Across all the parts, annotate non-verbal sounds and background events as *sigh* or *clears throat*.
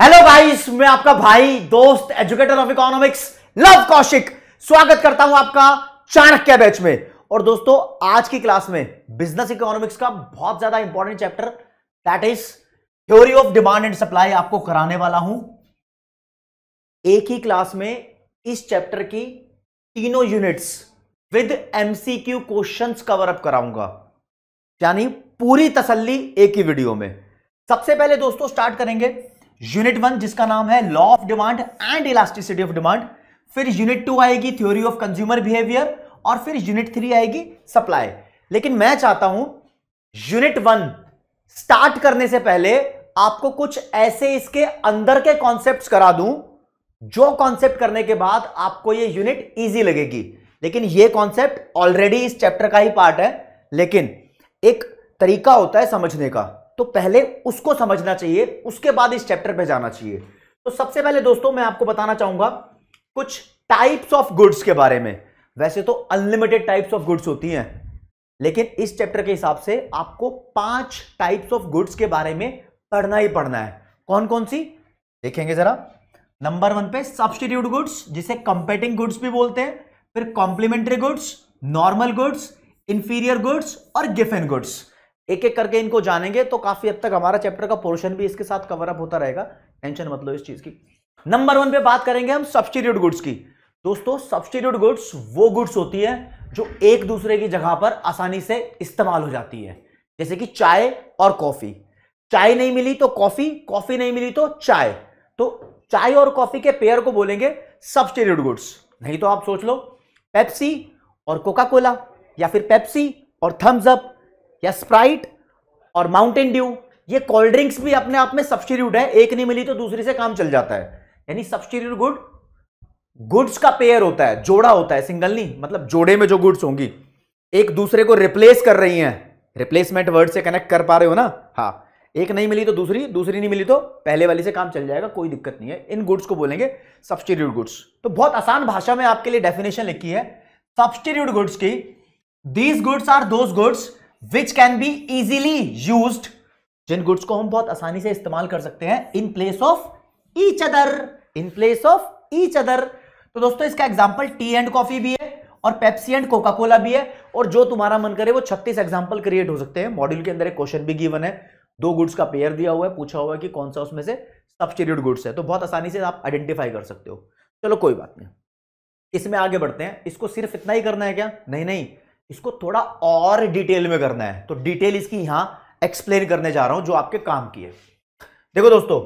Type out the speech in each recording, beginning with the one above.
Hello guys मैं आपका भाई दोस्त educator of economics Luv Kaushik स्वागत करता हूं आपका चाणक्य बैच में और दोस्तों आज की क्लास में बिजनेस इकोनॉमिक्स का बहुत ज्यादा important chapter that is theory of demand and supply आपको कराने वाला हूं एक ही क्लास में इस चैप्टर की तीनों units with MCQ question cover up कराऊंगा यानी पूरी तसली एक ही वीडियो में सबसे पहले दोस्तों स्टार्ट करेंगे यूनिट वन जिसका नाम है law of demand and elasticity of demand फिर यूनिट टू आएगी थ्योरी ऑफ कंज्यूमर बिहेवियर और फिर यूनिट थ्री आएगी सप्लाई लेकिन मैं चाहता हूं यूनिट वन स्टार्ट करने से पहले आपको कुछ ऐसे इसके अंदर के कॉन्सेप्ट करा दूं जो कॉन्सेप्ट करने के बाद आपको ये यूनिट इजी लगेगी लेकिन ये कॉन्सेप्ट ऑलरेडी इस चैप्टर का ही पार्ट है लेकिन एक तरीका होता है समझने का तो पहले उसको समझना चाहिए उसके बाद इस चैप्टर पे जाना चाहिए तो सबसे पहले दोस्तों मैं आपको बताना चाहूंगा कुछ टाइप्स ऑफ गुड्स के बारे में वैसे तो अनलिमिटेड टाइप्स ऑफ गुड्स होती हैं लेकिन इस चैप्टर के हिसाब से आपको पांच टाइप्स ऑफ गुड्स के बारे में पढ़ना ही पढ़ना है कौन कौन सी देखेंगे जरा नंबर वन पे सब्सटीट्यूट गुड्स जिसे कंपेटिंग गुड्स भी बोलते हैं फिर complementary goods normal goods inferior goods और गिफेन गुड्स एक एक करके इनको जानेंगे तो काफी हद तक हमारा चैप्टर का पोर्शन भी इसके साथ कवर अप होता रहेगा टेंशन मतलब इस चीज की नंबर वन पे बात करेंगे हम सब्सटीट्यूट गुड्स की दोस्तों सब्सटीट्यूट गुड्स वो गुड्स होती है जो एक दूसरे की जगह पर आसानी से इस्तेमाल हो जाती है जैसे कि चाय और कॉफी चाय नहीं मिली तो कॉफी कॉफी नहीं मिली तो चाय तो चाय और कॉफी के पेयर को बोलेंगे सब्सटीट्यूट गुड्स नहीं तो आप सोच लो पेप्सी और कोका कोला या फिर पेप्सी और थम्सअप या स्प्राइट और माउंटेन ड्यू ये कोल्ड ड्रिंक्स भी अपने आप में सब्सटीट्यूट है एक नहीं मिली तो दूसरी से काम चल जाता है यानी सब्सटीट्यूट गुड गुड्स का पेयर होता है जोड़ा होता है सिंगल नहीं मतलब जोड़े में जो गुड्स होंगी एक दूसरे को रिप्लेस कर रही हैं रिप्लेसमेंट वर्ड से कनेक्ट कर पा रहे हो ना हाँ एक नहीं मिली तो दूसरी दूसरी नहीं मिली तो पहले वाली से काम चल जाएगा कोई दिक्कत नहीं है इन गुड्स को बोलेंगे सब्सटीट्यूट गुड्स तो बहुत आसान भाषा में आपके लिए डेफिनेशन लिखी है सब्सटीट्यूट गुड्स की these goods are those goods which can be easily use जिन गुड्स को हम बहुत आसानी से इस्तेमाल कर सकते हैं in place of each other in place of each other तो दोस्तों इसका एग्जाम्पल टी एंड कॉफी भी है और पेप्सी एंड कोका कोला भी है और जो तुम्हारा मन करे वो 36 एग्जाम्पल क्रिएट हो सकते हैं मॉड्यूल के अंदर एक क्वेश्चन भी गिवन है दो गुड्स का पेयर दिया हुआ है पूछा हुआ है कि कौन सा उसमें से सब्सटीट्यूट गुड्स है तो बहुत आसानी से आप आइडेंटिफाई कर सकते हो चलो कोई बात नहीं इसमें आगे बढ़ते हैं इसको सिर्फ इतना ही करना है क्या नहीं नहीं इसको थोड़ा और डिटेल में करना है तो डिटेल इसकी यहां एक्सप्लेन करने जा रहा हूं जो आपके काम की है देखो दोस्तों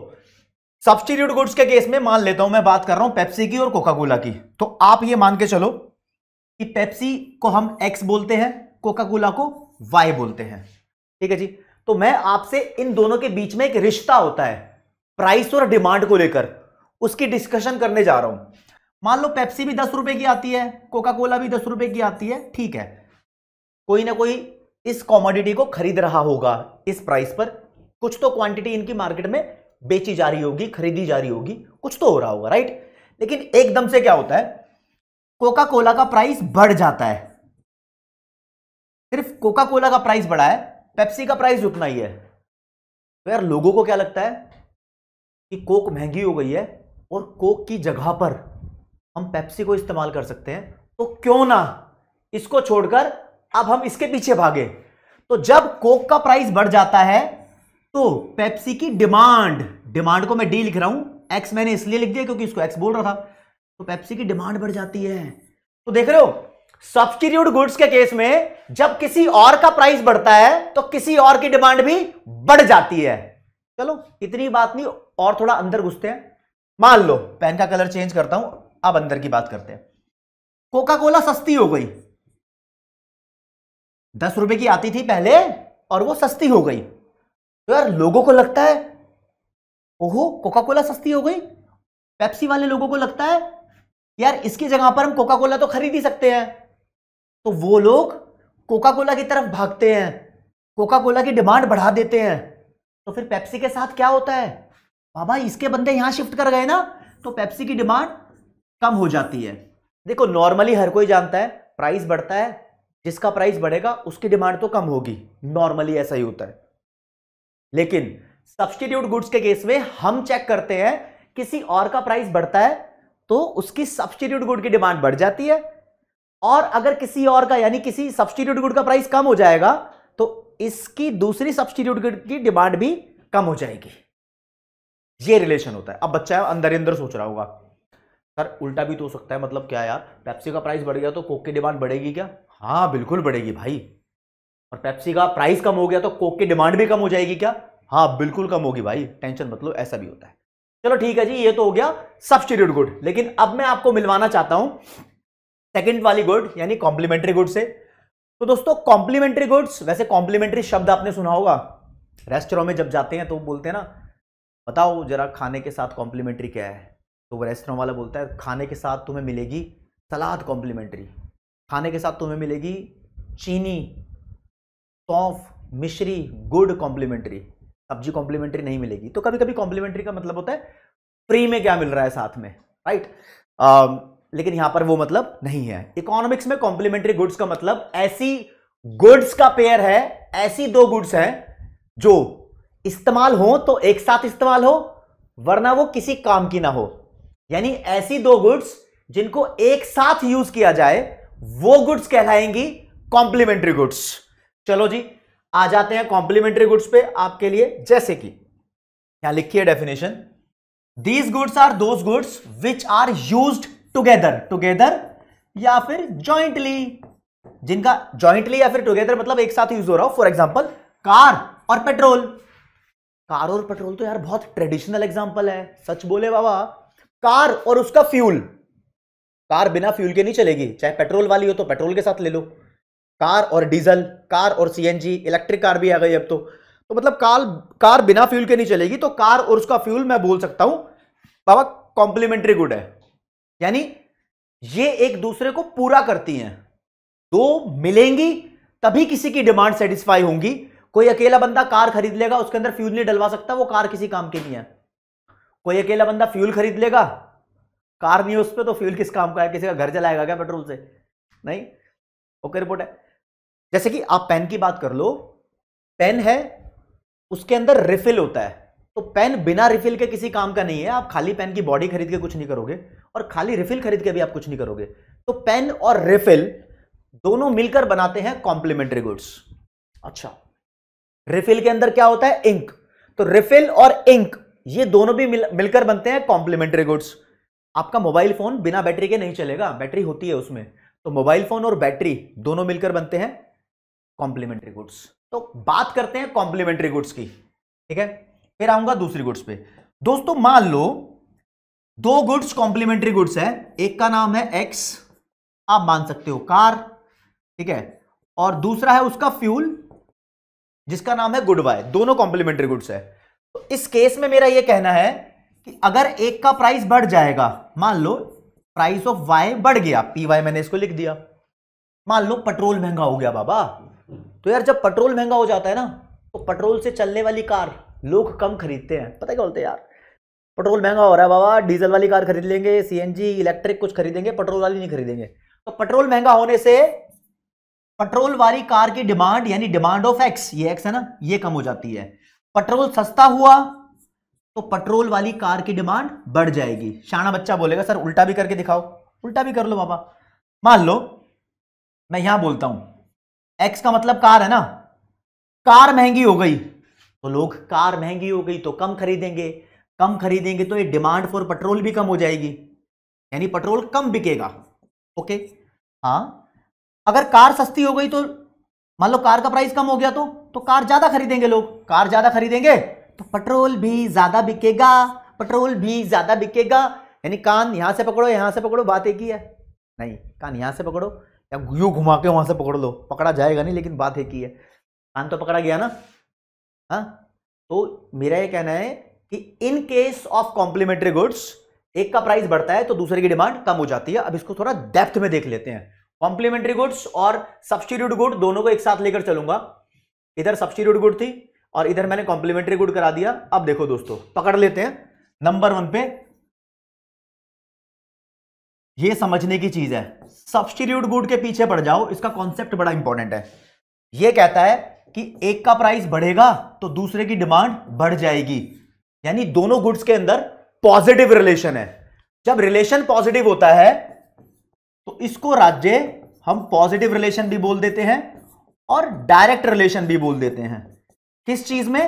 सब्सटीट्यूट गुड्स के केस में मान लेता हूं मैं बात कर रहा हूं पेप्सी की और कोका कोला की तो आप ये मान के चलो कि पेप्सी को हम एक्स बोलते हैं कोका कोला को वाई बोलते हैं ठीक है जी तो मैं आपसे इन दोनों के बीच में एक रिश्ता होता है प्राइस और डिमांड को लेकर उसकी डिस्कशन करने जा रहा हूं मान लो पेप्सी भी दस रुपए की आती है कोका कोला भी दस रुपए की आती है ठीक है कोई ना कोई इस कॉमोडिटी को खरीद रहा होगा इस प्राइस पर कुछ तो क्वांटिटी इनकी मार्केट में बेची जा रही होगी खरीदी जा रही होगी कुछ तो हो रहा होगा राइट लेकिन एकदम से क्या होता है कोका कोला का प्राइस बढ़ जाता है सिर्फ कोका कोला का प्राइस बढ़ा है पेप्सी का प्राइस उतना ही है तो यार लोगों को क्या लगता है कि कोक महंगी हो गई है और कोक की जगह पर हम पेप्सी को इस्तेमाल कर सकते हैं तो क्यों ना इसको छोड़कर अब हम इसके पीछे भागे तो जब कोक का प्राइस बढ़ जाता है तो पेप्सी की डिमांड डिमांड को मैं डी लिख रहा हूं एक्स मैंने इसलिए लिख दिया क्योंकि इसको एक्स बोल रहा था तो पेप्सी की डिमांड बढ़ जाती है तो देख रहे हो सब्सटीट्यूट गुड्स के केस में जब किसी और का प्राइस बढ़ता है तो किसी और की डिमांड भी बढ़ जाती है चलो इतनी बात नहीं और थोड़ा अंदर घुसते हैं मान लो पेन का कलर चेंज करता हूं अब अंदर की बात करते हैं कोका कोला सस्ती हो गई दस रुपए की आती थी पहले और वो सस्ती हो गई तो यार लोगों को लगता है ओहो कोका कोला सस्ती हो गई पेप्सी वाले लोगों को लगता है यार इसकी जगह पर हम कोका कोला तो खरीद ही सकते हैं तो वो लोग कोका कोला की तरफ भागते हैं कोका कोला की डिमांड बढ़ा देते हैं तो फिर पेप्सी के साथ क्या होता है बाबा इसके बंदे यहां शिफ्ट कर गए ना तो पेप्सी की डिमांड कम हो जाती है देखो नॉर्मली हर कोई जानता है प्राइस बढ़ता है जिसका प्राइस बढ़ेगा उसकी डिमांड तो कम होगी नॉर्मली ऐसा ही होता है लेकिन सब्सटीट्यूट गुड्स के केस में हम चेक करते हैं किसी और का प्राइस बढ़ता है तो उसकी सब्सटीट्यूट गुड की डिमांड बढ़ जाती है और अगर किसी और का यानी किसी सब्सटीट्यूट गुड का प्राइस कम हो जाएगा तो इसकी दूसरी सब्सटीट्यूट गुड की डिमांड भी कम हो जाएगी ये रिलेशन होता है अब बच्चा है अंदर अंदर सोच रहा होगा सर उल्टा भी तो हो सकता है मतलब क्या यार पेप्सी का प्राइस बढ़ गया तो कोक की डिमांड बढ़ेगी क्या हाँ बिल्कुल बढ़ेगी भाई और पेप्सी का प्राइस कम हो गया तो कोक की डिमांड भी कम हो जाएगी क्या हाँ बिल्कुल कम होगी भाई टेंशन मत लो ऐसा भी होता है चलो ठीक है जी ये तो हो गया सब्सटीट्यूट गुड लेकिन अब मैं आपको मिलवाना चाहता हूं सेकंड वाली गुड यानी कॉम्प्लीमेंट्री गुड से तो दोस्तों कॉम्प्लीमेंट्री गुड्स वैसे कॉम्प्लीमेंट्री शब्द आपने सुना होगा रेस्टोरों में जब जाते हैं तो बोलते हैं ना बताओ जरा खाने के साथ कॉम्प्लीमेंट्री क्या है तो वो रेस्टोरों वाला बोलता है खाने के साथ तुम्हें मिलेगी सलाद कॉम्प्लीमेंट्री खाने के साथ तुम्हें मिलेगी चीनी सौंफ मिश्री गुड़ कॉम्प्लीमेंट्री सब्जी कॉम्प्लीमेंट्री नहीं मिलेगी तो कभी कभी कॉम्प्लीमेंट्री का मतलब होता है फ्री में क्या मिल रहा है साथ में राइट आ, लेकिन यहां पर वो मतलब नहीं है इकोनॉमिक्स में कॉम्प्लीमेंट्री गुड्स का मतलब ऐसी गुड्स का पेयर है ऐसी दो गुड्स हैं जो इस्तेमाल हो तो एक साथ इस्तेमाल हो वरना वो किसी काम की ना हो यानी ऐसी दो गुड्स जिनको एक साथ यूज किया जाए वो गुड्स कहलाएंगी कॉम्प्लीमेंट्री गुड्स चलो जी आ जाते हैं कॉम्प्लीमेंट्री गुड्स पे आपके लिए जैसे कि यहां लिखिए definition these goods are those goods which are use together together या फिर ज्वाइंटली जिनका ज्वाइंटली या फिर टुगेदर मतलब एक साथ यूज हो रहा हो फॉर एग्जाम्पल कार और पेट्रोल कार और पेट्रोल तो यार बहुत ट्रेडिशनल एग्जाम्पल है सच बोले बाबा कार और उसका फ्यूल कार बिना फ्यूल के नहीं चलेगी चाहे पेट्रोल वाली हो तो पेट्रोल के साथ ले लो कार और डीजल कार और सीएनजी इलेक्ट्रिक कार भी आ गई अब तो तो मतलब कार कार बिना फ्यूल के नहीं चलेगी तो कार और उसका फ्यूल मैं बोल सकता हूं बाबा कॉम्प्लीमेंट्री गुड है यानी ये एक दूसरे को पूरा करती हैं दो मिलेंगी तभी किसी की डिमांड सेटिस्फाई होंगी कोई अकेला बंदा कार खरीद लेगा उसके अंदर फ्यूल नहीं डलवा सकता वो कार किसी काम के नहीं है कोई अकेला बंदा फ्यूल खरीद लेगा कार नहीं है उस पर तो फ्यूल किस काम का है किसी का घर जलाएगा क्या पेट्रोल से नहीं ओके रिपोर्ट है जैसे कि आप पेन की बात कर लो पेन है उसके अंदर रिफिल होता है तो पेन बिना रिफिल के किसी काम का नहीं है आप खाली पेन की बॉडी खरीद के कुछ नहीं करोगे और खाली रिफिल खरीद के भी आप कुछ नहीं करोगे तो पेन और रिफिल दोनों मिलकर बनाते हैं कॉम्प्लीमेंट्री गुड्स अच्छा रिफिल के अंदर क्या होता है इंक तो रिफिल और इंक ये दोनों भी मिल, मिलकर बनते हैं कॉम्प्लीमेंट्री गुड्स आपका मोबाइल फोन बिना बैटरी के नहीं चलेगा बैटरी होती है उसमें तो मोबाइल फोन और बैटरी दोनों मिलकर बनते हैं कॉम्प्लीमेंट्री गुड्स तो बात करते हैं कॉम्प्लीमेंट्री गुड्स की ठीक है फिर आऊंगा दूसरी गुड्स पे दोस्तों मान लो दो गुड्स कॉम्प्लीमेंट्री गुड्स है एक का नाम है एक्स आप मान सकते हो कार ठीक है और दूसरा है उसका फ्यूल जिसका नाम है गुड बाय दोनों कॉम्प्लीमेंट्री गुड्स है तो इस केस में मेरा यह कहना है कि अगर एक का प्राइस बढ़ जाएगा मान लो प्राइस ऑफ वाई बढ़ गया पी वाई मैंने इसको लिख दिया मान लो पेट्रोल महंगा हो गया बाबा तो यार जब पेट्रोल महंगा हो जाता है ना तो पेट्रोल से चलने वाली कार लोग कम खरीदते हैं पता क्या बोलते हैं यार पेट्रोल महंगा हो रहा है बाबा डीजल वाली कार खरीद लेंगे सीएनजी इलेक्ट्रिक कुछ खरीदेंगे पेट्रोल वाली नहीं खरीदेंगे तो पेट्रोल महंगा होने से पेट्रोल वाली कार की डिमांड यानी डिमांड ऑफ एक्स ये एक्स है ना ये कम हो जाती है पेट्रोल सस्ता हुआ तो पेट्रोल वाली कार की डिमांड बढ़ जाएगी शाना बच्चा बोलेगा सर उल्टा भी करके दिखाओ उल्टा भी कर लो बाबा मान लो मैं यहां बोलता हूं एक्स का मतलब कार है ना कार महंगी हो गई तो लोग कार महंगी हो गई तो कम खरीदेंगे कम खरीदेंगे तो ये डिमांड फॉर पेट्रोल भी कम हो जाएगी यानी पेट्रोल कम बिकेगा ओके हाँ अगर कार सस्ती हो गई तो मान लो कार का प्राइस कम हो गया तो तो कार ज्यादा खरीदेंगे लोग कार ज्यादा खरीदेंगे तो पेट्रोल भी ज़्यादा बिकेगा पेट्रोल भी ज़्यादा बिकेगा यानी कान यहां से पकड़ो यहां से पकड़ो बात एक ही है नहीं कान यहां से पकड़ो या यूँ घुमा के वहां से पकड़ लो पकड़ा जाएगा नहीं लेकिन बात एक ही है कान तो पकड़ा गया ना हाँ तो मेरा ये कहना है कि in case of complementary goods एक का प्राइस बढ़ता है तो दूसरे की डिमांड कम हो जाती है अब इसको थोड़ा डेप्थ में देख लेते हैं कॉम्प्लीमेंट्री गुड्स और सब्सटीट्यूट गुड दोनों को एक साथ लेकर चलूंगा इधर सब्सटीट्यूट गुड थी और इधर मैंने कॉम्प्लीमेंट्री गुड करा दिया अब देखो दोस्तों पकड़ लेते हैं नंबर वन पे ये समझने की चीज है सब्सटीट्यूट गुड के पीछे पड़ जाओ इसका कॉन्सेप्ट बड़ा इंपॉर्टेंट है ये कहता है कि एक का प्राइस बढ़ेगा तो दूसरे की डिमांड बढ़ जाएगी यानी दोनों गुड्स के अंदर पॉजिटिव रिलेशन है जब रिलेशन पॉजिटिव होता है तो इसको राज्य हम पॉजिटिव रिलेशन भी बोल देते हैं और डायरेक्ट रिलेशन भी बोल देते हैं किस चीज में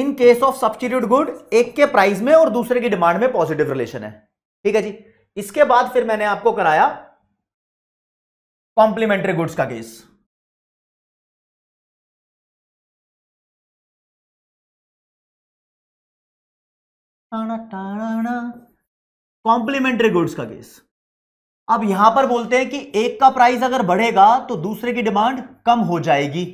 in case of substitute good एक के प्राइस में और दूसरे की डिमांड में पॉजिटिव रिलेशन है ठीक है जी इसके बाद फिर मैंने आपको कराया कॉम्प्लीमेंट्री गुड्स का केस कॉम्प्लीमेंट्री गुड्स का केस अब यहां पर बोलते हैं कि एक का प्राइस अगर बढ़ेगा तो दूसरे की डिमांड कम हो जाएगी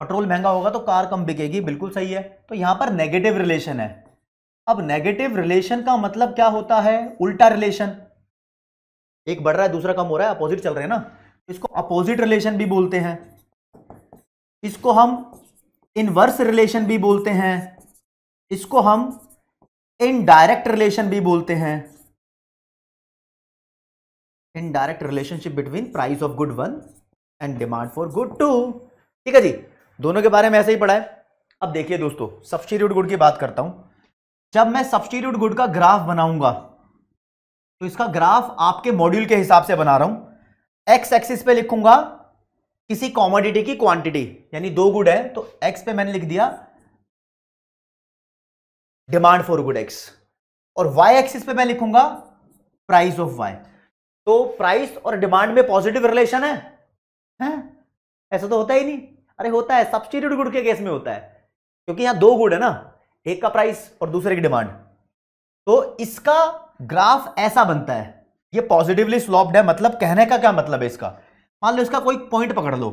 पेट्रोल महंगा होगा तो कार कम बिकेगी बिल्कुल सही है तो यहां पर नेगेटिव रिलेशन है अब नेगेटिव रिलेशन का मतलब क्या होता है उल्टा रिलेशन एक बढ़ रहा है दूसरा कम हो रहा है अपोजिट चल रहे हैं ना इसको अपोजिट रिलेशन भी बोलते हैं इसको हम इनवर्स रिलेशन भी बोलते हैं इसको हम इनडायरेक्ट रिलेशन भी बोलते हैं indirect relationship between price of good one and demand for good two ठीक है जी दोनों के बारे में ऐसे ही पढ़ा है अब देखिए दोस्तों सब्सटीट्यूट गुड की बात करता हूं जब मैं सब्सटीट्यूट गुड का ग्राफ बनाऊंगा तो इसका ग्राफ आपके मॉड्यूल के हिसाब से बना रहा हूं एक्स एक्सिस पे लिखूंगा किसी कॉमोडिटी की क्वांटिटी यानी दो गुड है तो एक्स पे मैंने लिख दिया डिमांड फॉर गुड एक्स और वाई एक्सिस पे मैं लिखूंगा प्राइस ऑफ वाई तो प्राइस और डिमांड में पॉजिटिव रिलेशन है, है? ऐसा तो होता ही नहीं अरे होता है सब्सटीट्यूट गुड के केस में होता है क्योंकि यहां दो गुड है ना एक का प्राइस और दूसरे की डिमांड तो इसका ग्राफ ऐसा बनता है ये पॉजिटिवली स्लॉप्ड है मतलब कहने का क्या मतलब है इसका मान लो इसका कोई पॉइंट पकड़ लो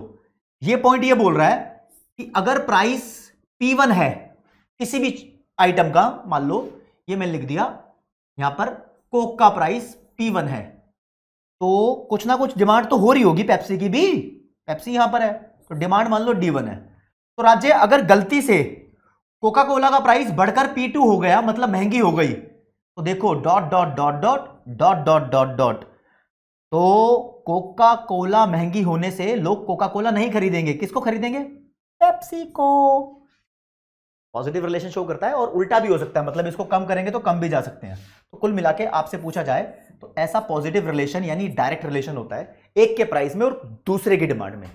ये पॉइंट ये बोल रहा है कि अगर प्राइस P1 है किसी भी आइटम का मान लो ये मैंने लिख दिया यहां पर कोक का प्राइस P1 है तो कुछ ना कुछ डिमांड तो हो रही होगी पेप्सी की भी पेप्सी यहां पर है तो डिमांड मान लो डी वन है तो राज्य अगर गलती से कोका कोला का प्राइस बढ़कर पी टू हो गया मतलब महंगी हो गई तो देखो dot dot dot dot dot dot dot dot तो कोका कोला महंगी होने से लोग कोका कोला नहीं खरीदेंगे किसको खरीदेंगे पेप्सी को पॉजिटिव रिलेशन शो करता है और उल्टा भी हो सकता है मतलब इसको कम करेंगे तो कम भी जा सकते हैं तो कुल मिला के आपसे पूछा जाए तो ऐसा पॉजिटिव रिलेशन यानी डायरेक्ट रिलेशन होता है एक के प्राइस में और दूसरे की डिमांड में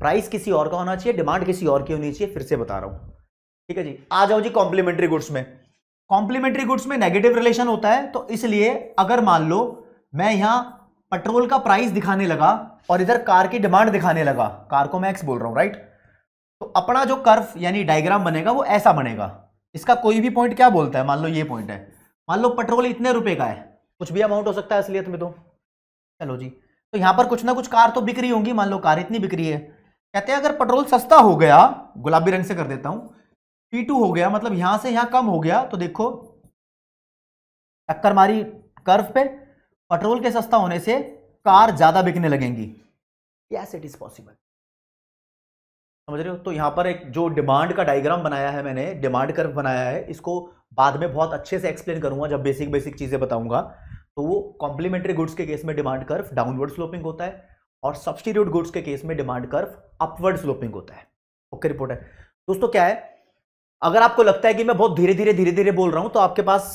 प्राइस किसी और का होना चाहिए डिमांड किसी और की होनी चाहिए फिर से बता रहा हूं ठीक है जी आ जाओ जी कॉम्प्लीमेंट्री गुड्स में कॉम्प्लीमेंट्री गुड्स में नेगेटिव रिलेशन होता है तो इसलिए अगर मान लो मैं यहां पेट्रोल का प्राइस दिखाने लगा और इधर कार की डिमांड दिखाने लगा कार को मैं एक्स बोल रहा हूँ राइट तो अपना जो कर्फ यानी डायग्राम बनेगा वो ऐसा बनेगा इसका कोई भी पॉइंट क्या बोलता है मान लो ये पॉइंट है मान लो पेट्रोल इतने रुपए का है कुछ भी अमाउंट हो सकता है असलियत में तो चलो जी तो यहां पर कुछ ना कुछ कार तो बिक्री होंगी मान लो कार इतनी बिक्री है कहते हैं अगर पेट्रोल सस्ता हो गया गुलाबी रंग से कर देता हूं पी हो गया मतलब यहां से यहां कम हो गया तो देखो टक्कर मारी कर्व पे पेट्रोल के सस्ता होने से कार ज्यादा बिकने लगेंगी यस इट इज पॉसिबल समझ रहे हो तो यहां पर एक जो डिमांड का डायग्राम बनाया है मैंने डिमांड कर्व बनाया है इसको बाद में बहुत अच्छे से एक्सप्लेन करूंगा जब बेसिक बेसिक चीज़ें बताऊंगा तो वो कॉम्प्लीमेंट्री गुड्स के केस में डिमांड कर्व डाउनवर्ड स्लोपिंग होता है और सब्सटीट्यूट गुड्स के केस में डिमांड कर्व अपवर्ड स्लोपिंग होता है ओके रिपोर्ट है दोस्तों क्या है अगर आपको लगता है कि मैं बहुत धीरे धीरे धीरे धीरे बोल रहा हूं तो आपके पास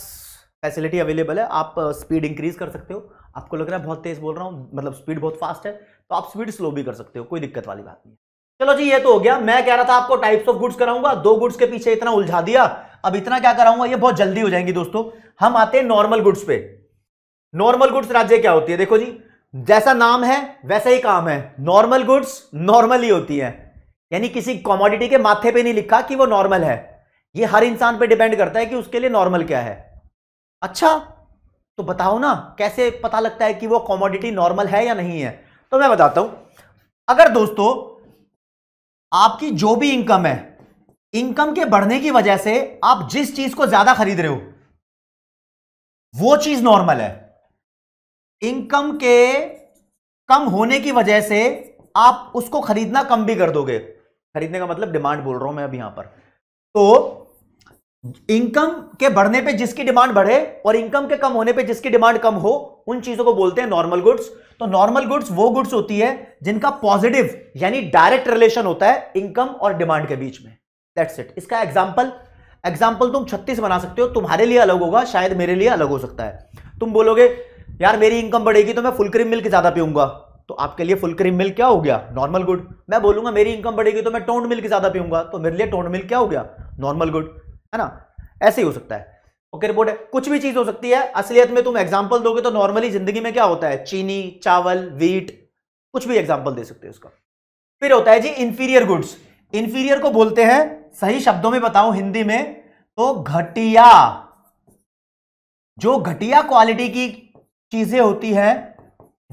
फैसिलिटी अवेलेबल है आप स्पीड इंक्रीज कर सकते हो आपको लग रहा है बहुत तेज बोल रहा हूं मतलब स्पीड बहुत फास्ट है तो आप स्पीड स्लो भी कर सकते हो कोई दिक्कत वाली बात नहीं चलो जी ये तो हो गया मैं कह रहा था आपको टाइप्स ऑफ गुड्स कराऊंगा दो गुड्स के पीछे इतना उलझा दिया अब इतना क्या कराऊंगा ये बहुत जल्दी हो जाएंगी दोस्तों हम आते हैं नॉर्मल गुड्स पे नॉर्मल गुड्स राज्य क्या होती है देखो जी जैसा नाम है वैसा ही काम है नॉर्मल गुड्स नॉर्मल ही होती है यानी किसी कॉमोडिटी के माथे पे नहीं लिखा कि वो नॉर्मल है ये हर इंसान पे डिपेंड करता है कि उसके लिए नॉर्मल क्या है अच्छा तो बताओ ना कैसे पता लगता है कि वो कॉमोडिटी नॉर्मल है या नहीं है तो मैं बताता हूं अगर दोस्तों आपकी जो भी इनकम है इनकम के बढ़ने की वजह से आप जिस चीज को ज्यादा खरीद रहे हो वो चीज नॉर्मल है इनकम के कम होने की वजह से आप उसको खरीदना कम भी कर दोगे खरीदने का मतलब डिमांड बोल रहा हूं मैं अब यहां पर तो इनकम के बढ़ने पे जिसकी डिमांड बढ़े और इनकम के कम होने पे जिसकी डिमांड कम हो उन चीजों को बोलते हैं नॉर्मल गुड्स तो नॉर्मल गुड्स वो गुड्स होती है जिनका पॉजिटिव यानी डायरेक्ट रिलेशन होता है इनकम और डिमांड के बीच में दैट्स इट इसका एग्जाम्पल एग्जाम्पल तुम छत्तीस बना सकते हो तुम्हारे लिए अलग होगा शायद मेरे लिए अलग हो सकता है तुम बोलोगे यार मेरी इनकम बढ़ेगी तो मैं फुल क्रीम मिल्क ज़्यादा पीऊंगा तो आपके लिए फुल क्रीम मिल्क क्या हो गया नॉर्मल गुड मैं बोलूंगा मेरी इनकम बढ़ेगी तो मैं टोंड मिल्क ज़्यादा पीऊंगा तो मेरे लिए टोंड मिल्क क्या हो गया नॉर्मल गुड है ना ऐसे ही हो सकता है ओके रिपोर्ट है कुछ भी चीज़ हो सकती है असलियत में तुम एग्जाम्पल दोगे तो नॉर्मली जिंदगी में क्या होता है चीनी चावल वीट कुछ भी एग्जाम्पल दे सकते हो उसका फिर होता है जी इंफीरियर गुड्स इंफीरियर को बोलते हैं सही शब्दों में बताऊं हिंदी में तो घटिया जो घटिया क्वालिटी की चीजें होती है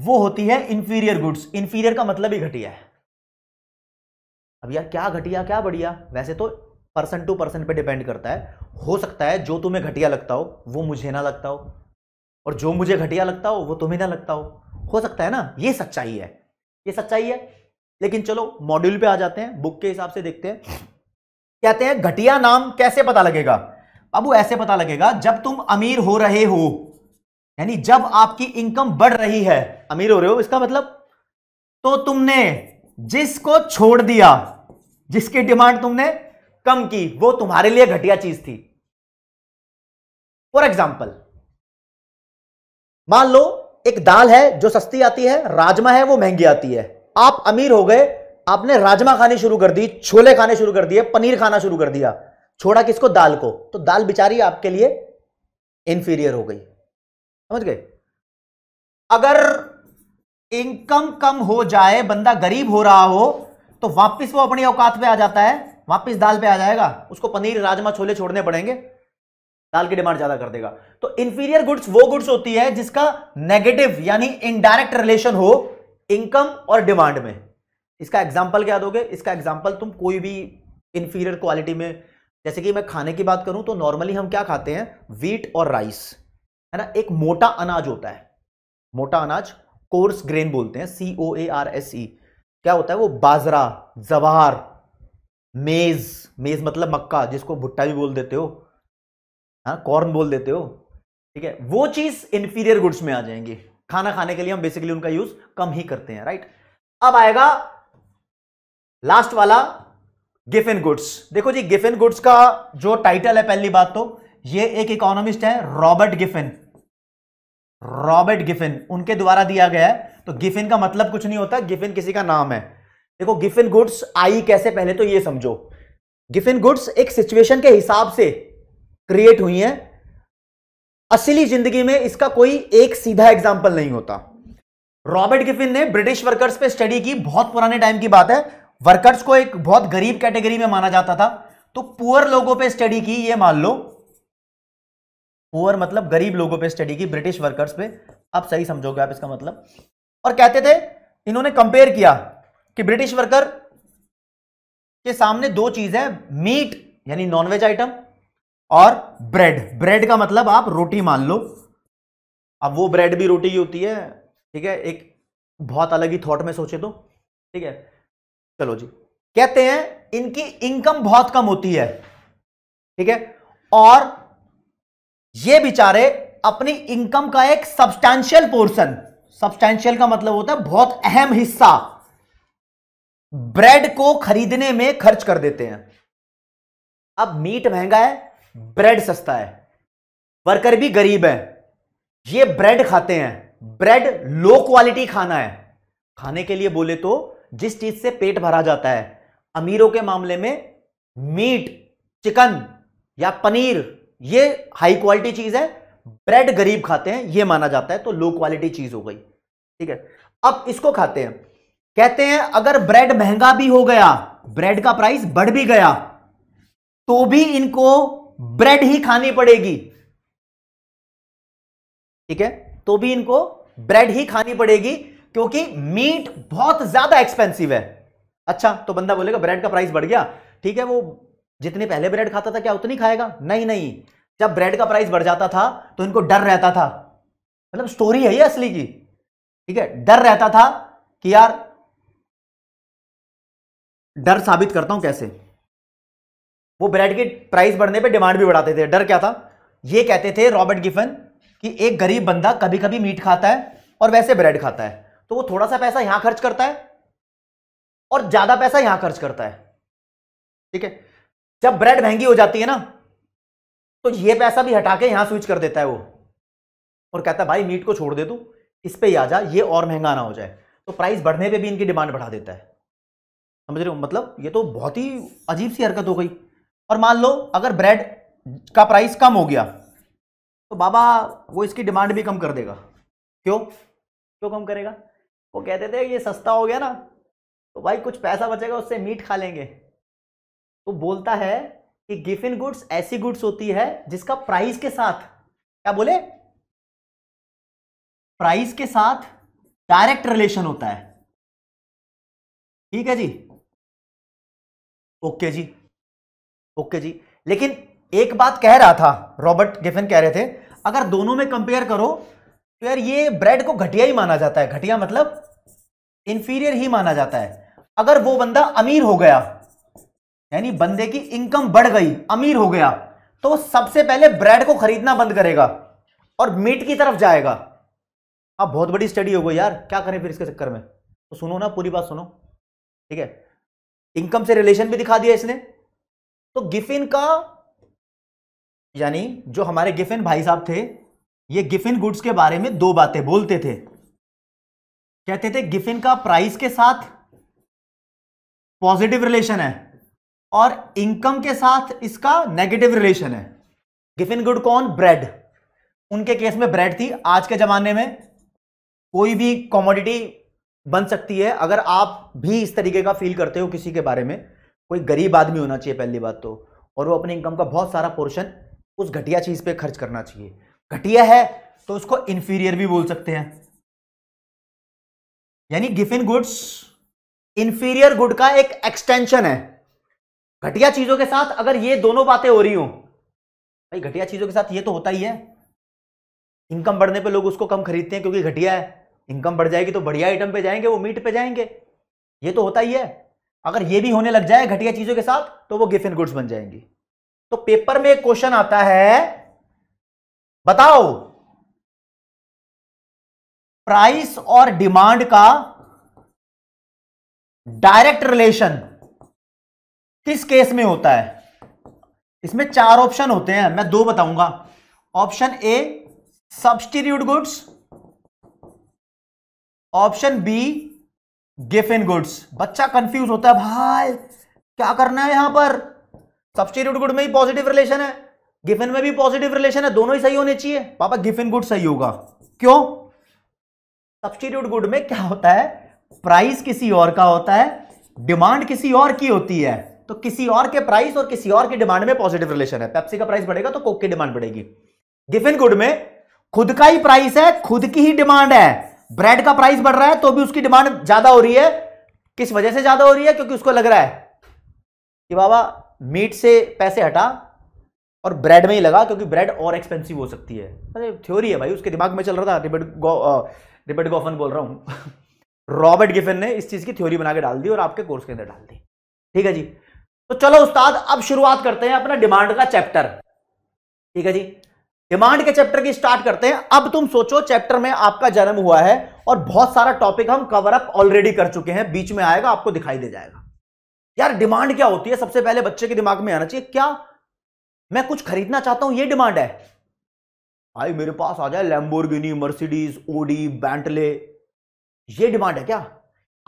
वो होती है इंफीरियर गुड्स इंफीरियर का मतलब ही घटिया है अब यार क्या घटिया क्या बढ़िया वैसे तो पर्सन टू पर्सन पे डिपेंड करता है हो सकता है जो तुम्हें घटिया लगता हो वो मुझे ना लगता हो और जो मुझे घटिया लगता हो वो तुम्हें ना लगता हो हो सकता है ना ये सच्चाई है ये सच्चाई है लेकिन चलो मॉड्यूल पे आ जाते हैं बुक के हिसाब से देखते हैं कहते हैं घटिया नाम कैसे पता लगेगा बाबू ऐसे पता लगेगा जब तुम अमीर हो रहे हो यानी जब आपकी इनकम बढ़ रही है अमीर हो रहे हो इसका मतलब तो तुमने जिसको छोड़ दिया जिसकी डिमांड तुमने कम की वो तुम्हारे लिए घटिया चीज थी फॉर एग्जाम्पल मान लो एक दाल है जो सस्ती आती है राजमा है वो महंगी आती है आप अमीर हो गए आपने राजमा खाने शुरू कर दी छोले खाने शुरू कर दिए पनीर खाना शुरू कर दिया छोड़ा किसको दाल को तो दाल बिचारी आपके लिए इंफीरियर हो गई समझ गए अगर इनकम कम हो जाए बंदा गरीब हो रहा हो तो वापस वो अपनी औकात पे आ जाता है वापस दाल पे आ जाएगा उसको पनीर राजमा छोले छोड़ने पड़ेंगे दाल की डिमांड ज्यादा कर देगा तो इंफीरियर गुड्स वो गुड्स होती है जिसका नेगेटिव यानी इनडायरेक्ट रिलेशन हो इनकम और डिमांड में इसका एग्जाम्पल क्या दोगे इसका एग्जाम्पल तुम कोई भी इंफीरियर क्वालिटी में जैसे कि मैं खाने की बात करूं तो नॉर्मली हम क्या खाते हैं वीट और राइस है ना एक मोटा अनाज होता है मोटा अनाज कोर्स ग्रेन बोलते हैं सी ओ ए आर एस ई क्या होता है वो बाजरा जवार मेज मेज मतलब मक्का जिसको भुट्टा भी बोल देते हो हाँ कॉर्न बोल देते हो ठीक है वो चीज इंफीरियर गुड्स में आ जाएंगे खाना खाने के लिए हम बेसिकली उनका यूज कम ही करते हैं राइट अब आएगा लास्ट वाला गिफिन गुड्स देखो जी गिफिन गुड्स का जो टाइटल है पहली बात तो ये एक इकोनॉमिस्ट है रॉबर्ट गिफिन रॉबर्ट गिफिन उनके द्वारा दिया गया है तो गिफिन का मतलब कुछ नहीं होता गिफिन किसी का नाम है देखो गिफिन गुड्स आई कैसे पहले तो ये समझो गिफिन गुड्स एक सिचुएशन के हिसाब से क्रिएट हुई है असली जिंदगी में इसका कोई एक सीधा एग्जाम्पल नहीं होता रॉबर्ट गिफिन ने ब्रिटिश वर्कर्स पे स्टडी की बहुत पुराने टाइम की बात है वर्कर्स को एक बहुत गरीब कैटेगरी में माना जाता था तो पुअर लोगों पे स्टडी की ये मान लो पुअर मतलब गरीब लोगों पे स्टडी की ब्रिटिश वर्कर्स पे आप सही समझोगे आप इसका मतलब और कहते थे इन्होंने कंपेयर किया कि ब्रिटिश वर्कर के सामने दो चीज है मीट यानी नॉनवेज आइटम और ब्रेड ब्रेड का मतलब आप रोटी मान लो अब वो ब्रेड भी रोटी ही होती है ठीक है एक बहुत अलग ही थॉट में सोचे तो ठीक है चलो जी कहते हैं इनकी इनकम बहुत कम होती है ठीक है और ये बेचारे अपनी इनकम का एक सब्सटैंशियल पोर्शन सब्सटैंशियल का मतलब होता है बहुत अहम हिस्सा ब्रेड को खरीदने में खर्च कर देते हैं अब मीट महंगा है ब्रेड सस्ता है वर्कर भी गरीब है ये ब्रेड खाते हैं ब्रेड लो क्वालिटी खाना है खाने के लिए बोले तो जिस चीज से पेट भरा जाता है अमीरों के मामले में मीट चिकन या पनीर ये हाई क्वालिटी चीज है ब्रेड गरीब खाते हैं ये माना जाता है तो लो क्वालिटी चीज हो गई ठीक है अब इसको खाते हैं कहते हैं अगर ब्रेड महंगा भी हो गया ब्रेड का प्राइस बढ़ भी गया तो भी इनको ब्रेड ही खानी पड़ेगी ठीक है तो भी इनको ब्रेड ही खानी पड़ेगी क्योंकि मीट बहुत ज्यादा एक्सपेंसिव है अच्छा तो बंदा बोलेगा ब्रेड का प्राइस बढ़ गया ठीक है वो जितने पहले ब्रेड खाता था क्या उतनी खाएगा नहीं नहीं जब ब्रेड का प्राइस बढ़ जाता था तो इनको डर रहता था मतलब स्टोरी है ये असली की ठीक है डर रहता था कि यार डर साबित करता हूं कैसे वो ब्रेड के प्राइस बढ़ने पे डिमांड भी बढ़ाते थे डर क्या था ये कहते थे रॉबर्ट गिफन कि एक गरीब बंदा कभी कभी मीट खाता है और वैसे ब्रेड खाता है तो वो थोड़ा सा पैसा यहां खर्च करता है और ज्यादा पैसा यहां खर्च करता है ठीक है जब ब्रेड महंगी हो जाती है ना तो ये पैसा भी हटा के यहां स्विच कर देता है वो और कहता है भाई मीट को छोड़ दे तू इस पे ही आ जा ये और महंगा ना हो जाए तो प्राइस बढ़ने पे भी इनकी डिमांड बढ़ा देता है समझ रहे हो मतलब ये तो बहुत ही अजीब सी हरकत हो गई और मान लो अगर ब्रेड का प्राइस कम हो गया तो बाबा वो इसकी डिमांड भी कम कर देगा क्यों क्यों कम करेगा वो कहते थे ये सस्ता हो गया ना तो भाई कुछ पैसा बचेगा उससे मीट खा लेंगे तो बोलता है कि गिफिन गुड्स ऐसी गुड्स होती है जिसका प्राइस के साथ क्या बोले प्राइस के साथ डायरेक्ट रिलेशन होता है ठीक है जी ओके जी ओके जी लेकिन एक बात कह रहा था रॉबर्ट गिफिन कह रहे थे अगर दोनों में कंपेयर करो तो यार ये ब्रेड को घटिया ही माना जाता है घटिया मतलब इंफीरियर ही माना जाता है अगर वो बंदा अमीर हो गया यानी बंदे की इनकम बढ़ गई अमीर हो गया तो सबसे पहले ब्रेड को खरीदना बंद करेगा और मीट की तरफ जाएगा अब बहुत बड़ी स्टडी हो गई यार क्या करें फिर इसके चक्कर में तो सुनो ना पूरी बात सुनो ठीक है इनकम से रिलेशन भी दिखा दिया इसने तो गिफिन का यानी जो हमारे गिफिन भाई साहब थे ये गिफिन गुड्स के बारे में दो बातें बोलते थे कहते थे गिफिन का प्राइस के साथ पॉजिटिव रिलेशन है और इनकम के साथ इसका नेगेटिव रिलेशन है गिफिन गुड कौन ब्रेड उनके केस में ब्रेड थी आज के ज़माने में कोई भी कॉमोडिटी बन सकती है अगर आप भी इस तरीके का फील करते हो किसी के बारे में कोई गरीब आदमी होना चाहिए पहली बात तो और वो अपने इनकम का बहुत सारा पोर्शन उस घटिया चीज़ पे खर्च करना चाहिए घटिया है तो उसको इन्फीरियर भी बोल सकते हैं यानी गिफिन गुड्स इन्फीरियर गुड का एक एक्सटेंशन है घटिया चीजों के साथ अगर ये दोनों बातें हो रही हो भाई घटिया चीजों के साथ ये तो होता ही है इनकम बढ़ने पे लोग उसको कम खरीदते हैं क्योंकि घटिया है इनकम बढ़ जाएगी तो बढ़िया आइटम पे जाएंगे वो मीट पे जाएंगे ये तो होता ही है अगर ये भी होने लग जाए घटिया चीजों के साथ तो वो गिफ्ट गुड्स बन जाएंगी तो पेपर में एक क्वेश्चन आता है बताओ प्राइस और डिमांड का डायरेक्ट रिलेशन किस केस में होता है इसमें चार ऑप्शन होते हैं मैं दो बताऊंगा option A substitute goods option B Giffen goods बच्चा कंफ्यूज होता है भाई क्या करना है यहां पर सब्सटीट्यूट गुड में ही पॉजिटिव रिलेशन है गिफिन में भी पॉजिटिव रिलेशन है दोनों ही सही होने चाहिए पापा गिफिन गुड सही होगा क्यों सब्सटीट्यूट गुड में क्या होता है प्राइस किसी और का होता है डिमांड किसी और की होती है तो किसी और के प्राइस और किसी और की डिमांड में पॉजिटिव रिलेशन है पेप्सी का प्राइस बढ़ेगा तो कोक की डिमांड बढ़ेगी गिफिन गुड में खुद का ही प्राइस है खुद की ही डिमांड है ब्रेड का प्राइस बढ़ रहा है तो भी उसकी डिमांड ज्यादा हो रही है किस वजह से ज्यादा हो रही है क्योंकि उसको लग रहा है कि बाबा मीट से पैसे हटा और ब्रेड में ही लगा क्योंकि ब्रेड और एक्सपेंसिव हो सकती है अरे थ्योरी है भाई उसके दिमाग में चल रहा था रिबर्ट गौ रिबर्ट गोफन बोल रहा हूँ रॉबर्ट *laughs* गिफिन ने इस चीज़ की थ्योरी बना के डाल दी और आपके कोर्स के अंदर डाल दी ठीक है जी तो चलो उस्ताद अब शुरुआत करते हैं अपना डिमांड का चैप्टर ठीक है जी डिमांड के चैप्टर की स्टार्ट करते हैं अब तुम सोचो चैप्टर में आपका जन्म हुआ है और बहुत सारा टॉपिक हम कवर अप ऑलरेडी कर चुके हैं बीच में आएगा आपको दिखाई दे जाएगा यार डिमांड क्या होती है सबसे पहले बच्चे के दिमाग में आना चाहिए क्या मैं कुछ खरीदना चाहता हूं ये डिमांड है भाई मेरे पास आ जाए लैम्बोर्गिनी मर्सिडीज ओडी बैंटले ये डिमांड है क्या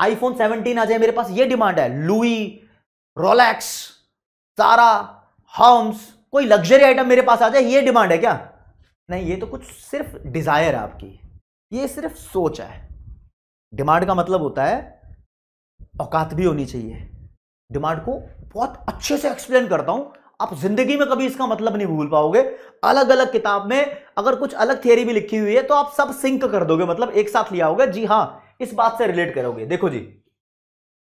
आईफोन 17 आ जाए मेरे पास ये डिमांड है लुई रोलैक्स सारा हॉम्स कोई लग्जरी आइटम मेरे पास आ जाए ये डिमांड है क्या नहीं ये तो कुछ सिर्फ डिज़ायर है आपकी ये सिर्फ सोच है डिमांड का मतलब होता है औकात भी होनी चाहिए डिमांड को बहुत अच्छे से एक्सप्लेन करता हूं आप जिंदगी में कभी इसका मतलब नहीं भूल पाओगे अलग अलग किताब में अगर कुछ अलग थियरी भी लिखी हुई है तो आप सब सिंक कर दोगे मतलब एक साथ लिया होगा जी हाँ इस बात से रिलेट करोगे देखो जी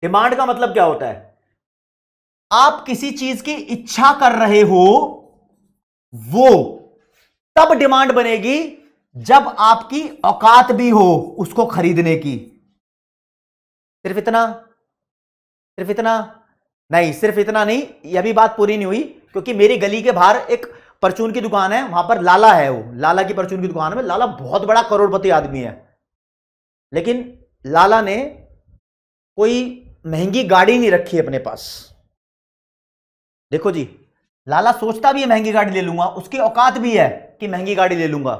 डिमांड का मतलब क्या होता है आप किसी चीज की इच्छा कर रहे हो वो तब डिमांड बनेगी जब आपकी औकात भी हो उसको खरीदने की सिर्फ इतना सिर्फ इतना नहीं सिर्फ इतना नहीं यह भी बात पूरी नहीं हुई क्योंकि मेरी गली के बाहर एक परचून की दुकान है वहां पर लाला है वो लाला की परचून की दुकान में लाला बहुत बड़ा करोड़पति आदमी है लेकिन लाला ने कोई महंगी गाड़ी नहीं रखी अपने पास देखो जी लाला सोचता भी है महंगी गाड़ी ले लूंगा उसकी औकात भी है कि महंगी गाड़ी ले लूंगा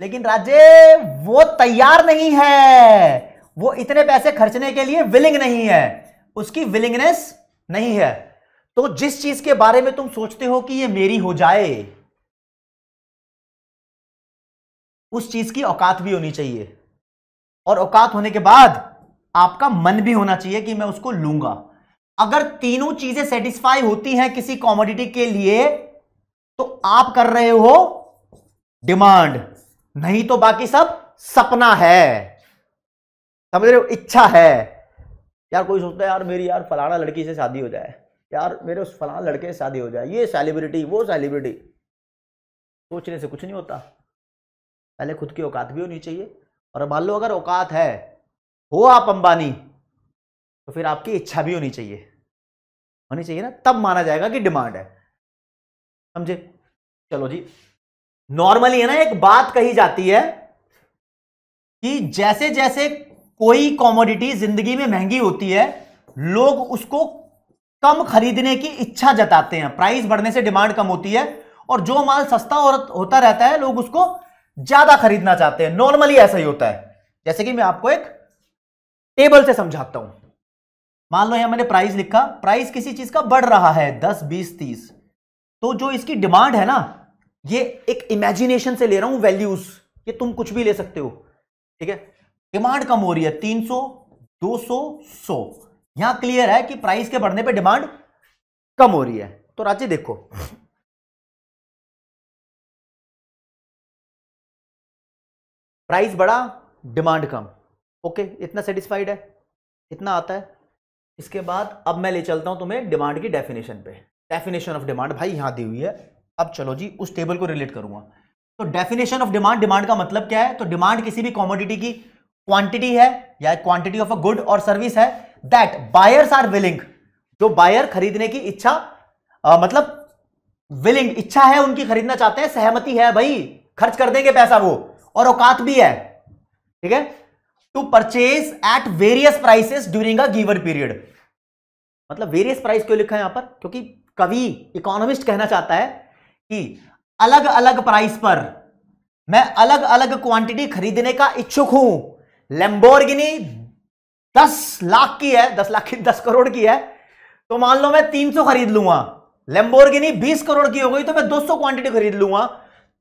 लेकिन राजे वो तैयार नहीं है वो इतने पैसे खर्चने के लिए विलिंग नहीं है उसकी विलिंगनेस नहीं है तो जिस चीज के बारे में तुम सोचते हो कि ये मेरी हो जाए उस चीज की औकात भी होनी चाहिए और औकात होने के बाद आपका मन भी होना चाहिए कि मैं उसको लूंगा अगर तीनों चीजें सेटिस्फाई होती हैं किसी कॉमोडिटी के लिए तो आप कर रहे हो डिमांड नहीं तो बाकी सब सपना है समझ रहे हो इच्छा है यार कोई सोचता है यार मेरी यार फलाना लड़की से शादी हो जाए यार मेरे उस फलाना लड़के से शादी हो जाए ये सेलिब्रिटी वो सेलिब्रिटी सोचने से कुछ नहीं होता पहले खुद की औकात भी होनी चाहिए और मान लो अगर औकात है हो आप अंबानी तो फिर आपकी इच्छा भी होनी चाहिए होनी चाहिए ना तब माना जाएगा कि डिमांड है समझे चलो जी नॉर्मली है ना एक बात कही जाती है कि जैसे जैसे कोई कॉमोडिटी जिंदगी में महंगी होती है लोग उसको कम खरीदने की इच्छा जताते हैं प्राइस बढ़ने से डिमांड कम होती है और जो माल सस्ता और होता रहता है लोग उसको ज्यादा खरीदना चाहते हैं नॉर्मली ऐसा ही होता है जैसे कि मैं आपको एक टेबल से समझाता हूं मान लो यहां मैंने प्राइस लिखा प्राइस किसी चीज का बढ़ रहा है दस बीस तीस तो जो इसकी डिमांड है ना ये एक इमेजिनेशन से ले रहा हूं वैल्यूज ये तुम कुछ भी ले सकते हो ठीक है डिमांड कम हो रही है तीन सौ दो सौ सौ यहां क्लियर है कि प्राइस के बढ़ने पे डिमांड कम हो रही है तो राजी देखो प्राइस बढ़ा डिमांड कम ओके इतना सेटिस्फाइड है इतना आता है इसके बाद अब मैं ले चलता हूं तुम्हें डिमांड की डेफिनेशन पे डेफिनेशन ऑफ डिमांड भाई यहां दी हुई है अब चलो जी उस टेबल को रिलेट करूंगा तो डेफिनेशन ऑफ डिमांड डिमांड का मतलब क्या है तो डिमांड किसी भी कॉमोडिटी की क्वांटिटी है या क्वांटिटी ऑफ अ गुड और सर्विस है दैट बायर्स आर विलिंग जो बायर खरीदने की इच्छा आ, मतलब विलिंग इच्छा है उनकी खरीदना चाहते हैं सहमति है भाई खर्च कर देंगे पैसा वो और औकात भी है ठीक है to purchase at various prices during a given period मतलब वेरियस प्राइस क्यों लिखा है यहां पर क्योंकि कवि इकोनॉमिस्ट कहना चाहता है कि अलग अलग प्राइस पर मैं अलग अलग क्वांटिटी खरीदने का इच्छुक हूं लेम्बोर्गिनी दस लाख की है दस लाख की दस करोड़ की है तो मान लो मैं तीन सौ खरीद लूंगा लेम्बोर्गिनी बीस करोड़ की हो गई तो मैं दो सौ क्वांटिटी खरीद लूंगा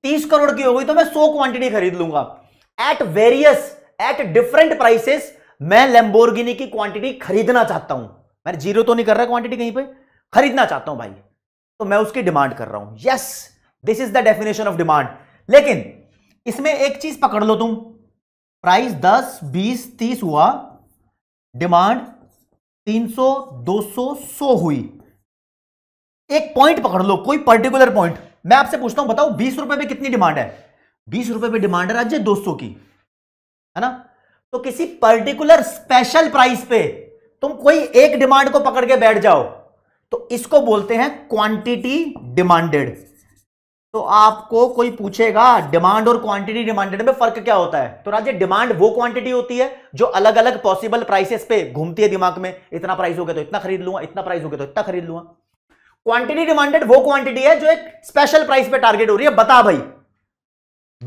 तीस करोड़ की हो गई तो मैं सौ क्वांटिटी खरीद लूंगा at various at different prices मैं लेम्बोर्गिनी की क्वांटिटी खरीदना चाहता हूं मैं जीरो तो नहीं कर रहा क्वांटिटी कहीं पे खरीदना चाहता हूं भाई तो मैं उसकी डिमांड कर रहा हूं yes this is the definition of demand लेकिन इसमें एक चीज पकड़ लो तुम प्राइस दस बीस तीस हुआ डिमांड तीन सौ दो सौ हुई एक पॉइंट पकड़ लो कोई पर्टिकुलर पॉइंट मैं आपसे पूछता हूं बताओ बीस रुपए में कितनी डिमांड है बीस रुपए में डिमांड है राज्य दो सौ की है ना तो किसी पर्टिकुलर स्पेशल प्राइस पे तुम कोई एक डिमांड को पकड़ के बैठ जाओ तो इसको बोलते हैं क्वांटिटी डिमांडेड तो आपको कोई पूछेगा डिमांड और क्वांटिटी डिमांडेड में फर्क क्या होता है तो राजे डिमांड वो क्वांटिटी होती है जो अलग अलग पॉसिबल प्राइसेस पे घूमती है दिमाग में इतना प्राइस हो गया तो इतना खरीद लूंगा इतना प्राइस हो गया तो इतना खरीद लूंगा क्वांटिटी डिमांडेड वो क्वांटिटी है जो एक स्पेशल प्राइस पे टारगेट हो रही है बता भाई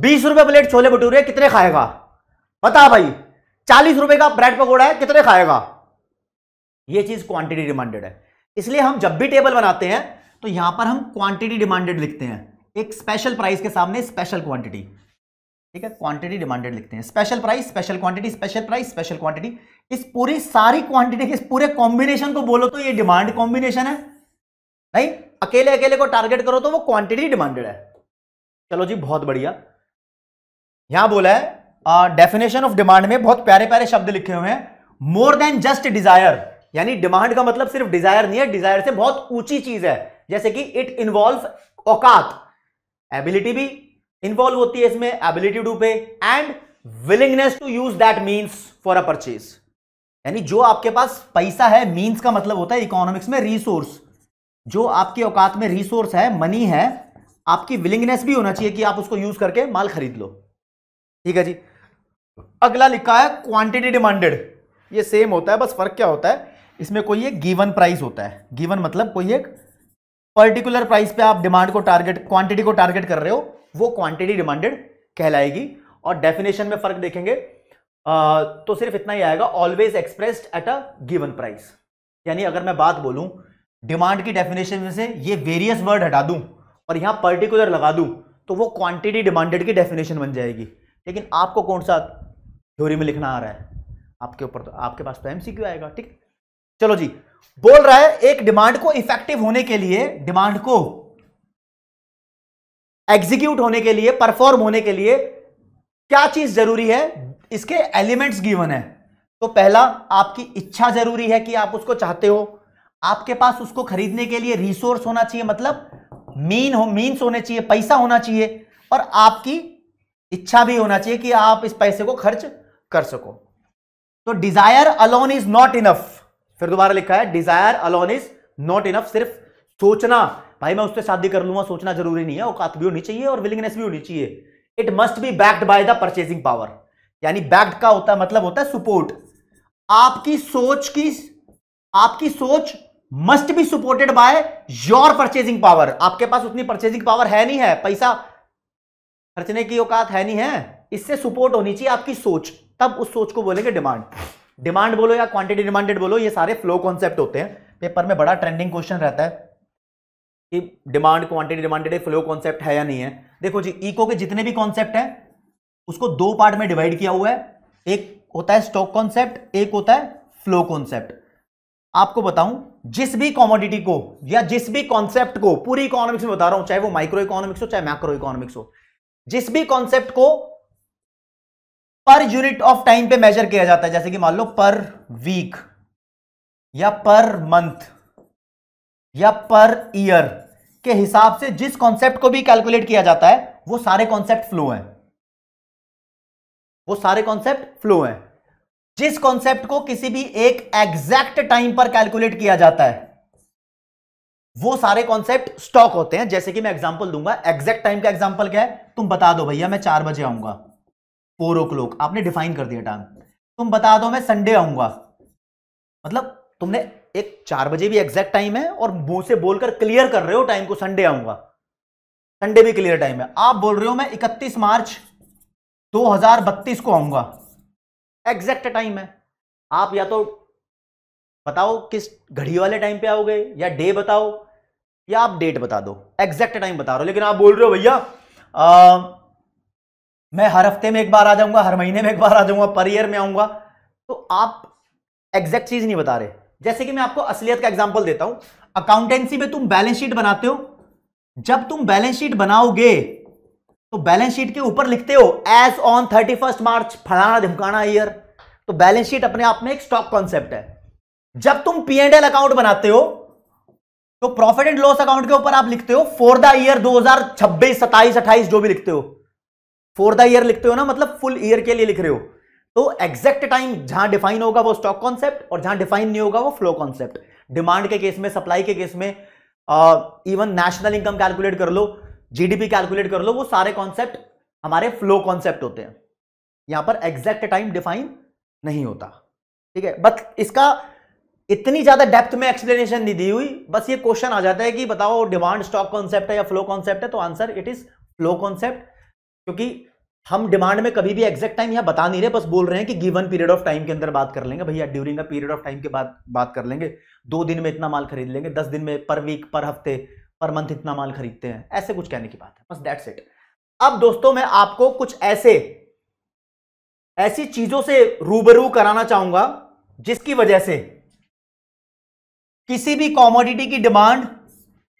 बीस रुपए प्लेट छोले भटूरे कितने खाएगा बता भाई चालीस रुपए का ब्रेड पकौड़ा है कितने खाएगा ये चीज क्वांटिटी डिमांडेड है इसलिए हम जब भी टेबल बनाते हैं तो यहां पर हम क्वांटिटी डिमांडेड लिखते हैं एक स्पेशल प्राइस के सामने स्पेशल क्वांटिटी ठीक है क्वांटिटी डिमांडेड लिखते हैं special price special quantity special price special quantity इस पूरी सारी क्वांटिटी के इस पूरे कॉम्बिनेशन को बोलो तो ये डिमांड कॉम्बिनेशन है नहीं अकेले अकेले को टारगेट करो तो वो क्वांटिटी डिमांडेड है चलो जी बहुत बढ़िया यहां बोला है डेफिनेशन ऑफ डिमांड में बहुत प्यारे प्यारे शब्द लिखे हुए हैं मोर देन जस्ट डिजायर यानी डिमांड का मतलब सिर्फ डिजायर नहीं है डिजायर से बहुत ऊंची चीज है जैसे कि इट इन्वॉल्व औकात एबिलिटी भी इन्वॉल्व होती है इसमें ability to pay and willingness to use that means for a purchase यानी जो आपके पास पैसा है मीन्स का मतलब होता है इकोनॉमिक्स में रिसोर्स जो आपके औकात में रिसोर्स है मनी है आपकी विलिंगनेस भी होना चाहिए कि आप उसको यूज करके माल खरीद लो ठीक है जी अगला लिखा है क्वांटिटी डिमांडेड ये सेम होता है बस फर्क क्या होता है इसमें कोई एक गिवन प्राइस होता है गिवन मतलब कोई एक पर्टिकुलर प्राइस पे आप डिमांड को टारगेट क्वांटिटी को टारगेट कर रहे हो वो क्वांटिटी डिमांडेड कहलाएगी और डेफिनेशन में फर्क देखेंगे आ, तो सिर्फ इतना ही आएगा always expressed at a given price यानी अगर मैं बात बोलूं डिमांड की डेफिनेशन में से ये वेरियस वर्ड हटा दूं और यहां पर्टिकुलर लगा दूं तो वो क्वांटिटी डिमांडेड की डेफिनेशन बन जाएगी लेकिन आपको कौन सा थ्योरी में लिखना आ रहा है आपके ऊपर तो आपके पास तो एमसीक्यू आएगा ठीक है चलो जी बोल रहा है एक डिमांड को इफेक्टिव होने के लिए डिमांड को एग्जीक्यूट होने के लिए परफॉर्म होने के लिए क्या चीज जरूरी है इसके एलिमेंट्स गिवन है तो पहला आपकी इच्छा जरूरी है कि आप उसको चाहते हो आपके पास उसको खरीदने के लिए रिसोर्स होना चाहिए मतलब मीन हो मीन्स होने चाहिए पैसा होना चाहिए और आपकी इच्छा भी होना चाहिए कि आप इस पैसे को खर्च कर सको तो desire alone is not enough फिर दोबारा लिखा है desire alone is not enough सिर्फ सोचना भाई मैं उससे शादी कर लूंगा सोचना जरूरी नहीं है औकात भी होनी चाहिए और विलिंगनेस भी होनी चाहिए it must be backed by the purchasing power यानी बैक्ड का होता मतलब होता है सपोर्ट आपकी सोच की आपकी सोच must be supported by your purchasing power आपके पास उतनी परचेजिंग पावर है नहीं है पैसा खर्चने की औकात है नहीं है इससे सपोर्ट होनी चाहिए आपकी सोच तब उस सोच को बोलेंगे डिमांड डिमांड बोलो या क्वांटिटी डिमांडेड बोलो ये सारे फ्लो कॉन्सेप्ट होते हैं पेपर में बड़ा ट्रेंडिंग क्वेश्चन रहता है कि demand quantity demanded flow concept है या नहीं है देखो जी इको के जितने भी कॉन्सेप्ट है उसको दो पार्ट में डिवाइड किया हुआ है एक होता है स्टॉक कॉन्सेप्ट एक होता है फ्लो कॉन्सेप्ट आपको बताऊं जिस भी कॉमोडिटी को या जिस भी कॉन्सेप्ट को पूरी इकोनॉमिक्स में बता रहा हूं चाहे वो माइक्रो इकोनॉमिक्स हो चाहे मैक्रो इकोनॉमिक्स हो जिस भी कॉन्सेप्ट को पर यूनिट ऑफ टाइम पे मेजर किया जाता है जैसे कि मान लो पर वीक या पर मंथ या पर ईयर के हिसाब से जिस कॉन्सेप्ट को भी कैलकुलेट किया जाता है वो सारे कॉन्सेप्ट फ्लो हैं वो सारे कॉन्सेप्ट फ्लो हैं जिस कॉन्सेप्ट को किसी भी एक एग्जैक्ट टाइम पर कैलकुलेट किया जाता है वो सारे कॉन्सेप्ट स्टॉक होते हैं जैसे कि मैं एग्जांपल दूंगा एग्जैक्ट टाइम का एग्जांपल क्या है तुम बता दो भैया मैं चार बजे आऊंगा फोर ओ क्लॉक आपने डिफाइन कर दिया टाइम तुम बता दो मैं संडे आऊंगा मतलब तुमने एक चार बजे भी एग्जैक्ट टाइम है और मुंह से बोलकर क्लियर कर रहे हो टाइम को संडे आऊंगा संडे भी क्लियर टाइम है आप बोल रहे हो मैं इकतीस मार्च 2032 को आऊंगा एग्जैक्ट टाइम है आप या तो बताओ किस घड़ी वाले टाइम पे आओगे या डे बताओ या आप डेट बता दो एग्जैक्ट टाइम बता रहे हो लेकिन आप बोल रहे हो भैया मैं हर हफ्ते में एक बार आ जाऊंगा हर महीने में एक बार आ जाऊंगा पर ईयर में आऊंगा तो आप एग्जैक्ट चीज नहीं बता रहे जैसे कि मैं आपको असलियत का एग्जाम्पल देता हूं अकाउंटेंसी में तुम बैलेंस शीट बनाते हो जब तुम बैलेंस शीट बनाओगे तो बैलेंस शीट के ऊपर लिखते हो as on thirty first March फलाना धमकाना ईयर तो बैलेंस शीट अपने आप में एक स्टॉक कॉन्सेप्ट है जब तुम पी एंड एल अकाउंट बनाते हो तो प्रॉफिट एंड लॉस अकाउंट के ऊपर आप लिखते हो फॉर द ईयर 2026 27 28 जो भी लिखते हो फॉर द ईयर लिखते हो ना मतलब फुल ईयर के लिए लिख रहे हो तो एग्जैक्ट टाइम जहां डिफाइन होगा वो स्टॉक कॉन्सेप्ट और जहां डिफाइन नहीं होगा वो फ्लो कॉन्सेप्ट डिमांड के केस में सप्लाई के केस में इवन नेशनल इनकम कैलकुलेट कर लो जीडीपी कैलकुलेट कर लो वो सारे कॉन्सेप्ट हमारे फ्लो कॉन्सेप्ट होते हैं यहां पर एग्जैक्ट टाइम डिफाइन नहीं होता ठीक है बस इसका इतनी ज्यादा डेप्थ में एक्सप्लेनेशन नहीं दी हुई बस ये क्वेश्चन आ जाता है कि बताओ डिमांड स्टॉक कॉन्सेप्ट है या फ्लो कॉन्सेप्ट है तो answer it is flow concept क्योंकि हम डिमांड में कभी भी एग्जैक्ट टाइम यहाँ बता नहीं रहे बस बोल रहे हैं कि गिवन पीरियड ऑफ टाइम के अंदर बात कर लेंगे भैया during a period of time के बाद बात कर लेंगे दो दिन में इतना माल खरीद लेंगे दस दिन में पर वीक पर हफ्ते पर मंथ इतना माल खरीदते हैं ऐसे कुछ कहने की बात है बस दैट्स इट अब दोस्तों मैं आपको कुछ ऐसे ऐसी चीजों से रूबरू कराना चाहूंगा जिसकी वजह से किसी भी कॉमोडिटी की डिमांड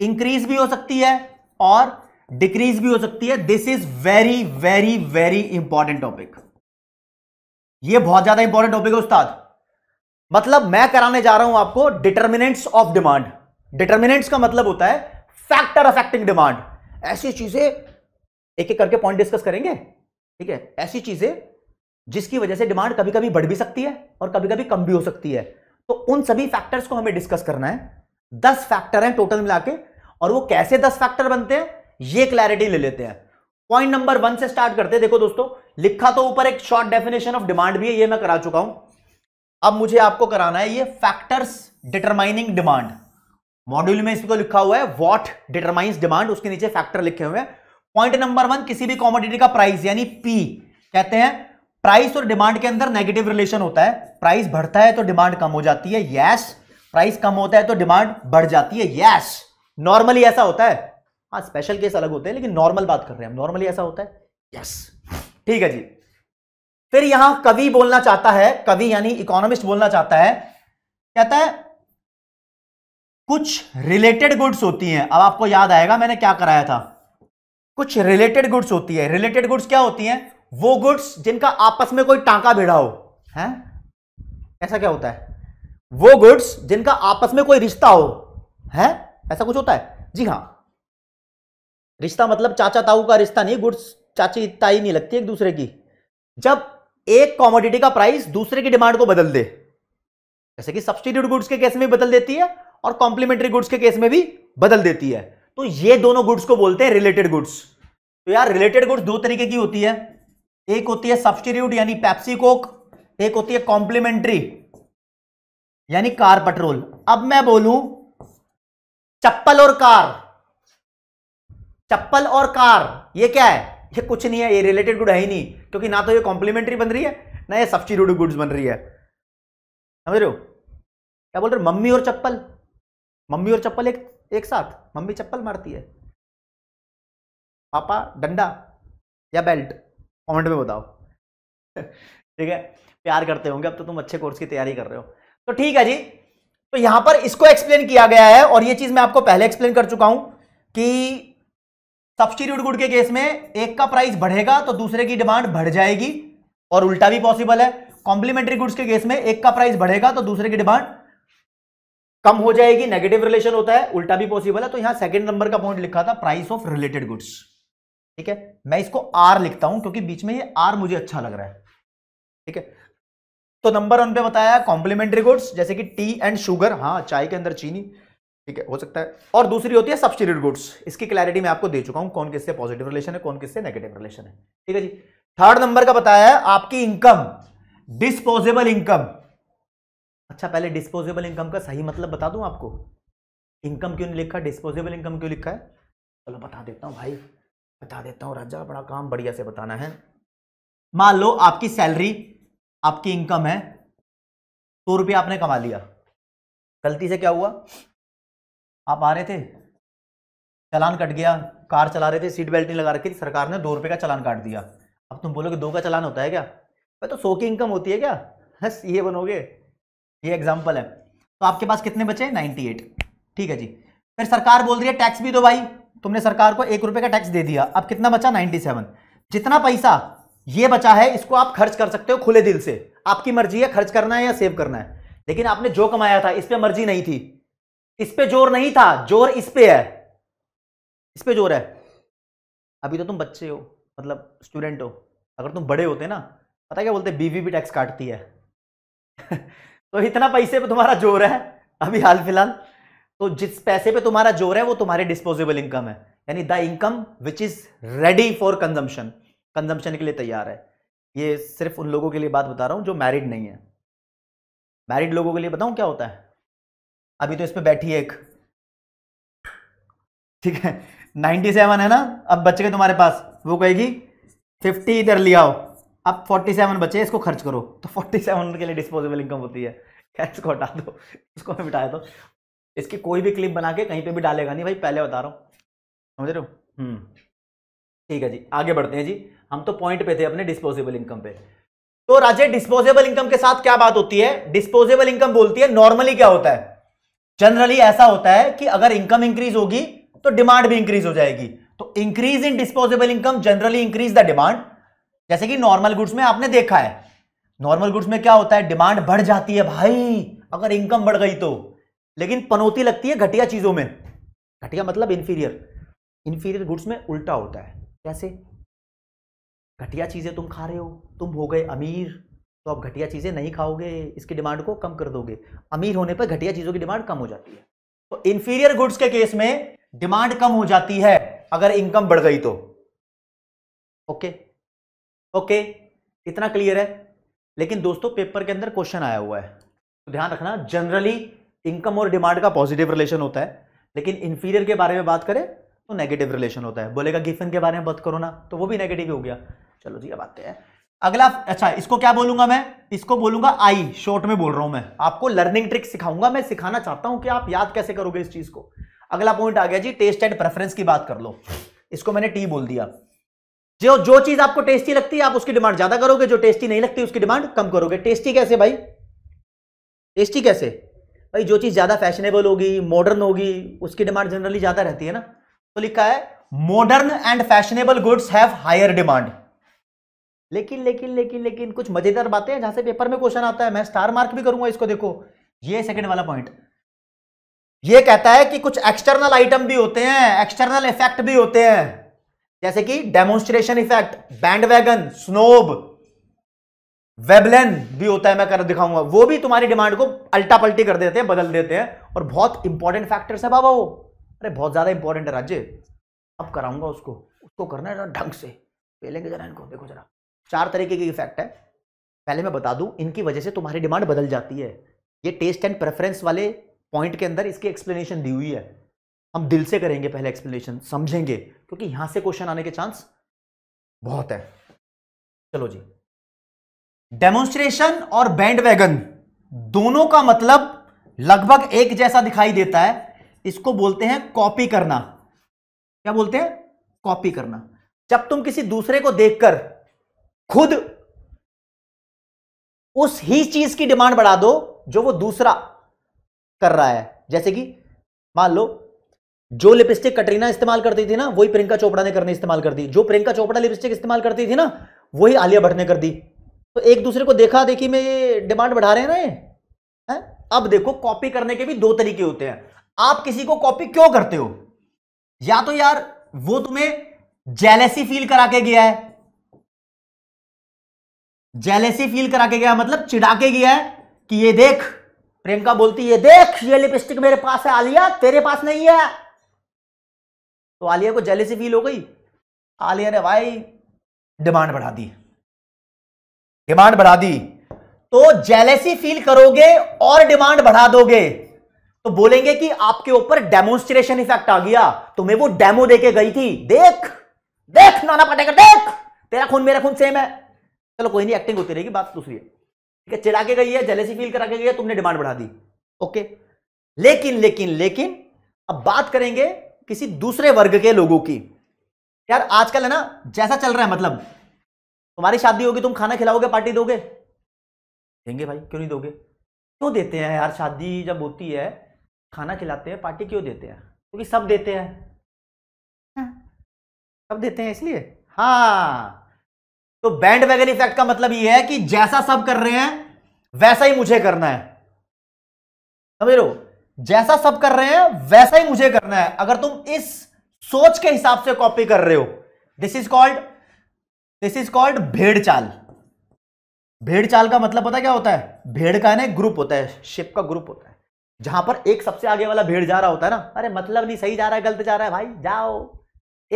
इंक्रीज भी हो सकती है और डिक्रीज भी हो सकती है this is very very very important topic ये बहुत ज्यादा इंपॉर्टेंट टॉपिक है उस्ताद मतलब मैं कराने जा रहा हूं आपको डिटर्मिनेंट्स ऑफ डिमांड डिटर्मिनेंट्स का मतलब होता है फैक्टर अफेक्टिंग डिमांड ऐसी चीजें एक एक करके पॉइंट डिस्कस करेंगे ठीक है ऐसी चीजें जिसकी वजह से डिमांड कभी कभी बढ़ भी सकती है और कभी कभी कम भी हो सकती है तो उन सभी फैक्टर्स को हमें डिस्कस करना है दस फैक्टर हैं टोटल मिला के और वो कैसे दस फैक्टर बनते हैं ये क्लैरिटी ले लेते हैं पॉइंट नंबर वन से स्टार्ट करते हैं देखो दोस्तों लिखा तो ऊपर एक शॉर्ट डेफिनेशन ऑफ डिमांड भी है ये मैं करा चुका हूं अब मुझे आपको कराना है ये फैक्टर्स डिटरमाइनिंग डिमांड मॉड्यूल में इसको लिखा हुआ है व्हाट डिटरमाइंस डिमांड उसके नीचे फैक्टर लिखे हुए हैं पॉइंट नंबर वन किसी भी कॉमोडिटी का प्राइस यानी पी कहते हैं प्राइस और डिमांड के अंदर नेगेटिव रिलेशन होता है प्राइस बढ़ता है तो डिमांड कम हो जाती है यस प्राइस कम होता है तो डिमांड बढ़ जाती है यस नॉर्मली ऐसा होता है हाँ स्पेशल केस अलग होते हैं लेकिन नॉर्मल बात कर रहे हैं हम नॉर्मली ऐसा होता है यस ठीक है जी फिर यहां कवि बोलना चाहता है कवि यानी इकोनॉमिस्ट बोलना चाहता है कहता है कुछ रिलेटेड गुड्स होती हैं अब आपको याद आएगा मैंने क्या कराया था कुछ रिलेटेड गुड्स होती है रिलेटेड गुड्स क्या होती हैं वो गुड्स जिनका आपस में कोई टांका भिड़ा हो है ऐसा क्या होता है वो गुड्स जिनका आपस में कोई रिश्ता हो है ऐसा कुछ होता है जी हाँ रिश्ता मतलब चाचा ताऊ का रिश्ता नहीं गुड्स चाची ताई नहीं लगती एक दूसरे की जब एक कॉमोडिटी का प्राइस दूसरे की डिमांड को बदल दे जैसे कि सब्सटीट्यूट गुड्स के केस में बदल देती है और कॉम्प्लीमेंट्री गुड्स के केस में भी बदल देती है तो ये दोनों गुड्स को बोलते हैं रिलेटेड गुड्स तो यार रिलेटेड गुड्स दो तरीके की होती है एक होती है सब्सटीट्यूट यानी पैप्सी कोक एक होती है कॉम्प्लीमेंट्री यानी कार पेट्रोल अब मैं बोलूं चप्पल और कार चप्पल और कार ये क्या है ये कुछ नहीं है ये रिलेटेड गुड है ही नहीं क्योंकि ना तो ये कॉम्प्लीमेंट्री बन रही है ना ये सब्सटीट्यूट गुड्स बन रही है समझ रहे हो क्या बोल रहे हो मम्मी और चप्पल मम्मी और चप्पल एक एक साथ मम्मी चप्पल मारती है पापा डंडा या बेल्ट कमेंट में बताओ *laughs* ठीक है प्यार करते होंगे अब तो तुम अच्छे कोर्स की तैयारी कर रहे हो तो ठीक है जी तो यहां पर इसको एक्सप्लेन किया गया है और ये चीज मैं आपको पहले एक्सप्लेन कर चुका हूं कि सब्सटीट्यूट गुड के केस में एक का प्राइस बढ़ेगा तो दूसरे की डिमांड बढ़ जाएगी और उल्टा भी पॉसिबल है कॉम्प्लीमेंट्री गुड्स के केस में एक का प्राइस बढ़ेगा तो दूसरे की डिमांड कम हो जाएगी नेगेटिव रिलेशन होता है उल्टा भी पॉसिबल है तो यहां सेकंड नंबर का पॉइंट लिखा था प्राइस ऑफ रिलेटेड गुड्स ठीक है मैं इसको आर लिखता हूं क्योंकि बीच में ये आर मुझे अच्छा लग रहा है ठीक है तो नंबर वन पे बताया कॉम्प्लीमेंट्री गुड्स जैसे कि टी एंड शुगर हाँ चाय के अंदर चीनी ठीक है हो सकता है और दूसरी होती है सब्सिट्यूट गुड्स इसकी क्लैरिटी मैं आपको दे चुका हूं कौन किससे पॉजिटिव रिलेशन है कौन किससे नेगेटिव रिलेशन है ठीक है जी थर्ड नंबर का बताया है आपकी इनकम डिस्पोजेबल इनकम अच्छा पहले डिस्पोजेबल इनकम का सही मतलब बता दूं आपको इनकम क्यों नहीं लिखा डिस्पोजेबल इनकम क्यों लिखा है चलो बता देता हूं भाई बता देता हूं राजा बड़ा काम बढ़िया से बताना है मान लो आपकी सैलरी आपकी इनकम है सौ तो रुपया आपने कमा लिया गलती से क्या हुआ आप आ रहे थे चलान कट गया कार चला रहे थे सीट बेल्ट नहीं लगा रखी थी सरकार ने दो रुपये का चलान काट दिया अब तुम बोलोगे दो का चलान होता है क्या भाई तो सौ की इनकम होती है क्या बस ये बनोगे ये एग्जाम्पल है तो आपके पास कितने बचे नाइन्टी एट ठीक है जी फिर सरकार बोल रही है टैक्स भी दो भाई तुमने सरकार को एक रुपये का टैक्स दे दिया अब कितना बचा नाइन्टी सेवन जितना पैसा ये बचा है इसको आप खर्च कर सकते हो खुले दिल से आपकी मर्जी है खर्च करना है या सेव करना है लेकिन आपने जो कमाया था इस पर मर्जी नहीं थी इस पे जोर नहीं था जोर इस पे है इस पे जोर है अभी तो तुम बच्चे हो मतलब स्टूडेंट हो अगर तुम बड़े होते ना पता क्या बोलते बीवी भी टैक्स काटती है *laughs* तो इतना पैसे पे तुम्हारा जोर है अभी हाल फिलहाल तो जिस पैसे पे तुम्हारा जोर है वो तुम्हारे डिस्पोजेबल इनकम है यानी the income which is ready for consumption consumption के लिए तैयार है ये सिर्फ उन लोगों के लिए बात बता रहा हूं जो मैरिड नहीं है मैरिड लोगों के लिए बताऊं क्या होता है अभी तो इस पर बैठी है एक ठीक है नाइन्टी सेवन है ना अब बच्चे के तुम्हारे पास वो कहेगी फिफ्टी इधर ले आओ अब फोर्टी सेवन बचे इसको खर्च करो तो फोर्टी सेवन के लिए डिस्पोजेबल इनकम होती है खैर इसको हटा दो इसको मैं बिठा दो तो। इसकी कोई भी क्लिप बना के कहीं पे भी डालेगा नहीं भाई पहले बता रहा हूँ समझ रहे हो हम्म। ठीक है जी आगे बढ़ते हैं जी हम तो पॉइंट पे थे अपने डिस्पोजेबल इनकम पे तो राजे डिस्पोजेबल इनकम के साथ क्या बात होती है डिस्पोजेबल इनकम बोलती है नॉर्मली क्या होता है जनरली ऐसा होता है कि अगर इनकम इंक्रीज होगी तो डिमांड भी इंक्रीज हो जाएगी तो increase in disposable income generally increase the demand जैसे कि नॉर्मल गुड्स में आपने देखा है नॉर्मल गुड्स में क्या होता है डिमांड बढ़ जाती है भाई अगर इनकम बढ़ गई तो लेकिन पनौती लगती है घटिया चीजों में घटिया मतलब इंफीरियर इंफीरियर गुड्स में उल्टा होता है कैसे घटिया चीजें तुम खा रहे हो तुम हो गए अमीर तो आप घटिया चीज़ें नहीं खाओगे इसकी डिमांड को कम कर दोगे अमीर होने पर घटिया चीज़ों की डिमांड कम हो जाती है तो इन्फीरियर गुड्स के केस में डिमांड कम हो जाती है अगर इनकम बढ़ गई तो ओके ओके इतना क्लियर है लेकिन दोस्तों पेपर के अंदर क्वेश्चन आया हुआ है तो ध्यान रखना जनरली इनकम और डिमांड का पॉजिटिव रिलेशन होता है लेकिन इन्फीरियर के बारे में बात करें तो नेगेटिव रिलेशन होता है बोलेगा गिफिन के बारे में बात करो ना तो वो भी नेगेटिव हो गया चलो जी अब आते हैं अगला अच्छा इसको क्या बोलूंगा मैं इसको बोलूंगा आई शॉर्ट में बोल रहा हूं मैं आपको लर्निंग ट्रिक सिखाऊंगा मैं सिखाना चाहता हूं कि आप याद कैसे करोगे इस चीज को अगला पॉइंट आ गया जी टेस्ट एंड प्रेफरेंस की बात कर लो इसको मैंने टी बोल दिया जो जो चीज आपको टेस्टी लगती है आप उसकी डिमांड ज्यादा करोगे जो टेस्टी नहीं लगती उसकी डिमांड कम करोगे टेस्टी कैसे भाई टेस्टी कैसे भाई जो चीज ज्यादा फैशनेबल होगी मॉडर्न होगी उसकी डिमांड जनरली ज्यादा रहती है ना तो लिखा है modern and fashionable goods have higher demand लेकिन लेकिन लेकिन लेकिन कुछ मजेदार बातें जहां से पेपर में क्वेश्चन आता है मैं स्टार मार्क भी करूंगा इसको देखो ये सेकंड वाला पॉइंट ये कहता है कि कुछ एक्सटर्नल आइटम भी होते हैं एक्सटर्नल इफेक्ट भी होते हैं जैसे कि demonstration effect bandwagon snob Veblen भी होता है मैं कर दिखाऊंगा वो भी तुम्हारी डिमांड को अल्टा पल्टी कर देते हैं बदल देते हैं और बहुत इंपॉर्टेंट फैक्टर्स है बाबा वो अरे बहुत ज़्यादा इंपॉर्टेंट है राज्य अब कराऊंगा उसको उसको करना है ढंग से पहले के जरा इनको देखो जरा चार तरीके की इफेक्ट है पहले मैं बता दूं इनकी वजह से तुम्हारी डिमांड बदल जाती है ये टेस्ट एंड प्रेफरेंस वाले पॉइंट के अंदर इसकी एक्सप्लेनेशन दी हुई है हम दिल से करेंगे पहले एक्सप्लेनेशन समझेंगे क्योंकि यहां से क्वेश्चन आने के चांस बहुत है चलो जी डेमोन्स्ट्रेशन और बैंड वैगन दोनों का मतलब लगभग एक जैसा दिखाई देता है इसको बोलते हैं कॉपी करना क्या बोलते हैं कॉपी करना जब तुम किसी दूसरे को देखकर खुद उस ही चीज की डिमांड बढ़ा दो जो वो दूसरा कर रहा है जैसे कि मान लो जो लिपस्टिक कटरीना इस्तेमाल करती थी ना वही प्रियंका चोपड़ा ने करने इस्तेमाल कर दी जो प्रियंका चोपड़ा लिपस्टिक इस्तेमाल करती थी ना वही आलिया भट्ट ने कर दी तो एक दूसरे को देखा देखी में ये डिमांड बढ़ा रहे हैं ना ये है? अब देखो कॉपी करने के भी दो तरीके होते हैं आप किसी को कॉपी क्यों करते हो या तो यार वो तुम्हें जेलेसी फील करा के गया है जेलेसी फील करा के गया मतलब चिड़ा के गया है कि ये देख प्रियंका बोलती ये देख ये लिपस्टिक मेरे पास है आलिया तेरे पास नहीं है तो आलिया को जेलेसी फील हो गई आलिया ने भाई डिमांड बढ़ा दी डिमांड बढ़ा दी तो जेलेसी फील करोगे और डिमांड बढ़ा दोगे तो बोलेंगे कि आपके ऊपर डेमोन्स्ट्रेशन इफेक्ट आ गया तुम्हें वो डेमो देके गई थी देख देख नाना पटेकर देख तेरा खून मेरा खून सेम है चलो कोई नहीं एक्टिंग होती रहेगी बात दूसरी है ठीक है चिड़ा के गई है जलेसी फील करा के गई है तुमने डिमांड बढ़ा दी ओके लेकिन लेकिन लेकिन अब बात करेंगे किसी दूसरे वर्ग के लोगों की यार आजकल है ना जैसा चल रहा है मतलब तुम्हारी शादी होगी तुम खाना खिलाओगे पार्टी दोगे देंगे भाई क्यों नहीं दोगे क्यों देते हैं यार शादी जब होती है खाना खिलाते हैं पार्टी क्यों देते हैं क्योंकि सब देते हैं हाँ। सब देते हैं इसलिए हाँ तो बैंड वैगन इफेक्ट का मतलब यह है कि जैसा सब कर रहे हैं वैसा ही मुझे करना है समझ लो जैसा सब कर रहे हैं वैसा ही मुझे करना है अगर तुम इस सोच के हिसाब से कॉपी कर रहे हो this is called this is called भेड़ चाल भेड़ चाल का मतलब पता क्या होता है भेड़ का ना ग्रुप होता है शिप का ग्रुप होता है जहां पर एक सबसे आगे वाला भेड़ जा रहा होता है ना अरे मतलब नहीं सही जा रहा है गलत जा रहा है भाई जाओ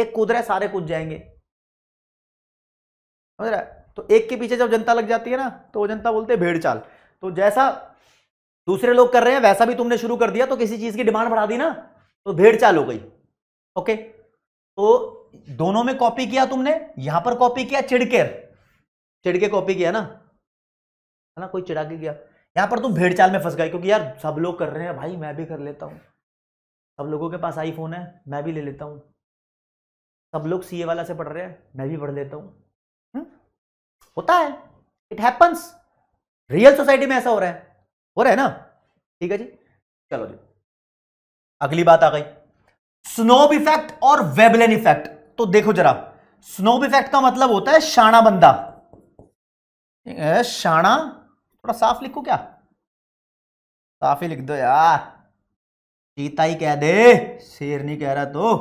एक कूद रहे सारे कूद जाएंगे समझ रहा है तो एक के पीछे जब जनता लग जाती है ना तो वो जनता बोलते हैं भेड़ चाल तो जैसा दूसरे लोग कर रहे हैं वैसा भी तुमने शुरू कर दिया तो किसी चीज़ की डिमांड बढ़ा दी ना तो भेड़ चाल हो गई ओके तो दोनों में कॉपी किया तुमने यहां पर कॉपी किया चिड़केर चिड़के कॉपी किया ना है ना कोई चिड़ा के गया यहाँ पर तुम भेड़ चाल में फंस गए क्योंकि यार सब लोग कर रहे हैं भाई मैं भी कर लेता हूँ सब लोगों के पास आईफोन है मैं भी ले लेता हूँ सब लोग सीए वाला से पढ़ रहे हैं मैं भी पढ़ लेता हूँ होता है इट हैपन्स रियल सोसाइटी में ऐसा हो रहा है हो रहा है ना ठीक है जी चलो जी अगली बात आ गई स्नोब इफेक्ट और वेबलेन इफेक्ट तो देखो जरा स्नोब इफेक्ट का मतलब होता है शाणा बंदा शाणा थोड़ा साफ लिखो क्या साफ ही लिख दो यार चीता ही कह दे शेर नहीं कह रहा तो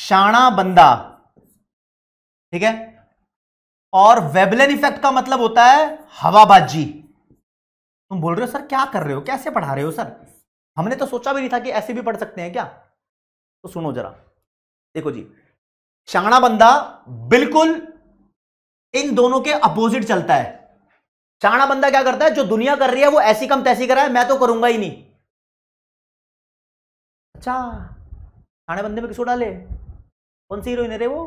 शाणा बंदा ठीक है और वेबलेन इफेक्ट का मतलब होता है हवाबाजी तुम बोल रहे हो सर क्या कर रहे हो कैसे पढ़ा रहे हो सर हमने तो सोचा भी नहीं था कि ऐसे भी पढ़ सकते हैं क्या तो सुनो जरा देखो जी शांगड़ा बंदा बिल्कुल इन दोनों के अपोजिट चलता है चांगा बंदा क्या करता है जो दुनिया कर रही है वो ऐसी कम तैसी करा है मैं तो करूंगा ही नहीं अच्छा चाणा बंदे में किसो डाले कौन सी हीरोइन है रे वो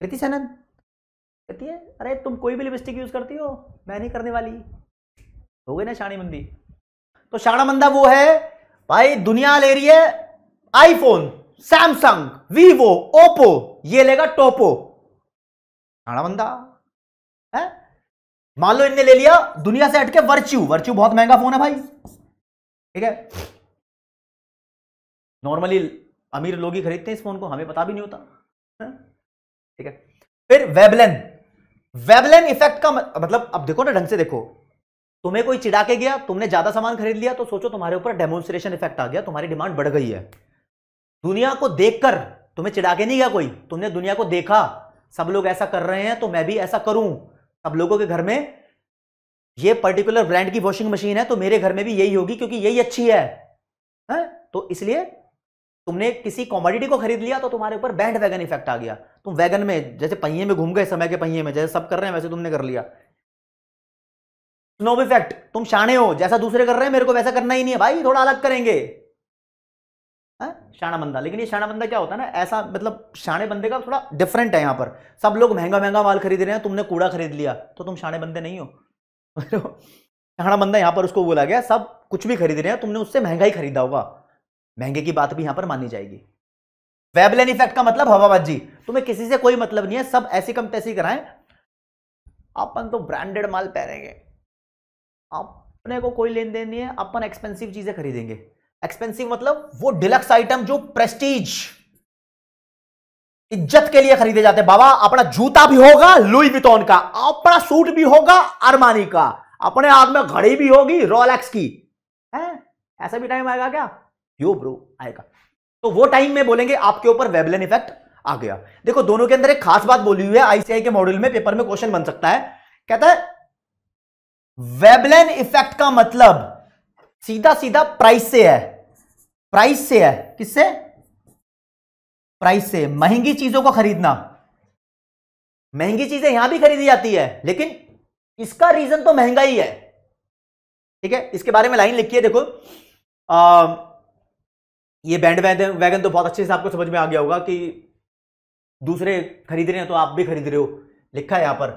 कृति सनन कहती है अरे तुम कोई भी लिपस्टिक यूज़ करती हो मैं नहीं करने वाली हो गई ना शाणी मंदी तो शाणा मंदा वो है भाई दुनिया ले रही है आईफोन सैमसंग वीवो ओप्पो ये लेगा टोपो शाणा मंदा है मान लो इनने ले लिया दुनिया से हटके वर्च्यू वर्च्यू बहुत महंगा फोन है भाई ठीक है नॉर्मली अमीर लोग ही खरीदते हैं इस फोन को हमें पता भी नहीं होता ठीक है फिर वेबलेन वेबलेन इफेक्ट का मतलब अब देखो ना ढंग से देखो तुम्हें कोई चिड़ा के गया तुमने ज्यादा सामान खरीद लिया तो सोचो तुम्हारे ऊपर डेमोन्स्ट्रेशन इफेक्ट आ गया तुम्हारी डिमांड बढ़ गई है दुनिया को देखकर तुम्हें चिड़ा के नहीं गया कोई तुमने दुनिया को देखा सब लोग ऐसा कर रहे हैं तो मैं भी ऐसा करूं सब लोगों के घर में ये पर्टिकुलर ब्रांड की वॉशिंग मशीन है तो मेरे घर में भी यही होगी क्योंकि यही अच्छी है, है? हाँ? तो इसलिए तुमने किसी कॉमोडिटी को खरीद लिया तो तुम्हारे ऊपर बैंड वैगन इफेक्ट आ गया तुम वैगन में जैसे पहिए में घूम गए समय के पहिए में जैसे सब कर रहे हैं वैसे तुमने कर लिया स्नोब इफेक्ट तुम शाणे हो जैसा दूसरे कर रहे हैं मेरे को वैसा करना ही नहीं है भाई थोड़ा अलग करेंगे हाँ? शाणा बंदा लेकिन ये शाणा बंदा क्या होता है ना ऐसा मतलब शाणे बंदे का थोड़ा डिफरेंट है यहां पर सब लोग महंगा महंगा माल खरीद रहे हैं तुमने कूड़ा खरीद लिया तो तुम शाणे बंदे नहीं हो *laughs* शाणा बंदा यहां पर उसको बोला गया सब कुछ भी खरीद रहे हैं तुमने उससे महंगा ही खरीदा होगा महंगे की बात भी यहां पर मानी जाएगी वेबलेन इफेक्ट का मतलब हवाबाजी तुम्हें किसी से कोई मतलब नहीं है सब ऐसी कम तैसी कराएं अपन तो ब्रांडेड माल पहनेंगे अपने को कोई लेन देन नहीं है अपन एक्सपेंसिव चीजें खरीदेंगे एक्सपेंसिव मतलब वो डिलक्स आइटम जो प्रेस्टीज इज्जत के लिए खरीदे जाते बाबा अपना जूता भी होगा लुई विटोन का अपना सूट भी होगा अरमानी का अपने हाथ में घड़ी भी होगी रोलैक्स की है ऐसा भी टाइम आएगा क्या यो ब्रो आएगा तो वो टाइम में बोलेंगे आपके ऊपर वेबलेन इफेक्ट आ गया देखो दोनों के अंदर एक खास बात बोली हुई है आईसीआई के मॉड्यूल में पेपर में क्वेश्चन बन सकता है कहता है वेबलेन इफेक्ट का मतलब सीधा सीधा प्राइस से है प्राइस से है किससे प्राइस से महंगी चीजों को खरीदना महंगी चीजें यहां भी खरीदी जाती है लेकिन इसका रीजन तो महंगा ही है ठीक है इसके बारे में लाइन लिखी है देखो आ, ये बैंड वैगन तो बहुत अच्छे से आपको समझ में आ गया होगा कि दूसरे खरीद रहे हैं तो आप भी खरीद रहे हो लिखा है यहां पर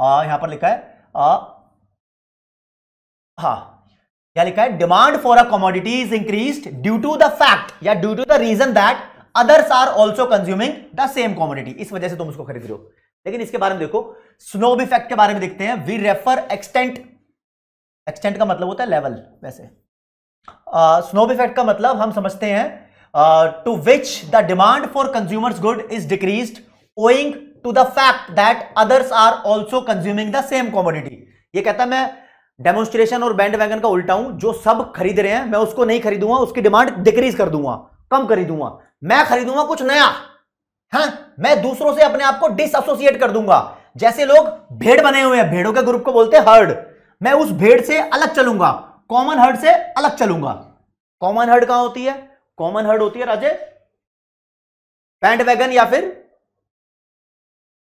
आ, यहां पर लिखा है आ, हा क्या लिखा है demand for a commodity is increase due to the fact या due to the reason that others are also consuming the same commodity इस वजह से तुम उसको खरीद रहे हो लेकिन इसके बारे में देखो स्नो इफेक्ट के बारे में देखते हैं वी रेफर एक्सटेंट एक्सटेंट का मतलब होता है लेवल वैसे स्नोब uh, इफेक्ट का मतलब हम समझते हैं to which the demand for consumers good is decrease owing to the fact that others are also consuming the same commodity ये कहता मैं डेमोन्स्ट्रेशन और बैंड वैगन का उल्टा हूं जो सब खरीद रहे हैं मैं उसको नहीं खरीदूंगा उसकी डिमांड डिक्रीज कर दूंगा कम खरीदूंगा मैं खरीदूंगा कुछ नया है हाँ? मैं दूसरों से अपने आप को डिसोसिएट कर दूंगा जैसे लोग भेड़ बने हुए हैं भेड़ों के ग्रुप को बोलते हैं हर्ड मैं उस भेड़ से अलग चलूंगा कॉमन हर्ड से अलग चलूंगा कॉमन हर्ड कहां होती है कॉमन हर्ड होती है राजे पैंट वैगन या फिर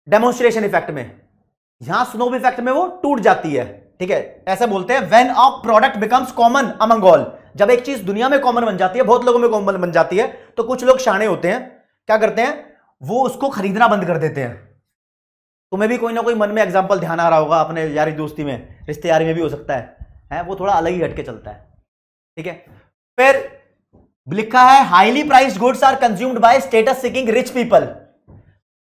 डेमोन्स्ट्रेशन इफेक्ट में यहां स्नो इफेक्ट में वो टूट जाती है ठीक है ऐसे बोलते हैं when a product becomes common among all जब एक चीज दुनिया में कॉमन बन जाती है बहुत लोगों में कॉमन बन जाती है तो कुछ लोग शाणे होते हैं क्या करते हैं वो उसको खरीदना बंद कर देते हैं तुम्हें भी कोई ना कोई मन में एग्जाम्पल ध्यान आ रहा होगा अपने यारी दोस्ती में रिश्तेदारी में भी हो सकता है है वो थोड़ा अलग ही हटके चलता है ठीक है फिर लिखा है highly price goods are consumed by status seeking rich people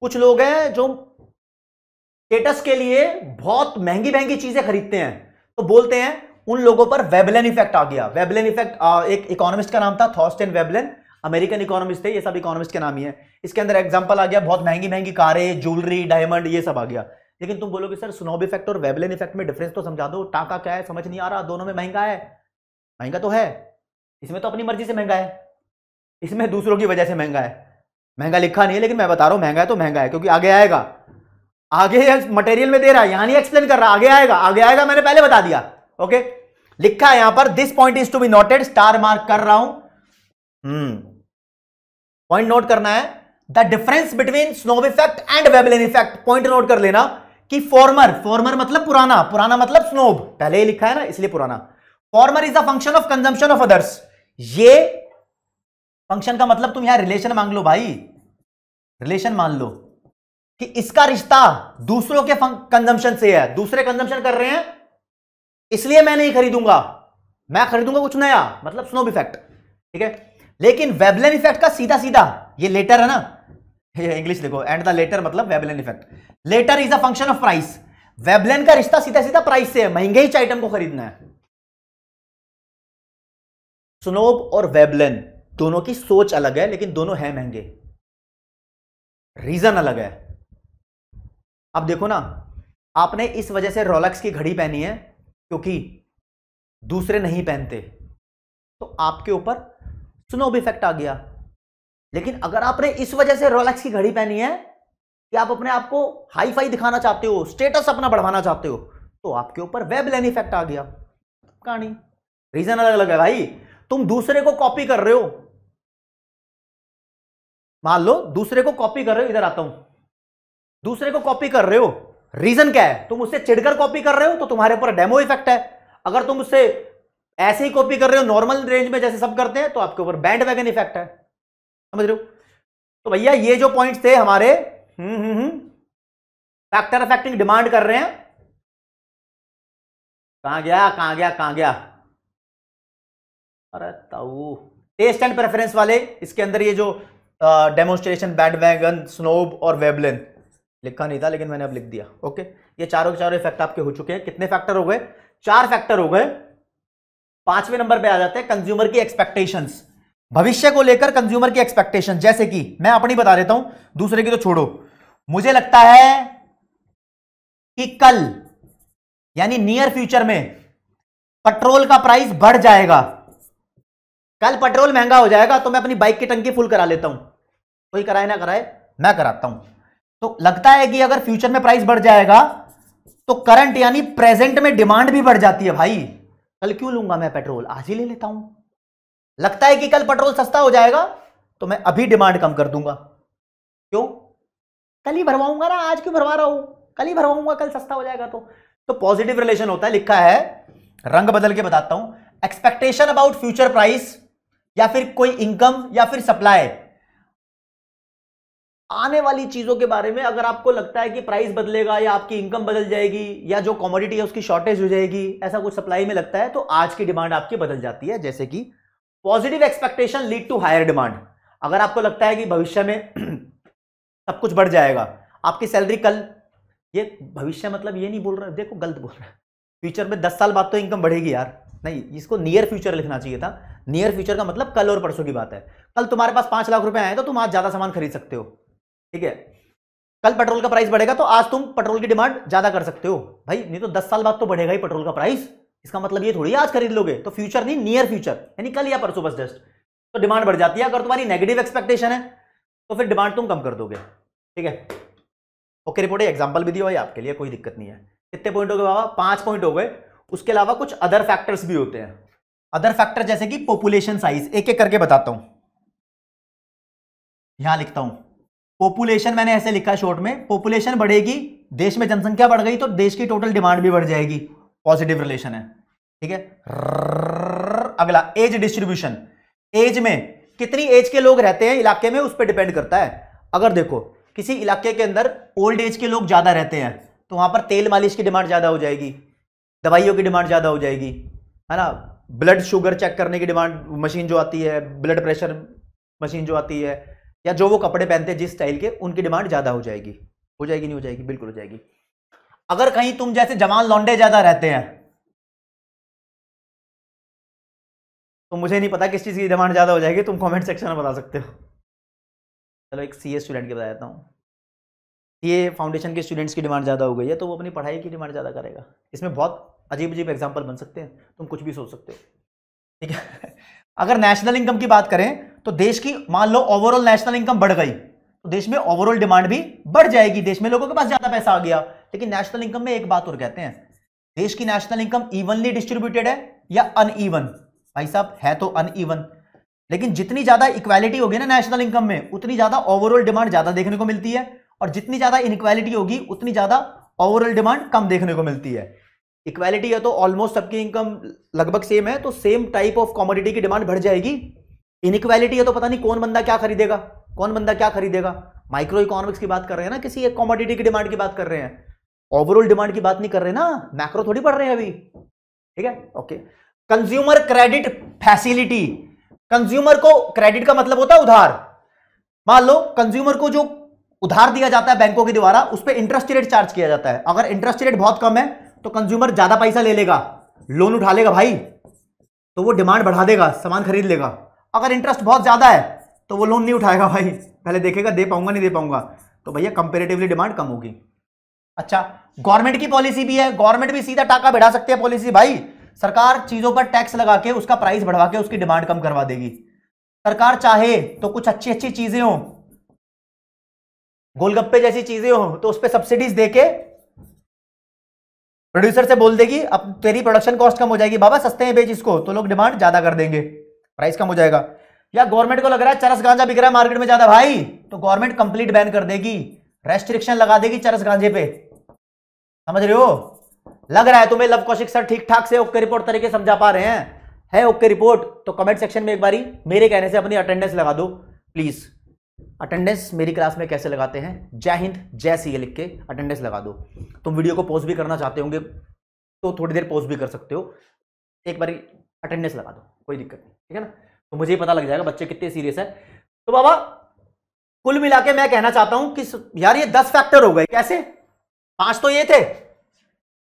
कुछ लोग हैं जो स्टेटस के लिए बहुत महंगी महंगी चीजें खरीदते हैं तो बोलते हैं उन लोगों पर वेबलेन इफेक्ट आ गया वेबलेन इफेक्ट एक इकोनॉमिस्ट का नाम था थॉस्टेन वेबलेन अमेरिकन इकोनॉमिस्ट थे ये सब इकोनॉमिस्ट के नाम ही है इसके अंदर एग्जाम्पल आ गया बहुत महंगी महंगी कारें ज्वेलरी डायमंड ये सब आ गया लेकिन तुम बोलोगे सर स्नोब इफेक्ट और वेबलेन इफेक्ट में डिफरेंस तो समझा दो टाका क्या है समझ नहीं आ रहा दोनों में महंगा है महंगा तो है इसमें तो अपनी मर्जी से महंगा है इसमें दूसरों की वजह से महंगा है महंगा लिखा नहीं है लेकिन मैं बता रहा हूँ महंगा है तो महंगा है क्योंकि आगे आएगा आगे मटेरियल में दे रहा है यहाँ नहीं एक्सप्लेन कर रहा आगे आएगा आगे आएगा मैंने पहले बता दिया ओके लिखा है यहां पर this point is to be noted star mark कर रहा हूं पॉइंट नोट करना है the difference between snob effect and Veblen effect point note कर लेना कि फॉर्मर फॉर्मर मतलब पुराना पुराना मतलब स्नोब पहले ही लिखा है ना इसलिए पुराना former is a function of consumption of others ये फंक्शन का मतलब तुम यहां रिलेशन मांग लो भाई रिलेशन मान लो कि इसका रिश्ता दूसरों के कंजम्पशन से है दूसरे कंजम्पशन कर रहे हैं इसलिए मैं नहीं खरीदूंगा मैं खरीदूंगा कुछ नया मतलब स्नोब इफेक्ट ठीक है लेकिन वेबलेन इफेक्ट का सीधा सीधा ये लेटर है ना इंग्लिश देखो एंड द लेटर मतलब Veblen effect latter is a function of price Veblen का रिश्ता सीधा सीधा प्राइस से है महंगे ही आइटम को खरीदना है सुनोब और वेबलेन दोनों की सोच अलग है लेकिन दोनों है महंगे रीजन अलग है अब देखो ना आपने इस वजह से रोलक्स की घड़ी पहनी है क्योंकि दूसरे नहीं पहनते तो आपके ऊपर स्नोब इफेक्ट आ गया लेकिन अगर आपने इस वजह से रोलैक्स की घड़ी पहनी है कि आप अपने आप को हाई फाई दिखाना चाहते हो स्टेटस अपना बढ़वाना चाहते हो तो आपके ऊपर वेब लेन इफेक्ट आ गया कहानी रीजन अलग अलग है भाई तुम दूसरे को कॉपी कर रहे हो मान लो दूसरे को कॉपी कर रहे हो इधर आता हूं दूसरे को कॉपी कर रहे हो रीजन क्या है तुम उससे चिड़कर कॉपी कर रहे हो तो तुम्हारे ऊपर डेमो इफेक्ट है अगर तुम उससे ऐसे ही कॉपी कर रहे हो नॉर्मल रेंज में जैसे सब करते हैं तो आपके ऊपर बैंड वैगन इफेक्ट है समझ रहे हो तो भैया ये जो पॉइंट्स थे हमारे फैक्टर अफेक्टिंग डिमांड कर रहे हैं कहा गया कहा गया कहा गया अरे ताऊ टेस्ट एंड प्रेफरेंस वाले इसके अंदर ये जो डेमोन्स्ट्रेशन बैड वैगन स्नोब और वेबलिन लिखा नहीं था लेकिन मैंने अब लिख दिया ओके ये चारों के चारों इफेक्ट आपके हो चुके हैं कितने फैक्टर हो गए चार फैक्टर हो गए पांचवें नंबर पे आ जाते हैं कंज्यूमर की एक्सपेक्टेशंस भविष्य को लेकर कंज्यूमर की एक्सपेक्टेशन जैसे कि मैं अपनी बता देता हूं दूसरे की तो छोड़ो मुझे लगता है कि कल यानी नियर फ्यूचर में पेट्रोल का प्राइस बढ़ जाएगा कल पेट्रोल महंगा हो जाएगा तो मैं अपनी बाइक की टंकी फुल करा लेता हूं कोई कराए ना कराए मैं कराता हूं तो लगता है कि अगर फ्यूचर में प्राइस बढ़ जाएगा तो करंट यानी प्रेजेंट में डिमांड भी बढ़ जाती है भाई कल क्यों लूंगा मैं पेट्रोल आज ही ले लेता हूं लगता है कि कल पेट्रोल सस्ता हो जाएगा तो मैं अभी डिमांड कम कर दूंगा क्यों कल ही भरवाऊंगा ना आज क्यों भरवा रहा हूं कल ही भरवाऊंगा कल सस्ता हो जाएगा तो तो पॉजिटिव रिलेशन होता है लिखा है रंग बदल के बताता हूं एक्सपेक्टेशन अबाउट फ्यूचर प्राइस या फिर कोई इनकम या फिर सप्लाई आने वाली चीजों के बारे में अगर आपको लगता है कि प्राइस बदलेगा या आपकी इनकम बदल जाएगी या जो कॉमोडिटी है उसकी शॉर्टेज हो जाएगी ऐसा कुछ सप्लाई में लगता है तो आज की डिमांड आपकी बदल जाती है जैसे कि positive expectation lead to higher demand अगर आपको लगता है कि भविष्य में *clears throat* सब कुछ बढ़ जाएगा आपकी सैलरी कल ये भविष्य मतलब ये नहीं बोल रहा देखो गलत बोल रहा है फ्यूचर में दस साल बाद तो इनकम बढ़ेगी यार नहीं इसको नियर फ्यूचर लिखना चाहिए था नियर फ्यूचर का मतलब कल और परसों की बात है कल तुम्हारे पास पांच लाख रुपए आए तो तुम आज ज़्यादा सामान खरीद सकते हो ठीक है कल पेट्रोल का प्राइस बढ़ेगा तो आज तुम पेट्रोल की डिमांड ज़्यादा कर सकते हो भाई नहीं तो दस साल बाद तो बढ़ेगा ही पेट्रोल का प्राइस इसका मतलब ये थोड़ी आज खरीद लोगे तो फ्यूचर नहीं नियर फ्यूचर यानी कल या परसों बस जस्ट तो डिमांड बढ़ जाती है अगर तुम्हारी नेगेटिव एक्सपेक्टेशन है तो फिर डिमांड तुम कम कर दोगे ठीक है ओके रिपोर्ट एग्जाम्पल भी दिया भाई आपके लिए कोई दिक्कत नहीं है कितने पॉइंट हो गए बाबा पांच पॉइंट हो गए उसके अलावा कुछ अदर फैक्टर्स भी होते हैं अदर फैक्टर जैसे कि पॉपुलेशन साइज एक एक करके बताता हूं यहां लिखता हूं पॉपुलेशन मैंने ऐसे लिखा शॉर्ट में पॉपुलेशन बढ़ेगी देश में जनसंख्या बढ़ गई तो देश की टोटल डिमांड भी बढ़ जाएगी पॉजिटिव रिलेशन है ठीक है अगला एज डिस्ट्रीब्यूशन एज में कितनी एज के लोग रहते हैं इलाके में उस पर डिपेंड करता है अगर देखो किसी इलाके के अंदर ओल्ड एज के लोग ज़्यादा रहते हैं तो वहां पर तेल मालिश की डिमांड ज़्यादा हो जाएगी दवाइयों की डिमांड ज़्यादा हो जाएगी है ना ब्लड शुगर चेक करने की डिमांड मशीन जो आती है ब्लड प्रेशर मशीन जो आती है या जो वो कपड़े पहनते हैं जिस स्टाइल के उनकी डिमांड ज़्यादा हो जाएगी हो जाएगी नहीं हो जाएगी बिल्कुल हो जाएगी अगर कहीं तुम जैसे जवान लौंडे ज्यादा रहते हैं तो मुझे नहीं पता किस चीज़ की डिमांड ज़्यादा हो जाएगी तुम कमेंट सेक्शन में बता सकते हो चलो एक सीए स्टूडेंट की बता देता हूँ ये फाउंडेशन के स्टूडेंट्स की डिमांड ज़्यादा हो गई है तो वो अपनी पढ़ाई की डिमांड ज़्यादा करेगा इसमें बहुत अजीब अजीब एग्जाम्पल बन सकते हैं तुम कुछ भी सोच सकते हो ठीक है *laughs* अगर नेशनल इनकम की बात करें तो देश की मान लो ओवरऑल नेशनल इनकम बढ़ गई तो देश में ओवरऑल डिमांड भी बढ़ जाएगी देश में लोगों के पास ज़्यादा पैसा आ गया लेकिन नेशनल इनकम में एक बात और कहते हैं देश की नेशनल इनकम इवनली डिस्ट्रीब्यूटेड है या अनईवन भाई साहब है तो अनईवन लेकिन जितनी ज्यादा इक्वालिटी होगी ना नेशनल इनकम में उतनी ज्यादा ओवरऑल डिमांड ज्यादा देखने को मिलती है और जितनी ज्यादा इनक्वालिटी होगी उतनी ज्यादा ओवरऑल डिमांड कम देखने को मिलती है इक्वालिटी है तो ऑलमोस्ट सबकी इनकम लगभग सेम है तो सेम टाइप ऑफ कॉमोडिटी की डिमांड बढ़ जाएगी इनक्वालिटी है तो पता नहीं कौन बंदा क्या खरीदेगा कौन बंदा क्या खरीदेगा माइक्रो इकोनॉमिक्स की बात कर रहे हैं ना किसी एक कॉमोडिटी की डिमांड की बात कर रहे हैं ओवरऑल डिमांड की बात नहीं कर रहे ना मैक्रो थोड़ी पढ़ रहे हैं अभी ठीक है okay consumer credit facility consumer को क्रेडिट का मतलब होता है उधार मान लो कंज्यूमर को जो उधार दिया जाता है बैंकों के द्वारा उस पर इंटरेस्ट रेट चार्ज किया जाता है अगर इंटरेस्ट रेट बहुत कम है तो कंज्यूमर ज्यादा पैसा ले लेगा लोन उठा लेगा भाई तो वो डिमांड बढ़ा देगा सामान खरीद लेगा अगर इंटरेस्ट बहुत ज्यादा है तो वो लोन नहीं उठाएगा भाई पहले देखेगा दे पाऊंगा नहीं दे पाऊंगा तो भैया कंपेरेटिवली डिमांड कम होगी अच्छा गवर्नमेंट की पॉलिसी भी है गवर्नमेंट भी सीधा टाका बढ़ा सकती है पॉलिसी भाई सरकार चीजों पर टैक्स लगा के उसका प्राइस बढ़वा के उसकी डिमांड कम करवा देगी सरकार चाहे तो कुछ अच्छी अच्छी चीजें हो गोलगप्पे जैसी चीजें हो तो उस पर सब्सिडीज देके प्रोड्यूसर से बोल देगी अब तेरी प्रोडक्शन कॉस्ट कम हो जाएगी बाबा सस्ते हैं बेच इसको तो लोग डिमांड ज्यादा कर देंगे प्राइस कम हो जाएगा या गवर्नमेंट को लग रहा है चरस गांजा बिक रहा है मार्केट में ज्यादा भाई तो गवर्नमेंट कंप्लीट बैन कर देगी रेस्ट्रिक्शन लगा देगी चरस गांजे पे समझ रहे हो लग रहा है तुम्हें लव कौशिक सर ठीक ठाक से ओके रिपोर्ट तरीके समझा पा रहे हैं है ओके रिपोर्ट तो कमेंट सेक्शन में एक बारी मेरे कहने से अपनी अटेंडेंस लगा दो प्लीज अटेंडेंस मेरी क्लास में कैसे लगाते हैं जय हिंद जय सी लिख के अटेंडेंस लगा दो तुम वीडियो को पोस्ट भी करना चाहते होंगे तो थोड़ी देर पोस्ट भी कर सकते हो एक बार अटेंडेंस लगा दो कोई दिक्कत नहीं ठीक है ना तो मुझे ही पता लग जाएगा बच्चे कितने सीरियस है तो बाबा कुल मिला के मैं कहना चाहता हूं कि यार ये दस फैक्टर हो गए कैसे पांच तो ये थे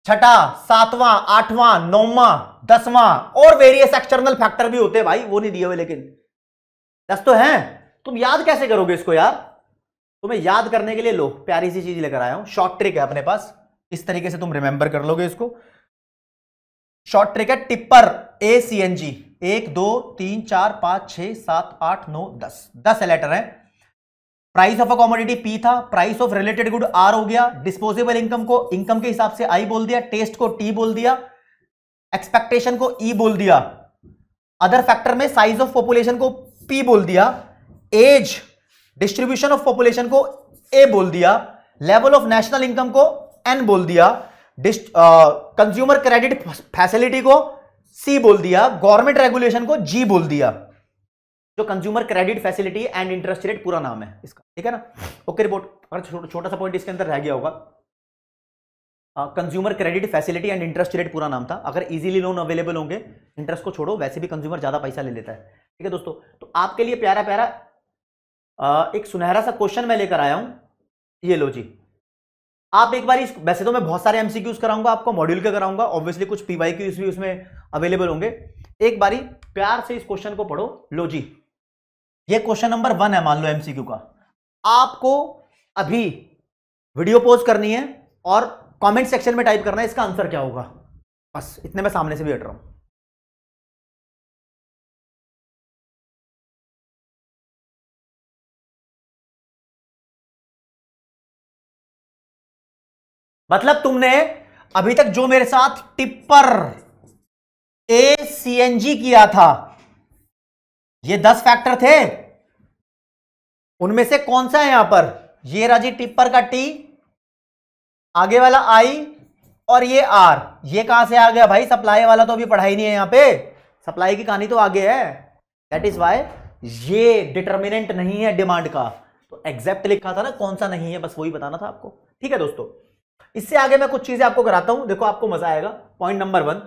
छठा सातवां आठवां नौवा दसवां और वेरियस एक्सटर्नल फैक्टर भी होते हैं भाई वो नहीं दिए हुए लेकिन दस तो हैं तुम याद कैसे करोगे इसको यार तुम्हें याद करने के लिए लो प्यारी सी चीज लेकर आया हूं शॉर्ट ट्रिक है अपने पास इस तरीके से तुम रिमेंबर कर लोगे इसको शॉर्ट ट्रिक है tipper A C N G एक दो तीन चार पांच छह सात आठ नौ दस दस लेटर है price of a commodity P था price of related good R हो गया डिस्पोजेबल इनकम को इनकम के हिसाब से आई बोल दिया टेस्ट को टी बोल दिया एक्सपेक्टेशन को ई e बोल दिया अदर फैक्टर में साइज ऑफ पॉपुलेशन को पी बोल दिया एज डिस्ट्रीब्यूशन ऑफ पॉपुलेशन को ए बोल दिया लेवल ऑफ नेशनल इनकम को एन बोल दिया कंज्यूमर क्रेडिट फैसिलिटी को सी बोल दिया गवर्नमेंट रेगुलेशन को जी बोल दिया जो consumer credit facility and interest rate पूरा नाम है इसका ठीक है ना ओके रिपोर्ट अगर छोटा छोटा सा पॉइंट इसके अंदर रह गया होगा consumer credit facility and interest rate पूरा नाम था अगर इजीली लोन अवेलेबल होंगे इंटरेस्ट को छोड़ो वैसे भी कंज्यूमर ज़्यादा पैसा ले लेता है ठीक है दोस्तों तो आपके लिए प्यारा प्यारा आ, एक सुनहरा सा क्वेश्चन मैं लेकर आया हूँ ये लो जी आप एक बार वैसे तो मैं बहुत सारे एमसीक्यूज कराऊंगा आपको मॉड्यूल के कराऊंगा ऑब्वियसली कुछ पीवाईक्यूज भी उसमें अवेलेबल होंगे एक बारी प्यार से इस क्वेश्चन को पढ़ो लो जी ये क्वेश्चन नंबर वन है मान लो एमसीक्यू का आपको अभी वीडियो पोज करनी है और कमेंट सेक्शन में टाइप करना है इसका आंसर क्या होगा बस इतने में सामने से भी हट रहा हूं मतलब तुमने अभी तक जो मेरे साथ टिप्पर ए सी एन जी किया था ये दस फैक्टर थे उनमें से कौन सा है यहां पर ये राजी टिप्पर का टी आगे वाला आई और ये आर ये कहां से आ गया भाई सप्लाई वाला तो अभी पढ़ाई नहीं है यहां पे सप्लाई की कहानी तो आगे है दैट इज वाई ये डिटर्मिनेंट नहीं है डिमांड का तो एग्जैक्ट लिखा था ना कौन सा नहीं है बस वही बताना था आपको ठीक है दोस्तों इससे आगे मैं कुछ चीजें आपको कराता हूं देखो आपको मजा आएगा पॉइंट नंबर वन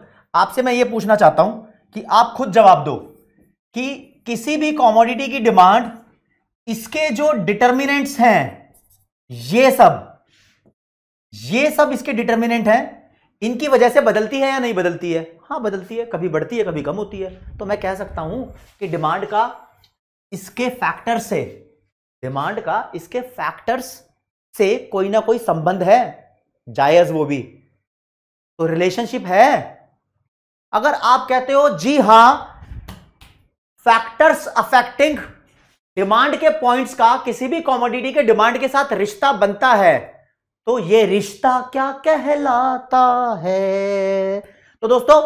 आपसे मैं ये पूछना चाहता हूं कि आप खुद जवाब दो कि किसी भी कॉमोडिटी की डिमांड इसके जो डिटर्मिनेंट्स हैं ये सब ये सब इसके डिटर्मिनेंट हैं इनकी वजह से बदलती है या नहीं बदलती है हाँ बदलती है कभी बढ़ती है कभी कम होती है तो मैं कह सकता हूं कि डिमांड का इसके फैक्टर से डिमांड का इसके फैक्टर्स से कोई ना कोई संबंध है जायज वो भी तो रिलेशनशिप है अगर आप कहते हो जी हां फैक्टर्स अफेक्टिंग डिमांड के पॉइंट्स का किसी भी कॉमोडिटी के डिमांड के साथ रिश्ता बनता है तो ये रिश्ता क्या कहलाता है तो दोस्तों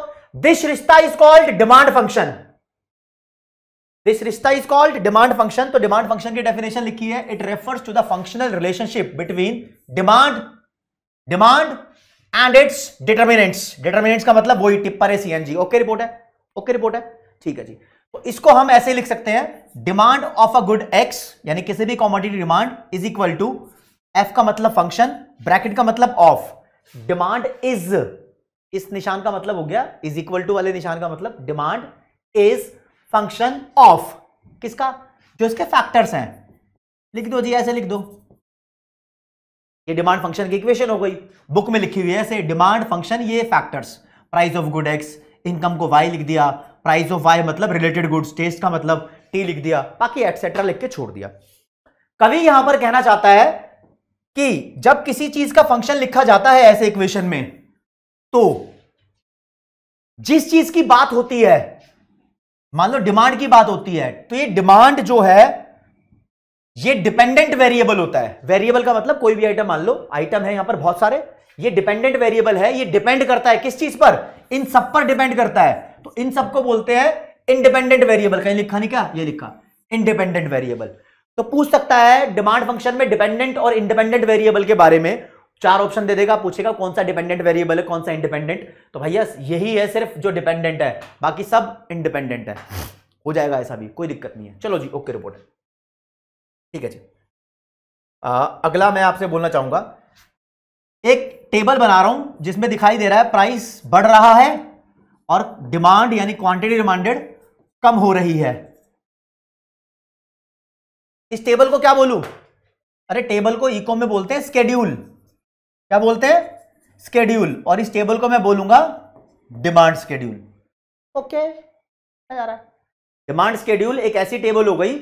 दिस रिश्ता is called demand function this रिश्ता इज कॉल्ड डिमांड फंक्शन तो डिमांड फंक्शन की डेफिनेशन लिखी है it refers to the functional relationship between demand demand and its determinants determinants का मतलब वही टिप्पर है सीएनजी ओके रिपोर्ट है ओके रिपोर्ट है ठीक है जी तो इसको हम ऐसे लिख सकते हैं demand of a good X यानी किसी भी commodity demand is equal to F का मतलब फंक्शन ब्रैकेट का मतलब ऑफ डिमांड इज इस निशान का मतलब हो गया इज इक्वल टू वाले निशान का मतलब डिमांड इज फंक्शन ऑफ किसका जो इसके फैक्टर्स हैं लिख दो जी ऐसे लिख दो ये डिमांड फंक्शन की इक्वेशन हो गई बुक में लिखी हुई है ऐसे डिमांड फंक्शन ये factors price of good X income को वाई लिख दिया प्राइस ऑफ वाई मतलब रिलेटेड गुड्स टेस्ट का मतलब टी लिख दिया बाकी एटसेट्रा लिख के छोड़ दिया कवि यहां पर कहना चाहता है कि जब किसी चीज का फंक्शन लिखा जाता है ऐसे इक्वेशन में तो जिस चीज की बात होती है मान लो डिमांड की बात होती है तो ये डिमांड जो है ये डिपेंडेंट वेरिएबल होता है वेरिएबल का मतलब कोई भी आइटम मान लो आइटम है यहां पर बहुत सारे ये डिपेंडेंट वेरिएबल है ये डिपेंड करता है किस चीज पर इन सब पर डिपेंड करता है तो इन सबको बोलते हैं इंडिपेंडेंट वेरिएबल कहीं लिखा नहीं क्या ये लिखा इंडिपेंडेंट वेरिएबल तो पूछ सकता है डिमांड फंक्शन में डिपेंडेंट और इंडिपेंडेंट वेरिएबल के बारे में चार ऑप्शन दे देगा पूछेगा कौन सा डिपेंडेंट वेरिएबल है कौन सा इंडिपेंडेंट तो भैया यही है सिर्फ जो डिपेंडेंट है बाकी सब इंडिपेंडेंट है हो जाएगा ऐसा भी कोई दिक्कत नहीं है चलो जी ओके रिपोर्ट ठीक है जी आ, अगला मैं आपसे बोलना चाहूंगा एक टेबल बना रहा हूं जिसमें दिखाई दे रहा है प्राइस बढ़ रहा है और डिमांड यानी क्वांटिटी डिमांडेड कम हो रही है इस टेबल को क्या बोलू अरे टेबल को इको में बोलते हैं स्केड्यूल क्या बोलते हैं स्केड्यूल और इस टेबल को मैं बोलूंगा demand schedule okay demand schedule एक ऐसी टेबल हो गई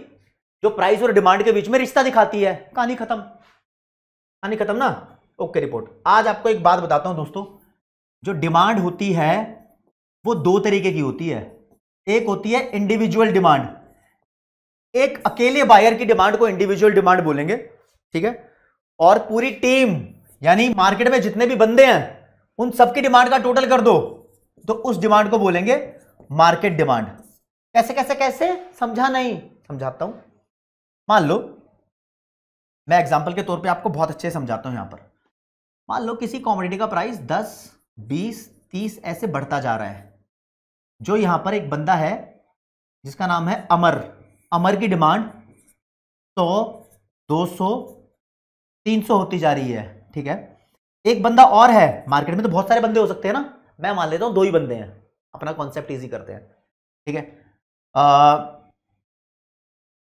जो प्राइस और डिमांड के बीच में रिश्ता दिखाती है कहानी खत्म कहानी खत्म ना ओके रिपोर्ट आज आपको एक बात बताता हूं दोस्तों जो डिमांड होती है वो दो तरीके की होती है एक होती है इंडिविजुअल डिमांड एक अकेले बायर की डिमांड को इंडिविजुअल डिमांड बोलेंगे ठीक है और पूरी टीम यानी मार्केट में जितने भी बंदे हैं उन सबकी डिमांड का टोटल कर दो तो उस डिमांड को बोलेंगे मार्केट डिमांड कैसे कैसे कैसे समझा नहीं समझाता हूं मान लो मैं एग्जाम्पल के तौर पे आपको बहुत अच्छे समझाता हूं यहां पर मान लो किसी कॉमोडिटी का प्राइस 10, 20, 30 ऐसे बढ़ता जा रहा है जो यहां पर एक बंदा है जिसका नाम है अमर अमर की डिमांड तो दो 300 तीन होती जा रही है ठीक है एक बंदा और है मार्केट में तो बहुत सारे बंदे हो सकते हैं ना मैं मान लेता हूं दो ही बंदे हैं अपना कॉन्सेप्ट ईजी करते हैं ठीक है आ,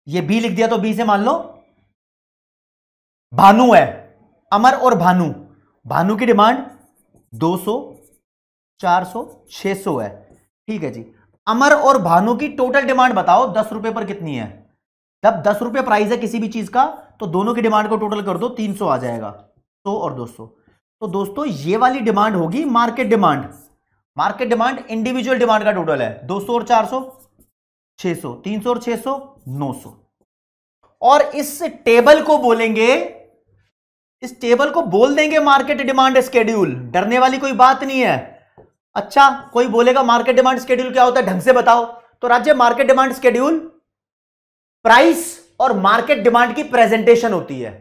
ये बी लिख दिया तो बी से मान लो भानु है अमर और भानु भानु की डिमांड 200, 400, 600 है ठीक है जी अमर और भानु की टोटल डिमांड बताओ दस रुपए पर कितनी है जब दस रुपए प्राइस है किसी भी चीज का तो दोनों की डिमांड को टोटल कर दो तीन सौ आ जाएगा सौ और दो सौ तो दोस्तों ये वाली डिमांड होगी market demand market demand individual demand का टोटल है सौ और 400 सौ 300 और नौ सौ और इस टेबल को बोलेंगे इस टेबल को बोल देंगे मार्केट डिमांड स्केड्यूल डरने वाली कोई बात नहीं है अच्छा कोई बोलेगा मार्केट डिमांड स्केड्यूल क्या होता है ढंग से बताओ तो राज्य मार्केट डिमांड स्केड्यूल प्राइस और मार्केट डिमांड की प्रेजेंटेशन होती है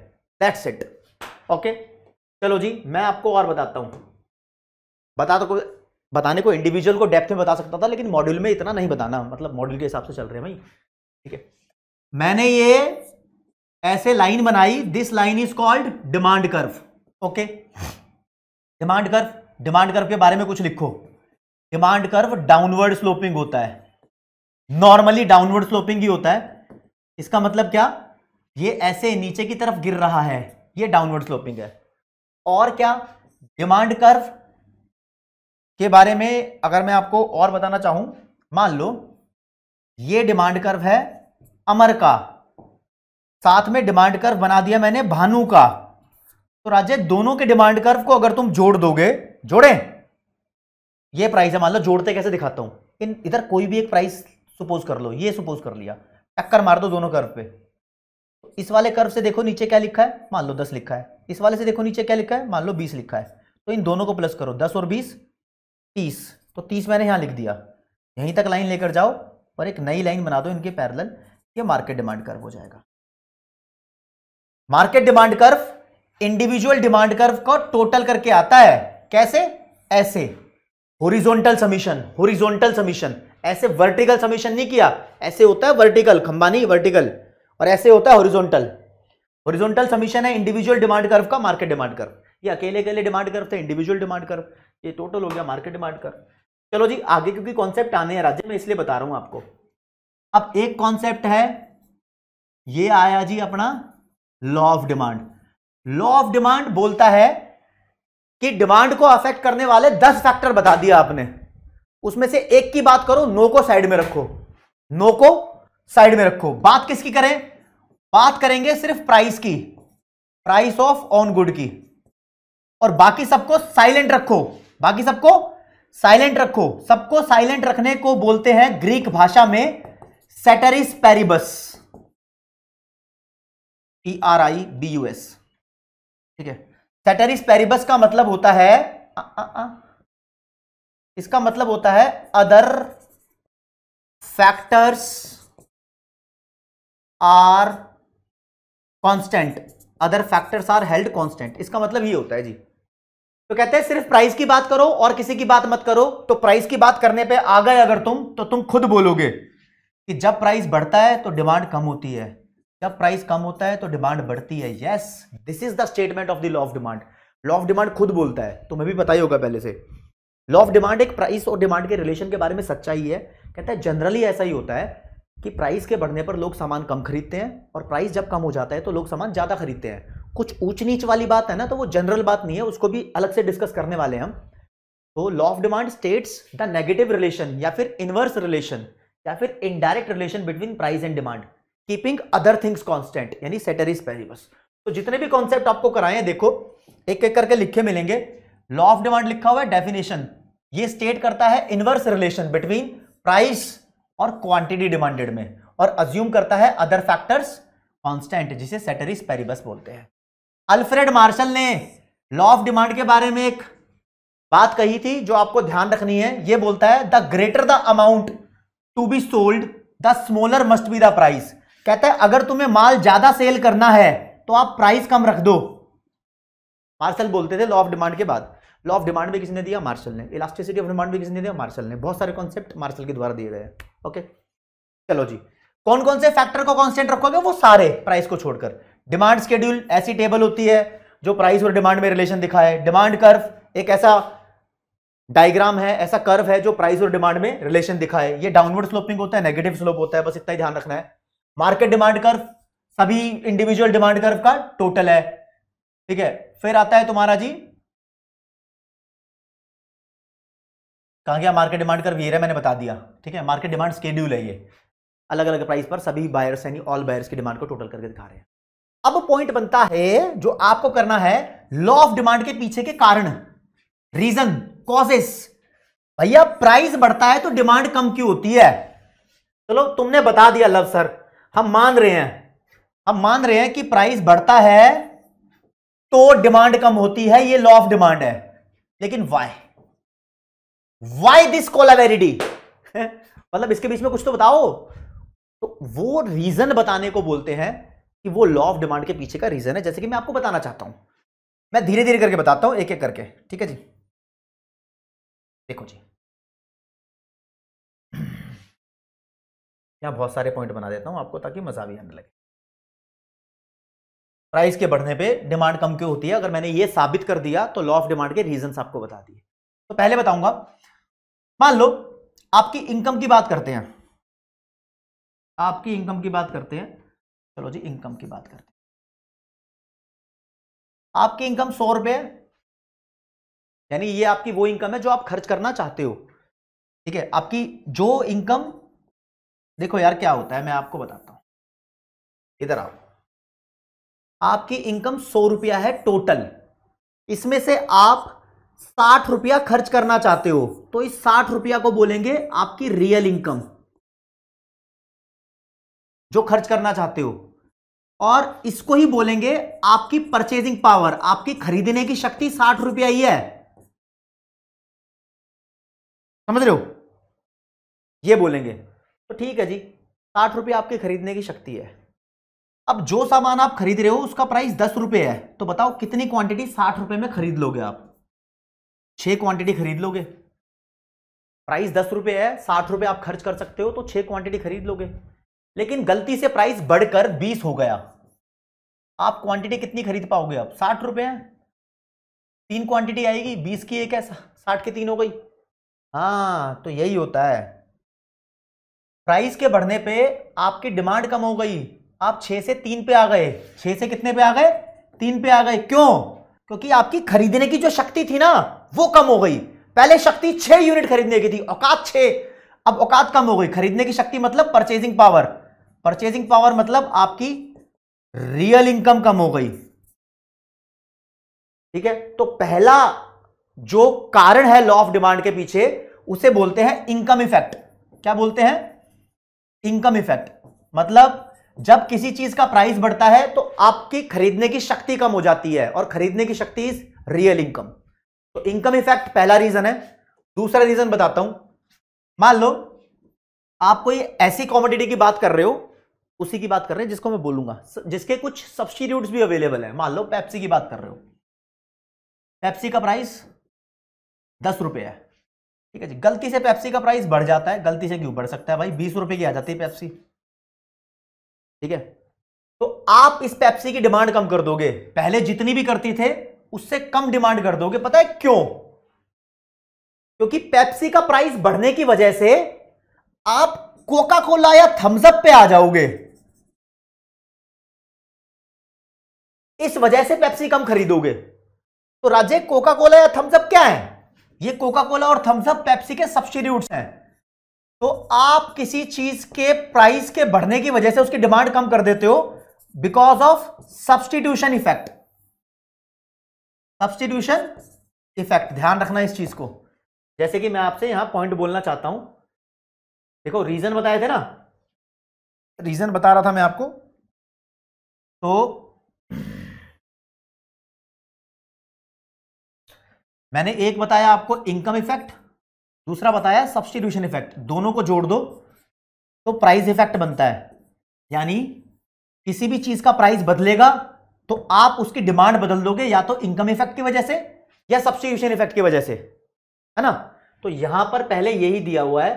दैट्स इट ओके चलो जी मैं आपको और बताता हूं बता तो को बताने को इंडिविजुअल को डेप्थ में बता सकता था लेकिन मॉड्यूल में इतना नहीं बताना मतलब मॉड्यूल के हिसाब से चल रहे हैं भाई ठीक है मैंने ये ऐसे लाइन बनाई this line is called demand curve okay demand curve demand curve के बारे में कुछ लिखो डिमांड कर्व डाउनवर्ड स्लोपिंग होता है नॉर्मली डाउनवर्ड स्लोपिंग ही होता है इसका मतलब क्या ये ऐसे नीचे की तरफ गिर रहा है ये डाउनवर्ड स्लोपिंग है और क्या डिमांड कर्व के बारे में अगर मैं आपको और बताना चाहूं मान लो ये डिमांड कर्व है अमर का साथ में डिमांड कर्व बना दिया मैंने भानु का तो राजे दोनों के डिमांड कर्व को अगर तुम जोड़ दोगे जोड़े ये प्राइस है मान लो जोड़ते कैसे दिखाता हूं इन इधर कोई भी एक प्राइस सपोज कर लो ये सपोज कर लिया टक्कर मार दो दोनों कर्व पे इस वाले कर्व से देखो नीचे क्या लिखा है मान लो दस लिखा है इस वाले से देखो नीचे क्या लिखा है मान लो बीस लिखा है तो इन दोनों को प्लस करो दस और बीस तीस तो तीस मैंने यहां लिख दिया यहीं तक लाइन लेकर जाओ और एक नई लाइन बना दो इनके पैरल ये मार्केट डिमांड कर्व हो जाएगा market demand curve individual demand curve को टोटल करके आता है कैसे ऐसे होरिजोनटल समीशन होरिजोनटल समीशन ऐसे वर्टिकल समीशन नहीं किया ऐसे होता है वर्टिकल खंबा नहीं वर्टिकल और ऐसे होता है होरिजोनटल होरिजोनटल समीशन है इंडिविजुअल डिमांड कर्व का मार्केट डिमांड कर्व ये अकेले अकेले डिमांड कर्व थे इंडिविजुअल डिमांड कर्व ये टोटल हो गया मार्केट डिमांड कर्व चलो जी आगे क्योंकि कॉन्सेप्ट आने हैं राज्य में इसलिए बता रहा हूं आपको अब एक कॉन्सेप्ट है ये आया जी अपना law of demand law of demand बोलता है कि डिमांड को अफेक्ट करने वाले दस फैक्टर बता दिया आपने उसमें से एक की बात करो नो को साइड में रखो नो को साइड में रखो बात किसकी करें बात करेंगे सिर्फ प्राइस की प्राइस ऑफ ऑन गुड की और बाकी सबको साइलेंट रखो बाकी सबको साइलेंट रखो सबको साइलेंट रखने को बोलते हैं ग्रीक भाषा में ceteris paribus T R I B U S ठीक है सैटेरिस पेरिबस का मतलब होता है आ, आ, आ, इसका मतलब होता है other factors are constant other factors are held constant इसका मतलब ये होता है जी तो कहते हैं सिर्फ प्राइस की बात करो और किसी की बात मत करो तो प्राइस की बात करने पे आ गए अगर तुम तो तुम खुद बोलोगे कि जब प्राइस बढ़ता है तो डिमांड कम होती है जब प्राइस कम होता है तो डिमांड बढ़ती है yes this is the statement of the law of demand law of demand खुद बोलता है तुम्हें भी पता ही होगा पहले से लॉ ऑफ डिमांड एक प्राइस और डिमांड के रिलेशन के बारे में सच्चाई है कहता है जनरली ऐसा ही होता है कि प्राइस के बढ़ने पर लोग सामान कम खरीदते हैं और प्राइस जब कम हो जाता है तो लोग सामान ज़्यादा खरीदते हैं कुछ ऊंच नीच वाली बात है ना तो वो जनरल बात नहीं है उसको भी अलग से डिस्कस करने वाले हैं हम तो law of demand states the negative relation या फिर इनवर्स रिलेशन या फिर indirect relation between price and demand keeping other things constant यानी सेटरिस पेरिबस तो जितने भी कॉन्सेप्ट आपको कराए हैं देखो एक एक करके लिखे मिलेंगे लॉ ऑफ डिमांड लिखा हुआ है डेफिनेशन ये स्टेट करता है इनवर्स रिलेशन बिटवीन प्राइस और क्वांटिटी डिमांडेड में और अज्यूम करता है अदर फैक्टर्स कॉन्स्टेंट जिसे सेटरिस पेरिबस बोलते हैं अल्फ्रेड मार्शल ने लॉ ऑफ डिमांड के बारे में एक बात कही थी जो आपको ध्यान रखनी है ये बोलता है the greater the amount to be sold the smaller must be the price कहता है अगर तुम्हें माल ज्यादा सेल करना है तो आप प्राइस कम रख दो मार्शल बोलते थे लॉ ऑफ डिमांड के बाद लॉ ऑफ डिमांड भी किसने दिया मार्शल ने इलास्टिसिटी ऑफ डिमांड भी किसने दिया मार्शल ने बहुत सारे कॉन्सेप्ट मार्शल के द्वारा दिए गए ओके चलो जी कौन कौन से फैक्टर को कॉन्सेंट रखोगे वो सारे प्राइस को छोड़कर डिमांड स्केड्यूल ऐसी टेबल होती है जो प्राइस और डिमांड में रिलेशन दिखा है डिमांड कर्व एक ऐसा डायग्राम है ऐसा कर्व है जो प्राइस और डिमांड में रिलेशन दिखा है ये डाउनवर्ड स्लोपिंग होता है नेगेटिव स्लोप होता है बस इतना ही ध्यान रखना है मार्केट डिमांड कर्व सभी इंडिविजुअल डिमांड कर्व का टोटल है ठीक है फिर आता है तुम्हारा जी कहा गया मार्केट डिमांड कर्व ये रहा मैंने बता दिया ठीक है मार्केट डिमांड स्केड्यूल है ये अलग अलग प्राइस पर सभी बायर्स यानी ऑल बायर्स की डिमांड को टोटल करके दिखा रहे हैं अब पॉइंट बनता है जो आपको करना है लॉ ऑफ डिमांड के पीछे के कारण रीजन कॉजेस भैया प्राइस बढ़ता है तो डिमांड कम क्यों होती है चलो तुमने बता दिया लव सर हम मान रहे हैं हम मान रहे हैं कि प्राइस बढ़ता है तो डिमांड कम होती है ये लॉ ऑफ डिमांड है लेकिन वाई वाई दिस कोलावेरिटी मतलब इसके बीच में कुछ तो बताओ तो वो रीजन बताने को बोलते हैं कि वो लॉ ऑफ डिमांड के पीछे का रीजन है जैसे कि मैं आपको बताना चाहता हूं मैं धीरे धीरे करके बताता हूं एक एक करके ठीक है जी देखो जी यहाँ बहुत सारे पॉइंट बना देता हूँ आपको ताकि मज़ा भी आने लगे प्राइस के बढ़ने पे डिमांड कम क्यों होती है अगर मैंने ये साबित कर दिया तो लॉ ऑफ डिमांड के रीजंस आपको बता दिए तो पहले बताऊंगा मान लो आपकी इनकम की बात करते हैं आपकी इनकम की बात करते हैं चलो जी इनकम की बात करते हैं आपकी इनकम सौ रुपये यानी ये आपकी वो इनकम है जो आप खर्च करना चाहते हो ठीक है आपकी जो इनकम देखो यार क्या होता है मैं आपको बताता हूं इधर आओ आपकी इनकम सौ रुपया है टोटल इसमें से आप साठ रुपया खर्च करना चाहते हो तो इस साठ रुपया को बोलेंगे आपकी रियल इनकम जो खर्च करना चाहते हो और इसको ही बोलेंगे आपकी परचेजिंग पावर आपकी खरीदने की शक्ति साठ रुपया ही है समझ रहे हो ये बोलेंगे तो ठीक है जी साठ रुपये आपके खरीदने की शक्ति है अब जो सामान आप खरीद रहे हो उसका प्राइस दस रुपये है तो बताओ कितनी क्वांटिटी साठ रुपये में खरीद लोगे आप छः क्वांटिटी खरीद लोगे प्राइस दस रुपये है साठ रुपये आप खर्च कर सकते हो तो छः क्वांटिटी खरीद लोगे लेकिन गलती से प्राइस बढ़कर बीस हो गया आप क्वांटिटी कितनी खरीद पाओगे आप साठ रुपये हैं तीन क्वांटिटी आएगी बीस की एक है साठ की तीन हो गई हाँ तो यही होता है प्राइस के बढ़ने पे आपकी डिमांड कम हो गई आप छः से तीन पे आ गए छः से कितने पे आ गए तीन पे आ गए क्यों क्योंकि आपकी खरीदने की जो शक्ति थी ना वो कम हो गई पहले शक्ति छः यूनिट खरीदने की थी औकात छः अब औकात कम हो गई खरीदने की शक्ति मतलब परचेजिंग पावर परचेजिंग पावर मतलब आपकी रियल इनकम कम हो गई ठीक है तो पहला जो कारण है लॉ ऑफ डिमांड के पीछे उसे बोलते हैं इनकम इफेक्ट क्या बोलते हैं इनकम इफेक्ट मतलब जब किसी चीज का प्राइस बढ़ता है तो आपकी खरीदने की शक्ति कम हो जाती है और खरीदने की शक्ति इज रियल इनकम तो इनकम इफेक्ट पहला रीजन है दूसरा रीजन बताता हूं मान लो आप कोई ऐसी कॉमोडिटी की बात कर रहे हो उसी की बात कर रहे हैं जिसको मैं बोलूंगा जिसके कुछ सब्सिट्यूट भी अवेलेबल है मान लो पैप्सी की बात कर रहे हो पैप्सी का प्राइस दस रुपये है ठीक है जी गलती से पेप्सी का प्राइस बढ़ जाता है गलती से क्यों बढ़ सकता है भाई बीस रुपए की आ जाती है पेप्सी ठीक है तो आप इस पेप्सी की डिमांड कम कर दोगे पहले जितनी भी करती थे उससे कम डिमांड कर दोगे पता है क्यों क्योंकि पेप्सी का प्राइस बढ़ने की वजह से आप कोका कोला या थम्सअप पे आ जाओगे इस वजह से पेप्सी कम खरीदोगे तो राजे कोका कोला या थम्सअप क्या है ये कोका कोला और थम्सअप पेप्सी के सब्सिट्यूट हैं तो आप किसी चीज के प्राइस के बढ़ने की वजह से उसकी डिमांड कम कर देते हो because of substitution effect substitution effect ध्यान रखना इस चीज को जैसे कि मैं आपसे यहां पॉइंट बोलना चाहता हूं देखो रीजन बताए थे ना रीजन बता रहा था मैं आपको तो मैंने एक बताया आपको इनकम इफेक्ट दूसरा बताया सब्सटीट्यूशन इफेक्ट दोनों को जोड़ दो तो प्राइस इफेक्ट बनता है यानी किसी भी चीज का प्राइस बदलेगा तो आप उसकी डिमांड बदल दोगे या तो इनकम इफेक्ट की वजह से या सब्सटीट्यूशन इफेक्ट की वजह से है ना तो यहां पर पहले यही दिया हुआ है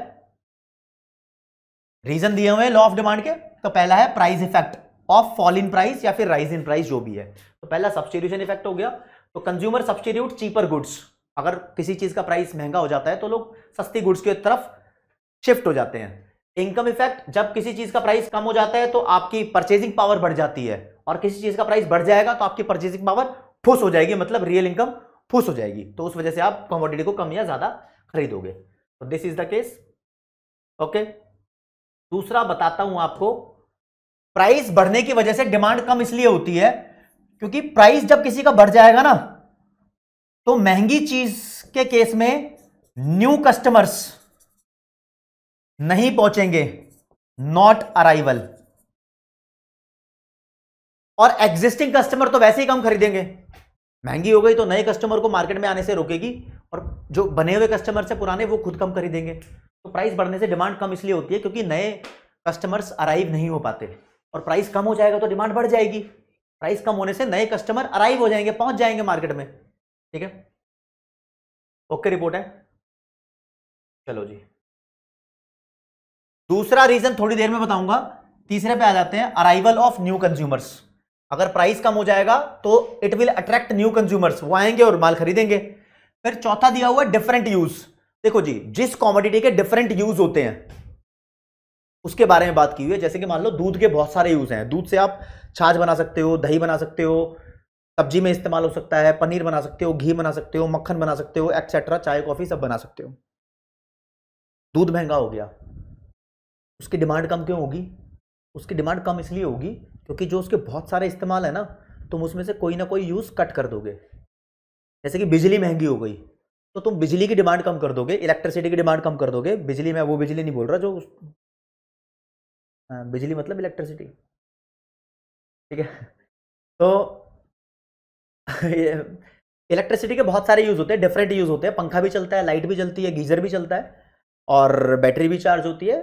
रीजन दिए हुए लॉ ऑफ डिमांड के तो पहला है price effect of fall in price या फिर राइज इन प्राइस जो भी है तो पहला सब्सटीट्यूशन इफेक्ट हो गया तो कंज्यूमर सब्सटीट्यूट चीपर गुड्स अगर किसी चीज का प्राइस महंगा हो जाता है तो लोग सस्ती गुड्स की तरफ शिफ्ट हो जाते हैं इनकम इफेक्ट जब किसी चीज का प्राइस कम हो जाता है तो आपकी परचेजिंग पावर बढ़ जाती है और किसी चीज का प्राइस बढ़ जाएगा तो आपकी परचेजिंग पावर फुस हो जाएगी मतलब रियल इनकम फुस हो जाएगी तो उस वजह से आप कॉमोडिटी को कम या ज्यादा खरीदोगे तो this is the case okay दूसरा बताता हूं आपको प्राइस बढ़ने की वजह से डिमांड कम इसलिए होती है क्योंकि प्राइस जब किसी का बढ़ जाएगा ना तो महंगी चीज के केस में न्यू कस्टमर्स नहीं पहुंचेंगे नॉट अराइवल और एग्जिस्टिंग कस्टमर तो वैसे ही कम खरीदेंगे महंगी हो गई तो नए कस्टमर को मार्केट में आने से रोकेगी और जो बने हुए कस्टमर से पुराने वो खुद कम खरीदेंगे तो प्राइस बढ़ने से डिमांड कम इसलिए होती है क्योंकि नए कस्टमर्स अराइव नहीं हो पाते और प्राइस कम हो जाएगा तो डिमांड बढ़ जाएगी प्राइस कम होने से नए कस्टमर अराइव हो जाएंगे पहुंच जाएंगे मार्केट में ठीक है ओके रिपोर्ट है चलो जी दूसरा रीजन थोड़ी देर में बताऊंगा तीसरे पे आ जाते हैं अराइवल ऑफ न्यू कंज्यूमर्स अगर प्राइस कम हो जाएगा तो it will attract new consumers वो आएंगे और माल खरीदेंगे फिर चौथा दिया हुआ डिफरेंट यूज देखो जी जिस कॉमोडिटी के डिफरेंट यूज होते हैं उसके बारे में बात की हुई है जैसे कि मान लो दूध के बहुत सारे यूज़ हैं दूध से आप छाछ बना सकते हो दही बना सकते हो सब्जी में इस्तेमाल हो सकता है पनीर बना सकते हो घी बना सकते हो मक्खन बना सकते हो एक्सेट्रा चाय कॉफ़ी सब बना सकते हो दूध महंगा हो गया उसकी डिमांड कम क्यों होगी उसकी डिमांड कम इसलिए होगी क्योंकि जो उसके बहुत सारे इस्तेमाल है ना तुम उसमें से कोई ना कोई यूज़ कट कर दोगे जैसे कि बिजली महंगी हो गई तो तुम बिजली की डिमांड कम कर दोगे इलेक्ट्रिसिटी की डिमांड कम कर दोगे बिजली मैं वो बिजली नहीं बोल रहा जो बिजली मतलब इलेक्ट्रिसिटी ठीक है तो *laughs* इलेक्ट्रिसिटी के बहुत सारे यूज़ होते हैं डिफरेंट यूज़ होते हैं पंखा भी चलता है लाइट भी चलती है गीज़र भी चलता है और बैटरी भी चार्ज होती है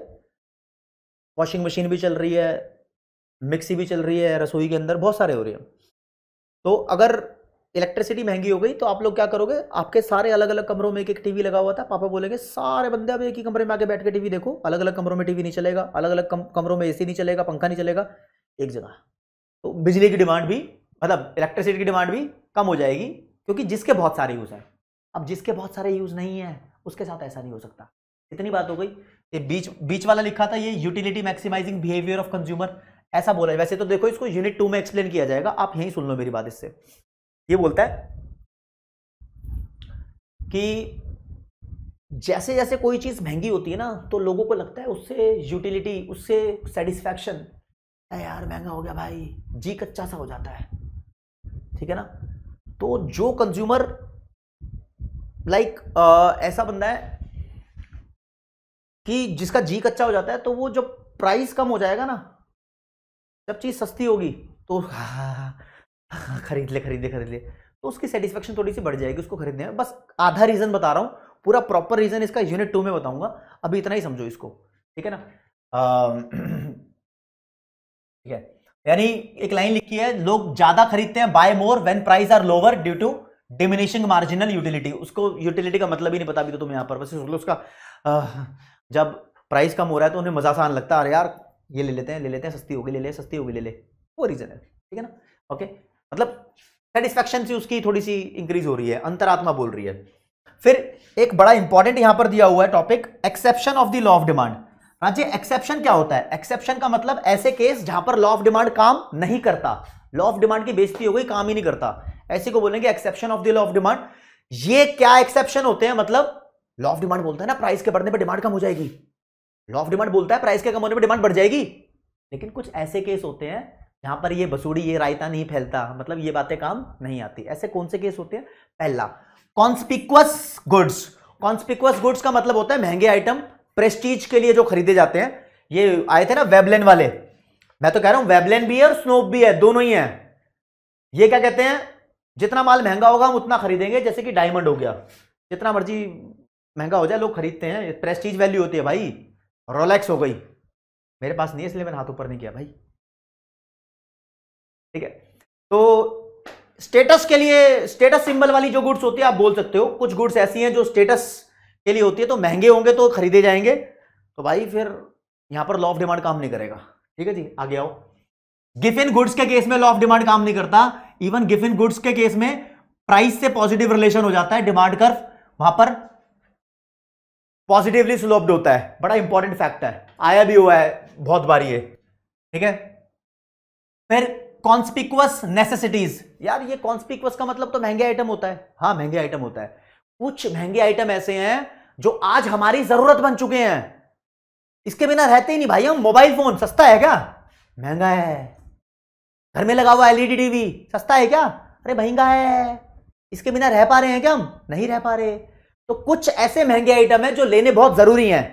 वॉशिंग मशीन भी चल रही है मिक्सी भी चल रही है रसोई के अंदर बहुत सारे हो रही है तो अगर इलेक्ट्रिसिटी महंगी हो गई तो आप लोग क्या करोगे आपके सारे अलग अलग कमरों में एक एक टीवी लगा हुआ था पापा बोलेंगे सारे बंदे अब एक ही कमरे में आके बैठ के टीवी देखो अलग अलग कमरों में टीवी नहीं चलेगा अलग अलग कम, कमरों में एसी नहीं चलेगा पंखा नहीं चलेगा एक जगह तो बिजली की डिमांड भी मतलब इलेक्ट्रिसिटी की डिमांड भी कम हो जाएगी क्योंकि जिसके बहुत सारे यूज़ हैं अब जिसके बहुत सारे यूज़ नहीं है उसके साथ ऐसा नहीं हो सकता इतनी बात हो गई ये बीच बीच वाला लिखा था ये utility maximising behaviour of consumer ऐसा बोला है वैसे तो देखो इसको यूनिट टू में एक्सप्लेन किया जाएगा आप यहीं सुन लो मेरी बात इससे ये बोलता है कि जैसे जैसे कोई चीज़ महंगी होती है ना तो लोगों को लगता है उससे यूटिलिटी उससे सेटिस्फैक्शन यार महंगा हो गया भाई जी कच्चा सा हो जाता है ठीक है ना तो जो कंज्यूमर लाइक ऐसा बंदा है कि जिसका जी कच्चा हो जाता है तो वो जब प्राइस कम हो जाएगा ना जब चीज़ सस्ती होगी तो *laughs* हाँ, हाँ, हाँ *laughs* खरीद ले खरीद ले खरीद ले तो उसकी सेटिस्फेक्शन थोड़ी सी बढ़ जाएगी उसको खरीदने में बस आधा रीज़न बता रहा हूँ पूरा प्रॉपर रीज़न इसका यूनिट टू में बताऊंगा अभी इतना ही समझो इसको ठीक है ना *clears throat* ठीक है यानी एक लाइन लिखी है लोग ज़्यादा खरीदते हैं buy more when price are lower due to diminishing marginal utility उसको यूटिलिटी का मतलब ही नहीं पता अभी तो तुम यहां पर बस उसका जब प्राइस कम हो रहा है तो उन्हें मजा सा आने लगता है अरे यार ये ले लेते हैं ले लेते हैं सस्ती होगी ले ले सस्ती होगी ले ले वो रीज़न है ठीक है ना ओके मतलब सेटिस्फेक्शन सी उसकी थोड़ी सी इंक्रीज हो रही है अंतरात्मा बोल रही है फिर एक बड़ा इंपॉर्टेंट यहां पर दिया हुआ है topic exception of the law of demand राजे एक्सेप्शन क्या होता है एक्सेप्शन का मतलब ऐसे केस जहां पर लॉ ऑफ डिमांड काम नहीं करता लॉ ऑफ डिमांड की बेजती हो गई काम ही नहीं करता ऐसे को बोलेंगे exception of the law of demand ये क्या एक्सेप्शन होते हैं मतलब लॉ ऑफ डिमांड बोलता है ना प्राइस के बढ़ने पर डिमांड कम हो जाएगी लॉ ऑफ डिमांड बोलता है प्राइस के कम होने पर डिमांड बढ़ जाएगी लेकिन कुछ ऐसे केस होते हैं यहाँ पर ये बसूड़ी ये रायता नहीं फैलता मतलब ये बातें काम नहीं आती ऐसे कौन से केस होते हैं पहला कॉन्स्पिक्वस गुड्स कॉन्स्पिक्वस गुड्स का मतलब होता है महंगे आइटम प्रेस्टीज के लिए जो खरीदे जाते हैं ये आए थे ना वेबलेन वाले मैं तो कह रहा हूं वेबलेन भी है और स्नोप भी है दोनों ही है ये क्या कहते हैं जितना माल महंगा होगा हम उतना खरीदेंगे जैसे कि डायमंड हो गया जितना मर्जी महंगा हो जाए लोग खरीदते हैं प्रेस्टीज वैल्यू होती है भाई रोलैक्स हो गई मेरे पास नहीं इसलिए मैंने हाथ ऊपर नहीं किया भाई ठीक है तो स्टेटस के लिए स्टेटस सिंबल वाली जो गुड्स होती है आप बोल सकते हो कुछ गुड्स ऐसी हैं जो स्टेटस के लिए होती है तो महंगे होंगे तो खरीदे जाएंगे तो भाई फिर यहां पर लॉ ऑफ डिमांड काम नहीं करेगा ठीक है जी आगे आओ गिफिन गुड्स के केस में लॉ ऑफ डिमांड काम नहीं करता इवन गिफिन गुड्स के केस में प्राइस से पॉजिटिव रिलेशन हो जाता है डिमांड कर वहां पर पॉजिटिवली स्लोप्ड होता है बड़ा इंपॉर्टेंट फैक्टर आया भी हुआ है बहुत बार ये ठीक है फिर कॉन्स्पिकुअस नेसेसिटीज यार ये कॉन्स्पिकुअस का मतलब तो महंगे आइटम होता है हाँ महंगे आइटम होता है कुछ महंगे आइटम ऐसे हैं जो आज हमारी जरूरत बन चुके हैं इसके बिना रहते ही नहीं भाई हम मोबाइल फोन सस्ता है क्या महंगा है घर में लगा हुआ एलईडी टीवी e सस्ता है क्या अरे महंगा है इसके बिना रह पा रहे हैं क्या हम नहीं रह पा रहे तो कुछ ऐसे महंगे आइटम हैं जो लेने बहुत जरूरी हैं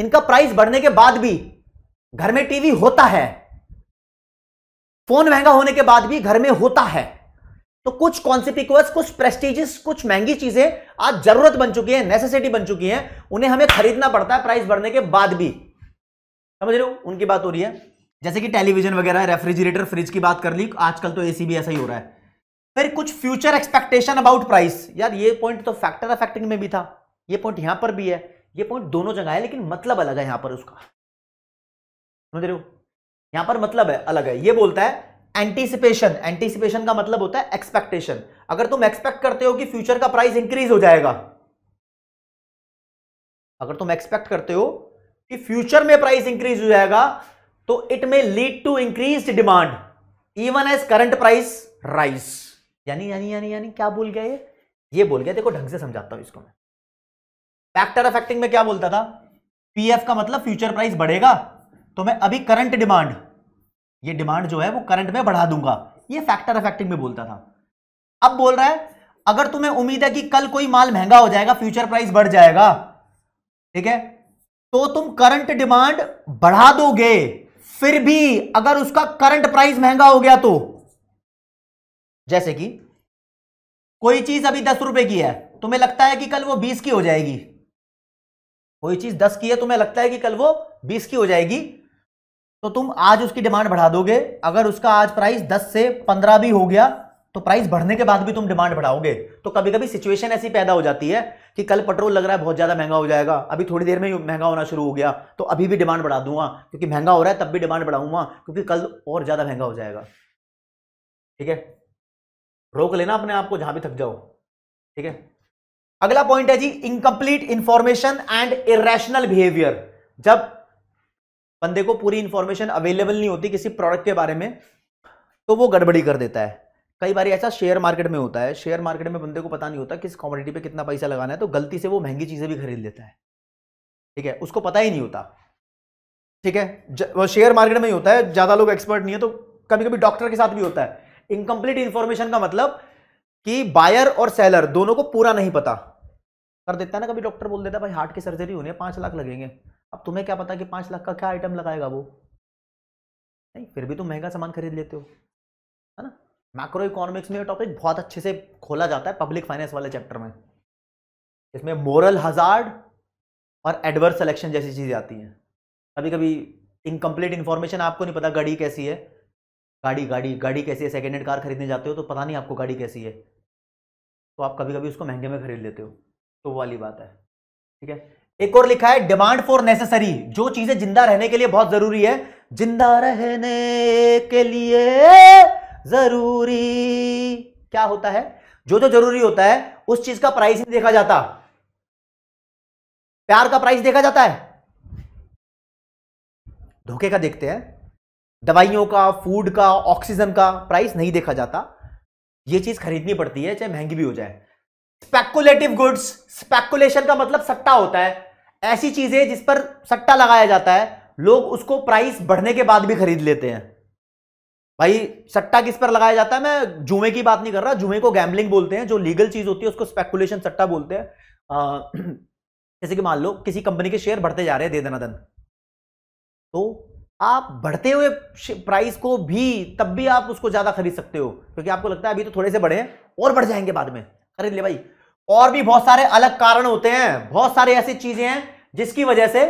इनका प्राइस बढ़ने के बाद भी घर में टीवी होता है फोन महंगा होने के बाद भी घर में होता है तो कुछ कॉन्सिक्वेंस कुछ प्रेस्टिजियस कुछ महंगी चीजें आज जरूरत बन चुकी है नेसेसिटी बन चुकी है उन्हें हमें खरीदना पड़ता है प्राइस बढ़ने के बाद भी समझ रहे हो उनकी बात हो रही है जैसे कि टेलीविजन वगैरह रेफ्रिजरेटर फ्रिज की बात कर ली आजकल तो एसी भी ऐसा ही हो रहा है फिर कुछ फ्यूचर एक्सपेक्टेशन अबाउट प्राइस यार ये पॉइंट तो फैक्टर अफेक्टिंग में भी था ये पॉइंट यहां पर भी है ये पॉइंट दोनों जगह है लेकिन मतलब अलग है यहां पर उसका समझ रहे हो यहां पर मतलब है अलग है ये बोलता है एंटीसिपेशन एंटीसिपेशन का मतलब होता है एक्सपेक्टेशन अगर तुम एक्सपेक्ट करते हो कि फ्यूचर का प्राइस इंक्रीज हो जाएगा अगर तुम एक्सपेक्ट करते हो कि फ्यूचर में प्राइस इंक्रीज हो जाएगा तो it may lead to increase demand even as current price rise यानी यानी यानी यानी क्या बोल गया ये ये बोल गया देखो ढंग से समझाता हूं इसको मैं फैक्टर अफेक्टिंग में क्या बोलता था पीएफ का मतलब फ्यूचर प्राइस बढ़ेगा तो मैं अभी करंट डिमांड ये डिमांड जो है वो करंट में बढ़ा दूंगा ये फैक्टर अफेक्टिंग में बोलता था अब बोल रहा है अगर तुम्हें उम्मीद है कि कल कोई माल महंगा हो जाएगा फ्यूचर प्राइस बढ़ जाएगा ठीक है तो तुम करंट डिमांड बढ़ा दोगे फिर भी अगर उसका करंट प्राइस महंगा हो गया तो जैसे कि कोई चीज अभी दस रुपए की है तुम्हें लगता है कि कल वो बीस की हो जाएगी कोई चीज दस की है तुम्हें लगता है कि कल वो बीस की हो जाएगी तो तुम आज उसकी डिमांड बढ़ा दोगे अगर उसका आज प्राइस 10 से 15 भी हो गया तो प्राइस बढ़ने के बाद भी तुम डिमांड बढ़ाओगे तो कभी कभी सिचुएशन ऐसी पैदा हो जाती है कि कल पेट्रोल लग रहा है बहुत ज़्यादा महंगा हो जाएगा अभी थोड़ी देर में ही महंगा होना शुरू हो गया तो अभी भी डिमांड बढ़ा दूंगा क्योंकि महंगा हो रहा है तब भी डिमांड बढ़ाऊंगा क्योंकि कल और ज़्यादा महंगा हो जाएगा ठीक है रोक लेना अपने आप को जहां भी थक जाओ ठीक है अगला पॉइंट है जी incomplete information and irrational behaviour जब बंदे को पूरी इन्फॉर्मेशन अवेलेबल नहीं होती किसी प्रोडक्ट के बारे में तो वो गड़बड़ी कर देता है कई बार ऐसा शेयर मार्केट में होता है शेयर मार्केट में बंदे को पता नहीं होता किस कॉमोडिटी पे कितना पैसा लगाना है तो गलती से वो महंगी चीज़ें भी खरीद लेता है ठीक है उसको पता ही नहीं होता ठीक है वो शेयर मार्केट में ही होता है ज़्यादा लोग एक्सपर्ट नहीं है तो कभी कभी डॉक्टर के साथ भी होता है इनकम्प्लीट इन्फॉर्मेशन का मतलब कि बायर और सेलर दोनों को पूरा नहीं पता कर देता है ना कभी डॉक्टर बोल देता है भाई हार्ट की सर्जरी होनी है पाँच लाख लगेंगे अब तुम्हें क्या पता कि पाँच लाख का क्या आइटम लगाएगा वो नहीं फिर भी तुम महंगा सामान खरीद लेते हो है ना मैक्रो इकोनॉमिक्स में ये टॉपिक बहुत अच्छे से खोला जाता है पब्लिक फाइनेंस वाले चैप्टर में इसमें मोरल हजार्ड और एडवर्स सेलेक्शन जैसी चीज़ें आती हैं कभी कभी इनकम्प्लीट इन्फॉर्मेशन आपको नहीं पता गाड़ी कैसी है गाड़ी गाड़ी गाड़ी कैसी है सेकेंड हैंड कार खरीदने जाते हो तो पता नहीं आपको गाड़ी कैसी है तो आप कभी कभी उसको महंगे में खरीद लेते हो तो वो वाली बात है ठीक है एक और लिखा है डिमांड फॉर नेसेसरी जो चीजें जिंदा रहने के लिए बहुत जरूरी है जिंदा रहने के लिए जरूरी क्या होता है जो जो जरूरी होता है उस चीज का प्राइस नहीं देखा जाता प्यार का प्राइस देखा जाता है धोखे का देखते हैं दवाइयों का फूड का ऑक्सीजन का प्राइस नहीं देखा जाता यह चीज खरीदनी पड़ती है चाहे महंगी भी हो जाए स्पेकुलेटिव गुड्स स्पेकुलेशन का मतलब सट्टा होता है ऐसी चीजें जिस पर सट्टा लगाया जाता है लोग उसको प्राइस बढ़ने के बाद भी खरीद लेते हैं भाई सट्टा किस पर लगाया जाता है मैं जुमे की बात नहीं कर रहा जुमे को गैम्बलिंग बोलते हैं जो लीगल चीज होती है उसको स्पेकुलेशन सट्टा बोलते हैं *clears throat* जैसे कि मान लो किसी कंपनी के शेयर बढ़ते जा रहे हैं दे देना दन तो आप बढ़ते हुए प्राइस को भी तब भी आप उसको ज्यादा खरीद सकते हो क्योंकि आपको लगता है अभी तो थोड़े से बढ़े हैं और बढ़ जाएंगे बाद में खरीद ले भाई और भी बहुत सारे अलग कारण होते हैं बहुत सारे ऐसी चीजें हैं जिसकी वजह से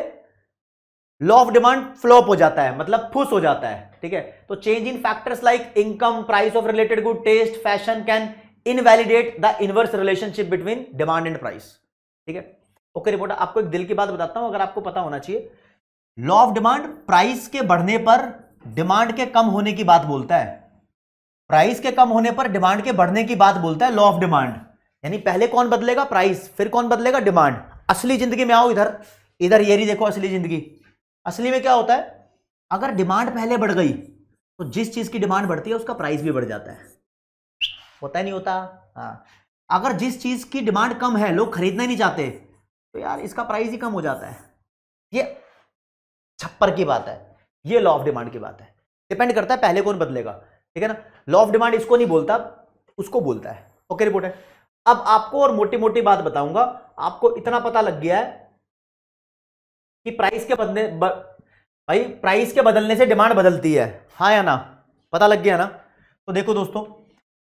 लॉ ऑफ डिमांड फ्लॉप हो जाता है मतलब फुस हो जाता है ठीक है तो change in factors like income price of related good taste fashion can invalidate the inverse relationship between demand and price ठीक है ओके रिपोर्टर आपको एक दिल की बात बताता हूं अगर आपको पता होना चाहिए लॉ ऑफ डिमांड प्राइस के बढ़ने पर डिमांड के कम होने की बात बोलता है प्राइस के कम होने पर डिमांड के बढ़ने की बात बोलता है लॉ ऑफ डिमांड यानी पहले कौन बदलेगा प्राइस फिर कौन बदलेगा डिमांड असली जिंदगी में आओ इधर इधर ये नहीं देखो असली जिंदगी असली में क्या होता है अगर डिमांड पहले बढ़ गई तो जिस चीज की डिमांड बढ़ती है उसका प्राइस भी बढ़ जाता है होता है नहीं होता हाँ अगर जिस चीज की डिमांड कम है लोग खरीदना नहीं चाहते तो यार इसका प्राइस ही कम हो जाता है ये छप्पर की बात है ये लॉ ऑफ डिमांड की बात है डिपेंड करता है पहले कौन बदलेगा ठीक है ना लॉ ऑफ डिमांड इसको नहीं बोलता उसको बोलता है ओके रिपोर्ट है अब आपको और मोटी मोटी बात बताऊंगा आपको इतना पता लग गया है कि प्राइस के बदले ब, भाई प्राइस के बदलने से डिमांड बदलती है हा या ना पता लग गया ना तो देखो दोस्तों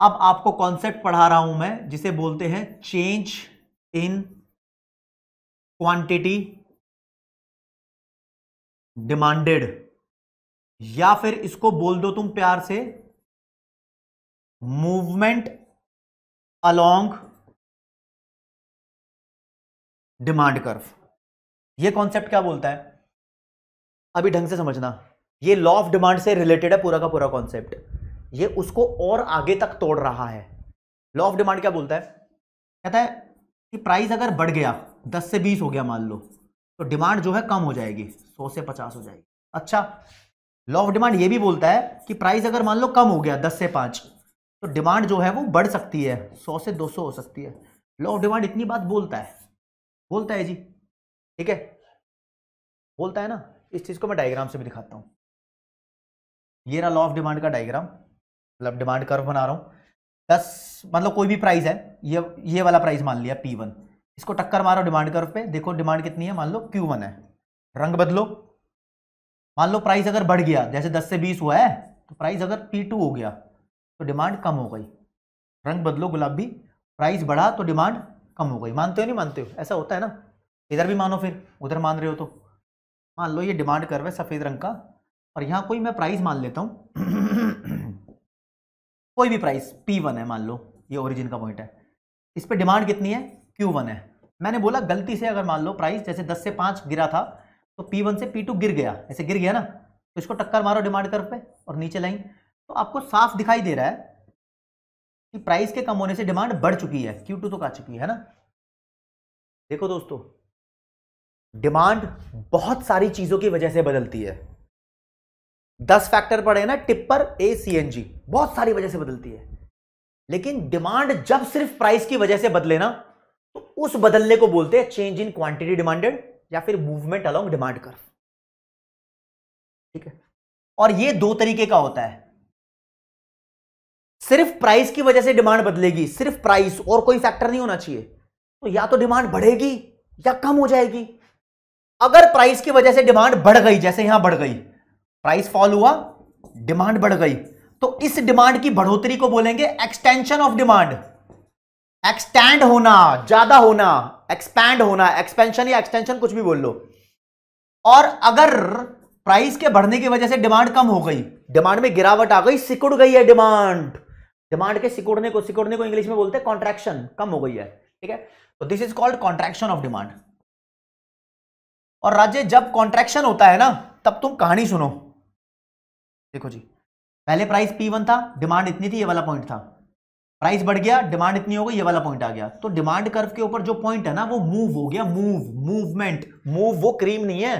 अब आपको कॉन्सेप्ट पढ़ा रहा हूं मैं जिसे बोलते हैं चेंज इन क्वांटिटी डिमांडेड या फिर इसको बोल दो तुम प्यार से मूवमेंट अलोंग डिमांड कर्व ये कॉन्सेप्ट क्या बोलता है अभी ढंग से समझना ये लॉ ऑफ डिमांड से रिलेटेड है पूरा का पूरा कॉन्सेप्ट ये उसको और आगे तक तोड़ रहा है लॉ ऑफ डिमांड क्या बोलता है कहता है कि प्राइस अगर बढ़ गया दस से बीस हो गया मान लो तो डिमांड जो है कम हो जाएगी सौ से पचास हो जाएगी अच्छा लॉ ऑफ डिमांड ये भी बोलता है कि प्राइस अगर मान लो कम हो गया दस से पांच तो डिमांड जो है वो बढ़ सकती है सौ से दो सौ हो सकती है लॉ ऑफ डिमांड इतनी बात बोलता है बोलता है जी ठीक है बोलता है ना इस चीज़ को मैं डायग्राम से भी दिखाता हूँ ये ना लॉ ऑफ डिमांड का डायग्राम मतलब डिमांड कर्व बना रहा हूँ दस मतलब कोई भी प्राइस है ये ये वाला प्राइस मान लिया पी वन इसको टक्कर मारो डिमांड कर्व पे देखो डिमांड कितनी है मान लो क्यू वन है रंग बदलो मान लो प्राइस अगर बढ़ गया जैसे दस से बीस हुआ है तो प्राइस अगर पी टू हो गया तो डिमांड कम हो गई रंग बदलो गुलाबी प्राइस बढ़ा तो डिमांड कम हो गई मानते हो नहीं मानते हो ऐसा होता है ना इधर भी मानो फिर उधर मान रहे हो तो मान लो ये डिमांड रहा है सफ़ेद रंग का और यहाँ कोई मैं प्राइस मान लेता हूँ *clears throat* कोई भी प्राइस पी वन है मान लो ये ओरिजिन का पॉइंट है इस पर डिमांड कितनी है क्यू वन है मैंने बोला गलती से अगर मान लो प्राइस जैसे दस से पाँच गिरा था तो पी वन से पी टू गिर गया ऐसे गिर गया ना तो इसको टक्कर मारो डिमांड कर्व पे और नीचे लाइन तो आपको साफ दिखाई दे रहा है कि प्राइस के कम होने से डिमांड बढ़ चुकी है क्यू टू तो आ चुकी है ना देखो दोस्तों डिमांड बहुत सारी चीजों की वजह से बदलती है दस फैक्टर पड़े ना टिप्पर ए सी एन जी बहुत सारी वजह से बदलती है लेकिन डिमांड जब सिर्फ प्राइस की वजह से बदले ना तो उस बदलने को बोलते हैं चेंज इन क्वांटिटी डिमांडेड या फिर मूवमेंट अलोंग डिमांड कर ठीक है और ये दो तरीके का होता है सिर्फ प्राइस की वजह से डिमांड बदलेगी सिर्फ प्राइस और कोई फैक्टर नहीं होना चाहिए तो या तो डिमांड बढ़ेगी या कम हो जाएगी अगर प्राइस की वजह से डिमांड बढ़ गई जैसे यहां बढ़ गई प्राइस फॉल हुआ डिमांड बढ़ गई तो इस डिमांड की बढ़ोतरी को बोलेंगे एक्सटेंशन ऑफ डिमांड एक्सटेंड होना ज्यादा होना एक्सपैंड होना एक्सपेंशन या एक्सटेंशन कुछ भी बोल लो और अगर प्राइस के बढ़ने की वजह से डिमांड कम हो गई डिमांड में गिरावट आ गई सिकुड़ गई है डिमांड डिमांड के सिकुड़ने को सिकुड़ने को इंग्लिश में बोलते हैं कॉन्ट्रैक्शन कम हो गई है ठीक है तो this is called contraction of demand और राज्य जब कॉन्ट्रैक्शन होता है ना तब तुम कहानी सुनो देखो जी पहले प्राइस पी वन था डिमांड इतनी थी ये वाला पॉइंट था प्राइस बढ़ गया डिमांड इतनी हो गई ये वाला पॉइंट आ गया तो डिमांड कर्व के ऊपर जो पॉइंट है ना वो मूव हो गया मूव मूवमेंट मूव वो क्रीम नहीं है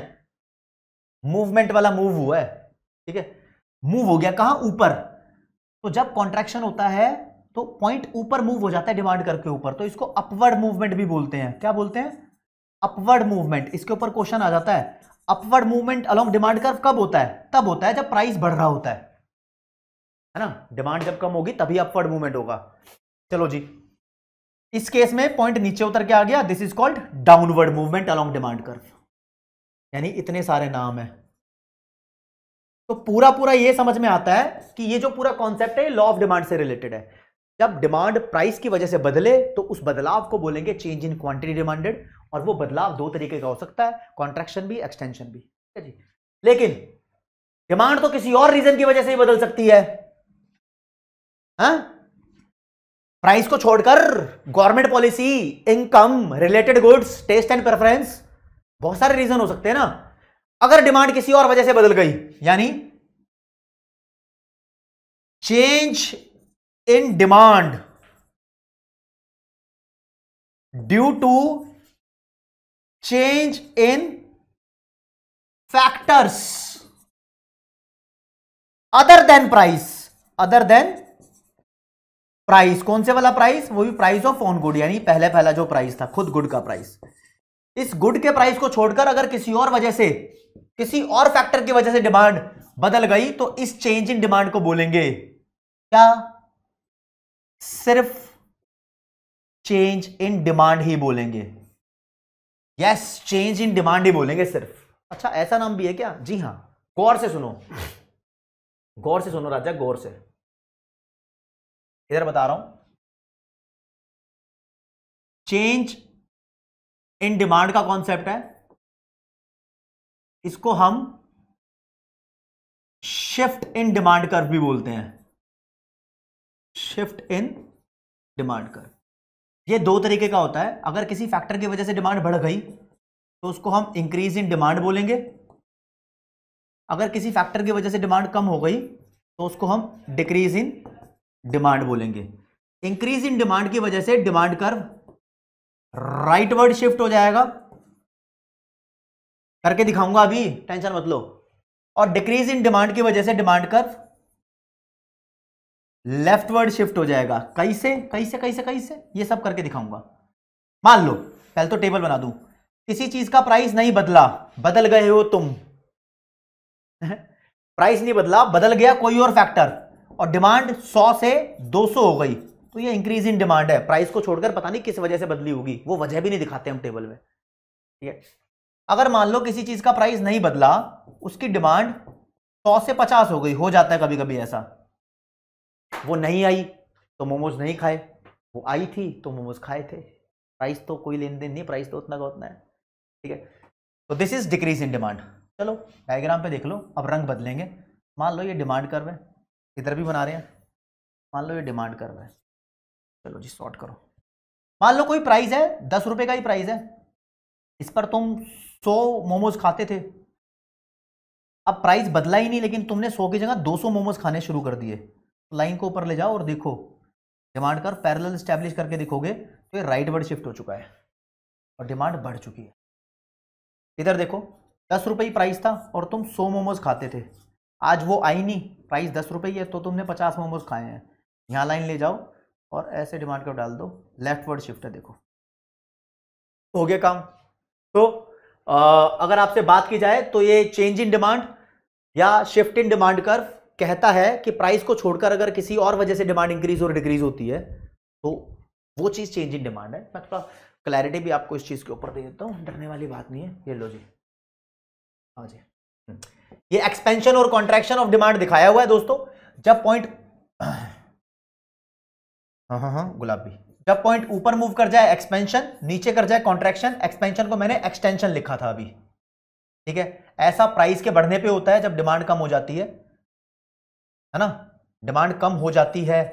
मूवमेंट वाला मूव हुआ है ठीक है मूव हो गया कहा ऊपर तो जब कॉन्ट्रैक्शन होता है तो पॉइंट ऊपर मूव हो जाता है डिमांड करके ऊपर तो इसको अपवर्ड मूवमेंट भी बोलते हैं क्या बोलते हैं अपवर्ड मूवमेंट इसके ऊपर क्वेश्चन आ जाता है upward movement along demand curve कब होता है तब होता है जब प्राइस बढ़ रहा होता है है ना डिमांड जब कम होगी तभी अपवर्ड मूवमेंट होगा चलो जी इस केस में पॉइंट नीचे उतर के आ गया this is called downward movement along demand curve यानी इतने सारे नाम है तो पूरा पूरा ये समझ में आता है कि ये जो पूरा कॉन्सेप्ट है लॉ ऑफ डिमांड से रिलेटेड है जब डिमांड प्राइस की वजह से बदले तो उस बदलाव को बोलेंगे चेंज इन क्वांटिटी डिमांडेड और वो बदलाव दो तरीके का हो सकता है कॉन्ट्रेक्शन भी एक्सटेंशन भी ठीक है जी लेकिन डिमांड तो किसी और रीजन की वजह से ही बदल सकती है हा? प्राइस को छोड़कर government policy income related goods taste and preference बहुत सारे रीजन हो सकते हैं ना अगर डिमांड किसी और वजह से बदल गई यानी change in demand due to change in factors other than price other than price कौन से वाला प्राइस वो भी प्राइस ऑफ ऑन गुड यानी पहले पहला जो प्राइस था खुद गुड का प्राइस इस गुड के प्राइस को छोड़कर अगर किसी और वजह से किसी और फैक्टर की वजह से डिमांड बदल गई तो इस चेंज इन डिमांड को बोलेंगे क्या सिर्फ चेंज इन डिमांड ही बोलेंगे यस चेंज इन डिमांड ही बोलेंगे सिर्फ अच्छा ऐसा नाम भी है क्या जी हां गौर से सुनो गौर से सुनो राजा गौर से इधर बता रहा हूं चेंज इन डिमांड का कॉन्सेप्ट है इसको हम शिफ्ट इन डिमांड कर्व भी बोलते हैं शिफ्ट इन डिमांड कर्व ये दो तरीके का होता है अगर किसी फैक्टर की वजह से डिमांड बढ़ गई तो उसको हम इंक्रीज इन डिमांड बोलेंगे अगर किसी फैक्टर की वजह से डिमांड कम हो गई तो उसको हम डिक्रीज इन डिमांड बोलेंगे इंक्रीज इन डिमांड की वजह से demand curve rightward shift हो जाएगा करके दिखाऊंगा अभी टेंशन मत लो और डिक्रीज इन डिमांड की वजह से डिमांड कर लेफ्ट वर्ड शिफ्ट हो जाएगा कैसे कैसे कैसे कैसे ये सब करके दिखाऊंगा मान लो पहले तो टेबल बना दू किसी चीज का प्राइस नहीं बदला बदल गए हो तुम प्राइस *laughs* नहीं बदला बदल गया कोई और फैक्टर और डिमांड 100 से 200 हो गई तो ये इंक्रीज इन डिमांड है प्राइस को छोड़कर पता नहीं किस वजह से बदली होगी वो वजह भी नहीं दिखाते हम टेबल में ठीक है अगर मान लो किसी चीज का प्राइस नहीं बदला उसकी डिमांड सौ से पचास हो गई हो जाता है कभी कभी ऐसा वो नहीं आई तो मोमोज नहीं खाए वो आई थी तो मोमोज खाए थे प्राइस तो कोई लेन देन नहीं प्राइस तो उतना का उतना है ठीक है तो this is decrease in demand चलो डायग्राम पे देख लो अब रंग बदलेंगे मान लो ये डिमांड कर रहे इधर भी बना रहे हैं मान लो ये डिमांड कर रहे हैं चलो जी शॉर्ट करो मान लो कोई प्राइस है दस रुपए का ही प्राइस है इस पर तुम सौ मोमोज खाते थे अब प्राइस बदला ही नहीं लेकिन तुमने सौ की जगह दो सौ मोमोज खाने शुरू कर दिए लाइन को ऊपर ले जाओ और देखो डिमांड कर पैरल स्टैब्लिश करके देखोगे तो ये राइट वर्ड शिफ्ट हो चुका है और डिमांड बढ़ चुकी है इधर देखो दस रुपये ही प्राइस था और तुम सौ मोमोज खाते थे आज वो आई नहीं प्राइस दस रुपये है तो तुमने पचास मोमोज खाए हैं यहाँ लाइन ले जाओ और ऐसे डिमांड कर्व डाल दो वर्ड शिफ्ट है देखो हो गया काम तो आ, अगर आपसे बात की जाए तो ये चेंज इन डिमांड या शिफ्ट इन डिमांड कर्व कहता है कि प्राइस को छोड़कर अगर किसी और वजह से डिमांड इंक्रीज और डिक्रीज होती है तो वो चीज़ चेंज इन डिमांड है मैं थोड़ा क्लैरिटी भी आपको इस चीज़ के ऊपर दे देता हूँ डरने वाली बात नहीं है ये लो जी हाँ जी हम्म। ये एक्सपेंशन और कॉन्ट्रैक्शन ऑफ डिमांड दिखाया हुआ है दोस्तों जब पॉइंट हाँ हाँ हाँ गुलाबी जब पॉइंट ऊपर मूव कर जाए एक्सपेंशन नीचे कर जाए कॉन्ट्रेक्शन एक्सपेंशन को मैंने एक्सटेंशन लिखा था अभी ठीक है ऐसा प्राइस के बढ़ने पे होता है जब डिमांड कम हो जाती है है ना डिमांड कम हो जाती है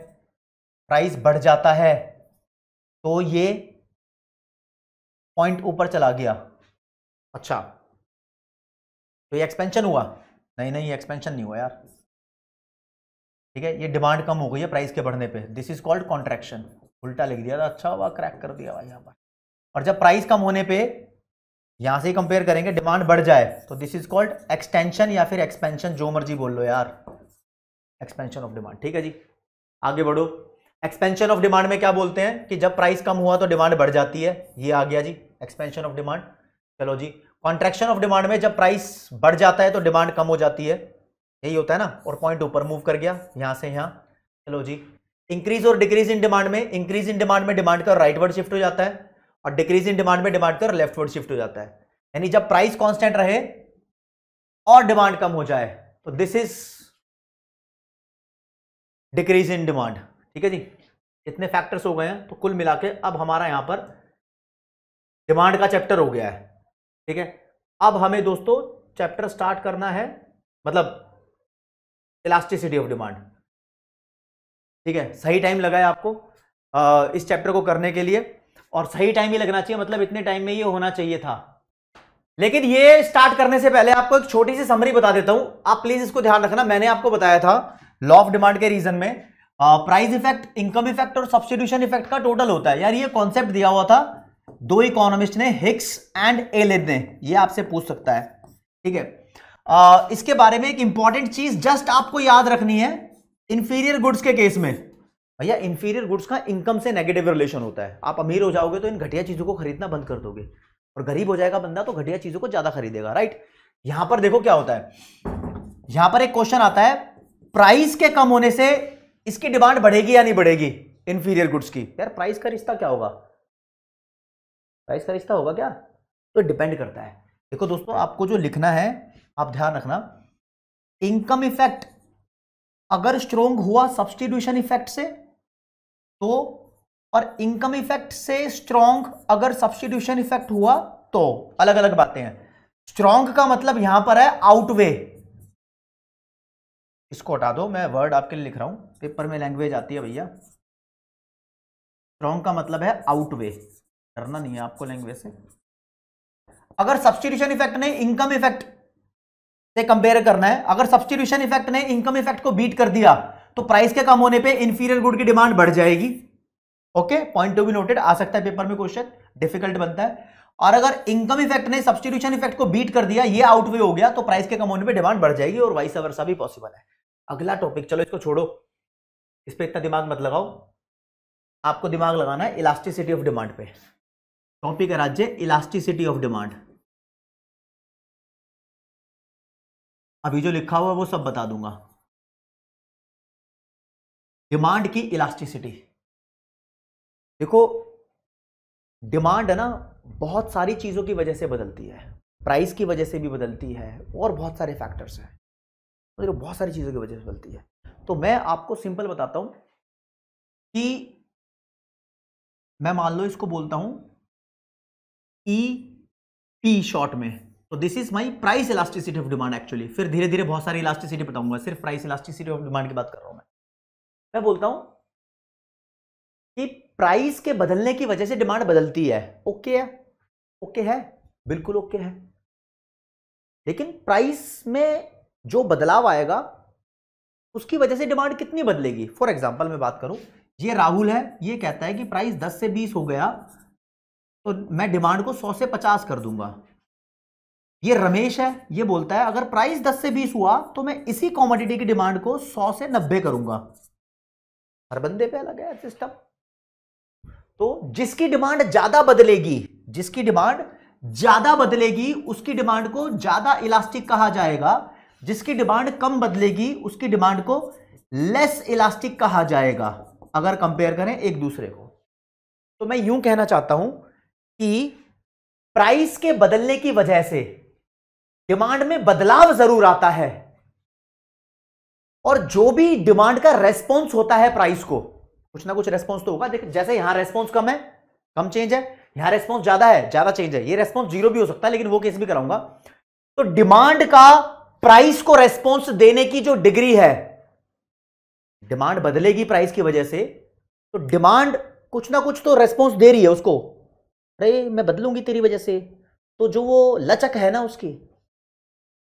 प्राइस बढ़ जाता है तो ये पॉइंट ऊपर चला गया अच्छा तो ये एक्सपेंशन हुआ नहीं नहीं एक्सपेंशन नहीं हुआ यार ठीक है ये डिमांड कम हो गई है प्राइस के बढ़ने पे दिस इज कॉल्ड कॉन्ट्रैक्शन उल्टा लिख दिया था अच्छा हुआ क्रैक कर दिया भाई यहाँ पर और जब प्राइस कम होने पे यहाँ से कंपेयर करेंगे डिमांड बढ़ जाए तो दिस इज कॉल्ड एक्सटेंशन या फिर एक्सपेंशन जो मर्जी बोल लो यार एक्सपेंशन ऑफ डिमांड ठीक है जी आगे बढ़ो एक्सपेंशन ऑफ डिमांड में क्या बोलते हैं कि जब प्राइस कम हुआ तो डिमांड बढ़ जाती है ये आ गया जी एक्सपेंशन ऑफ डिमांड चलो जी कॉन्ट्रैक्शन ऑफ डिमांड में जब प्राइस बढ़ जाता है तो डिमांड कम हो जाती है यही होता है ना और पॉइंट ऊपर मूव कर गया यहां से यहां चलो जी इंक्रीज और डिक्रीज इन डिमांड में इंक्रीज इन डिमांड में डिमांड का राइट वर्ड शिफ्ट हो जाता है और डिक्रीज इन डिमांड में डिमांड का लेफ्ट वर्ड शिफ्ट हो जाता है यानी जब प्राइस कॉन्स्टेंट रहे और डिमांड कम हो जाए तो this is decrease in demand ठीक है जी इतने फैक्टर्स हो गए हैं तो कुल मिला के अब हमारा यहां पर डिमांड का चैप्टर हो गया है ठीक है अब हमें दोस्तों चैप्टर स्टार्ट करना है मतलब इलास्टिसिटी ऑफ डिमांड ठीक है सही टाइम लगा है आपको आ, इस चैप्टर को करने के लिए और सही टाइम ही लगना चाहिए मतलब इतने टाइम में ये होना चाहिए था लेकिन ये स्टार्ट करने से पहले आपको एक छोटी सी समरी बता देता हूं आप प्लीज इसको ध्यान रखना मैंने आपको बताया था लॉ ऑफ डिमांड के रीजन में प्राइस इफेक्ट इनकम इफेक्ट और सब्सिट्यूशन इफेक्ट का टोटल होता है यार ये कॉन्सेप्ट दिया हुआ था दो इकोनॉमिस्ट ने हिक्स एंड एलिन ने ये आपसे पूछ सकता है ठीक है इसके बारे में एक इंपॉर्टेंट चीज जस्ट आपको याद रखनी है इंफीरियर गुड्स के केस में भैया इंफीरियर गुड्स का इनकम से नेगेटिव रिलेशन होता है आप अमीर हो जाओगे तो इन घटिया चीजों को खरीदना बंद कर दोगे और गरीब हो जाएगा बंदा तो घटिया चीजों को ज्यादा खरीदेगा राइट यहां पर देखो क्या होता है यहां पर एक क्वेश्चन आता है प्राइस के कम होने से इसकी डिमांड बढ़ेगी या नहीं बढ़ेगी इंफीरियर गुड्स की यार प्राइस का रिश्ता क्या होगा प्राइस का रिश्ता होगा क्या तो डिपेंड करता है देखो दोस्तों आपको जो लिखना है आप ध्यान रखना इनकम इफेक्ट अगर स्ट्रोंग हुआ सब्सटीट्यूशन इफेक्ट से तो और इनकम इफेक्ट से स्ट्रॉन्ग अगर सब्सटीट्यूशन इफेक्ट हुआ तो अलग अलग बातें हैं स्ट्रॉन्ग का मतलब यहां पर है आउटवे इसको हटा दो मैं वर्ड आपके लिए लिख रहा हूं पेपर में लैंग्वेज आती है भैया स्ट्रॉन्ग का मतलब है आउटवे करना नहीं है आपको लैंग्वेज से अगर सब्सटीट्यूशन इफेक्ट नहीं इनकम इफेक्ट से कंपेयर करना है अगर सब्सटीट्यूशन इफेक्ट ने इनकम इफेक्ट को बीट कर दिया तो प्राइस के कम होने पे इंफीरियर गुड की डिमांड बढ़ जाएगी ओके पॉइंट टू भी नोटेड आ सकता है पेपर में क्वेश्चन डिफिकल्ट बनता है और अगर इनकम इफेक्ट ने सब्सटीट्यूशन इफेक्ट को बीट कर दिया ये आउटवे हो गया तो प्राइस के कम होने पर डिमांड बढ़ जाएगी और वाइस अवर भी पॉसिबल है अगला टॉपिक चलो इसको छोड़ो इस पर इतना दिमाग मत लगाओ आपको दिमाग लगाना है इलास्टिसिटी ऑफ डिमांड पे टॉपिक है राज्य इलास्टिसिटी ऑफ डिमांड अभी जो लिखा हुआ है वो सब बता दूंगा डिमांड की इलास्टिसिटी देखो डिमांड है ना बहुत सारी चीज़ों की वजह से बदलती है प्राइस की वजह से भी बदलती है और बहुत सारे फैक्टर्स हैं तो बहुत सारी चीज़ों की वजह से बदलती है तो मैं आपको सिंपल बताता हूं कि मैं मान लो इसको बोलता हूं ई पी शॉर्ट में तो this is my price elasticity of demand actually फिर धीरे धीरे बहुत सारी इलास्टिसिटी बताऊंगा सिर्फ प्राइस इलास्टिसिटी ऑफ डिमांड की बात कर रहा हूं मैं मैं बोलता हूं कि प्राइस के बदलने की वजह से डिमांड बदलती है ओके है ओके है बिल्कुल ओके है लेकिन प्राइस में जो बदलाव आएगा उसकी वजह से डिमांड कितनी बदलेगी फॉर एग्जाम्पल मैं बात करूं ये राहुल है ये कहता है कि प्राइस 10 से 20 हो गया तो मैं डिमांड को 100 से 50 कर दूंगा ये रमेश है ये बोलता है अगर प्राइस 10 से 20 हुआ तो मैं इसी कॉमोडिटी की डिमांड को 100 से 90 करूंगा हर बंदे पे अलग है सिस्टम तो जिसकी डिमांड ज्यादा बदलेगी जिसकी डिमांड ज्यादा बदलेगी उसकी डिमांड को ज्यादा इलास्टिक कहा जाएगा जिसकी डिमांड कम बदलेगी उसकी डिमांड को लेस इलास्टिक कहा जाएगा अगर कंपेयर करें एक दूसरे को तो मैं यूं कहना चाहता हूं कि प्राइस के बदलने की वजह से डिमांड में बदलाव जरूर आता है और जो भी डिमांड का रेस्पॉन्स होता है प्राइस को कुछ ना कुछ रेस्पॉन्स तो होगा देख जैसे यहां रेस्पॉन्स कम है कम चेंज है यहां रेस्पॉन्स ज्यादा है ज्यादा चेंज है ये रेस्पॉन्स जीरो भी हो सकता है लेकिन वो केस भी कराऊंगा तो डिमांड का प्राइस को रेस्पॉन्स देने की जो डिग्री है डिमांड बदलेगी प्राइस की वजह से तो डिमांड कुछ ना कुछ तो रेस्पॉन्स दे रही है उसको अरे मैं बदलूंगी तेरी वजह से तो जो वो लचक है ना उसकी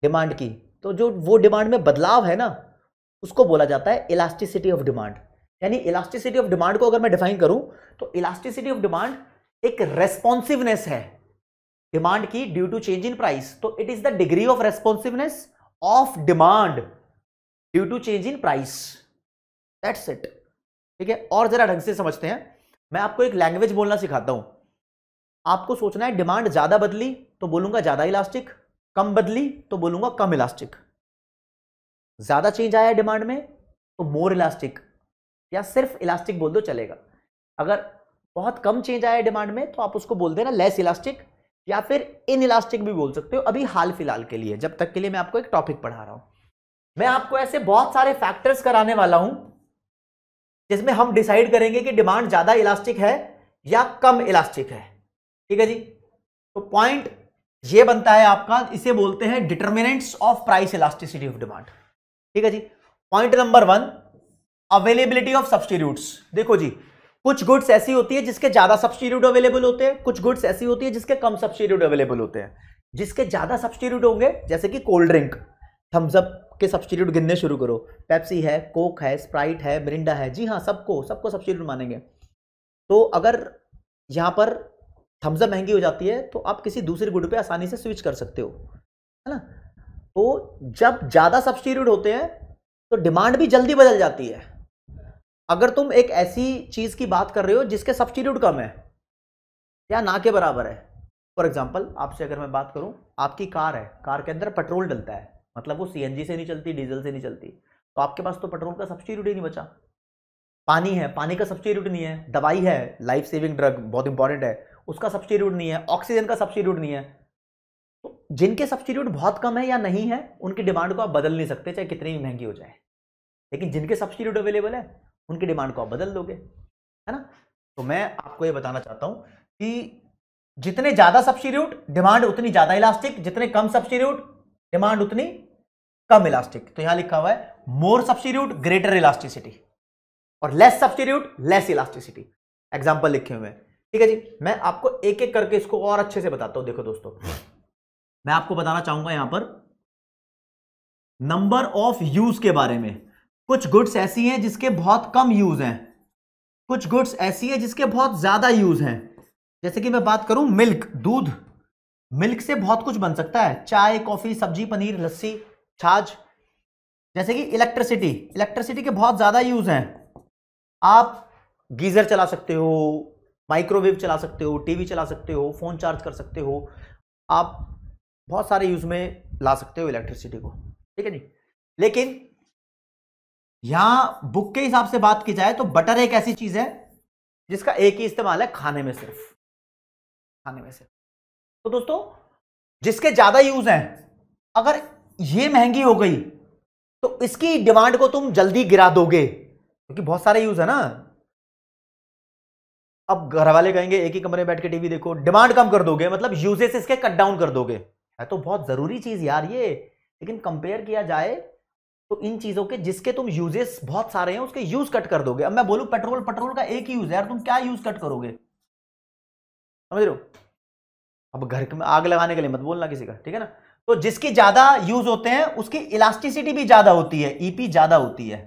डिमांड की तो जो वो डिमांड में बदलाव है ना उसको बोला जाता है इलास्टिसिटी ऑफ डिमांड यानी इलास्टिसिटी ऑफ डिमांड को अगर मैं डिफाइन करूं तो इलास्टिसिटी ऑफ डिमांड एक रेस्पॉन्सिवनेस है डिमांड की due to change in price तो it is the degree of responsiveness of demand due to change in price that's it ठीक है और जरा ढंग से समझते हैं मैं आपको एक लैंग्वेज बोलना सिखाता हूं आपको सोचना है डिमांड ज्यादा बदली तो बोलूंगा ज्यादा इलास्टिक कम बदली तो बोलूंगा कम इलास्टिक ज्यादा चेंज आया डिमांड में तो मोर इलास्टिक या सिर्फ इलास्टिक बोल दो चलेगा अगर बहुत कम चेंज आया डिमांड में तो आप उसको बोल देना लेस इलास्टिक या फिर इन इलास्टिक भी बोल सकते हो अभी हाल फिलहाल के लिए जब तक के लिए मैं आपको एक टॉपिक पढ़ा रहा हूं मैं आपको ऐसे बहुत सारे फैक्टर्स कराने वाला हूं जिसमें हम डिसाइड करेंगे कि डिमांड ज्यादा इलास्टिक है या कम इलास्टिक है ठीक है जी तो पॉइंट ये बनता है आपका इसे बोलते हैं determinants of price elasticity of demand ठीक है जी point number one availability of substitute देखो जी कुछ गुड्स ऐसी होती है जिसके ज्यादा सब्सटीट्यूट अवेलेबल होते हैं कुछ गुड्स ऐसी होती है जिसके कम सब्सटीट्यूट अवेलेबल होते हैं जिसके ज्यादा सब्सटीट्यूट होंगे जैसे कि कोल्ड ड्रिंक थम्सअप के सब्सटीट्यूट गिनने शुरू करो पेप्सी है कोक है स्प्राइट है मिरिंडा है जी हाँ सबको सबको सब्सटीट्यूट मानेंगे तो अगर यहाँ पर थम्सअप महंगी हो जाती है तो आप किसी दूसरे गुड पे आसानी से स्विच कर सकते हो है ना तो जब ज़्यादा सब्सटीट्यूट होते हैं तो डिमांड भी जल्दी बदल जाती है अगर तुम एक ऐसी चीज़ की बात कर रहे हो जिसके सब्सटीट्यूट कम है या ना के बराबर है फॉर एग्जाम्पल आपसे अगर मैं बात करूँ आपकी कार है कार के अंदर पेट्रोल डलता है मतलब वो सी से नहीं चलती डीजल से नहीं चलती तो आपके पास तो पेट्रोल का सब्सटीट्यूट ही नहीं बचा पानी है पानी का सब्सटीट्यूट नहीं है दवाई है लाइफ सेविंग ड्रग बहुत इंपॉर्टेंट है उसका सब्सिट्यूट नहीं है ऑक्सीजन का सब्सटीट्यूट नहीं है तो जिनके सब्सिट्यूट बहुत कम है या नहीं है उनकी डिमांड को आप बदल नहीं सकते चाहे कितनी भी महंगी हो जाए लेकिन जिनके सब्सटीट्यूट अवेलेबल है उनकी डिमांड को आप बदल दोगे है ना तो मैं आपको ये बताना चाहता हूँ कि जितने ज़्यादा सब्सिट्यूट डिमांड उतनी ज़्यादा इलास्टिक जितने कम सब्सिट्यूट डिमांड उतनी कम इलास्टिक तो यहाँ लिखा हुआ है मोर सब्सटीट्यूट ग्रेटर इलास्टिसिटी और less substitute less elasticity example लिखे हुए ठीक है जी मैं आपको एक एक करके इसको और अच्छे से बताता हूं देखो दोस्तों मैं आपको बताना चाहूंगा यहां पर नंबर ऑफ यूज के बारे में कुछ गुड्स ऐसी हैं जिसके बहुत कम यूज हैं कुछ गुड्स ऐसी हैं जिसके बहुत ज्यादा यूज हैं जैसे कि मैं बात करूं मिल्क दूध मिल्क से बहुत कुछ बन सकता है चाय कॉफी सब्जी पनीर लस्सी छाछ जैसे कि इलेक्ट्रिसिटी इलेक्ट्रिसिटी के बहुत ज्यादा यूज हैं आप गीज़र चला सकते हो माइक्रोवेव चला सकते हो टीवी चला सकते हो फ़ोन चार्ज कर सकते हो आप बहुत सारे यूज़ में ला सकते हो इलेक्ट्रिसिटी को ठीक है जी लेकिन यहां बुक के हिसाब से बात की जाए तो बटर एक ऐसी चीज़ है जिसका एक ही इस्तेमाल है खाने में सिर्फ खाने में सिर्फ तो दोस्तों जिसके ज़्यादा यूज़ हैं अगर ये महंगी हो गई तो इसकी डिमांड को तुम जल्दी गिरा दोगे क्योंकि बहुत सारे यूज है ना अब घर वाले कहेंगे एक ही कमरे में बैठ के टीवी देखो डिमांड कम कर दोगे मतलब यूजेस इसके कट डाउन कर दोगे है तो बहुत जरूरी चीज यार ये लेकिन कंपेयर किया जाए तो इन चीजों के जिसके तुम यूजेस बहुत सारे हैं उसके यूज कट कर दोगे अब मैं बोलू पेट्रोल पेट्रोल का एक ही यूज है यार तुम क्या यूज कट करोगे समझ रहे हो अब घर में आग लगाने के लिए मत बोलना किसी का ठीक है ना तो जिसके ज्यादा यूज होते हैं उसकी इलास्टिसिटी भी ज्यादा होती है ईपी e ज्यादा होती है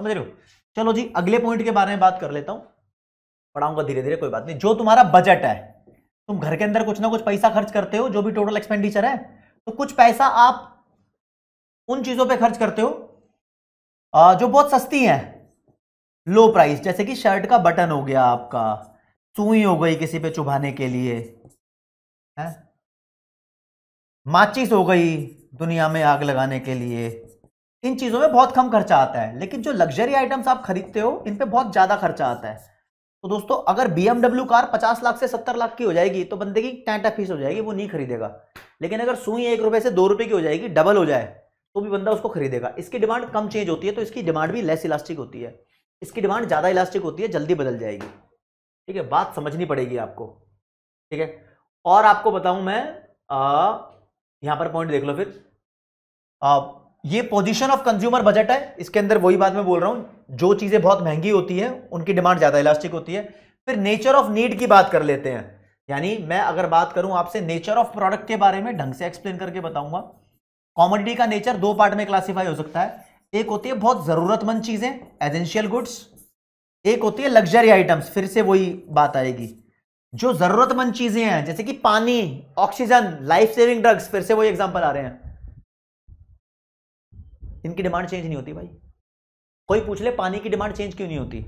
समझ रहे हो चलो जी अगले पॉइंट के बारे में बात कर लेता हूं पढ़ाऊंगा धीरे धीरे कोई बात नहीं जो तुम्हारा बजट है तुम घर के अंदर कुछ ना कुछ पैसा खर्च करते हो जो भी टोटल एक्सपेंडिचर है तो कुछ पैसा आप उन चीजों पे खर्च करते हो जो बहुत सस्ती है लो प्राइस जैसे कि शर्ट का बटन हो गया आपका सुई हो गई किसी पे चुभाने के लिए है माचिस हो गई दुनिया में आग लगाने के लिए इन चीज़ों में बहुत कम खर्चा आता है लेकिन जो लग्जरी आइटम्स आप खरीदते हो इन पे बहुत ज़्यादा खर्चा आता है तो दोस्तों अगर बीएमडब्ल्यू कार 50 लाख से 70 लाख की हो जाएगी तो बंदे की टैंटा फीस हो जाएगी वो नहीं खरीदेगा लेकिन अगर सुई एक रुपए से दो रुपए की हो जाएगी डबल हो जाए तो भी बंदा उसको खरीदेगा इसकी डिमांड कम चेंज होती है तो इसकी डिमांड भी लेस इलास्टिक होती है इसकी डिमांड ज़्यादा इलास्टिक होती है जल्दी बदल जाएगी ठीक है बात समझनी पड़ेगी आपको ठीक है और आपको बताऊं मैं यहां पर पॉइंट देख लो फिर ये पोजीशन ऑफ कंज्यूमर बजट है इसके अंदर वही बात मैं बोल रहा हूं जो चीजें बहुत महंगी होती है उनकी डिमांड ज्यादा इलास्टिक होती है फिर नेचर ऑफ नीड की बात कर लेते हैं यानी मैं अगर बात करूं आपसे नेचर ऑफ प्रोडक्ट के बारे में ढंग से एक्सप्लेन करके बताऊंगा कॉमोडिटी का नेचर दो पार्ट में क्लासीफाई हो सकता है एक होती है बहुत जरूरतमंद चीजें एजेंशियल गुड्स एक होती है लग्जरी आइटम्स फिर से वही बात आएगी जो जरूरतमंद चीजें हैं जैसे कि पानी ऑक्सीजन लाइफ सेविंग ड्रग्स फिर से वही एग्जाम्पल आ रहे हैं इनकी डिमांड चेंज नहीं होती भाई कोई पूछ ले पानी की डिमांड चेंज क्यों नहीं होती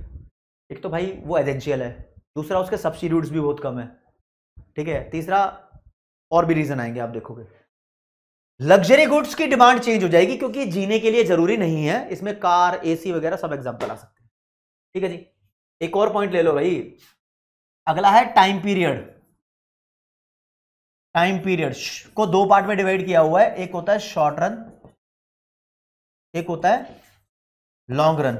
एक तो भाई वो एजेंशियल है दूसरा उसके सब्सिट्यूट्स भी बहुत कम है ठीक है तीसरा और भी रीज़न आएंगे आप देखोगे लग्जरी गुड्स की डिमांड चेंज हो जाएगी क्योंकि जीने के लिए जरूरी नहीं है इसमें कार एसी वगैरह सब एग्जाम्पल आ सकते हैं ठीक है जी एक और पॉइंट ले लो भाई अगला है टाइम पीरियड टाइम पीरियड को दो पार्ट में डिवाइड किया हुआ है एक होता है शॉर्ट रन एक होता है लॉन्ग रन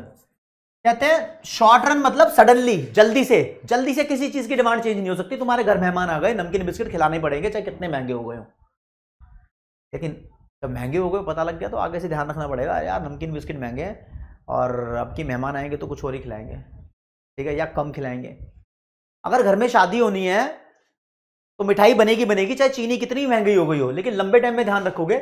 कहते हैं शॉर्ट रन मतलब सडनली जल्दी से जल्दी से किसी चीज की डिमांड चेंज नहीं हो सकती तुम्हारे घर मेहमान आ गए नमकीन बिस्किट खिलाने पड़ेंगे चाहे कितने महंगे हो गए हो लेकिन जब महंगे हो गए पता लग गया तो आगे से ध्यान रखना पड़ेगा यार नमकीन बिस्किट महंगे हैं और अब की मेहमान आएंगे तो कुछ और ही खिलाएंगे ठीक है या कम खिलाएंगे अगर घर में शादी होनी है तो मिठाई बनेगी बनेगी चाहे चीनी कितनी महंगी हो गई हो लेकिन लंबे टाइम में ध्यान रखोगे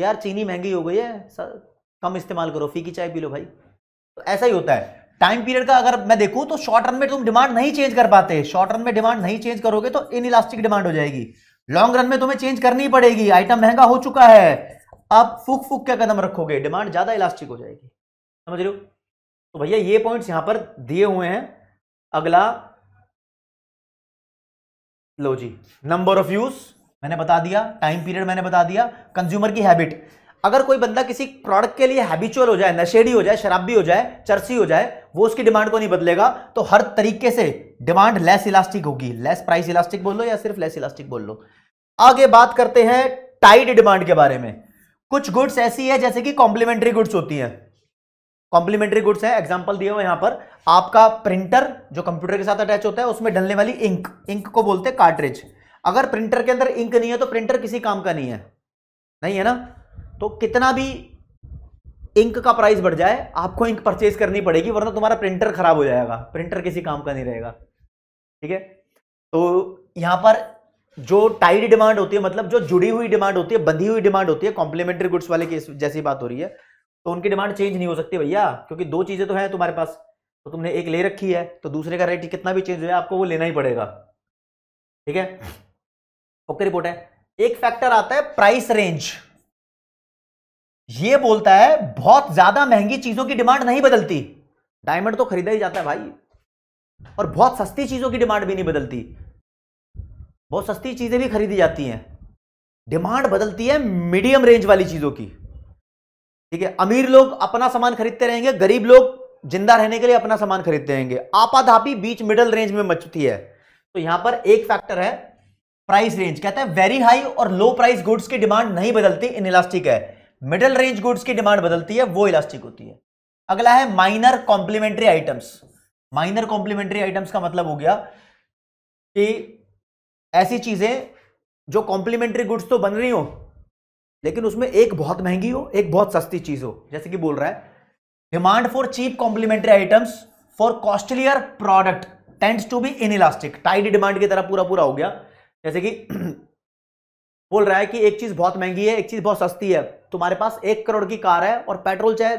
यार चीनी महंगी हो गई है कम इस्तेमाल करो फीकी चाय पी लो भाई तो ऐसा ही होता है टाइम पीरियड का अगर मैं देखूं तो शॉर्ट रन में तुम डिमांड नहीं चेंज कर पाते शॉर्ट रन में डिमांड नहीं चेंज करोगे तो इन इलास्टिक डिमांड हो जाएगी लॉन्ग रन में तुम्हें चेंज करनी पड़ेगी आइटम महंगा हो चुका है आप फूक फूक क्या कदम रखोगे डिमांड ज्यादा इलास्टिक हो जाएगी समझ लो तो भैया ये पॉइंट यहां पर दिए हुए हैं अगला लो जी नंबर ऑफ यूज मैंने बता दिया टाइम पीरियड मैंने बता दिया कंज्यूमर की हैबिट अगर कोई बंदा किसी प्रोडक्ट के लिए हैबिचुअल हो जाए नशेड़ी हो जाए शराबी हो जाए चर्सी हो जाए वो उसकी डिमांड को नहीं बदलेगा तो हर तरीके से डिमांड लेस इलास्टिक होगी लेस प्राइस इलास्टिक बोल लो या सिर्फ लेस इलास्टिक बोल लो आगे बात करते हैं टाइट डिमांड के बारे में कुछ गुड्स ऐसी है जैसे कि कॉम्प्लीमेंट्री गुड्स होती हैं कॉम्प्लीमेंट्री गुड्स है एग्जाम्पल दिए हुए यहां पर आपका प्रिंटर जो कंप्यूटर के साथ अटैच होता है उसमें ढलने वाली इंक इंक को बोलते हैं कार्ट्रिज अगर प्रिंटर के अंदर इंक नहीं है तो प्रिंटर किसी काम का नहीं है नहीं है ना तो कितना भी इंक का प्राइस बढ़ जाए आपको इंक परचेज करनी पड़ेगी वरना तुम्हारा प्रिंटर खराब हो जाएगा प्रिंटर किसी काम का नहीं रहेगा ठीक है तो यहां पर जो टाइड डिमांड होती है मतलब जो जुड़ी हुई डिमांड होती है बंधी हुई डिमांड होती है कॉम्प्लीमेंट्री गुड्स वाले केस जैसी बात हो रही है तो उनकी डिमांड चेंज नहीं हो सकती भैया क्योंकि दो चीजें तो है तुम्हारे पास तो तुमने एक ले रखी है तो दूसरे का रेट कितना भी चेंज हो जाए आपको वो लेना ही पड़ेगा ठीक है ओके रिपोर्ट है एक फैक्टर आता है प्राइस रेंज ये बोलता है बहुत ज्यादा महंगी चीजों की डिमांड नहीं बदलती डायमंड तो खरीदा ही जाता है भाई और बहुत सस्ती चीजों की डिमांड भी नहीं बदलती बहुत सस्ती चीजें भी खरीदी जाती हैं डिमांड बदलती है मीडियम रेंज वाली चीजों की ठीक है अमीर लोग अपना सामान खरीदते रहेंगे गरीब लोग जिंदा रहने के लिए अपना सामान खरीदते रहेंगे आपाधापी बीच मिडल रेंज में मचती है तो यहां पर एक फैक्टर है प्राइस रेंज कहता है वेरी हाई और लो प्राइस गुड्स की डिमांड नहीं बदलती इन इलास्टिक है मिडिल रेंज गुड्स की डिमांड बदलती है वो इलास्टिक होती है अगला है minor complementary items minor complementary items का मतलब हो गया कि ऐसी चीजें जो कॉम्प्लीमेंट्री गुड्स तो बन रही हो लेकिन उसमें एक बहुत महंगी हो एक बहुत सस्ती चीज हो जैसे कि बोल रहा है demand for cheap complementary items for costlier product tends to be inelastic tied demand की तरह पूरा पूरा हो गया जैसे कि *clears throat* बोल रहा है कि एक चीज बहुत महंगी है एक चीज बहुत सस्ती है तुम्हारे पास एक करोड़ की कार है और पेट्रोल चाहे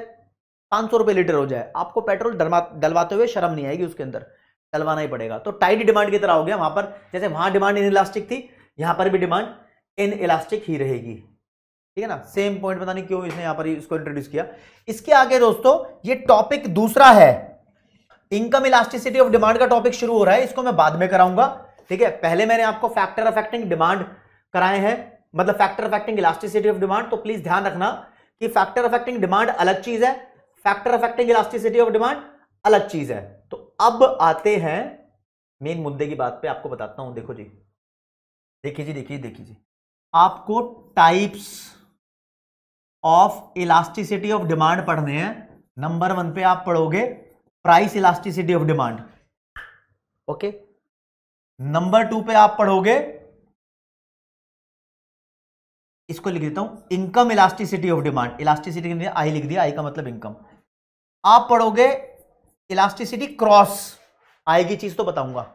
पांच सौ रुपए लीटर हो जाए आपको पेट्रोल डलवाते हुए शर्म नहीं आएगी उसके अंदर डलवाना ही पड़ेगा तो टाइट डिमांड की तरह हो गया वहां पर जैसे वहां डिमांड इन इलास्टिक थी यहां पर भी डिमांड इन इलास्टिक ही रहेगी ठीक है ना सेम पॉइंट पता नहीं क्यों इसने यहां पर इसको इंट्रोड्यूस किया इसके आगे दोस्तों ये टॉपिक दूसरा है इनकम इलास्टिसिटी ऑफ डिमांड का टॉपिक शुरू हो रहा है इसको मैं बाद में कराऊंगा ठीक है पहले मैंने आपको फैक्टर अफेक्टिंग डिमांड कराए हैं मतलब factor affecting elasticity of demand तो प्लीज ध्यान रखना कि फैक्टर अफेक्टिंग डिमांड अलग चीज है factor affecting elasticity of demand अलग चीज है तो अब आते हैं मेन मुद्दे की बात पे आपको बताता हूं देखो जी देखिए जी देखिए देखिए जी आपको types of elasticity of demand पढ़ने हैं नंबर वन पे आप पढ़ोगे price elasticity of demand okay number two पे आप पढ़ोगे इसको लिख देता हूं income elasticity of demand elasticity के आई लिख दिया आई का मतलब इनकम आप पढ़ोगे इलास्टिसिटी क्रॉस आई की चीज तो बताऊंगा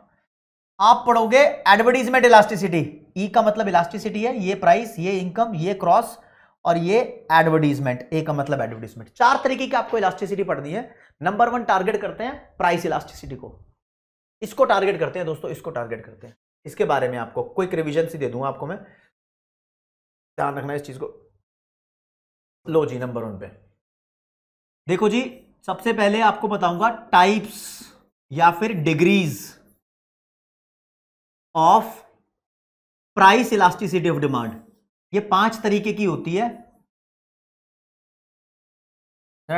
आप पढ़ोगे एडवर्टीजमेंट इलास्टिसिटी ई का मतलब इलास्टिसिटी है ये प्राइस ये इनकम ये क्रॉस और ये एडवर्टीजमेंट ए का मतलब एडवर्टीजमेंट चार तरीके की आपको इलास्टिसिटी पढ़नी है नंबर वन टारगेट करते हैं प्राइस इलास्टिसिटी को इसको टारगेट करते हैं दोस्तों इसको टारगेट करते हैं इसके बारे में आपको क्विक रिविजन सी दे दूंगा आपको मैं ध्यान रखना इस चीज़ को लो जी नंबर वन पे देखो जी सबसे पहले आपको बताऊंगा टाइप्स या फिर degrees of price elasticity of demand ये पांच तरीके की होती है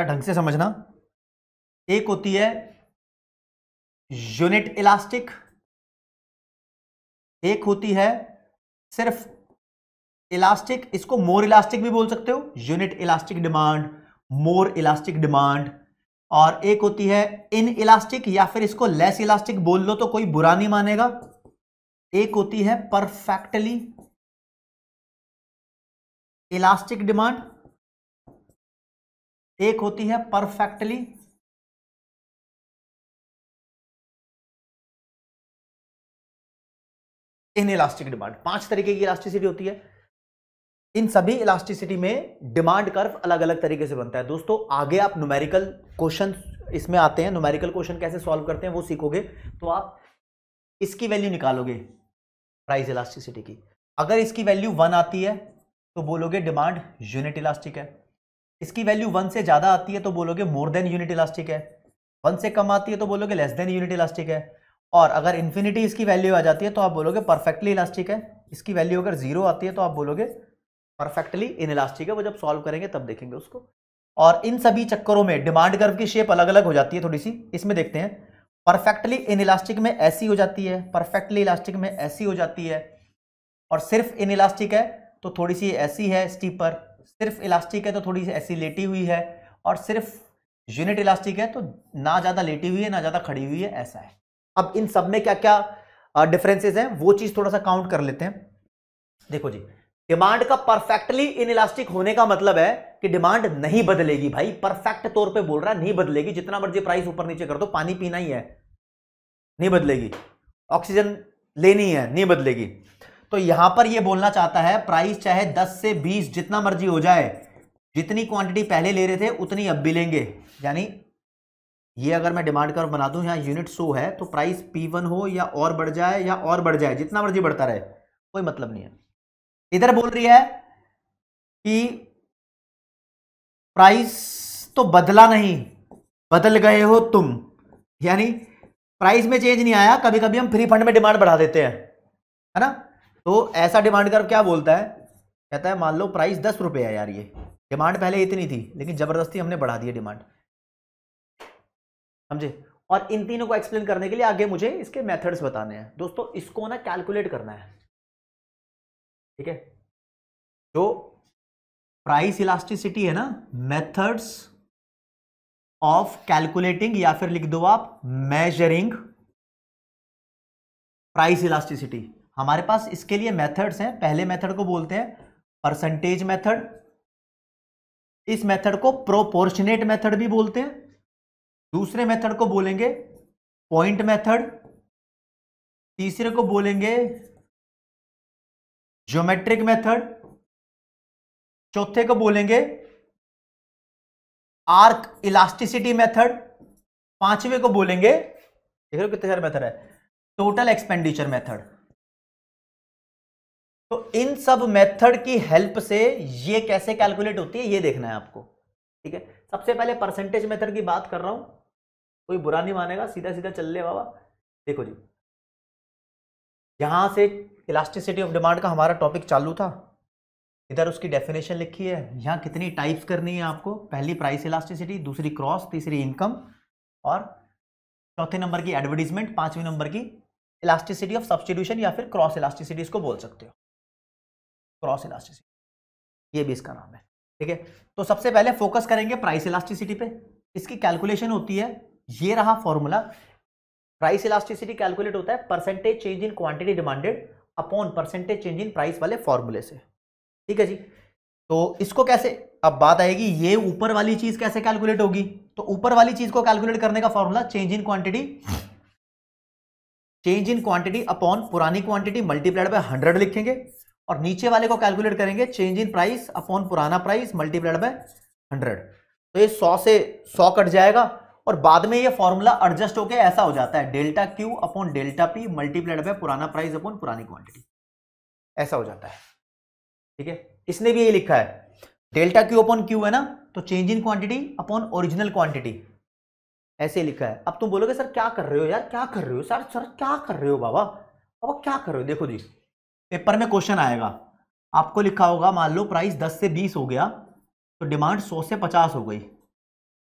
ढंग से समझना एक होती है यूनिट इलास्टिक एक होती है सिर्फ इलास्टिक इसको मोर इलास्टिक भी बोल सकते हो unit elastic demand more elastic demand और एक होती है इन इलास्टिक या फिर इसको लेस इलास्टिक बोल लो तो कोई बुरा नहीं मानेगा एक होती है परफेक्टली इलास्टिक डिमांड एक होती है परफेक्टली इन इलास्टिक डिमांड पांच तरीके की इलास्टिसिटी होती है इन सभी इलास्टिसिटी में डिमांड कर्व अलग अलग तरीके से बनता है दोस्तों आगे आप न्यूमेरिकल क्वेश्चन इसमें आते हैं न्यूमेरिकल क्वेश्चन कैसे सॉल्व करते हैं वो सीखोगे तो आप इसकी वैल्यू निकालोगे प्राइस इलास्टिसिटी की अगर इसकी वैल्यू वन आती है तो बोलोगे डिमांड यूनिट इलास्टिक है इसकी वैल्यू वन से ज़्यादा आती है तो बोलोगे मोर देन यूनिट इलास्टिक है वन से कम आती है तो बोलोगे लेस देन यूनिट इलास्टिक है और अगर इन्फिनिटी इसकी वैल्यू आ जाती है तो आप बोलोगे परफेक्टली इलास्टिक है इसकी वैल्यू अगर जीरो आती है तो आप बोलोगे परफेक्टली इन इलास्टिक है वो जब सॉल्व करेंगे तब देखेंगे उसको और इन सभी चक्करों में डिमांड कर्व की शेप अलग अलग हो जाती है थोड़ी सी इसमें देखते हैं परफेक्टली इन इलास्टिक में ऐसी हो जाती है परफेक्टली इलास्टिक में ऐसी हो जाती है और सिर्फ इन इलास्टिक है तो थोड़ी सी ऐसी है स्टीपर सिर्फ इलास्टिक है तो थोड़ी सी ऐसी लेटी हुई है और सिर्फ यूनिट इलास्टिक है तो ना ज़्यादा लेटी हुई है ना ज़्यादा खड़ी हुई है ऐसा है अब इन सब में क्या क्या डिफरेंसेस हैं वो चीज थोड़ा सा काउंट कर लेते हैं देखो जी डिमांड का परफेक्टली इन इलास्टिक होने का मतलब है कि डिमांड नहीं बदलेगी भाई परफेक्ट तौर पे बोल रहा है नहीं बदलेगी जितना मर्जी प्राइस ऊपर नीचे कर दो पानी पीना ही है नहीं बदलेगी ऑक्सीजन लेनी है नहीं बदलेगी तो यहां पर यह बोलना चाहता है प्राइस चाहे 10 से 20 जितना मर्जी हो जाए जितनी क्वांटिटी पहले ले रहे थे उतनी अब भी लेंगे यानी ये अगर मैं डिमांड कर्व बना दूं यहाँ यूनिट सो है तो प्राइस पी वन हो या और बढ़ जाए या और बढ़ जाए जितना मर्जी बढ़ता रहे कोई मतलब नहीं है इधर बोल रही है कि प्राइस तो बदला नहीं बदल गए हो तुम यानी प्राइस में चेंज नहीं आया कभी कभी हम फ्री फंड में डिमांड बढ़ा देते हैं है ना तो ऐसा डिमांड कर्व क्या बोलता है कहता है मान लो प्राइस दस रुपये है यार ये डिमांड पहले इतनी थी लेकिन ज़बरदस्ती हमने बढ़ा दी है डिमांड समझे और इन तीनों को एक्सप्लेन करने के लिए आगे मुझे इसके मेथड्स बताने हैं दोस्तों इसको ना कैलकुलेट करना है ठीक है जो प्राइस इलास्टिसिटी है ना मेथड्स ऑफ कैलकुलेटिंग या फिर लिख दो आप मेजरिंग प्राइस इलास्टिसिटी हमारे पास इसके लिए मेथड्स हैं पहले मेथड को बोलते हैं परसेंटेज मेथड इस मेथड को प्रोपोर्शनेट मेथड भी बोलते हैं दूसरे मेथड को बोलेंगे पॉइंट मेथड तीसरे को बोलेंगे ज्योमेट्रिक मेथड चौथे को बोलेंगे आर्क इलास्टिसिटी मेथड पांचवे को बोलेंगे देख रहे हो कितने सारे मेथड है टोटल एक्सपेंडिचर मेथड तो इन सब मेथड की हेल्प से ये कैसे कैलकुलेट होती है ये देखना है आपको ठीक है सबसे पहले परसेंटेज मेथड की बात कर रहा हूं कोई बुरा नहीं मानेगा सीधा सीधा चल ले बाबा देखो जी यहाँ से इलास्टिसिटी ऑफ डिमांड का हमारा टॉपिक चालू था इधर उसकी डेफिनेशन लिखी है यहाँ कितनी टाइप्स करनी है आपको पहली प्राइस इलास्टिसिटी दूसरी क्रॉस तीसरी इनकम और चौथे नंबर की एडवर्टीजमेंट पांचवें नंबर की इलास्टिसिटी ऑफ सब्सटीट्यूशन या फिर क्रॉस इलास्टिसिटी इसको बोल सकते हो क्रॉस इलास्टिसिटी ये भी इसका नाम है ठीक है तो सबसे पहले फोकस करेंगे प्राइस इलास्टिसिटी पे इसकी कैलकुलेशन होती है ये रहा फॉर्मूला प्राइस इलास्टिसिटी कैलकुलेट होता है percentage change in quantity demanded upon percentage change in price वाले फॉर्मूले से ठीक है जी तो इसको कैसे अब बात आएगी ये ऊपर वाली चीज कैसे कैलकुलेट होगी तो ऊपर वाली चीज को कैलकुलेट करने का formula change in quantity change in quantity upon पुरानी क्वांटिटी मल्टीप्लाइड बाय हंड्रेड लिखेंगे और नीचे वाले को कैलकुलेट करेंगे चेंज इन प्राइस अपॉन पुराना प्राइस मल्टीप्लाइड बाय हंड्रेड तो ये सौ से सौ कट जाएगा और बाद में ये फॉर्मूला एडजस्ट होकर ऐसा हो जाता है delta Q upon delta P multiplied by पुराना प्राइस अपॉन पुरानी क्वांटिटी ऐसा हो जाता है ठीक है इसने भी यही लिखा है डेल्टा क्यू अपॉन क्यू है ना तो change in quantity upon original quantity ऐसे लिखा है अब तुम बोलोगे सर क्या कर रहे हो यार क्या कर रहे हो सर सर क्या कर रहे हो बाबा बाबा क्या कर रहे हो देखो जी पेपर में क्वेश्चन आएगा आपको लिखा होगा मान लो प्राइस दस से बीस हो गया तो डिमांड सौ से पचास हो गई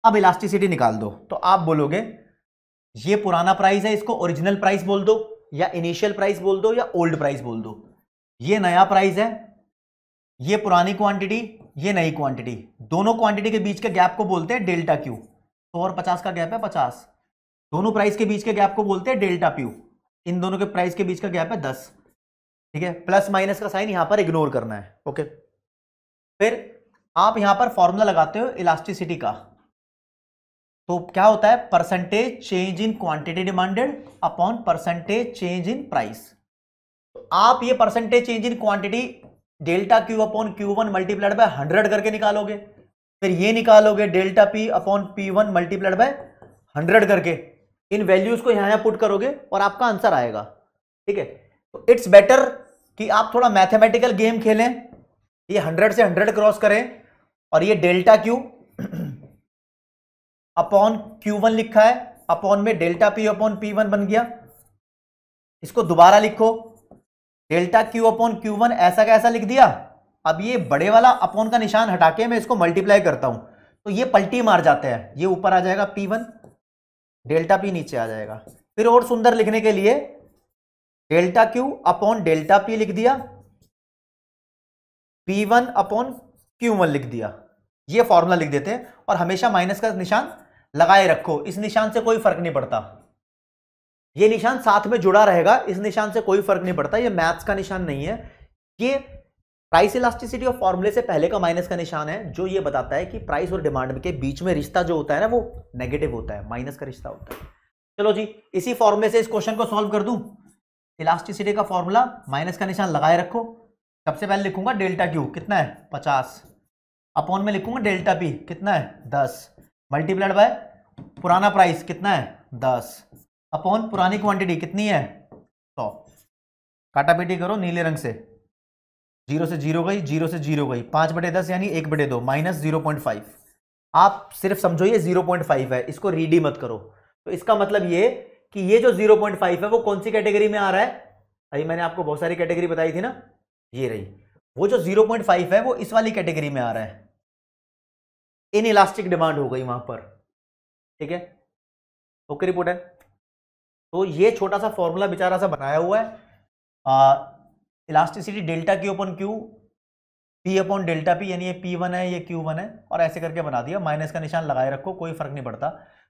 अब इलास्टिसिटी निकाल दो तो आप बोलोगे ये पुराना प्राइस है इसको ओरिजिनल प्राइस बोल दो या इनिशियल प्राइस बोल दो या ओल्ड प्राइस बोल दो ये नया प्राइस है ये पुरानी क्वांटिटी ये नई क्वांटिटी दोनों क्वांटिटी के बीच के गैप को बोलते हैं डेल्टा क्यू सौ और पचास का गैप है पचास दोनों प्राइस के बीच के गैप को बोलते हैं डेल्टा प्यू इन दोनों के प्राइस के बीच का गैप है दस ठीक है प्लस माइनस का साइन यहां पर इग्नोर करना है ओके फिर आप यहां पर फॉर्मूला लगाते हो इलास्टिसिटी का तो क्या होता है percentage change in quantity demanded upon percentage change in price आप ये percentage change in quantity delta Q upon Q one multiplied by hundred करके निकालोगे फिर ये निकालोगे delta P upon P one multiplied by hundred करके इन वैल्यूज को यहां यहां पुट करोगे और आपका आंसर आएगा ठीक है तो इट्स बेटर कि आप थोड़ा मैथमेटिकल गेम खेलें ये हंड्रेड से हंड्रेड क्रॉस करें और ये delta Q upon Q one लिखा है अपॉन में delta P upon P one बन गया इसको दोबारा लिखो delta Q upon Q one ऐसा का ऐसा लिख दिया अब ये बड़े वाला अपॉन का निशान हटा के मैं इसको मल्टीप्लाई करता हूं तो ये पलटी मार जाते हैं ये ऊपर आ जाएगा पी वन डेल्टा पी नीचे आ जाएगा फिर और सुंदर लिखने के लिए delta Q upon delta P लिख दिया P one upon Q one लिख दिया ये फॉर्मूला लिख देते हैं और हमेशा माइनस का निशान लगाए रखो इस निशान से कोई फर्क नहीं पड़ता ये निशान साथ में जुड़ा रहेगा इस निशान से कोई फर्क नहीं पड़ता ये मैथ्स का निशान नहीं है ये प्राइस इलास्टिसिटी और फॉर्मूले से पहले का माइनस का निशान है जो ये बताता है कि प्राइस और डिमांड के बीच में रिश्ता जो होता है ना वो नेगेटिव होता है माइनस का रिश्ता होता है चलो जी इसी फॉर्मूले से इस क्वेश्चन को सॉल्व कर दू इलास्टिसिटी का फॉर्मूला माइनस का निशान लगाए रखो सबसे पहले लिखूंगा डेल्टा क्यू कितना है पचास अपॉन में लिखूंगा डेल्टा पी कितना है दस मल्टीप्लाइड बाय पुराना प्राइस कितना है दस अपॉन पुरानी क्वांटिटी कितनी है सौ काटा पीटी करो नीले रंग से जीरो से जीरो गई जीरो से जीरो गई पांच बटे दस यानी एक बटे दो माइनस जीरो पॉइंट फाइव आप सिर्फ समझो ये जीरो पॉइंट फाइव है इसको रीडी मत करो तो इसका मतलब ये कि ये जो जीरो पॉइंट फाइव है वो कौन सी कैटेगरी में आ रहा है अभी मैंने आपको बहुत सारी कैटेगरी बताई थी ना ये रही वो जो जीरो पॉइंट फाइव है वो इस वाली कैटेगरी में आ रहा है इन इलास्टिक डिमांड हो गई वहां पर ठीक है ओके रिपोर्ट है तो ये छोटा सा फॉर्मूला बेचारा सा बनाया हुआ है आ, elasticity delta Q upon Q P upon delta P यानी ये पी वन है ये क्यू वन है और ऐसे करके बना दिया माइनस का निशान लगाए रखो कोई फर्क नहीं पड़ता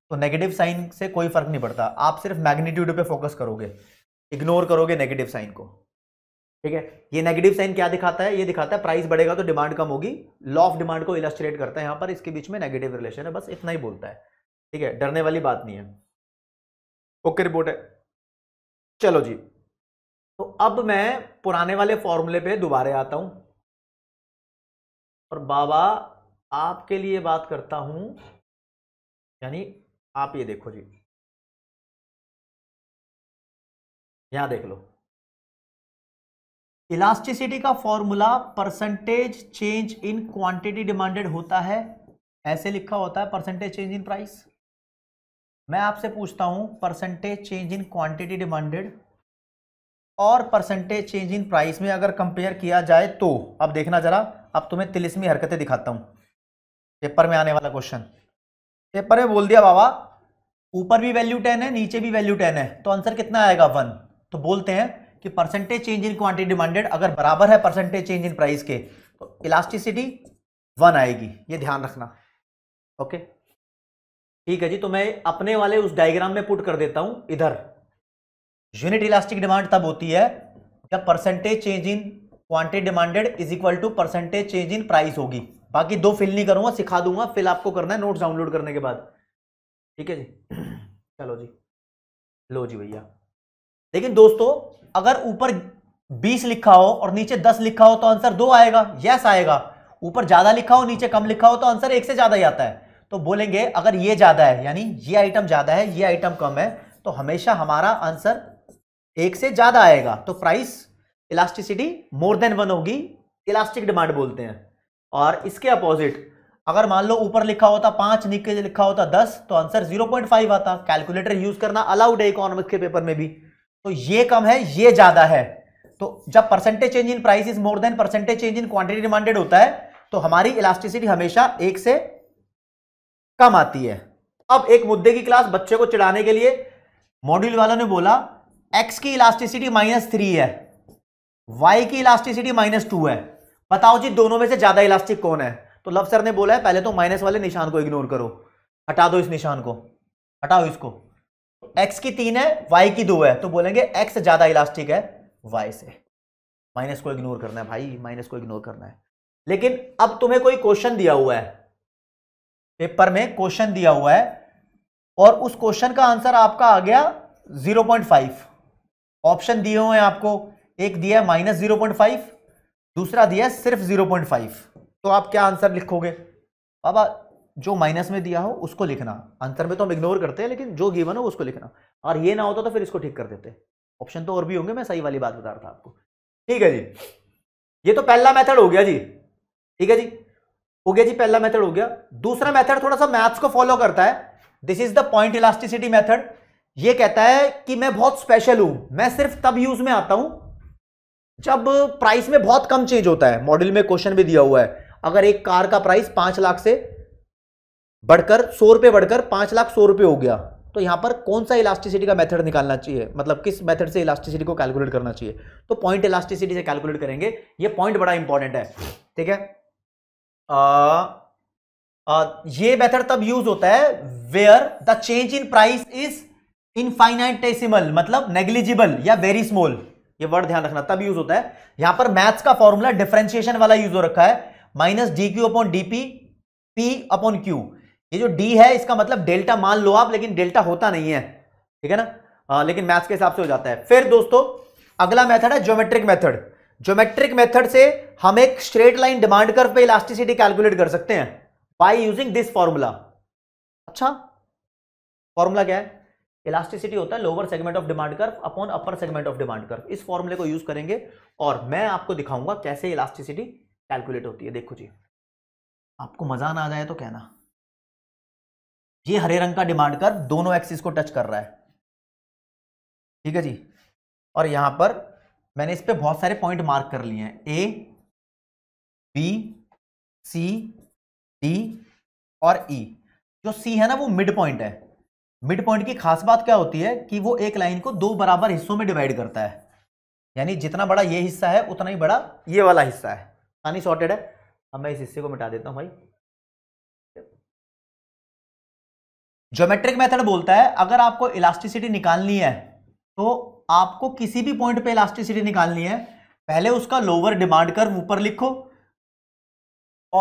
तो नेगेटिव साइन से कोई फर्क नहीं पड़ता आप सिर्फ मैग्नीट्यूड पे फोकस करोगे इग्नोर करोगे नेगेटिव साइन को ठीक है ये नेगेटिव साइन क्या दिखाता है ये दिखाता है प्राइस बढ़ेगा तो डिमांड कम होगी लॉ ऑफ डिमांड को इलस्ट्रेट करता है यहाँ पर इसके बीच में नेगेटिव रिलेशन है बस इतना ही बोलता है ठीक है डरने वाली बात नहीं है ओके रिपोर्ट है चलो जी तो अब मैं पुराने वाले फॉर्मूले पे दोबारे आता हूं और बाबा आपके लिए बात करता हूं यानी आप ये देखो जी यहां देख लो इलास्टिसिटी का formula percentage change in quantity demanded होता है ऐसे लिखा होता है परसेंटेज चेंज इन प्राइस मैं आपसे पूछता हूं percentage change in quantity demanded और परसेंटेज चेंज इन प्राइस में अगर कंपेयर किया जाए तो अब देखना जरा अब तुम्हें तिलिस्मी हरकतें दिखाता हूं पेपर में आने वाला क्वेश्चन पेपर में बोल दिया बाबा ऊपर भी वैल्यू टेन है नीचे भी वैल्यू टेन है तो आंसर कितना आएगा वन तो बोलते हैं कि percentage change in quantity demanded अगर बराबर है परसेंटेज चेंज इन प्राइस के तो इलास्टिसिटी वन आएगी ये ध्यान रखना ओके ठीक है जी तो मैं अपने वाले उस डायग्राम में पुट कर देता हूं इधर यूनिट इलास्टिक डिमांड तब होती है जब percentage change in quantity demanded is equal to percentage change in price होगी बाकी दो फिल नहीं करूंगा सिखा दूंगा फिल आपको करना है नोट्स डाउनलोड करने के बाद ठीक है जी *clears throat* चलो जी लो जी भैया लेकिन दोस्तों अगर ऊपर 20 लिखा हो और नीचे 10 लिखा हो तो आंसर दो आएगा यस आएगा ऊपर ज्यादा लिखा हो नीचे कम लिखा हो तो आंसर एक से ज्यादा ही आता है तो बोलेंगे अगर ये ज्यादा है यानी ये आइटम ज्यादा है ये आइटम कम है तो हमेशा हमारा आंसर एक से ज्यादा आएगा तो price elasticity more than one होगी इलास्टिक डिमांड बोलते हैं और इसके अपोजिट अगर मान लो ऊपर लिखा होता पांच नीचे लिखा होता दस तो आंसर जीरो पॉइंट फाइव आता कैलकुलेटर यूज करना अलाउड है इकोनॉमिक्स के पेपर में भी तो ये कम है ये ज्यादा है तो जब percentage change in price is more than percentage change in quantity demanded होता है तो हमारी इलास्टिसिटी हमेशा एक से कम आती है अब एक मुद्दे की क्लास बच्चे को चिढ़ाने के लिए मॉड्यूल वालों ने बोला एक्स की इलास्टिसिटी माइनस थ्री है वाई की इलास्टिसिटी माइनस टू है बताओ जी दोनों में से ज्यादा इलास्टिक कौन है तो लव सर ने बोला है पहले तो माइनस वाले निशान को इग्नोर करो हटा दो इस निशान को हटाओ इसको एक्स की तीन है वाई की दो है तो बोलेंगे एक्स ज्यादा इलास्टिक है वाई से माइनस को इग्नोर करना है भाई माइनस को इग्नोर करना है लेकिन अब तुम्हें कोई क्वेश्चन दिया हुआ है पेपर में क्वेश्चन दिया हुआ है और उस क्वेश्चन का आंसर आपका आ गया 0.5 ऑप्शन दिए हुए हैं आपको एक दिया है माइनस जीरो दूसरा दिया है सिर्फ 0.5 तो आप क्या आंसर लिखोगे बाबा जो माइनस में दिया हो उसको लिखना आंसर में तो हम इग्नोर करते हैं लेकिन जो गिवन हो उसको लिखना और ये ना होता तो फिर इसको ठीक कर देते ऑप्शन तो और भी होंगे मैं सही वाली बात बता रहा था आपको ठीक है जी ये तो पहला मेथड हो गया जी ठीक है जी हो गया जी पहला मेथड हो गया दूसरा मेथड थोड़ा सा मैथ्स को फॉलो करता है this is the point elasticity method ये कहता है कि मैं बहुत स्पेशल हूं मैं सिर्फ तब यूज में आता हूं जब प्राइस में बहुत कम चेंज होता है मॉडल में क्वेश्चन भी दिया हुआ है अगर एक कार का प्राइस पांच लाख से बढ़कर सौ रुपये बढ़कर पाँच लाख सौ रुपये हो गया तो यहाँ पर कौन सा इलास्टिसिटी का मेथड निकालना चाहिए मतलब किस मेथड से इलास्टिसिटी को कैलकुलेट करना चाहिए तो पॉइंट इलास्टिसिटी से कैलकुलेट करेंगे ये पॉइंट बड़ा इंपॉर्टेंट है ठीक है आ, आ, ये मेथड तब यूज होता है where the change in price is infinitesimal मतलब नेग्लिजिबल या वेरी स्मॉल ये वर्ड ध्यान रखना तब यूज होता है यहां पर मैथ्स का फॉर्मूला डिफ्रेंशिएशन वाला यूज हो रखा है minus D Q upon D P P upon Q ये जो डी है इसका मतलब डेल्टा मान लो आप लेकिन डेल्टा होता नहीं है ठीक है ना आ, लेकिन मैथ्स के हिसाब से हो जाता है फिर दोस्तों अगला मेथड है ज्योमेट्रिक मेथड ज्योमेट्रिक मेथड से हम एक स्ट्रेट लाइन डिमांड कर्व पे इलास्टिसिटी कैलकुलेट कर सकते हैं बाय यूजिंग दिस फॉर्मूला अच्छा फॉर्मूला क्या है इलास्टिसिटी होता है lower segment of demand curve upon upper segment of demand curve इस फॉर्मूले को यूज करेंगे और मैं आपको दिखाऊंगा कैसे इलास्टिसिटी कैलकुलेट होती है देखो जी आपको मजा ना आ जाए तो कहना ये हरे रंग का डिमांड कर दोनों एक्सिस को टच कर रहा है ठीक है जी और यहां पर मैंने इस पर बहुत सारे पॉइंट मार्क कर लिए हैं ए बी सी डी और ई e. जो सी है ना वो मिड पॉइंट है मिड पॉइंट की खास बात क्या होती है कि वो एक लाइन को दो बराबर हिस्सों में डिवाइड करता है यानी जितना बड़ा ये हिस्सा है उतना ही बड़ा ये वाला हिस्सा है पानी शॉर्टेड है अब मैं इस हिस्से को मिटा देता हूँ भाई ज्योमेट्रिक मेथड बोलता है अगर आपको इलास्टिसिटी निकालनी है तो आपको किसी भी पॉइंट पे इलास्टिसिटी निकालनी है पहले उसका लोअर डिमांड कर्व ऊपर लिखो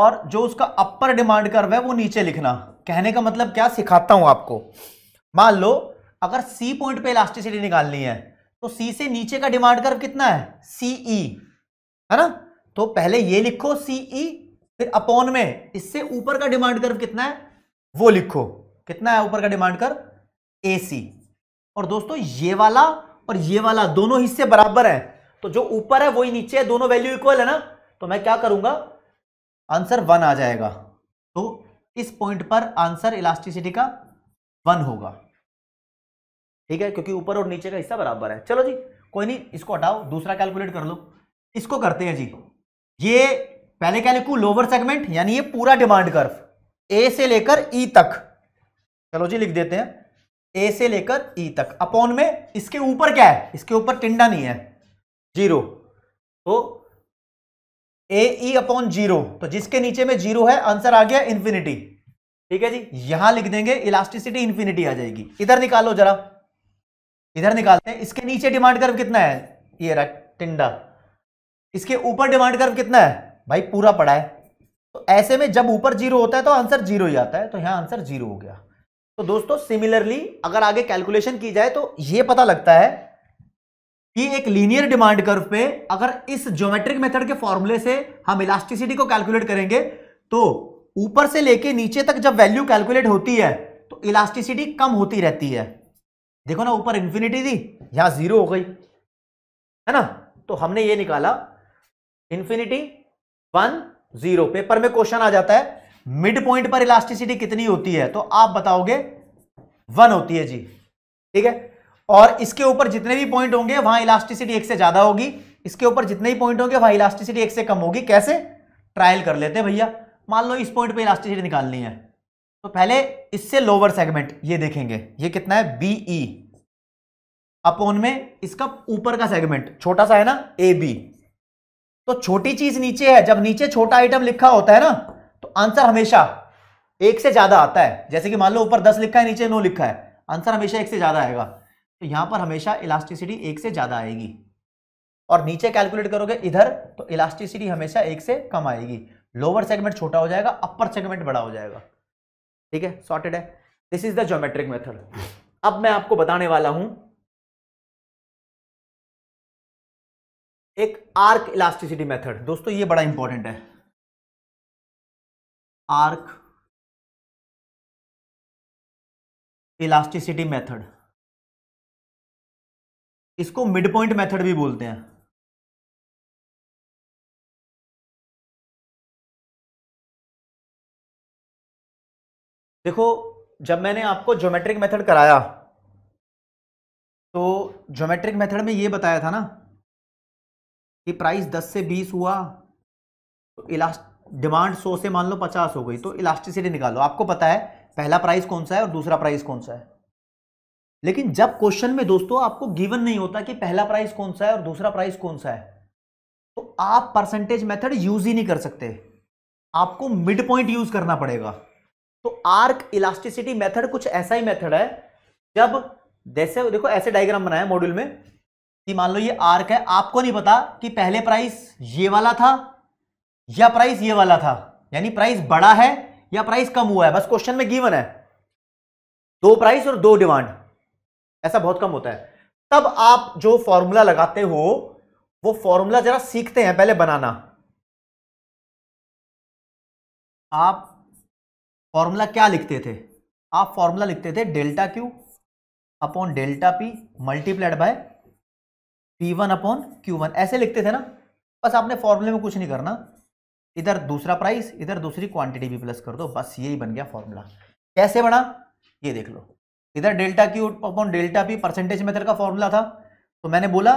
और जो उसका अपर डिमांड कर्व है वो नीचे लिखना कहने का मतलब क्या सिखाता हूं आपको मान लो अगर सी पॉइंट पे इलास्टिसिटी निकालनी है तो सी से नीचे का डिमांड कर्व कितना है सीई e, है ना तो पहले ये लिखो सीई e, फिर अपॉन में इससे ऊपर का डिमांड कर्व कितना है वो लिखो कितना है ऊपर का डिमांड कर ए सी और दोस्तों ये वाला और ये वाला दोनों हिस्से बराबर है तो जो ऊपर है वही नीचे है दोनों वैल्यू इक्वल है ना तो मैं क्या करूंगा आंसर वन आ जाएगा तो इस पॉइंट पर आंसर इलास्टिसिटी का वन होगा ठीक है क्योंकि ऊपर और नीचे का हिस्सा बराबर है चलो जी कोई नहीं इसको हटाओ दूसरा कैलकुलेट कर लो इसको करते हैं जी ये पहले क्या लिखू लोअर सेगमेंट यानी ये पूरा डिमांड कर्व ए से लेकर ई e तक चलो जी लिख देते हैं ए से लेकर ई e तक अपॉन में इसके ऊपर क्या है इसके ऊपर टिंडा नहीं है जीरो तो A E e upon zero तो जिसके नीचे में जीरो है आंसर आ गया इन्फिनिटी ठीक है जी यहां लिख देंगे इलास्टिसिटी इन्फिनिटी आ जाएगी इधर निकालो जरा इधर निकालते हैं इसके नीचे डिमांड कर्व कितना है ये रहा टिंडा इसके ऊपर डिमांड कर्व कितना है भाई पूरा पड़ा है तो ऐसे में जब ऊपर जीरो होता है तो आंसर जीरो ही आता है तो यहां आंसर जीरो हो गया तो दोस्तों सिमिलरली अगर आगे कैलकुलेशन की जाए तो यह पता लगता है कि एक लीनियर डिमांड कर्व पे अगर इस ज्योमेट्रिक मेथड के फॉर्मूले से हम इलास्टिसिटी को कैलकुलेट करेंगे तो ऊपर से लेके नीचे तक जब वैल्यू कैलकुलेट होती है तो इलास्टिसिटी कम होती रहती है देखो ना ऊपर इन्फिनिटी थी यहां जीरो हो गई है ना तो हमने ये निकाला इन्फिनिटी वन जीरो पेपर में क्वेश्चन आ जाता है मिड पॉइंट पर इलास्टिसिटी कितनी होती है तो आप बताओगे वन होती है जी ठीक है और इसके ऊपर जितने भी पॉइंट होंगे वहां इलास्टिसिटी एक से ज्यादा होगी इसके ऊपर जितने ही पॉइंट होंगे वहां इलास्टिसिटी एक से कम होगी कैसे ट्रायल कर लेते हैं भैया मान लो इस पॉइंट पे इलास्टिसिटी निकालनी है तो पहले इससे लोअर सेगमेंट ये देखेंगे ये कितना है बीई e। अपोन में इसका ऊपर का सेगमेंट छोटा सा है ना ए बी तो छोटी चीज नीचे है जब नीचे छोटा आइटम लिखा होता है ना आंसर हमेशा एक से ज्यादा आता है जैसे कि मान लो ऊपर दस लिखा है नीचे नौ लिखा है आंसर हमेशा एक से ज्यादा आएगा तो यहां पर हमेशा इलास्टिसिटी एक से ज्यादा आएगी और नीचे कैलकुलेट करोगे इधर तो इलास्टिसिटी हमेशा एक से कम आएगी लोअर सेगमेंट छोटा हो जाएगा अपर सेगमेंट बड़ा हो जाएगा ठीक है सॉर्टेड है this is the geometric method अब मैं आपको बताने वाला हूं एक आर्क इलास्टिसिटी मेथड दोस्तों ये बड़ा इंपॉर्टेंट है आर्क इलास्टिसिटी मेथड इसको मिड पॉइंट मेथड भी बोलते हैं देखो जब मैंने आपको ज्योमेट्रिक मेथड कराया तो ज्योमेट्रिक मेथड में ये बताया था ना कि प्राइस 10 से 20 हुआ तो इलास्ट डिमांड सौ से मान लो पचास हो गई तो इलास्टिसिटी निकालो आपको पता है पहला प्राइस कौन सा है और दूसरा प्राइस कौन सा है लेकिन जब क्वेश्चन में दोस्तों आपको गिवन नहीं होता कि पहला प्राइस कौन सा है और दूसरा प्राइस कौन सा है तो आप परसेंटेज मेथड यूज ही नहीं कर सकते आपको मिड पॉइंट यूज करना पड़ेगा तो आर्क इलास्टिसिटी मेथड कुछ ऐसा ही मेथड है जब जैसे देखो ऐसे डायग्राम बनाया मॉड्यूल में कि मान लो ये आर्क है आपको नहीं पता कि पहले प्राइस ये वाला था या प्राइस ये वाला था यानी प्राइस बड़ा है या प्राइस कम हुआ है बस क्वेश्चन में गिवन है दो प्राइस और दो डिमांड ऐसा बहुत कम होता है तब आप जो फॉर्मूला लगाते हो वो फॉर्मूला जरा सीखते हैं पहले बनाना आप फॉर्मूला क्या लिखते थे आप फॉर्मूला लिखते थे delta Q upon delta P multiplied by P one upon Q one ऐसे लिखते थे ना बस आपने फॉर्मूले में कुछ नहीं करना इधर दूसरा प्राइस इधर दूसरी क्वांटिटी भी प्लस कर दो बस यही बन गया फॉर्मूला कैसे बना ये देख लो इधर delta Q upon delta P percentage method का फॉर्मूला था तो मैंने बोला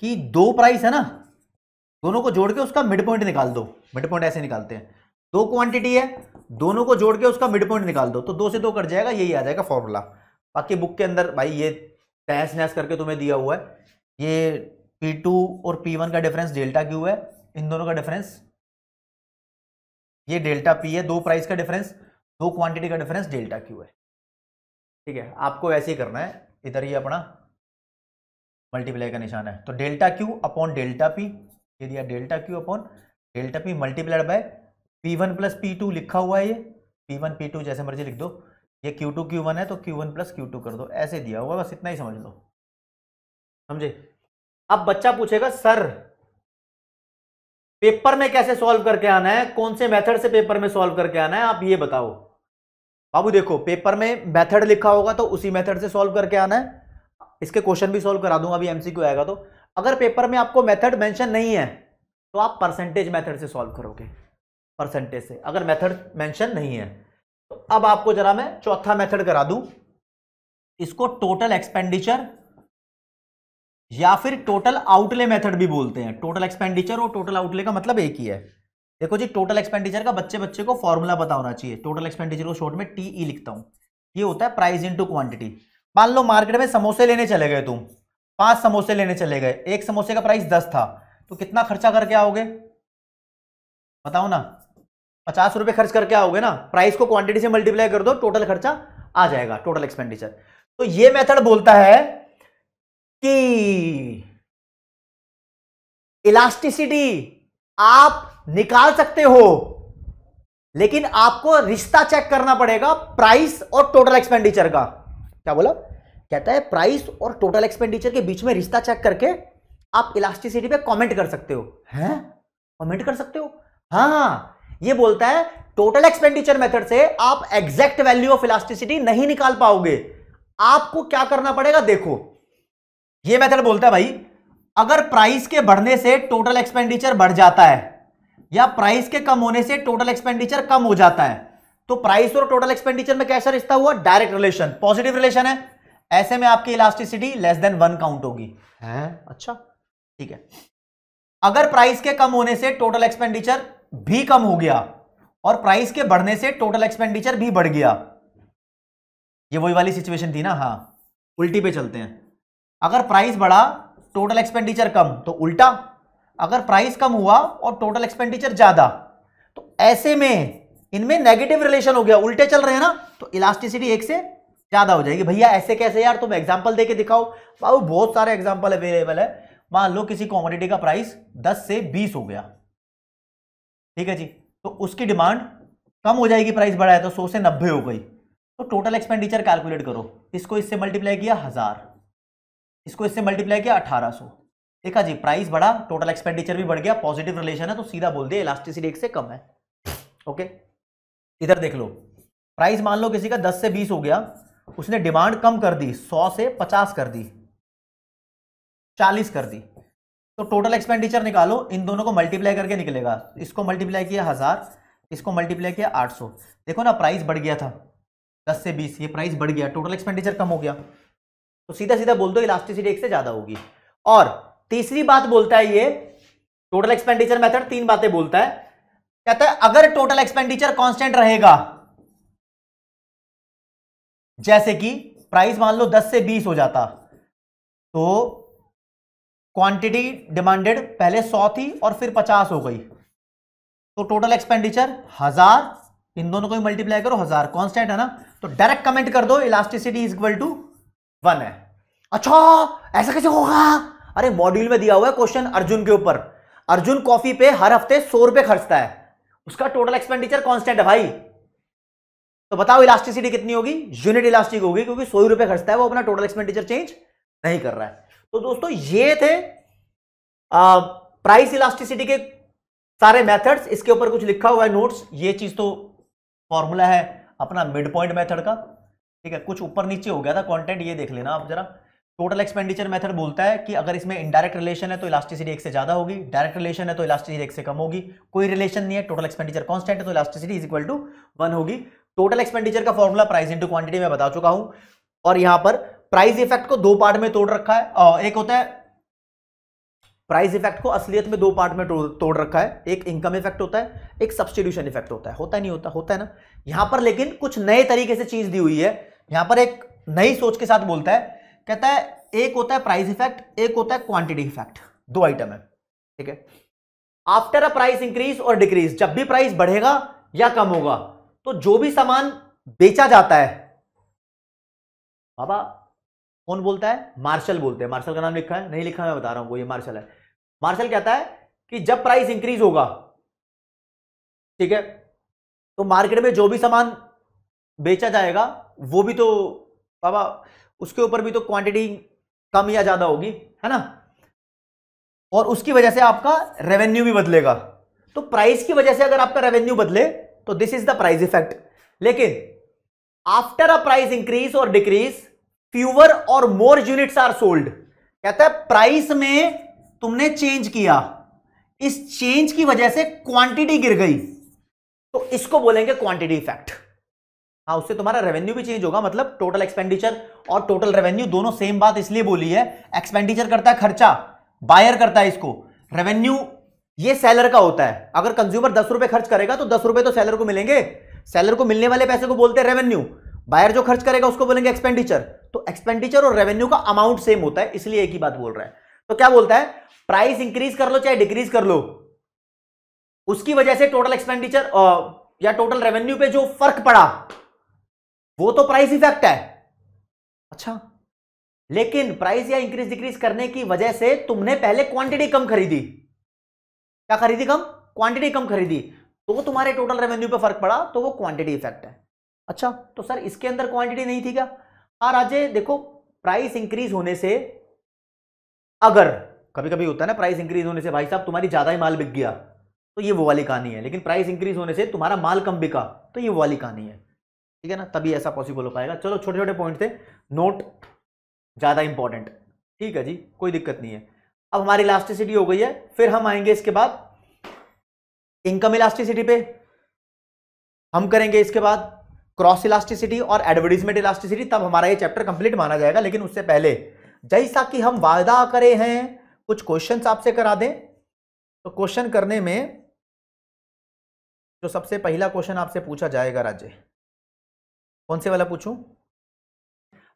कि दो प्राइस है ना दोनों को जोड़ के उसका मिड पॉइंट निकाल दो मिड पॉइंट ऐसे निकालते हैं दो क्वांटिटी है दोनों को जोड़ के उसका मिड पॉइंट निकाल दो तो दो से दो कट जाएगा यही आ जाएगा फॉर्मूला बाकी बुक के अंदर भाई ये तहस नैस करके तुम्हें दिया हुआ है ये टू और वन का डिफरेंस डेल्टा क्यू है इन दोनों का डिफरेंस ये डेल्टा पी है दो प्राइस का डिफरेंस दो क्वांटिटी का डिफरेंस डेल्टा क्यू है ठीक है आपको ऐसे ही करना है इधर ही अपना मल्टीप्लाई का निशान है तो delta Q upon delta P ये दिया delta Q upon delta P multiplied by P one plus P two लिखा हुआ है ये पी वन पी टू जैसे मर्जी लिख दो ये क्यू टू क्यू वन है तो Q one plus Q two कर दो ऐसे दिया हुआ बस इतना ही समझ लो समझे अब बच्चा पूछेगा सर पेपर में कैसे सॉल्व करके आना है कौन से मेथड से पेपर में सॉल्व करके आना है आप ये बताओ बाबू देखो पेपर में मेथड लिखा होगा तो उसी मेथड से सॉल्व करके आना है इसके क्वेश्चन भी सॉल्व करा दूंगा अभी एमसीक्यू आएगा तो अगर पेपर में आपको मेथड मेंशन नहीं है तो आप परसेंटेज मेथड से सॉल्व करोगे परसेंटेज से अगर मेथड मेंशन नहीं है तो अब आपको जरा मैं चौथा मेथड करा दूं इसको टोटल एक्सपेंडिचर या फिर टोटल आउटले मेथड भी बोलते हैं टोटल एक्सपेंडिचर और टोटल आउटले का मतलब एक ही है देखो जी टोटल एक्सपेंडिचर का बच्चे बच्चे को फॉर्मूला पता होना चाहिए टोटल एक्सपेंडिचर को शॉर्ट में टी ई e लिखता हूँ ये होता है प्राइस इनटू क्वांटिटी मान लो मार्केट में समोसे लेने चले गए तुम पांच समोसे लेने चले गए एक समोसे का प्राइस दस था तो कितना खर्चा करके आओगे बताओ ना पचास रुपए खर्च करके आओगे ना प्राइस को क्वांटिटी से मल्टीप्लाई कर दो टोटल खर्चा आ जाएगा टोटल एक्सपेंडिचर तो ये मेथड बोलता है कि इलास्टिसिटी आप निकाल सकते हो लेकिन आपको रिश्ता चेक करना पड़ेगा प्राइस और टोटल एक्सपेंडिचर का क्या बोला कहता है प्राइस और टोटल एक्सपेंडिचर के बीच में रिश्ता चेक करके आप इलास्टिसिटी पे कमेंट कर सकते हो हैं कमेंट कर सकते हो हाँ ये बोलता है टोटल एक्सपेंडिचर मेथड से आप एग्जैक्ट वैल्यू ऑफ इलास्टिसिटी नहीं निकाल पाओगे आपको क्या करना पड़ेगा देखो ये मेथड बोलता है भाई अगर प्राइस के बढ़ने से टोटल एक्सपेंडिचर बढ़ जाता है या प्राइस के कम होने से टोटल एक्सपेंडिचर कम हो जाता है तो प्राइस और टोटल एक्सपेंडिचर में कैसा रिश्ता हुआ डायरेक्ट रिलेशन पॉजिटिव रिलेशन है ऐसे में आपकी elasticity less than one count होगी है अच्छा ठीक है अगर प्राइस के कम होने से टोटल एक्सपेंडिचर भी कम हो गया और प्राइस के बढ़ने से टोटल एक्सपेंडिचर भी बढ़ गया ये वही वाली सिचुएशन थी ना हाँ उल्टी पे चलते हैं अगर प्राइस बढ़ा टोटल एक्सपेंडिचर कम तो उल्टा अगर प्राइस कम हुआ और टोटल एक्सपेंडिचर ज्यादा तो ऐसे में इनमें नेगेटिव रिलेशन हो गया उल्टे चल रहे हैं ना तो इलास्टिसिटी एक से ज्यादा हो जाएगी भैया ऐसे कैसे यार तुम एग्जाम्पल दे दिखाओ बाबू बहुत सारे एग्जाम्पल अवेलेबल है मान लो किसी कॉमोडिटी का प्राइस दस से बीस हो गया ठीक है जी तो उसकी डिमांड कम हो जाएगी प्राइस बढ़ा है तो सौ से नब्बे हो गई तो टोटल एक्सपेंडिचर कैलकुलेट करो इसको इससे मल्टीप्लाई किया हजार इसको इससे मल्टीप्लाई किया अठारह 1800 देखा जी प्राइस बढ़ा टोटल एक्सपेंडिचर भी बढ़ गया पॉजिटिव रिलेशन है तो सीधा बोल दिया इलास्टिसिटी एक से कम है ओके इधर देख लो प्राइस मान लो किसी का दस से बीस हो गया उसने डिमांड कम कर दी सौ से पचास कर दी चालीस कर दी तो टोटल एक्सपेंडिचर निकालो इन दोनों को मल्टीप्लाई करके निकलेगा इसको मल्टीप्लाई किया हज़ार इसको मल्टीप्लाई किया आठ सौ देखो ना प्राइस बढ़ गया था दस से बीस ये प्राइस बढ़ गया टोटल एक्सपेंडिचर कम हो गया तो सीधा सीधा बोल दो इलास्टिसिटी एक से ज्यादा होगी और तीसरी बात बोलता है ये टोटल एक्सपेंडिचर मेथड तीन बातें बोलता है कहता है अगर टोटल एक्सपेंडिचर कांस्टेंट रहेगा जैसे कि प्राइस मान लो 10 से 20 हो जाता तो क्वांटिटी डिमांडेड पहले 100 थी और फिर 50 हो गई तो टोटल एक्सपेंडिचर हजार इन दोनों को मल्टीप्लाई करो हजार कांस्टेंट है ना तो डायरेक्ट कमेंट कर दो elasticity is equal to one है अच्छा ऐसा कैसे होगा अरे मॉड्यूल में दिया हुआ है क्वेश्चन अर्जुन के ऊपर अर्जुन कॉफी पे हर हफ्ते सौ रुपए खर्चता है उसका टोटल एक्सपेंडिचर कॉन्स्टेंट है भाई तो बताओ इलास्टिसिटी कितनी होगी यूनिट इलास्टिक होगी क्योंकि सौ रुपए खर्चता है वो अपना टोटल एक्सपेंडिचर चेंज नहीं कर रहा है तो दोस्तों ये थे आ, प्राइस इलास्टिसिटी के सारे मेथड्स इसके ऊपर कुछ लिखा हुआ है नोट्स ये चीज तो फॉर्मूला है अपना मिड पॉइंट मेथड का ठीक है कुछ ऊपर नीचे हो गया था कंटेंट ये देख लेना आप जरा टोटल एक्सपेंडिचर मेथड बोलता है कि अगर इसमें इनडायरेक्ट रिलेशन है तो इलास्टिसिटी एक से ज्यादा होगी डायरेक्ट रिलेशन है तो इलास्टिसिटी एक से कम होगी कोई रिलेशन नहीं है टोटल एक्सपेंडिचर कांस्टेंट है तो elasticity is equal to one होगी टोटल एक्सपेंडिचर का फॉर्मूला प्राइस इंटू क्वांटिटी में बता चुका हूं और यहां पर प्राइस इफेक्ट को दो पार्ट में तोड़ रखा है एक होता है प्राइस इफेक्ट को असलियत में दो पार्ट में तोड़ रखा है एक इनकम इफेक्ट होता है एक सब्सटीट्यूशन इफेक्ट होता है होता नहीं होता होता है ना यहां पर लेकिन कुछ नए तरीके से चीज दी हुई है यहां पर एक नई सोच के साथ बोलता है कहता है एक होता है प्राइस इफेक्ट एक होता है क्वांटिटी इफेक्ट दो आइटम है ठीक है आफ्टर अ प्राइस इंक्रीज और डिक्रीज जब भी प्राइस बढ़ेगा या कम होगा तो जो भी सामान बेचा जाता है बाबा कौन बोलता है मार्शल बोलते हैं मार्शल का नाम लिखा है नहीं लिखा मैं बता रहा हूं वो ये मार्शल है मार्शल कहता है कि जब प्राइस इंक्रीज होगा ठीक है तो मार्केट में जो भी सामान बेचा जाएगा वो भी तो बाबा उसके ऊपर भी तो क्वांटिटी कम या ज़्यादा होगी है ना और उसकी वजह से आपका रेवेन्यू भी बदलेगा तो प्राइस की वजह से अगर आपका रेवेन्यू बदले तो this is the price effect लेकिन आफ्टर अ प्राइस इंक्रीज और decrease fewer or more units are sold कहता है प्राइस में तुमने चेंज किया इस चेंज की वजह से क्वांटिटी गिर गई तो इसको बोलेंगे क्वांटिटी इफेक्ट हाँ उससे तुम्हारा रेवेन्यू भी चेंज होगा मतलब टोटल एक्सपेंडिचर और टोटल रेवेन्यू दोनों सेम बात इसलिए बोली है एक्सपेंडिचर करता है खर्चा बायर करता है इसको रेवेन्यू ये सेलर का होता है अगर कंज्यूमर दस रुपए खर्च करेगा तो दस रुपए तो सेलर को मिलेंगे सेलर को मिलने वाले पैसे को बोलते हैं रेवेन्यू बायर जो खर्च करेगा उसको बोलेंगे एक्सपेंडिचर तो एक्सपेंडिचर और रेवेन्यू का अमाउंट सेम होता है इसलिए एक ही बात बोल रहा है तो क्या बोलता है प्राइस इंक्रीज कर लो चाहे डिक्रीज कर लो उसकी वजह से टोटल एक्सपेंडिचर या टोटल रेवेन्यू पे जो फर्क पड़ा वो तो प्राइस इफेक्ट है अच्छा लेकिन प्राइस या इंक्रीज डिक्रीज करने की वजह से तुमने पहले क्वांटिटी कम खरीदी क्या खरीदी कम क्वांटिटी कम खरीदी तो तुम्हारे टोटल रेवेन्यू पे फर्क पड़ा तो वो क्वांटिटी इफेक्ट है अच्छा तो सर इसके अंदर क्वांटिटी नहीं थी क्या हाँ राजे देखो प्राइस इंक्रीज होने से अगर कभी कभी होता है ना प्राइस इंक्रीज होने से भाई साहब तुम्हारी ज्यादा ही माल बिक गया तो ये वो वाली कहानी है लेकिन प्राइस इंक्रीज होने से तुम्हारा माल कम बिका तो ये वो वाली कहानी है ठीक है ना तभी ऐसा पॉसिबल हो पाएगा चलो छोटे छोटे पॉइंट थे नोट ज़्यादा इंपॉर्टेंट ठीक है जी कोई दिक्कत नहीं है अब हमारी इलास्टिसिटी हो गई है फिर हम आएंगे इसके बाद इनकम इलास्टिसिटी पे हम करेंगे इसके बाद क्रॉस इलास्टिसिटी और एडवर्टीजमेंट इलास्टिसिटी तब हमारा ये चैप्टर कंप्लीट माना जाएगा लेकिन उससे पहले जैसा कि हम वादा करे हैं कुछ क्वेश्चंस आपसे करा दें तो क्वेश्चन करने में जो सबसे पहला क्वेश्चन आपसे पूछा जाएगा राज्य कौन से वाला पूछू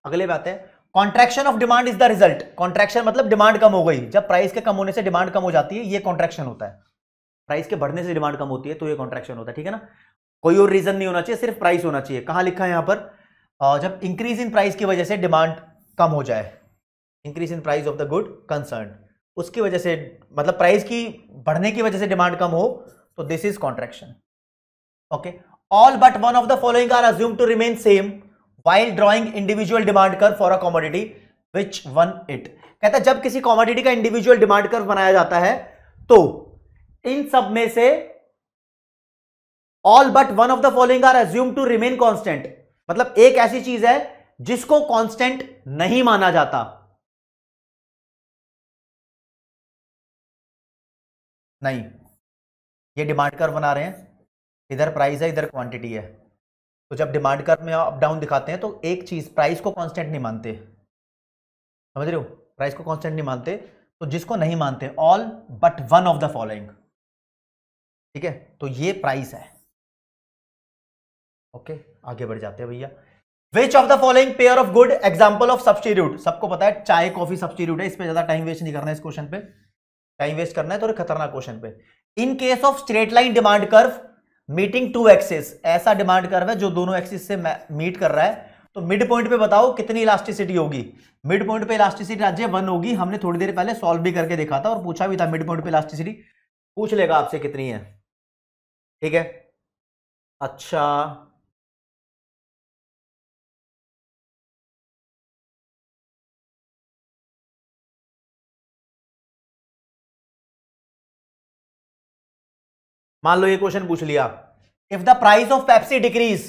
अगले बात है contraction of demand is the result contraction मतलब डिमांड कम हो गई जब प्राइस के कम होने से डिमांड कम हो जाती है ये कॉन्ट्रेक्शन होता है प्राइस के बढ़ने से डिमांड कम होती है तो ये कॉन्ट्रेक्शन होता है ठीक है ना कोई और रीजन नहीं होना चाहिए सिर्फ प्राइस होना चाहिए कहाँ लिखा है यहां पर जब इंक्रीज इन प्राइस की वजह से डिमांड कम हो जाए increase in price of the good concern उसकी वजह से मतलब प्राइस की बढ़ने की वजह से डिमांड कम हो तो this is contraction okay all but one of the following are assume to remain same while drawing individual demand curve for a commodity which one it कहता है जब किसी कॉमोडिटी का इंडिविजुअल डिमांड कर बनाया जाता है तो इन सब में से all but one of the following are assume to remain constant मतलब एक ऐसी चीज है जिसको कॉन्स्टेंट नहीं माना जाता नहीं ये डिमांड कर बना रहे हैं इधर प्राइस है इधर क्वांटिटी है तो जब डिमांड कर में अप डाउन दिखाते हैं तो एक चीज़ प्राइस को कांस्टेंट नहीं मानते समझ रहे हो प्राइस को कांस्टेंट नहीं मानते तो जिसको नहीं मानते all but one of the following ठीक है तो ये प्राइस है ओके आगे बढ़ जाते हैं भैया which of the following pair of good example of substitute सबको पता है चाय कॉफी सब्सटीट्यूट है इस पर ज्यादा टाइम वेस्ट नहीं करना है इस क्वेश्चन पे टाइम वेस्ट करना है तो खतरनाक क्वेश्चन पे in case of straight line demand curve meeting two axis ऐसा डिमांड रहा है जो दोनों एक्सिस से मीट कर रहा है तो मिड पॉइंट पे बताओ कितनी इलास्टिसिटी होगी मिड पॉइंट पे इलास्टिसिटी राज्य वन होगी हमने थोड़ी देर पहले सॉल्व भी करके देखा था और पूछा भी था मिड पॉइंट पे इलास्टिसिटी पूछ लेगा आपसे कितनी है ठीक है अच्छा मान लो ये क्वेश्चन पूछ लिया if the price of Pepsi decrease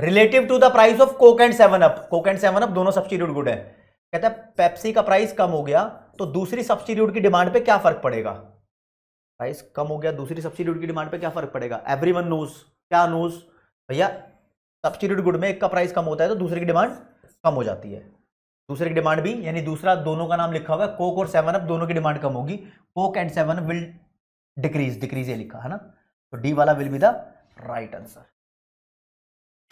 relative to the price of Coke and Seven Up Coke and Seven Up दोनों सब्सिट्यूट गुड है कहता है पेप्सी का प्राइस कम हो गया तो दूसरी सब्सिट्यूट की डिमांड पे क्या फर्क पड़ेगा प्राइस कम हो गया दूसरी सब्सिट्यूट की डिमांड पे क्या फर्क पड़ेगा एवरी वन नोज क्या नोज भैया सब्सिट्यूट गुड में एक का प्राइस कम होता है तो दूसरे की डिमांड कम हो जाती है दूसरे की डिमांड भी यानी दूसरा दोनों का नाम लिखा हुआ है कोक और सेवन अप दोनों की डिमांड कम होगी Coke and Seven Up will decrease decrease ये लिखा है ना तो डी वाला will be the right answer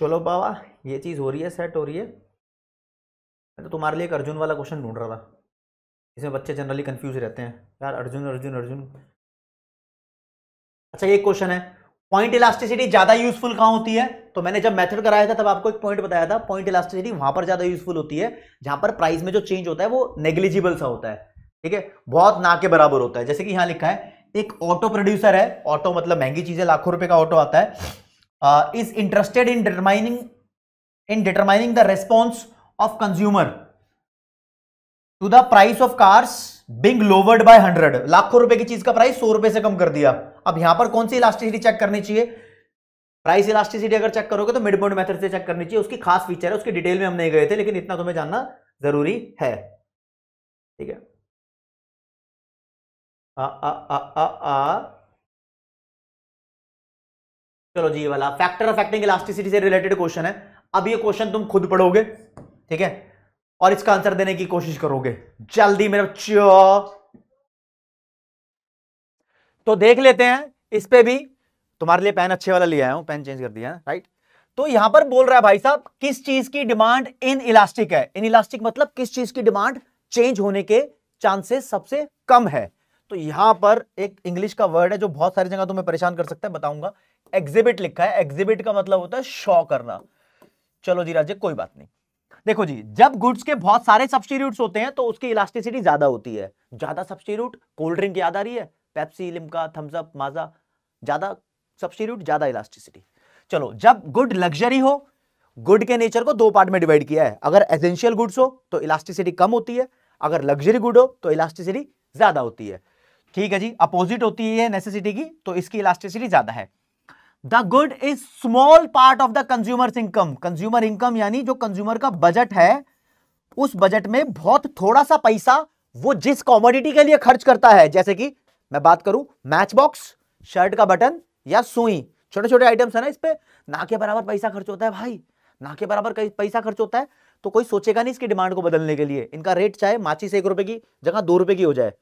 चलो बाबा ये चीज़ हो रही है सेट हो रही है मैं तो तुम्हारे लिए एक अर्जुन वाला क्वेश्चन ढूंढ रहा था इसमें बच्चे जनरली कंफ्यूज रहते हैं यार अर्जुन अर्जुन अर्जुन अच्छा एक क्वेश्चन है पॉइंट इलास्टिसिटी ज़्यादा यूजफुल कहाँ होती है तो मैंने जब मेथड कराया था तब आपको एक पॉइंट बताया था पॉइंट इलास्टिसिटी वहां पर ज़्यादा यूजफुल होती है जहां पर प्राइस में जो चेंज होता है वो नेग्लिजिबल सा होता है ठीक है बहुत ना के बराबर होता है जैसे कि यहाँ लिखा है एक ऑटो प्रोड्यूसर है ऑटो मतलब महंगी चीजें लाखों रुपए का ऑटो आता है is interested in determining in determining the response of consumer to the price of cars being lowered by hundred लाखों रुपए की चीज का प्राइस सौ रुपए से कम कर दिया अब यहां पर कौन सी इलास्टिसिटी चेक करनी चाहिए प्राइस इलास्टिसिटी अगर चेक करोगे तो मिड पॉइंट मेथड से चेक करनी चाहिए उसकी खास फीचर है उसकी डिटेल में हम नहीं गए थे लेकिन इतना तुम्हें जानना जरूरी है ठीक है चलो जी वाला फैक्टर ऑफ एक्टिंग इलास्टिसिटी से रिलेटेड क्वेश्चन है अब ये क्वेश्चन तुम खुद पढ़ोगे ठीक है और इसका आंसर देने की कोशिश करोगे जल्दी मेरे चो तो देख लेते हैं इस पे भी तुम्हारे लिए पेन अच्छे वाला लिया हूं पेन चेंज कर दिया राइट तो यहां पर बोल रहा है भाई साहब किस चीज की डिमांड इन इलास्टिक है इन इलास्टिक मतलब किस चीज की डिमांड चेंज होने के चांसेस सबसे कम है तो यहां पर एक इंग्लिश का वर्ड है जो बहुत सारी जगह तुम्हें परेशान कर सकता है बताऊंगा एग्जिबिट लिखा है एग्जिबिट का मतलब होता है शो करना चलो जी राजे कोई बात नहीं देखो जी जब गुड्स के बहुत सारे सब्सटीट्यूट होते हैं तो उसकी इलास्टिसिटी ज्यादा होती है ज्यादा सब्सटीट्यूट कोल्ड ड्रिंक याद आ रही है पेप्सी लिमका थम्सअप माजा ज्यादा सब्सटीट्यूट ज्यादा इलास्टिसिटी चलो जब गुड लग्जरी हो गुड के नेचर को दो पार्ट में डिवाइड किया है अगर एसेंशियल गुड्स हो तो इलास्टिसिटी कम होती है अगर लग्जरी गुड हो तो इलास्टिसिटी ज्यादा होती है ठीक है जी अपोजिट होती है नेसेसिटी की तो इसकी इलास्टिसिटी ज्यादा है the good is small part of the consumer income consumer income यानी जो कंज्यूमर का बजट है उस बजट में बहुत थोड़ा सा पैसा वो जिस कॉमोडिटी के लिए खर्च करता है जैसे कि मैं बात करूं मैच बॉक्स शर्ट का बटन या सुई छोटे छोटे आइटम्स है ना इस पर ना के बराबर पैसा खर्च होता है भाई ना के बराबर पैसा खर्च होता है तो कोई सोचेगा नहीं इसकी डिमांड को बदलने के लिए इनका रेट चाहे माची से एक रुपए की जगह दो रुपए की हो जाए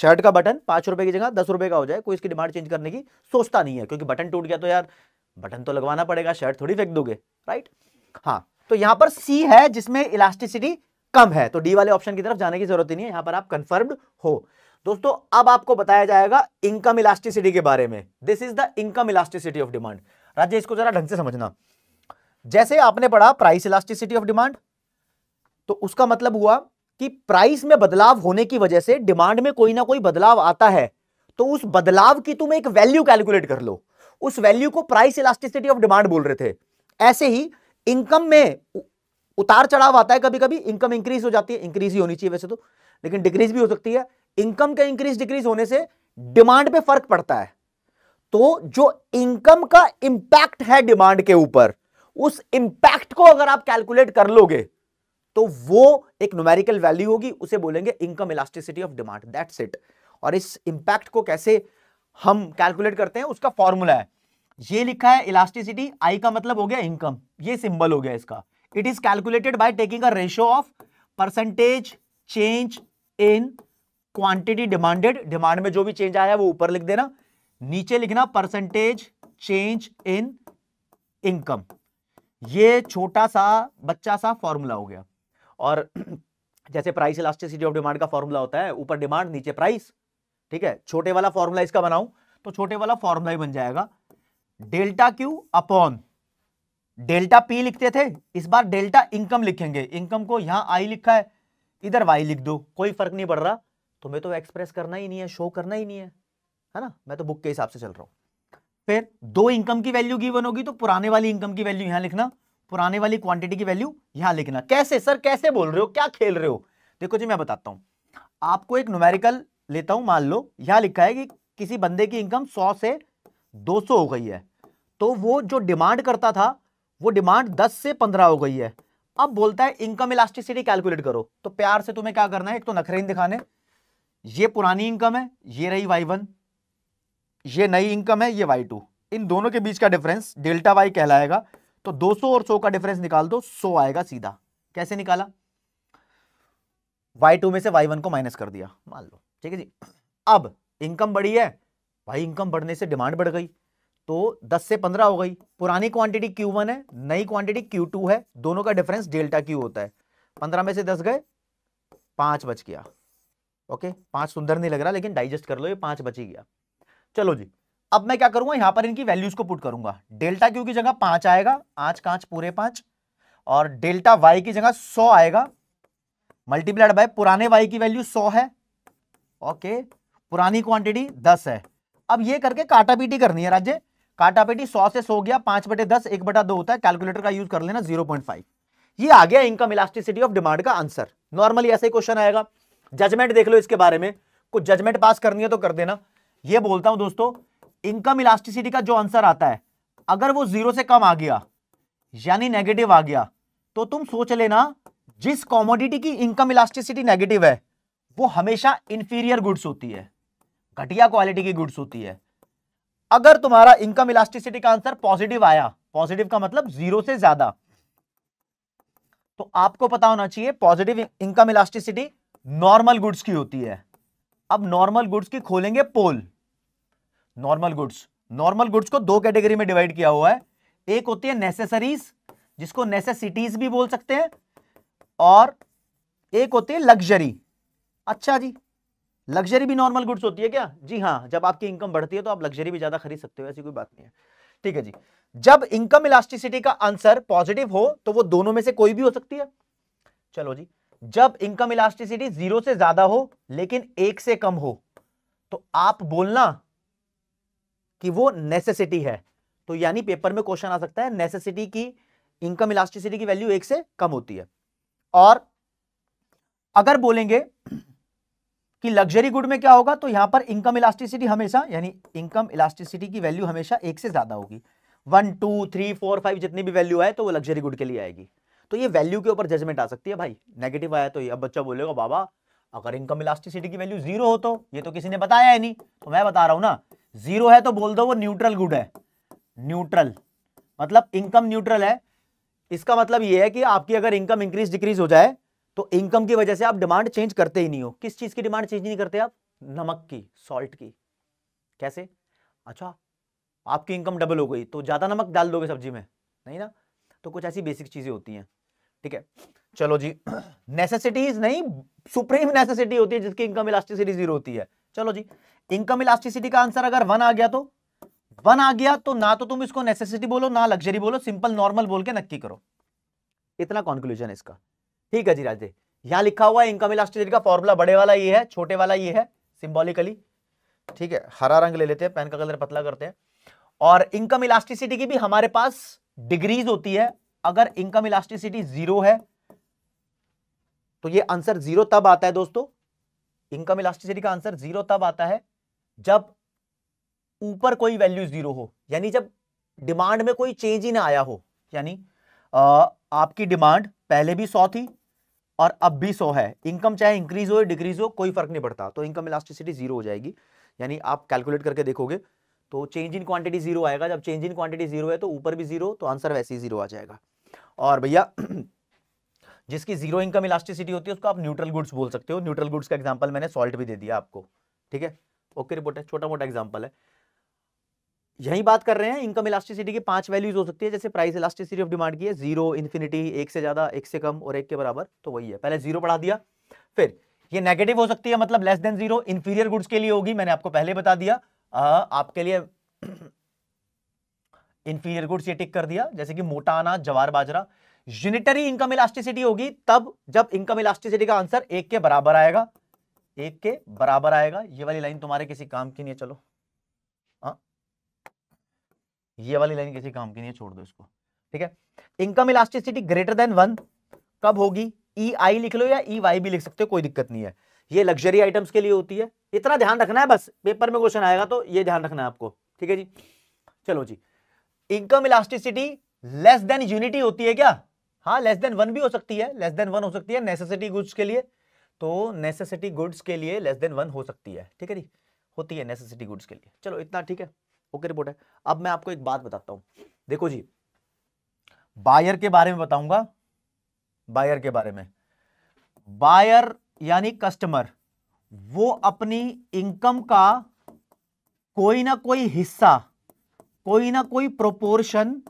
शर्ट का बटन पांच रुपए की जगह दस रुपए का हो जाए कोई इसकी डिमांड चेंज करने की सोचता नहीं है क्योंकि बटन टूट गया तो यार बटन तो लगवाना पड़ेगा शर्ट थोड़ी फेंक दोगे राइट हाँ तो यहां पर सी है जिसमें इलास्टिसिटी कम है तो डी वाले ऑप्शन की तरफ जाने की जरूरत ही नहीं है यहां पर आप कंफर्म्ड हो दोस्तों अब आपको बताया जाएगा इनकम इलास्टिसिटी के बारे में this is the income elasticity of demand राज्य इसको जरा ढंग से समझना जैसे आपने पढ़ा प्राइस इलास्टिसिटी ऑफ डिमांड तो उसका मतलब हुआ कि प्राइस में बदलाव होने की वजह से डिमांड में कोई ना कोई बदलाव आता है तो उस बदलाव की तुम एक वैल्यू कैलकुलेट कर लो उस वैल्यू को प्राइस इलास्टिसिटी ऑफ डिमांड बोल रहे थे ऐसे ही इनकम में उतार चढ़ाव आता है कभी कभी इनकम इंक्रीज हो जाती है इंक्रीज ही होनी चाहिए वैसे तो लेकिन डिक्रीज भी हो सकती है इनकम का इंक्रीज डिक्रीज होने से डिमांड पे फर्क पड़ता है तो जो इनकम का इंपैक्ट है डिमांड के ऊपर उस इंपैक्ट को अगर आप कैलकुलेट कर लोगे तो वो एक न्यूमेरिकल वैल्यू होगी उसे बोलेंगे income elasticity of demand that's it और इस इंपैक्ट को कैसे हम कैलकुलेट करते हैं उसका फॉर्मूला है ये लिखा है इलास्टिसिटी आई का मतलब हो गया इनकम ये सिंबल हो गया इसका it is calculated by taking a ratio of percentage change in quantity demanded demand में जो भी चेंज आया वो ऊपर लिख देना नीचे लिखना परसेंटेज चेंज इन इनकम ये छोटा सा बच्चा सा फॉर्मूला हो गया और *clears throat* जैसे प्राइस इलास्टिसिटी ऑफ डिमांड का फॉर्मूला होता है ऊपर डिमांड नीचे प्राइस ठीक है छोटे वाला फॉर्मूला इसका बनाऊं तो छोटे वाला फॉर्मूला ही बन जाएगा delta Q upon delta P लिखते थे इस बार डेल्टा इनकम लिखेंगे इनकम को यहां आई लिखा है इधर वाई लिख दो कोई फर्क नहीं पड़ रहा तुम्हें तो एक्सप्रेस करना ही नहीं है शो करना ही नहीं है है ना मैं तो बुक के हिसाब से चल रहा हूं फिर दो इनकम की वैल्यू गिवन होगी तो पुराने वाली इनकम की वैल्यू यहां लिखना पुराने वाली क्वांटिटी की वैल्यू यहां लिखना कैसे सर कैसे बोल रहे हो क्या खेल रहे हो देखो जी मैं बताता हूं आपको एक न्यूमेरिकल लेता हूं मान लो यहां लिखा है कि किसी बंदे की इनकम सौ से दो सौ हो गई है तो वो जो डिमांड करता था वो डिमांड दस से पंद्रह हो गई है अब बोलता है इनकम इलास्टिसिटी कैलकुलेट करो तो प्यार से तुम्हें क्या करना है एक तो नखरे दिखाने ये पुरानी इनकम है ये रही वाई वन ये नई इनकम है ये वाई टू इन दोनों के बीच का डिफरेंस डेल्टा वाई कहलाएगा तो 200 और 100 का डिफरेंस निकाल दो 100 आएगा सीधा कैसे निकाला टू में से वन को माइनस कर दिया मान लो ठीक है जी अब इनकम बढ़ी है भाई इनकम बढ़ने से डिमांड बढ़ गई तो 10 से 15 हो गई पुरानी क्वांटिटी Q1 है नई क्वांटिटी Q2 है दोनों का डिफरेंस डेल्टा Q होता है 15 में से 10 गए पांच बच गया ओके पांच सुंदर नहीं लग रहा लेकिन डाइजेस्ट कर लो ये पांच बच ही गया चलो जी अब मैं क्या करूंगा यहां पर इनकी वैल्यूज को पुट करूंगा डेल्टा क्यू की जगह पांच आएगा आंच कांच पूरे पांच और डेल्टा वाई की जगह सौ आएगा मल्टीप्लाइड बाय पुराने वाई की वैल्यू सौ है ओके पुरानी क्वांटिटी दस है अब ये करके काटा पीटी करनी है राज्य काटा पीटी सौ से सौ गया पांच बटे दस एक बटा दो होता है कैलकुलेटर का यूज कर लेना जीरो पॉइंट फाइव ये आ गया इनकम इलास्टिसिटी ऑफ डिमांड का आंसर नॉर्मली ऐसे ही क्वेश्चन आएगा जजमेंट देख लो इसके बारे में कुछ जजमेंट पास करनी है तो कर देना यह बोलता हूं दोस्तों इनकम इलास्टिसिटी का जो आंसर आता है अगर वो जीरो से कम आ गया यानी नेगेटिव आ गया तो तुम सोच लेना जिस कॉमोडिटी की इनकम इलास्टिसिटी नेगेटिव है वो हमेशा इंफीरियर गुड्स होती है घटिया क्वालिटी की गुड्स होती है अगर तुम्हारा इनकम इलास्टिसिटी का आंसर पॉजिटिव आया पॉजिटिव का मतलब जीरो से ज्यादा तो आपको पता होना चाहिए positive income elasticity normal goods की होती है अब नॉर्मल गुड्स की खोलेंगे पोल नॉर्मल गुड्स नॉर्मल गुड्स को दो कैटेगरी में डिवाइड किया हुआ है एक होती है नेसेसरीज जिसको नेसेसिटीज भी बोल सकते हैं और एक होती है लग्जरी अच्छा जी लग्जरी भी नॉर्मल गुड्स होती है क्या जी हाँ जब आपकी इनकम बढ़ती है तो आप लग्जरी भी ज्यादा खरीद सकते हो ऐसी कोई बात नहीं है ठीक है जी जब इनकम इलास्टिसिटी का आंसर पॉजिटिव हो तो वो दोनों में से कोई भी हो सकती है चलो जी जब इनकम इलास्टिसिटी जीरो से ज्यादा हो लेकिन एक से कम हो तो आप बोलना कि वो नेसेसिटी है तो यानी पेपर में क्वेश्चन आ सकता है नेसेसिटी की इनकम इलास्टिसिटी की वैल्यू एक से कम होती है और अगर बोलेंगे कि लग्जरी गुड में क्या होगा तो यहां पर इनकम इलास्टिसिटी हमेशा यानी इनकम इलास्टिसिटी की वैल्यू हमेशा एक से ज्यादा होगी one two three four five जितनी भी वैल्यू आए तो वो लग्जरी गुड के लिए आएगी तो ये वैल्यू के ऊपर जजमेंट आ सकती है भाई नेगेटिव आया तो ये अब बच्चा बोलेगा बाबा अगर इनकम इलास्टिसिटी की वैल्यू जीरो हो तो ये तो किसी ने बताया ही नहीं तो मैं बता रहा हूं ना जीरो है तो बोल दो वो न्यूट्रल गुड है न्यूट्रल मतलब इनकम न्यूट्रल है इसका मतलब ये है कि आपकी अगर इनकम इंक्रीज डिक्रीज हो जाए तो इनकम की वजह से आप डिमांड चेंज करते ही नहीं हो किस चीज की डिमांड चेंज नहीं करते आप नमक की सॉल्ट की कैसे अच्छा आपकी इनकम डबल हो गई तो ज्यादा नमक डाल दोगे सब्जी में नहीं ना तो कुछ ऐसी बेसिक चीजें होती हैं ठीक है चलो जी नेसेसिटीज *clears throat* नहीं सुप्रीम नेसेसिटी होती है जिसकी इनकम इलास्टिसिटी जीरो होती है चलो जी इनकम इलास्टिसिटी का आंसर अगर वन आ गया तो वन आ गया तो ना तो तुम इसको नेसेसिटी बोलो ना लग्जरी बोलो सिंपल नॉर्मल बोल के नक्की करो इतना कॉन्क्लूजन है इसका ठीक है जी राजे यहां लिखा हुआ है इनकम इलास्टिसिटी का फॉर्मूला बड़े वाला ये है छोटे वाला ये है सिंबॉलिकली ठीक है हरा रंग ले लेते हैं पेन का कलर पतला करते हैं और इनकम इलास्टिसिटी की भी हमारे पास डिग्रीज होती है अगर इनकम इलास्टिसिटी जीरो है तो ये आंसर जीरो तब आता है दोस्तों इनकम इलास्टिसिटी का आंसर जीरो तब आता है जब ऊपर कोई वैल्यू जीरो हो यानी जब डिमांड में कोई चेंज ही ना आया हो यानी आपकी डिमांड पहले भी सौ थी और अब भी सौ है इनकम चाहे इंक्रीज हो या डिक्रीज हो कोई फर्क नहीं पड़ता तो इनकम इलास्टिसिटी जीरो हो जाएगी यानी आप कैलकुलेट करके देखोगे तो चेंज इन क्वांटिटी जीरो आएगा जब चेंज इन क्वांटिटी जीरो है तो ऊपर भी जीरो तो आंसर वैसे ही जीरो आ जाएगा और भैया *clears throat* जिसकी जीरो इनकम इलास्टिसिटी होती है उसको आप न्यूट्रल गुड्स बोल सकते हो न्यूट्रल गुड्स का एग्जाम्पल मैंने सॉल्ट भी दे दिया आपको ठीक है ओके रिपोर्ट है छोटा मोटा एग्जाम्पल है यही बात कर रहे हैं इनकम इलास्टिसिटी की पांच वैल्यूज हो सकती है जैसे प्राइस इलास्टिसिटी ऑफ डिमांड की है जीरो इन्फिनिटी एक से ज्यादा एक से कम और एक के बराबर तो वही है पहले जीरो पढ़ा दिया फिर ये नेगेटिव हो सकती है मतलब less than zero inferior goods के लिए होगी मैंने आपको पहले बता दिया आ, आपके लिए इंफीरियर गुड्स ये टिक कर दिया जैसे कि मोटा आना जवार बाजरा यूनिटरी इनकम इलास्टिसिटी होगी तब जब इनकम इलास्टिसिटी का आंसर एक के बराबर आएगा एक के बराबर आएगा ये वाली लाइन तुम्हारे किसी काम की नहीं है चलो हाँ ये वाली लाइन किसी काम की नहीं है छोड़ दो इसको ठीक है income elasticity greater than one कब होगी ई e आई लिख लो या ई e वाई भी लिख सकते हो कोई दिक्कत नहीं है ये लग्जरी आइटम्स के लिए होती है इतना ध्यान रखना है बस पेपर में क्वेश्चन आएगा तो ये ध्यान रखना है आपको ठीक है जी चलो जी income elasticity less than unity होती है क्या हाँ लेस देन वन भी हो सकती है लेस देन वन हो सकती है नेसेसिटी गुड्स के लिए तो नेसेसिटी गुड्स के लिए लेस देन वन हो सकती है ठीक है जी होती है नेसेसिटी गुड्स के लिए चलो इतना ठीक है ओके रिपोर्ट है अब मैं आपको एक बात बताता हूँ देखो जी बायर के बारे में बताऊंगा बायर के बारे में बायर यानी कस्टमर वो अपनी इनकम का कोई ना कोई हिस्सा कोई ना कोई प्रोपोर्शन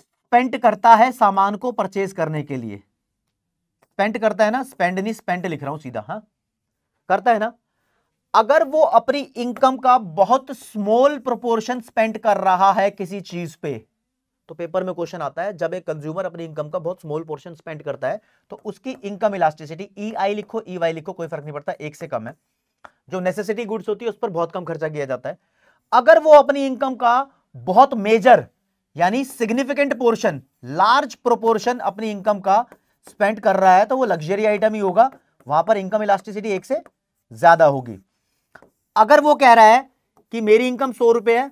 स्पेंट करता है सामान को परचेज करने के लिए स्पेंट करता है ना स्पेंड नहीं स्पेंट लिख रहा हूं सीधा हाँ करता है ना अगर वो अपनी इनकम का बहुत स्मॉल प्रोपोर्शन स्पेंड कर रहा है किसी चीज पे तो पेपर में क्वेश्चन आता है जब एक कंज्यूमर अपनी इनकम का बहुत स्मॉल पोर्शन स्पेंड करता है तो उसकी इनकम इलास्टिसिटी ई आई लिखो ई e वाई लिखो कोई फर्क नहीं पड़ता एक से कम है जो नेसेसिटी गुड्स होती है उस पर बहुत कम खर्चा किया जाता है अगर वो अपनी इनकम का बहुत मेजर यानी सिग्निफिकेंट पोर्शन लार्ज प्रोपोर्शन अपनी इनकम का स्पेंड कर रहा है तो वो लग्जरी आइटम ही होगा वहां पर इनकम इलास्टिसिटी एक से ज्यादा होगी अगर वो कह रहा है कि मेरी इनकम सौ रुपए है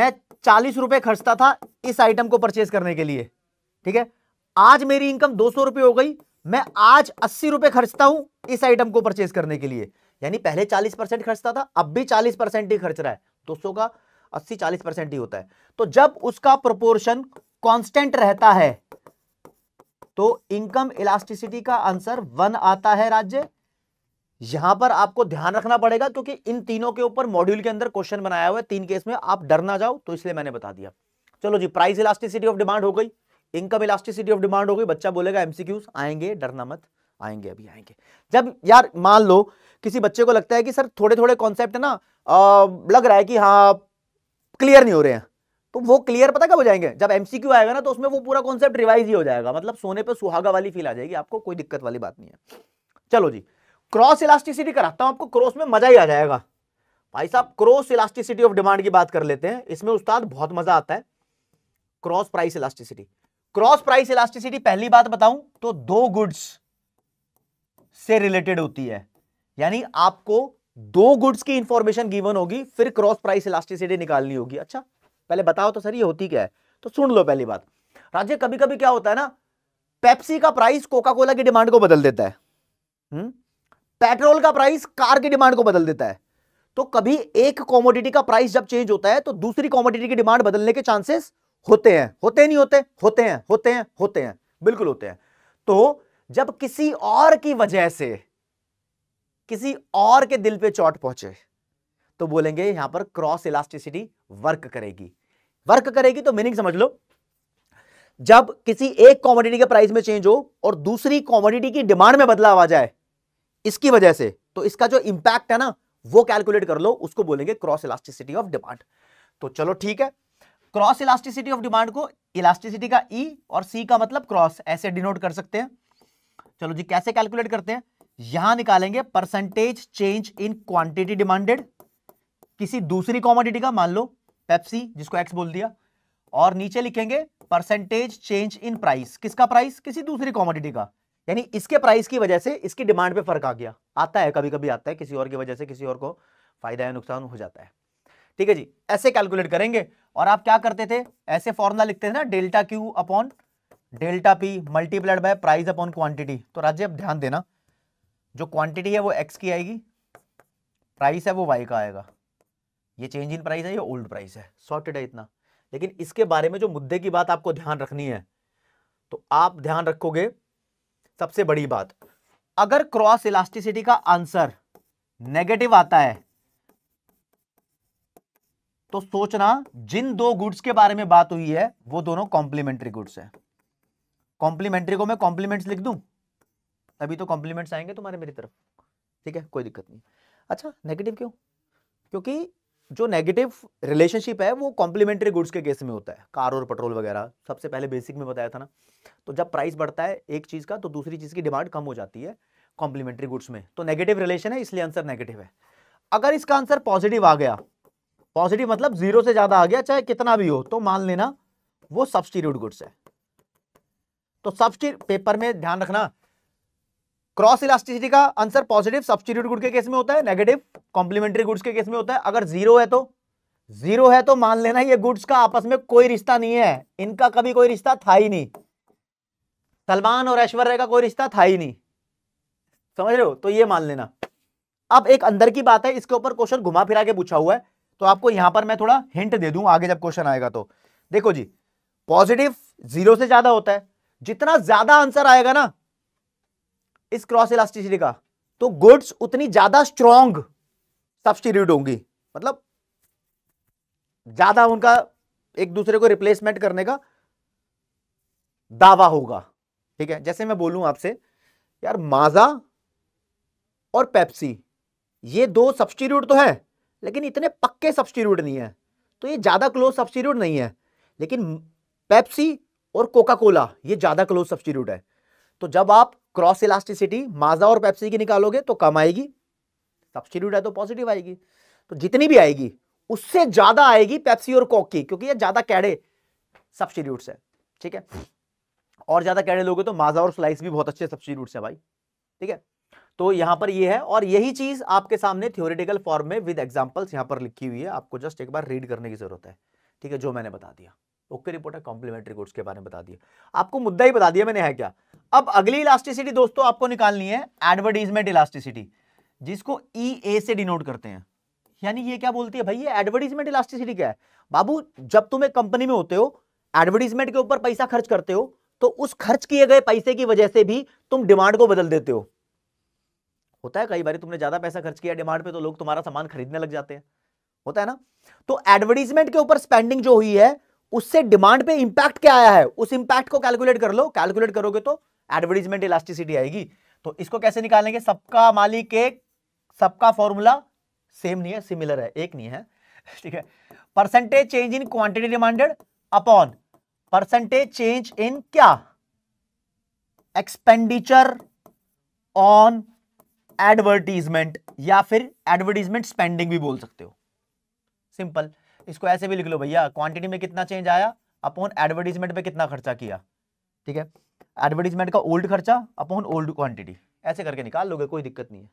मैं चालीस रुपए खर्चता था इस आइटम को परचेज करने के लिए ठीक है आज मेरी इनकम दो सौ रुपए हो गई मैं आज अस्सी रुपए खर्चता हूं इस आइटम को परचेज करने के लिए यानी पहले चालीस परसेंट खर्चता था अब भी चालीस परसेंट ही खर्च रहा है दो सौ का अस्सी चालीस परसेंट ही होता है तो जब उसका प्रोपोर्शन कॉन्स्टेंट रहता है तो इनकम इलास्टिसिटी का आंसर वन आता है राज्य यहां पर आपको ध्यान रखना पड़ेगा क्योंकि इन तीनों के ऊपर मॉड्यूल के अंदर क्वेश्चन बनाया हुआ है तीन केस में आप डर ना जाओ तो इसलिए मैंने बता दिया चलो जी प्राइस इलास्टिसिटी ऑफ डिमांड हो गई इनकम इलास्टिसिटी ऑफ डिमांड हो गई बच्चा बोलेगा एमसीक्यूज आएंगे डरना मत आएंगे अभी आएंगे जब यार मान लो किसी बच्चे को लगता है कि सर थोड़े थोड़े कॉन्सेप्ट ना आ, लग रहा है कि हाँ क्लियर नहीं हो रहे हैं तो वो क्लियर पता कब हो जाएंगे जब एमसीक्यू आएगा ना तो उसमें वो पूरा कॉन्सेप्ट रिवाइज ही हो जाएगा मतलब सोने पर सुहागा वाली फील आ जाएगी आपको कोई दिक्कत वाली बात नहीं है चलो जी क्रॉस इलास्टिसिटी कराता हूं आपको क्रॉस में मजा ही आ जाएगा भाई साहब क्रॉस इलास्टिसिटी ऑफ डिमांड की बात कर लेते हैं इसमें उस्ताद बहुत मजा आता है cross price elasticity cross price elasticity पहली बात बताऊं तो दो गुड्स से रिलेटेड होती है यानी आपको दो गुड्स की इंफॉर्मेशन गिवन होगी फिर क्रॉस प्राइस इलास्टिसिटी निकालनी होगी अच्छा पहले बताओ तो सर ये होती क्या है तो सुन लो पहली बात राज्य कभी कभी क्या होता है ना पेप्सी का प्राइस कोका कोला की डिमांड को बदल देता है हुँ? हम्म? पेट्रोल का प्राइस कार की डिमांड को बदल देता है तो कभी एक कॉमोडिटी का प्राइस जब चेंज होता है तो दूसरी कॉमोडिटी की डिमांड बदलने के चांसेस होते हैं होते नहीं होते होते हैं होते हैं होते हैं बिल्कुल होते हैं तो जब किसी और की वजह से किसी और के दिल पे चोट पहुंचे तो बोलेंगे यहां पर क्रॉस इलास्टिसिटी वर्क करेगी वर्क करेगी तो मीनिंग समझ लो जब किसी एक कॉमोडिटी के प्राइस में चेंज हो और दूसरी कॉमोडिटी की डिमांड में बदलाव आ जाए इसकी वजह से तो इसका जो इंपैक्ट है ना वो कैलकुलेट कर लो उसको बोलेंगे क्रॉस इलास्टिसिटी ऑफ डिमांड तो चलो ठीक है क्रॉस इलास्टिसिटी ऑफ डिमांड को इलास्टिसिटी का ई e और सी का मतलब क्रॉस ऐसे डिनोट कर सकते हैं चलो जी कैसे कैलकुलेट करते हैं यहां निकालेंगे percentage change in quantity demanded किसी दूसरी कॉमोडिटी का मान लो पेप्सी जिसको एक्स बोल दिया और नीचे लिखेंगे परसेंटेज चेंज इन प्राइस किसका प्राइस किसी दूसरी कॉमोडिटी का यानी इसके प्राइस की वजह से इसकी डिमांड पे फर्क आ गया आता है कभी कभी आता है किसी और की वजह से किसी और को फायदा या नुकसान हो जाता है ठीक है जी ऐसे कैलकुलेट करेंगे और आप क्या करते थे ऐसे फॉर्मुला लिखते थे ना delta Q upon delta P multiplied by price upon quantity तो राज्य अब ध्यान देना जो क्वांटिटी है वो एक्स की आएगी प्राइस है वो वाई का आएगा ये चेंज इन प्राइस है ये ओल्ड प्राइस है सॉर्टेड है इतना लेकिन इसके बारे में जो मुद्दे की बात आपको ध्यान रखनी है तो आप ध्यान रखोगे सबसे बड़ी बात अगर क्रॉस इलास्टिसिटी का आंसर नेगेटिव आता है तो सोचना जिन दो गुड्स के बारे में बात हुई है वो दोनों कॉम्प्लीमेंट्री गुड्स है कॉम्प्लीमेंट्री को मैं कॉम्प्लीमेंट्स लिख दूं तभी तो कॉम्प्लीमेंट्स आएंगे तुम्हारे मेरी तरफ ठीक है कोई दिक्कत नहीं अच्छा नेगेटिव क्यों क्योंकि जो नेगेटिव रिलेशनशिप है वो कॉम्प्लीमेंट्री गुड्स के केस में होता है कार और पेट्रोल वगैरह सबसे पहले बेसिक में बताया था ना तो जब प्राइस बढ़ता है एक चीज़ का तो दूसरी चीज़ की डिमांड कम हो जाती है कॉम्प्लीमेंट्री गुड्स में तो नेगेटिव रिलेशन है इसलिए आंसर नेगेटिव है अगर इसका आंसर पॉजिटिव आ गया पॉजिटिव मतलब जीरो से ज़्यादा आ गया चाहे कितना भी हो तो मान लेना वो सब्सटीट्यूट गुड्स है तो सब्सटी पेपर में ध्यान रखना क्रॉस इलास्टिसिटी का आंसर पॉजिटिव सब्सटीट्यूट गुड के केस में होता है नेगेटिव कॉम्प्लीमेंट्री गुड्स के केस में होता है अगर जीरो है तो जीरो है तो मान लेना ये गुड्स का आपस में कोई रिश्ता नहीं है इनका कभी कोई रिश्ता था ही नहीं सलमान और ऐश्वर्य का कोई रिश्ता था ही नहीं समझ रहे हो तो ये मान लेना अब एक अंदर की बात है इसके ऊपर क्वेश्चन घुमा फिरा के पूछा हुआ है तो आपको यहां पर मैं थोड़ा हिंट दे दूं आगे जब क्वेश्चन आएगा तो देखो जी पॉजिटिव जीरो से ज्यादा होता है जितना ज्यादा आंसर आएगा ना इस क्रॉस इलास्टिसिटी का तो गुड्स उतनी ज्यादा स्ट्रॉन्ग सब्सटीट्यूट होंगी मतलब ज्यादा उनका एक दूसरे को रिप्लेसमेंट करने का दावा होगा ठीक है जैसे मैं बोलूं आपसे यार माजा और पेप्सी ये दो सब्सटीट्यूट तो है लेकिन इतने पक्के सब्सटीट्यूट नहीं है तो ये ज़्यादा क्लोज सब्सटीट्यूट नहीं है लेकिन पेप्सी और कोका कोला ये ज़्यादा क्लोज सब्सटीट्यूट है तो जब आप क्रॉस इलास्टिसिटी माजा और पेप्सी की निकालोगे तो कम आएगी सब्सिट्यूट है तो पॉजिटिव आएगी तो जितनी भी आएगी उससे ज्यादा आएगी पेप्सी और कॉक की क्योंकि ये ज्यादा कैडे सब्सिट्यूट है ठीक है और ज्यादा कैडे लोगे तो माजा और स्लाइस भी बहुत अच्छे सब्सिट्यूट है भाई ठीक है तो यहां पर ये है और यही चीज आपके सामने थियोरिटिकल फॉर्म में विद एग्जांपल्स यहां पर लिखी हुई है आपको जस्ट एक बार रीड करने की जरूरत है ठीक है जो मैंने बता दिया ओके है कॉम्प्लीमेंट्री गुड्स के बारे में बता दिया आपको मुद्दा ही बता दिया मैंने है क्या अब अगली इलास्टिसिटी दोस्तों आपको निकालनी है एडवर्टीजमेंट इलास्टिसिटी जिसको ई e ए से डिनोट करते हैं यानी ये क्या बोलती है भाई ये एडवर्टीजमेंट इलास्टिसिटी क्या है बाबू जब एक कंपनी में होते हो एडवर्टीजमेंट के ऊपर पैसा खर्च करते हो तो उस खर्च किए गए पैसे की वजह से भी तुम डिमांड को बदल देते हो होता है कई बार तुमने ज्यादा पैसा खर्च किया डिमांड पे तो लोग तुम्हारा सामान खरीदने लग जाते हैं होता है ना तो एडवर्टीजमेंट के ऊपर स्पेंडिंग जो हुई है उससे डिमांड पे इंपैक्ट क्या आया है उस इंपैक्ट को कैलकुलेट कर लो कैलकुलेट करोगे तो एडवर्टीजमेंट इलास्टिसिटी आएगी तो इसको कैसे निकालेंगे सबका मालिक एक सबका फॉर्मूला सेम नहीं है सिमिलर है एक नहीं है *laughs* ठीक है percentage change in quantity demanded upon percentage change in क्या एक्सपेंडिचर ऑन एडवर्टीजमेंट या फिर एडवर्टीजमेंट स्पेंडिंग भी बोल सकते हो सिंपल इसको ऐसे भी लिख लो भैया क्वांटिटी में कितना चेंज आया अपॉन एडवर्टीजमेंट पे कितना खर्चा किया ठीक है एडवर्टीजमेंट का ओल्ड खर्चा अपॉन ओल्ड क्वांटिटी ऐसे करके निकाल लोगे कोई दिक्कत नहीं है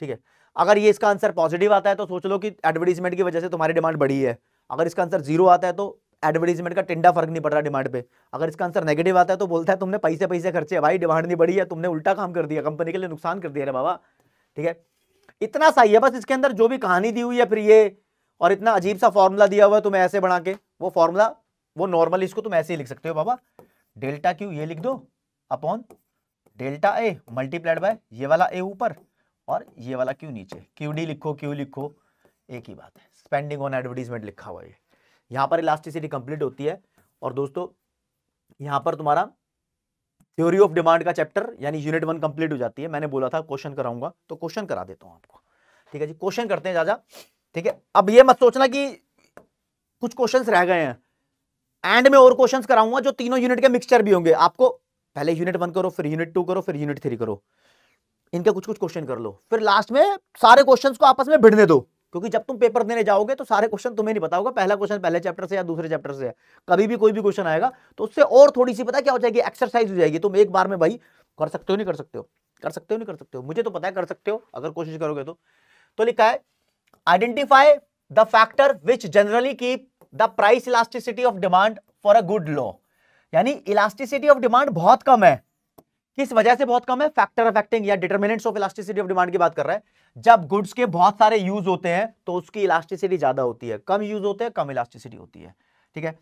ठीक है अगर ये इसका आंसर पॉजिटिव आता है तो सोच लो कि एडवर्टीजमेंट की वजह से तुम्हारी डिमांड बढ़ी है अगर इसका आंसर जीरो आता है तो एडवर्टीजमेंट का टिंडा फर्क नहीं पड़ रहा डिमांड पे अगर इसका आंसर नेगेटिव आता है तो बोलता है तुमने पैसे पैसे खर्चे भाई डिमांड नहीं बढ़ी है तुमने उल्टा काम कर दिया कंपनी के लिए नुकसान कर दिया रे बाबा ठीक है इतना सही है बस इसके अंदर जो भी कहानी दी हुई है फिर ये और इतना अजीब सा फॉर्मूला दिया हुआ है तुम्हें ऐसे बना के वो फॉर्मूला वो नॉर्मल इसको तुम ऐसे ही लिख सकते हो बाबा डेल्टा क्यू ये लिख दो upon delta A multiplied by ये वाला ए ऊपर और ये वाला क्यू नीचे क्यू डी लिखो क्यू लिखो एक ही बात है स्पेंडिंग ऑन एडवर्टीजमेंट लिखा हुआ है यहाँ पर इलास्टिसिटी कंप्लीट होती है और दोस्तों यहाँ पर तुम्हारा थ्योरी ऑफ डिमांड का चैप्टर यानी यूनिट वन कंप्लीट हो जाती है मैंने बोला था क्वेश्चन कराऊंगा तो क्वेश्चन करा देता हूँ आपको ठीक है जी क्वेश्चन करते हैं जाजा ठीक है अब ये मत सोचना कि कुछ क्वेश्चंस रह गए हैं एंड में और क्वेश्चंस कराऊंगा जो तीनों यूनिट के मिक्सचर भी होंगे आपको पहले यूनिट वन करो फिर यूनिट टू करो फिर यूनिट थ्री करो इनके कुछ कुछ क्वेश्चन कर लो फिर लास्ट में सारे क्वेश्चन को आपस में भिड़ने दो क्योंकि जब तुम पेपर देने जाओगे तो सारे क्वेश्चन तुम्हें नहीं पता होगा पहला क्वेश्चन पहले चैप्टर से या दूसरे चैप्टर से है कभी भी कोई भी क्वेश्चन आएगा तो उससे और थोड़ी सी पता क्या हो जाएगी एक्सरसाइज हो जाएगी तुम एक बार में भाई कर सकते हो नहीं कर सकते हो कर सकते हो नहीं कर सकते हो मुझे तो पता है कर सकते हो अगर कोशिश करोगे तो, तो लिखा है identify the factor which generally keep the price elasticity of demand for a good low यानी इलास्टिसिटी ऑफ डिमांड बहुत कम है किस वजह से बहुत कम है फैक्टर अफेक्टिंग या determinants of elasticity of demand की बात कर रहा है जब गुड्स के बहुत सारे यूज होते हैं तो उसकी इलास्टिसिटी ज्यादा होती है कम यूज होते हैं कम इलास्टिसिटी होती है ठीक है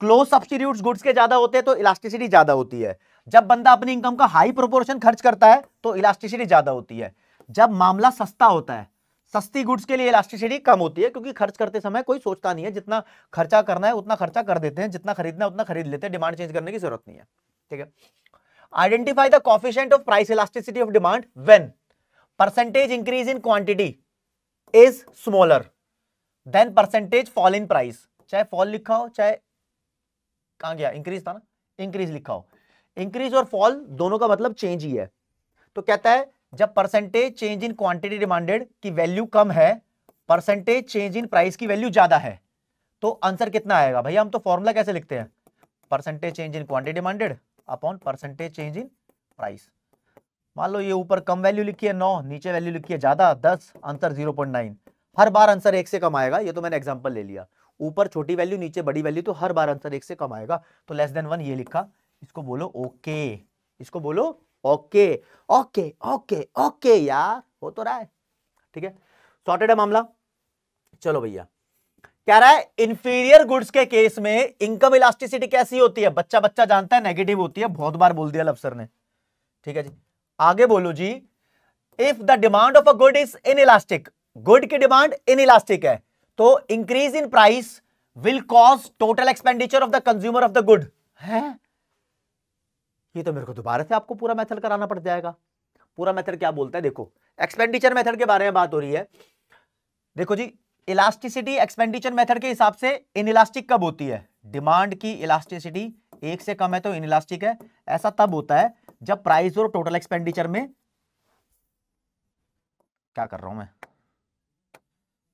क्लोज सब्सटीट्यूट गुड्स के ज्यादा होते हैं तो इलास्टिसिटी ज्यादा होती है जब बंदा अपनी इनकम का हाई प्रोपोर्शन खर्च करता है तो इलास्टिसिटी ज्यादा होती है जब मामला सस्ता होता है सस्ती गुड्स के लिए इलास्टिसिटी कम होती है क्योंकि खर्च करते समय कोई सोचता नहीं है जितना खर्चा करना है उतना खर्चा कर देते हैं जितना खरीदना है उतना खरीद लेते हैं डिमांड चेंज करने की जरूरत नहीं है ठीक है identify the coefficient of price elasticity of demand when percentage increase in quantity is smaller than percentage fall in price चाहे फॉल लिखा हो चाहे कहा गया इंक्रीज था ना इंक्रीज लिखा हो इंक्रीज और फॉल दोनों का मतलब चेंज ही है तो कहता है जब percentage change in quantity demanded की वैल्यू कम है परसेंटेज चेंज इन प्राइस की वैल्यू ज्यादा है तो आंसर कितना आएगा भैया हम तो फॉर्मूला कैसे लिखते हैं percentage change in quantity demanded upon percentage change in price मान लो ये ऊपर कम वैल्यू लिखी है नौ नीचे वैल्यू लिखी है ज्यादा दस आंसर जीरो हर बार आंसर एक से कम आएगा ये तो मैंने एग्जाम्पल ले लिया ऊपर छोटी वैल्यू नीचे बड़ी वैल्यू तो हर बार आंसर एक से कम आएगा तो लेस देन वन ये लिखा इसको बोलो ओके okay. इसको बोलो ओके ओके ओके ओके यार हो तो रहा है ठीक है सॉर्टेड है मामला चलो भैया कह रहा है इंफीरियर गुड्स के केस में इनकम इलास्टिसिटी कैसी होती है बच्चा बच्चा जानता है नेगेटिव होती है बहुत बार बोल दिया अफसर ने ठीक है जी आगे बोलो जी if the demand of a good is inelastic good की डिमांड इन इलास्टिक है तो increase in price will cause total expenditure of the consumer of the good है ये तो मेरे को दोबारा से आपको पूरा मेथड कराना पड़ जाएगा पूरा मेथड क्या बोलता है देखो एक्सपेंडिचर मेथड के बारे में बात हो रही है देखो जी इलास्टिसिटी एक्सपेंडिचर मेथड के हिसाब से इन इलास्टिक कब होती है डिमांड की इलास्टिसिटी एक से कम है तो इन इलास्टिक है ऐसा तब होता है जब प्राइस और टोटल एक्सपेंडिचर में क्या कर रहा हूं मैं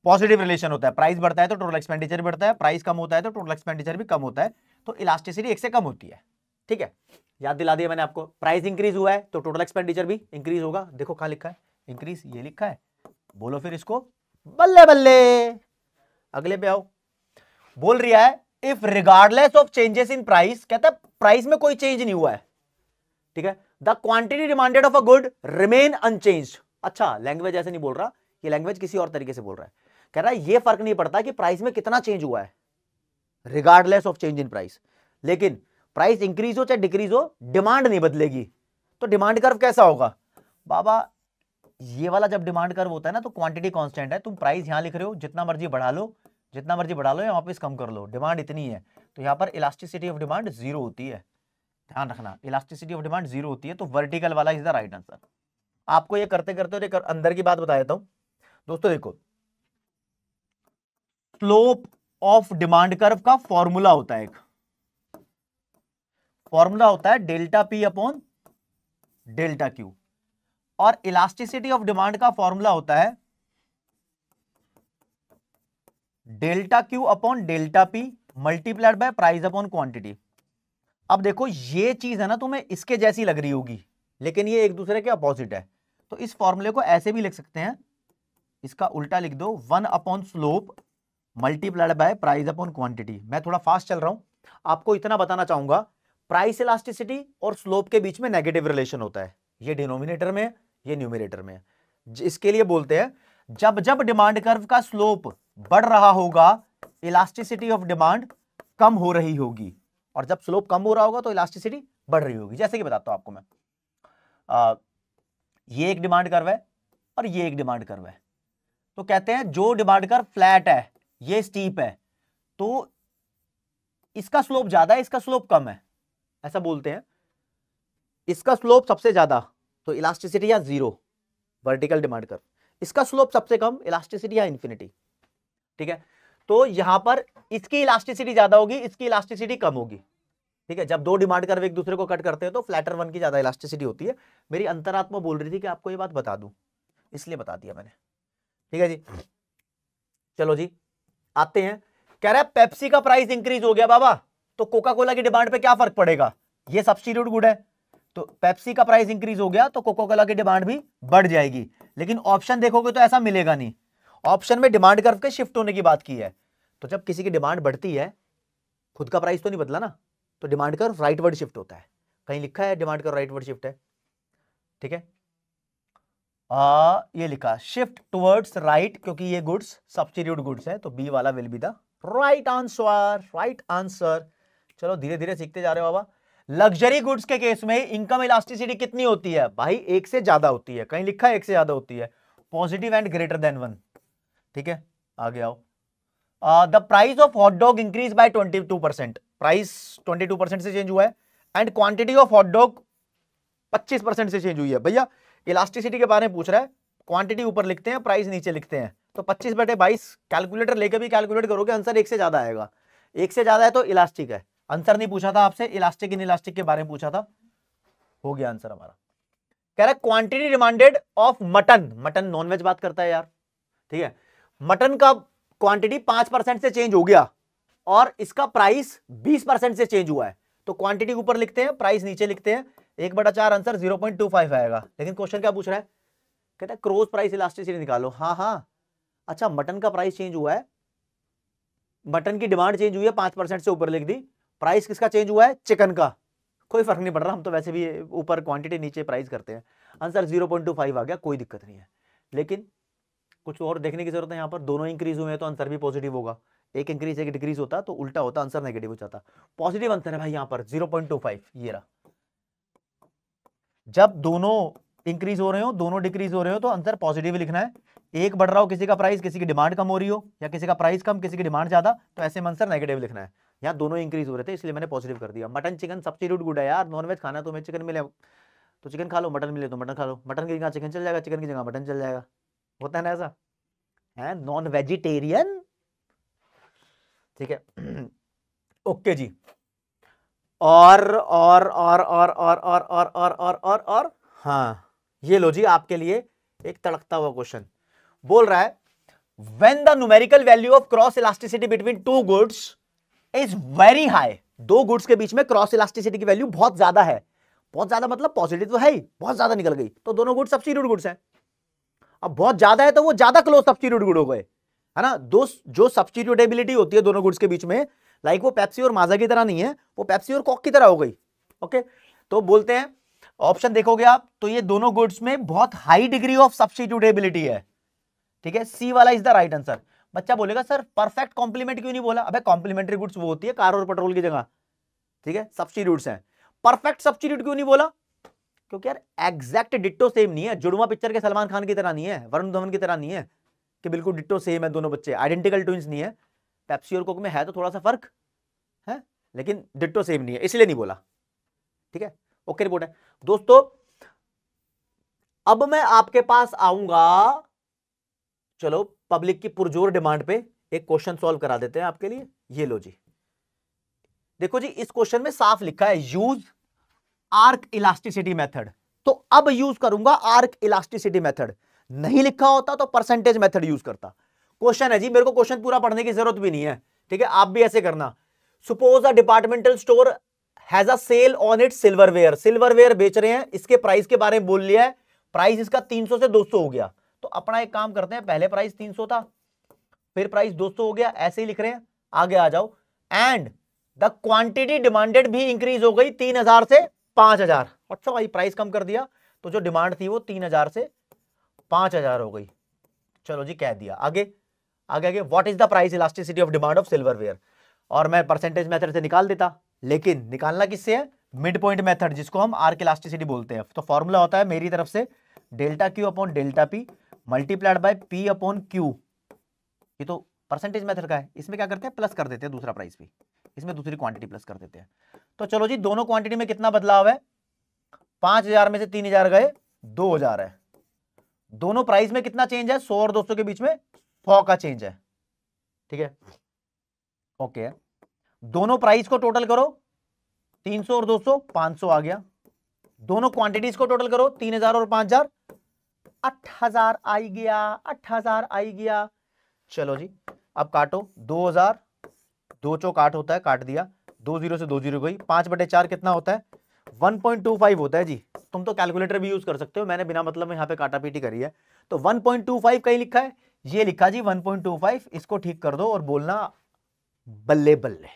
पॉजिटिव रिलेशन होता है प्राइस बढ़ता है तो टोटल एक्सपेंडिचर भी बढ़ता है प्राइस कम होता है तो टोटल एक्सपेंडिचर भी कम होता है तो इलास्टिसिटी एक से कम होती है ठीक है याद दिला दिया मैंने आपको प्राइस इंक्रीज हुआ है तो टोटल एक्सपेंडिचर भी इंक्रीज होगा देखो कहा लिखा है इंक्रीज ये लिखा है बोलो फिर इसको बल्ले बल्ले अगले पे आओ बोल रहा है if regardless of changes in price कहता है प्राइस में कोई चेंज नहीं हुआ है ठीक है the quantity demanded of a good remain unchanged अच्छा लैंग्वेज ऐसे नहीं बोल रहा ये लैंग्वेज किसी और तरीके से बोल रहा है कह रहा है ये फर्क नहीं पड़ता कि प्राइस में कितना चेंज हुआ है regardless of change in price लेकिन प्राइस इंक्रीज हो चाहे डिक्रीज हो डिमांड नहीं बदलेगी तो डिमांड कर्व कैसा होगा बाबा ये वाला जब डिमांड कर्व होता है ना तो क्वांटिटी कांस्टेंट है तुम प्राइस यहां लिख रहे हो जितना मर्जी बढ़ा लो जितना मर्जी बढ़ा लो या वापस कम कर लो डिमांड इतनी है तो यहां पर इलास्टिसिटी ऑफ डिमांड जीरो होती है ध्यान रखना इलास्टिसिटी ऑफ डिमांड जीरो होती है तो वर्टिकल वाला इज द राइट आंसर आपको ये करते करते और एक अंदर की बात बता देता हूं दोस्तों देखो स्लोप ऑफ डिमांड कर्व का फॉर्मूला होता है एक फॉर्मूला होता है delta P upon delta Q और इलास्टिसिटी ऑफ डिमांड का फॉर्मूला होता है delta Q upon delta P multiplied by price upon quantity अब देखो ये चीज है ना तुम्हें इसके जैसी लग रही होगी लेकिन ये एक दूसरे के अपोजिट है तो इस फॉर्मूले को ऐसे भी लिख सकते हैं इसका उल्टा लिख दो one upon slope multiplied by price upon quantity मैं थोड़ा फास्ट चल रहा हूं आपको इतना बताना चाहूंगा प्राइस इलास्टिसिटी और स्लोप के बीच में नेगेटिव रिलेशन होता है ये डिनोमिनेटर में ये न्यूमिनेटर में इसके लिए बोलते हैं जब जब डिमांड कर्व का स्लोप बढ़ रहा होगा इलास्टिसिटी ऑफ डिमांड कम हो रही होगी और जब स्लोप कम हो रहा होगा तो इलास्टिसिटी बढ़ रही होगी जैसे कि बताता हूं आपको मैं आ, ये एक डिमांड कर्व है और ये एक डिमांड कर्व है तो कहते हैं जो डिमांड कर्व फ्लैट है ये स्टीप है तो इसका स्लोप ज्यादा है इसका स्लोप कम है ऐसा बोलते हैं इसका स्लोप सबसे ज़्यादा तो इलास्टिसिटी या जीरो वर्टिकल डिमांड कर इसका स्लोप सबसे कम इलास्टिसिटी या इन्फिनिटी ठीक है तो यहां पर इसकी इलास्टिसिटी ज़्यादा होगी इसकी इलास्टिसिटी कम होगी ठीक है जब दो डिमांड कर एक दूसरे को कट करते हैं तो फ्लैटर वन की ज़्यादा इलास्टिसिटी होती है मेरी अंतरात्मा बोल रही थी कि आपको ये बात बता दू इसलिए बता दिया मैंने ठीक है जी चलो जी आते हैं कह रहा है पेप्सी का प्राइस इंक्रीज हो गया बाबा तो कोका कोला की डिमांड पे क्या फर्क पड़ेगा ये सब्सिट्यूट गुड है तो पेप्सी का प्राइस इंक्रीज हो गया तो कोका कोला की डिमांड भी बढ़ जाएगी लेकिन ऑप्शन देखोगे तो ऐसा मिलेगा नहीं ऑप्शन में डिमांड कर्व के शिफ्ट होने की बात की है तो जब किसी की डिमांड बढ़ती है खुद का प्राइस तो नहीं बदला ना तो डिमांड कर राइट वर्ड शिफ्ट होता है कहीं लिखा है डिमांड कर राइट वर्ड शिफ्ट है ठीक है आ, ये लिखा शिफ्ट टुवर्ड्स राइट क्योंकि ये गुड्स सब्सिट्यूट गुड्स है तो बी वाला will be the right answer right answer चलो धीरे धीरे सीखते जा रहे हो बाबा लग्जरी गुड्स के केस में इनकम इलास्टिसिटी कितनी होती है भाई एक से ज्यादा होती है कहीं लिखा है एक से ज्यादा होती है positive and greater than one ठीक है आगे आओ the price of hot dog increase by 22 percent price 22 percent से चेंज हुआ है and quantity of hot dog 25 percent से चेंज हुई है भैया इलास्टिसिटी के बारे में पूछ रहा है क्वांटिटी ऊपर लिखते हैं प्राइस नीचे लिखते हैं तो 25 बटे 22 कैलकुलेटर लेके भी कैलकुलेट करोगे आंसर एक से ज्यादा आएगा एक से ज्यादा है तो इलास्टिक है आंसर नहीं पूछा था आपसे इलास्टिक इन इलास्टिक के बारे में पूछा था हो गया आंसर हमारा कह रहा है quantity demanded of mutton mutton nonveg बात करता है यार ठीक है मटन का क्वांटिटी पांच परसेंट से चेंज हो गया और इसका प्राइस बीस परसेंट से चेंज हुआ है तो क्वांटिटी ऊपर लिखते हैं प्राइस नीचे लिखते हैं एक बटा चार answer zero point two five आएगा लेकिन क्वेश्चन क्या पूछ रहा है कहता है क्रोज प्राइस इलास्टिसिटी निकालो हाँ हाँ अच्छा मटन का प्राइस चेंज हुआ है मटन की डिमांड चेंज हुई है पांच परसेंट से ऊपर लिख दी प्राइस किसका चेंज हुआ है चिकन का कोई फर्क नहीं पड़ रहा हम तो वैसे भी ऊपर क्वांटिटी नीचे प्राइस करते हैं answer zero point two five आ गया कोई दिक्कत नहीं है लेकिन कुछ और देखने की जरूरत है यहाँ पर दोनों इंक्रीज हुए हैं तो आंसर भी पॉजिटिव होगा एक इंक्रीज एक डिक्रीज होता तो उल्टा होता आंसर नेगेटिव हो जाता पॉजिटिव आंसर है भाई यहाँ पर जीरो पॉइंट टू फाइव ये रहा जब दोनों इंक्रीज हो रहे हो दोनों डिक्रीज हो रहे हो तो आंसर पॉजिटिव लिखना है एक बढ़ रहा हो किसी का प्राइस किसी की डिमांड कम हो रही हो या किसी का प्राइस कम किसी की डिमांड ज्यादा तो ऐसे में आंसर नेगेटिव लिखना है यहाँ दोनों इंक्रीज हो रहे थे इसलिए मैंने पॉजिटिव कर दिया मटन चिकन सब्सटीट्यूट गुड है यार नॉनवेज खाना तो मैं चिकन मिले तो चिकन खा लो मटन मिले तो मटन खा लो मटन की जगह चिकन चल जाएगा चिकन की जगह मटन चल जाएगा होता है ना ऐसा है नॉन वेजिटेरियन ठीक है ओके जी और और और और और और और और और और और हाँ ये लो जी आपके लिए एक तड़कता हुआ क्वेश्चन बोल रहा है when the numerical value of cross elasticity between two goods is very high दो गुड्स के बीच में क्रॉस इलास्टिसिटी की वैल्यू बहुत ज्यादा है बहुत ज्यादा मतलब पॉजिटिव तो है ही बहुत ज्यादा निकल गई तो दोनों गुड सब्सिट्यूट गुड्स हैं अब बहुत ज्यादा है तो वो ज्यादा क्लोज सब्सिट्यूट गुड हो गए है ना दो जो सब्सिट्यूटेबिलिटी होती है दोनों गुड्स के बीच में लाइक वो पैप्सी और माजा की तरह नहीं है वो पैप्सी और कॉक की तरह हो गई ओके तो बोलते हैं ऑप्शन देखोगे आप तो ये दोनों गुड्स में बहुत हाई डिग्री ऑफ सब्सिट्यूटेबिलिटी है ठीक है सी वाला इज द राइट आंसर बच्चा बोलेगा सर परफेक्ट कॉम्प्लीमेंट क्यों नहीं बोला अब कॉम्प्लीमेंट्री गुड्स वो होती है कार और पेट्रोल की जगह ठीक है सब्सटीट्यूट्स है परफेक्ट सब्सटीट्यूट क्यों नहीं बोला क्योंकि यार एग्जैक्ट डिट्टो सेम नहीं है जुड़वा पिक्चर के सलमान खान की तरह नहीं है वरुण धवन की तरह नहीं है कि बिल्कुल डिट्टो सेम है दोनों बच्चे आइडेंटिकल ट्विंस नहीं है पेप्सी और कोक में है तो थोड़ा सा फर्क है लेकिन डिट्टो सेम नहीं है इसलिए नहीं बोला ठीक है ओके रिपोर्ट है दोस्तों अब मैं आपके पास आऊंगा चलो पब्लिक की पुरजोर डिमांड पे एक क्वेश्चन सॉल्व करा देते हैं आपके लिए ये लो जी देखो जी इस क्वेश्चन में साफ लिखा है यूज आर्क इलास्टिसिटी मेथड तो अब यूज करूंगा आर्क इलास्टिसिटी मेथड नहीं लिखा होता तो परसेंटेज मेथड यूज करता क्वेश्चन है जी मेरे को क्वेश्चन पूरा पढ़ने की जरूरत भी नहीं है ठीक है आप भी ऐसे करना suppose a departmental store has a sale on it silverware silverware बेच रहे हैं इसके प्राइस के बारे में बोल लिया है प्राइस इसका 300 से 200 हो गया तो अपना एक काम करते हैं पहले प्राइस 300 था फिर प्राइस 200 हो गया ऐसे ही लिख रहे हैं आगे आ जाओ एंड द क्वांटिटी डिमांडेड भी इंक्रीज हो गई 3000 से 5000 अच्छा भाई प्राइस कम कर दिया तो जो डिमांड थी वो 3000 से 5000 हो गई चलो जी कह दिया आगे आगे आगे what is the price elasticity of demand of silverware और मैं परसेंटेज मेथड से निकाल देता लेकिन निकालना किससे है मिड पॉइंट मेथड जिसको हम आर्क इलास्टिसिटी बोलते हैं तो फॉर्मूला होता है मेरी तरफ से delta Q upon delta P multiplied by P upon Q ये तो परसेंटेज मेथड का है इसमें क्या करते हैं प्लस कर देते हैं दूसरा प्राइस भी इसमें दूसरी क्वांटिटी प्लस कर देते हैं तो चलो जी दोनों क्वांटिटी में कितना बदलाव है पांच हजार में से तीन हजार गए दो हजार है दोनों प्राइस में कितना चेंज है सौ और दो के बीच में सौ का चेंज है ठीक है ओके दोनों प्राइस को टोटल करो 300 और 200 सौ आ गया दोनों क्वांटिटीज को टोटल करो 3000 और 5000 आठ हजार आई गया आठ हजार आई गया चलो जी अब काटो दो हजार दो चौक आठ होता है काट दिया दो जीरो से दो जीरो गई पांच बटे चार कितना होता है फाइव होता है जी तुम तो कैलकुलेटर भी यूज कर सकते हो मैंने बिना मतलब में यहाँ पे काटा पीटी करी है तो वन पॉइंट टू फाइव कहीं लिखा है ये लिखा जी वन पॉइंट टू फाइव इसको ठीक कर दो और बोलना बल्ले बल्ले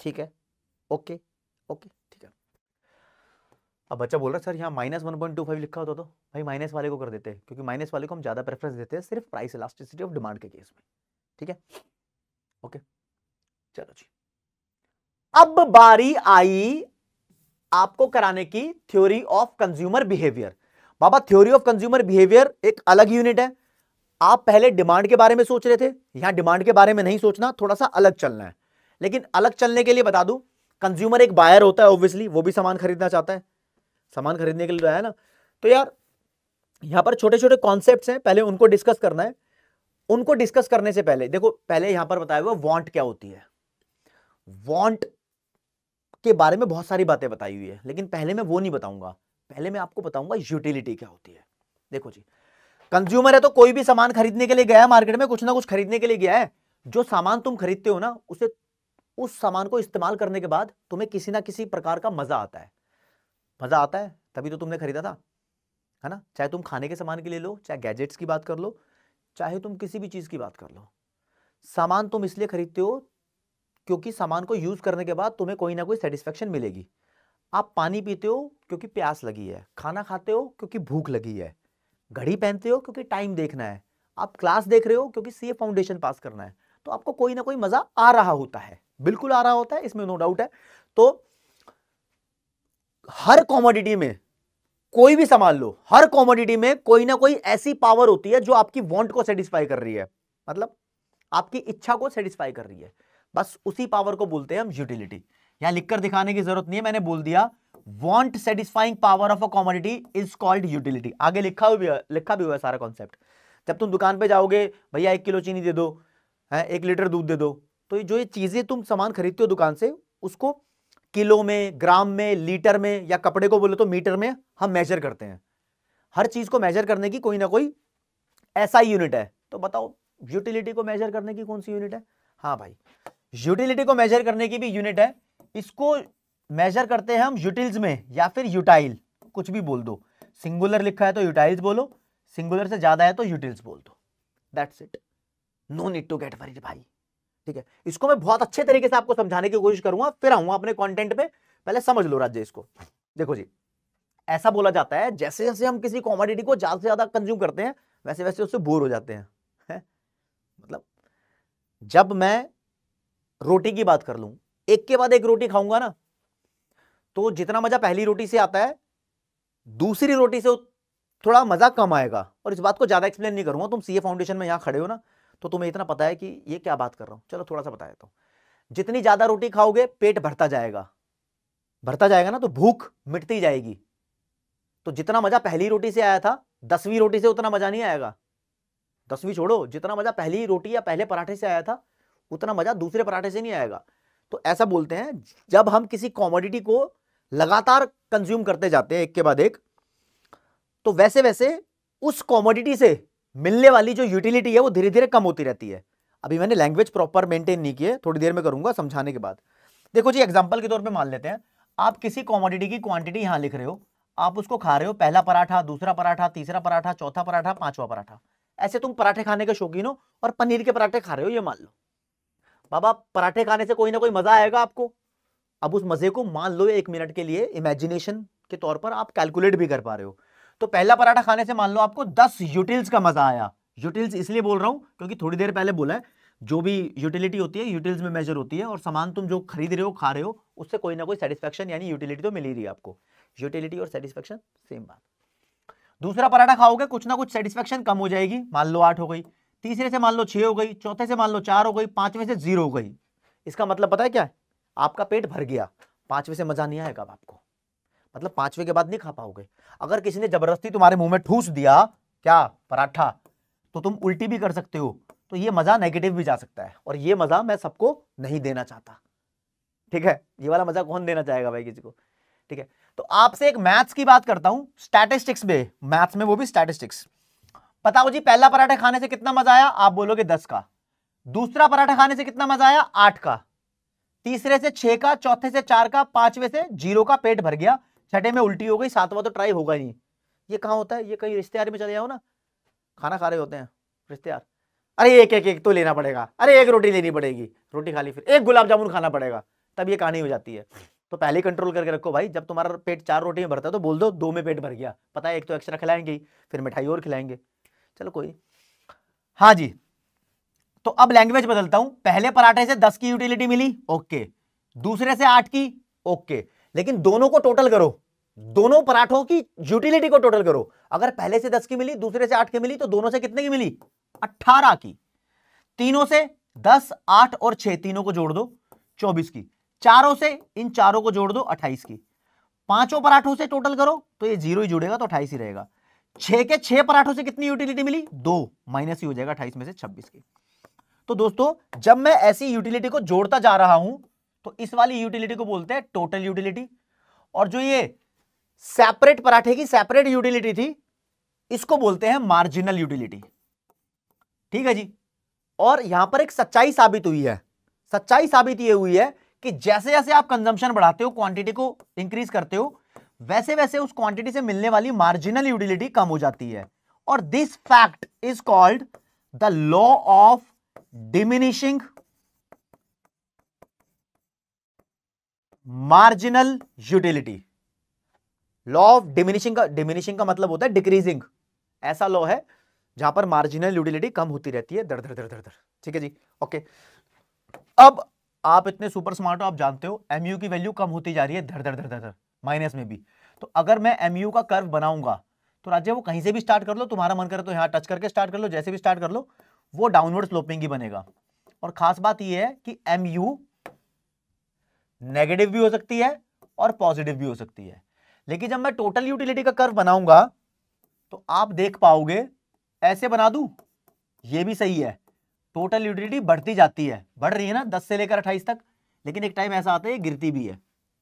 ठीक है ओके ओके अब बच्चा बोल रहा है सर यहाँ minus one point two five लिखा होता तो भाई माइनस वाले को कर देते हैं क्योंकि माइनस वाले को हम ज़्यादा प्रेफरेंस देते हैं सिर्फ प्राइस इलास्टिसिटी ऑफ डिमांड के केस में ठीक है ओके चलो जी अब बारी आई आपको कराने की थ्योरी ऑफ कंज्यूमर बिहेवियर बाबा थ्योरी ऑफ कंज्यूमर बिहेवियर एक अलग यूनिट है आप पहले डिमांड के बारे में सोच रहे थे यहां डिमांड के बारे में नहीं सोचना थोड़ा सा अलग चलना है लेकिन अलग चलने के लिए बता दू कंज्यूमर एक बायर होता है ऑब्वियसली वो भी सामान खरीदना चाहता है सामान खरीदने के लिए तो आया ना तो यार यहाँ पर छोटे छोटे कॉन्सेप्ट हैं पहले उनको डिस्कस करना है उनको डिस्कस करने से पहले देखो पहले यहां पर बताया हुआ वॉन्ट क्या होती है वॉन्ट के बारे में बहुत सारी बातें बताई हुई है लेकिन पहले मैं वो नहीं बताऊंगा पहले मैं आपको बताऊंगा यूटिलिटी क्या होती है देखो जी कंज्यूमर है तो कोई भी सामान खरीदने के लिए गया मार्केट में कुछ ना कुछ खरीदने के लिए गया है जो सामान तुम खरीदते हो ना उसे उस सामान को इस्तेमाल करने के बाद तुम्हें किसी ना किसी प्रकार का मजा आता है मज़ा आता है तभी तो तुमने खरीदा था है ना चाहे तुम खाने के सामान के लिए लो चाहे गैजेट्स की बात कर लो चाहे तुम किसी भी चीज़ की बात कर लो सामान तुम इसलिए खरीदते हो क्योंकि सामान को यूज़ करने के बाद तुम्हें कोई ना कोई सेटिस्फेक्शन मिलेगी आप पानी पीते हो क्योंकि प्यास लगी है खाना खाते हो क्योंकि भूख लगी है घड़ी पहनते हो क्योंकि टाइम देखना है आप क्लास देख रहे हो क्योंकि सी फाउंडेशन पास करना है तो आपको कोई ना कोई मज़ा आ रहा होता है बिल्कुल आ रहा होता है इसमें नो डाउट है तो हर कॉमोडिटी में कोई भी सामान लो हर कॉमोडिटी में कोई ना कोई ऐसी पावर होती है जो आपकी वांट को सेटिस्फाई कर रही है मतलब आपकी इच्छा को सेटिस्फाई कर रही है बस उसी पावर को बोलते हैं हम यूटिलिटी यहां लिखकर दिखाने की जरूरत नहीं है मैंने बोल दिया want satisfying power of a commodity is called utility आगे लिखा भी लिखा भी हुआ सारा कॉन्सेप्ट जब तुम दुकान पर जाओगे भैया एक किलो चीनी दे दो है एक लीटर दूध दे दो तो जो ये चीजें तुम सामान खरीदते हो दुकान से उसको किलो में ग्राम में लीटर में या कपड़े को बोले तो मीटर में हम मेजर करते हैं हर चीज को मेजर करने की कोई ना कोई ऐसा ही यूनिट है तो बताओ यूटिलिटी को मेजर करने की कौन सी यूनिट है हाँ भाई यूटिलिटी को मेजर करने की भी यूनिट है इसको मेजर करते हैं हम यूटिल्स में या फिर यूटाइल कुछ भी बोल दो सिंगुलर लिखा है तो यूटाइल्स बोलो सिंगुलर से ज्यादा है तो यूटिल्स बोल दो that's it no need to get worried भाई ठीक है इसको मैं बहुत अच्छे तरीके से आपको समझाने की कोशिश करूंगा फिर आऊंगा अपने कॉन्टेंट में पहले समझ लो राज्य इसको देखो जी ऐसा बोला जाता है जैसे जैसे हम किसी कॉमोडिटी को ज्यादा से ज्यादा कंज्यूम करते हैं वैसे वैसे उससे बोर हो जाते हैं है? मतलब जब मैं रोटी की बात कर लूं एक के बाद एक रोटी खाऊंगा ना तो जितना मजा पहली रोटी से आता है दूसरी रोटी से थोड़ा मजा कम आएगा और इस बात को ज्यादा एक्सप्लेन नहीं करूंगा तुम सीए फाउंडेशन में यहां खड़े हो ना तो तुम्हें इतना पता है कि ये क्या बात कर रहा हूं चलो थोड़ा सा बता देता हूं जितनी ज़्यादा रोटी खाओगे पेट भरता जाएगा भरता जाएगा ना तो भूख मिटती जाएगी तो जितना मज़ा पहली रोटी से आया था दसवीं रोटी से उतना मज़ा नहीं आएगा दसवीं छोड़ो जितना मज़ा पहली रोटी या पहले पराठे से आया था उतना मज़ा दूसरे पराठे से नहीं आएगा तो ऐसा बोलते हैं जब हम किसी कॉमोडिटी को लगातार कंज्यूम करते जाते हैं एक के बाद एक तो वैसे वैसे उस कॉमोडिटी से मिलने वाली जो यूटिलिटी है वो धीरे धीरे कम होती रहती है अभी मैंने लैंग्वेज प्रॉपर मेंटेन नहीं किए है थोड़ी देर में करूंगा समझाने के बाद देखो जी एग्जाम्पल के तौर पर मान लेते हैं आप किसी कॉमोडिटी की क्वांटिटी यहां लिख रहे हो आप उसको खा रहे हो पहला पराठा दूसरा पराठा तीसरा पराठा चौथा पराठा पांचवा पराठा ऐसे तुम पराठे खाने के शौकीन हो और पनीर के पराठे खा रहे हो ये मान लो बाबा पराठे खाने से कोई ना कोई मजा आएगा आपको अब उस मजे को मान लो एक मिनट के लिए इमेजिनेशन के तौर पर आप कैलकुलेट भी कर पा रहे हो तो पहला पराठा खाने से मान लो आपको दस यूटिल्स का मजा आया यूटिल्स इसलिए बोल रहा हूँ क्योंकि थोड़ी देर पहले बोला है जो भी यूटिलिटी होती है यूटिल्स में मेजर होती है और सामान तुम जो खरीद रहे हो खा रहे हो उससे कोई ना कोई सेटिस्फेक्शन यानी यूटिलिटी तो मिल ही रही है आपको यूटिलिटी और सेटिस्फेक्शन सेम बात दूसरा पराठा खाओगे कुछ ना कुछ सेटिस्फेक्शन कम हो जाएगी मान लो आठ हो गई तीसरे से मान लो छः हो गई चौथे से मान लो चार हो गई पांचवें से जीरो हो गई इसका मतलब पता है क्या है आपका पेट भर गया पांचवें से मजा नहीं आएगा आपको मतलब पांचवे के बाद नहीं खा पाओगे अगर किसी ने जबरदस्ती तुम्हारे मुंह में ठूस दिया क्या पराठा तो तुम उल्टी भी कर सकते हो तो ये मजा नेगेटिव भी जा सकता है और ये मजा मैं सबको नहीं देना चाहता ठीक है ये वाला मजा कौन देना चाहेगा भाई किसी को ठीक है तो आपसे एक मैथ्स की बात करता हूं स्टैटिस्टिक्स में मैथ्स में वो भी स्टैटिस्टिक्स बताओ जी पहला पराठा खाने से कितना मजा आया आप बोलोगे दस का दूसरा पराठा खाने से कितना मजा आया आठ का तीसरे से छह का चौथे से चार का पांचवे से जीरो का पेट भर गया छठे में उल्टी हो गई सातवां तो ट्राई होगा नहीं ये कहाँ होता है ये कहीं रिश्तेदार में चले जाओ ना खाना खा रहे होते हैं रिश्तेदार अरे एक एक एक तो लेना पड़ेगा अरे एक रोटी लेनी पड़ेगी रोटी खा ली फिर एक गुलाब जामुन खाना पड़ेगा तब ये कहानी हो जाती है तो पहले ही कंट्रोल करके रखो भाई जब तुम्हारा पेट चार रोटी में भरता है तो बोल दो दो में पेट भर गया पता है एक तो एक्स्ट्रा खिलाएंगे फिर मिठाई और खिलाएंगे चलो कोई हाँ जी तो अब लैंग्वेज बदलता हूं पहले पराठे से दस की यूटिलिटी मिली ओके दूसरे से आठ की ओके लेकिन दोनों को टोटल करो दोनों पराठों की यूटिलिटी को टोटल करो अगर पहले से दस की मिली दूसरे से आठ की मिली तो दोनों से कितने की मिली अट्ठारह की तीनों से दस आठ और छह तीनों को जोड़ दो चौबीस की चारों से इन चारों को जोड़ दो अट्ठाईस की पांचों पराठों से टोटल करो तो ये जीरो ही जुड़ेगा तो अट्ठाईस ही रहेगा छह के छह पराठों से कितनी यूटिलिटी मिली दो माइनस ही हो जाएगा अट्ठाईस में से छब्बीस की तो दोस्तों जब मैं ऐसी यूटिलिटी को जोड़ता जा रहा हूं तो इस वाली यूटिलिटी को बोलते हैं टोटल यूटिलिटी और जो ये सेपरेट पराठे की सेपरेट यूटिलिटी थी इसको बोलते हैं मार्जिनल यूटिलिटी ठीक है जी और यहां पर एक सच्चाई साबित हुई है सच्चाई साबित यह हुई है कि जैसे जैसे आप कंजम्पशन बढ़ाते हो क्वांटिटी को इंक्रीज करते हो वैसे वैसे उस क्वांटिटी से मिलने वाली मार्जिनल यूटिलिटी कम हो जाती है और this fact is called the law of diminishing marginal utility law of diminishing का डिमिनिशिंग का मतलब होता है डिक्रीजिंग ऐसा लॉ है जहां पर मार्जिनल यूटिलिटी कम होती रहती है दर दर दर दर दर ठीक है जी ओके अब आप इतने सुपर स्मार्ट हो आप जानते हो एमयू की वैल्यू कम होती जा रही है धर धर धर धर धर माइनस में भी तो अगर मैं एमयू का कर्व बनाऊंगा तो राज्य वो कहीं से भी स्टार्ट कर लो तुम्हारा मन करे तो यहाँ टच करके स्टार्ट कर लो जैसे भी स्टार्ट कर लो वो डाउनवर्ड स्लोपिंग ही बनेगा और खास बात यह है कि एमयू नेगेटिव भी हो सकती है और पॉजिटिव भी हो सकती है लेकिन जब मैं टोटल यूटिलिटी का कर्व बनाऊंगा तो आप देख पाओगे ऐसे बना दू ये भी सही है टोटल यूटिलिटी बढ़ती जाती है बढ़ रही है ना दस से लेकर अट्ठाईस तक लेकिन एक टाइम ऐसा आता है गिरती भी है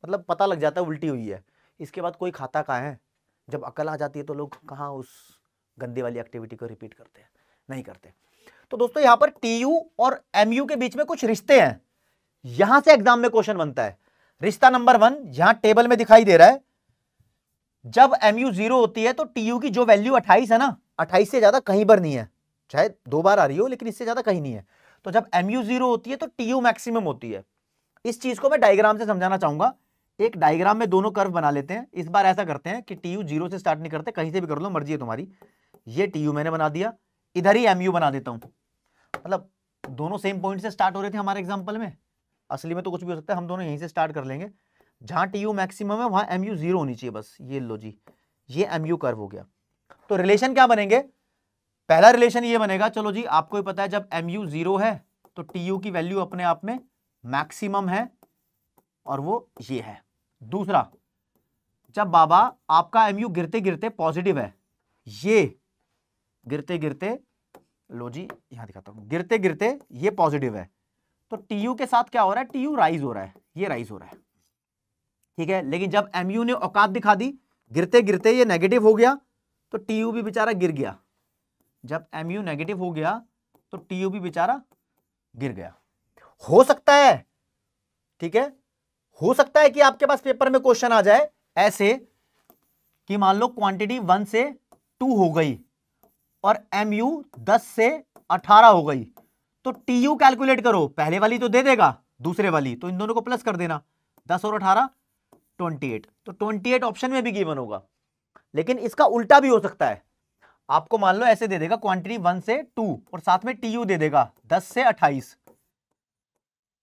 मतलब पता लग जाता है उल्टी हुई है इसके बाद कोई खाता कहाँ है जब अकल आ जाती है तो लोग कहाँ उस गंदे वाली एक्टिविटी को रिपीट करते हैं नहीं करते तो दोस्तों यहाँ पर टी और एम के बीच में कुछ रिश्ते हैं यहां से एग्जाम में क्वेश्चन बनता है रिश्ता नंबर वन यहां टेबल में दिखाई दे रहा है जब एम यू जीरो होती है तो टी यू की जो वैल्यू अट्ठाईस है ना अट्ठाईस से ज्यादा कहीं पर नहीं है चाहे दो बार आ रही हो लेकिन इससे ज्यादा कहीं नहीं है तो जब एम यू जीरो होती है तो टी यू मैक्सिमम होती है इस चीज को मैं डायग्राम से समझाना चाहूंगा एक डायग्राम में दोनों कर्व बना लेते हैं इस बार ऐसा करते हैं कि टी यू जीरो से स्टार्ट नहीं करते कहीं से भी कर लो मर्जी है तुम्हारी ये टी यू मैंने बना दिया इधर ही एम यू बना देता हूं मतलब दोनों सेम पॉइंट से स्टार्ट हो रहे थे हमारे एग्जाम्पल में असली में तो कुछ भी हो सकता है हम दोनों यहीं से स्टार्ट कर लेंगे जहां टी यू मैक्सिमम है वहां एम यू जीरो होनी चाहिए बस ये लो जी ये एम यू कर्व हो गया तो रिलेशन क्या बनेंगे पहला रिलेशन ये बनेगा चलो जी आपको ही पता है जब एम यू जीरो है तो टी यू की वैल्यू अपने आप में मैक्सिमम है और वो ये है दूसरा जब बाबा आपका एम यू गिरते गिरते पॉजिटिव है ये गिरते गिरते लो जी यहां दिखाता हूं गिरते गिरते ये पॉजिटिव है तो टी के साथ क्या हो रहा है टी राइज हो रहा है ये राइज हो रहा है ठीक है लेकिन जब एम ने औकात दिखा दी गिरते गिरते ये नेगेटिव हो गया तो टी भी बेचारा गिर गया जब एम नेगेटिव हो गया तो टी भी बेचारा गिर गया हो सकता है ठीक है हो सकता है कि आपके पास पेपर में क्वेश्चन आ जाए ऐसे कि मान लो क्वांटिटी वन से टू हो गई और एम यू दस से अठारह हो गई तो टी यू कैलकुलेट करो पहले वाली तो दे देगा दूसरे वाली तो इन दोनों को प्लस कर देना दस और अठारह ट्वेंटी एट तो ट्वेंटी एट ऑप्शन में भी गिवन होगा लेकिन इसका उल्टा भी हो सकता है आपको मान लो ऐसे दे देगा क्वांटिटी वन से टू और साथ में टी यू दे देगा दस से अट्ठाईस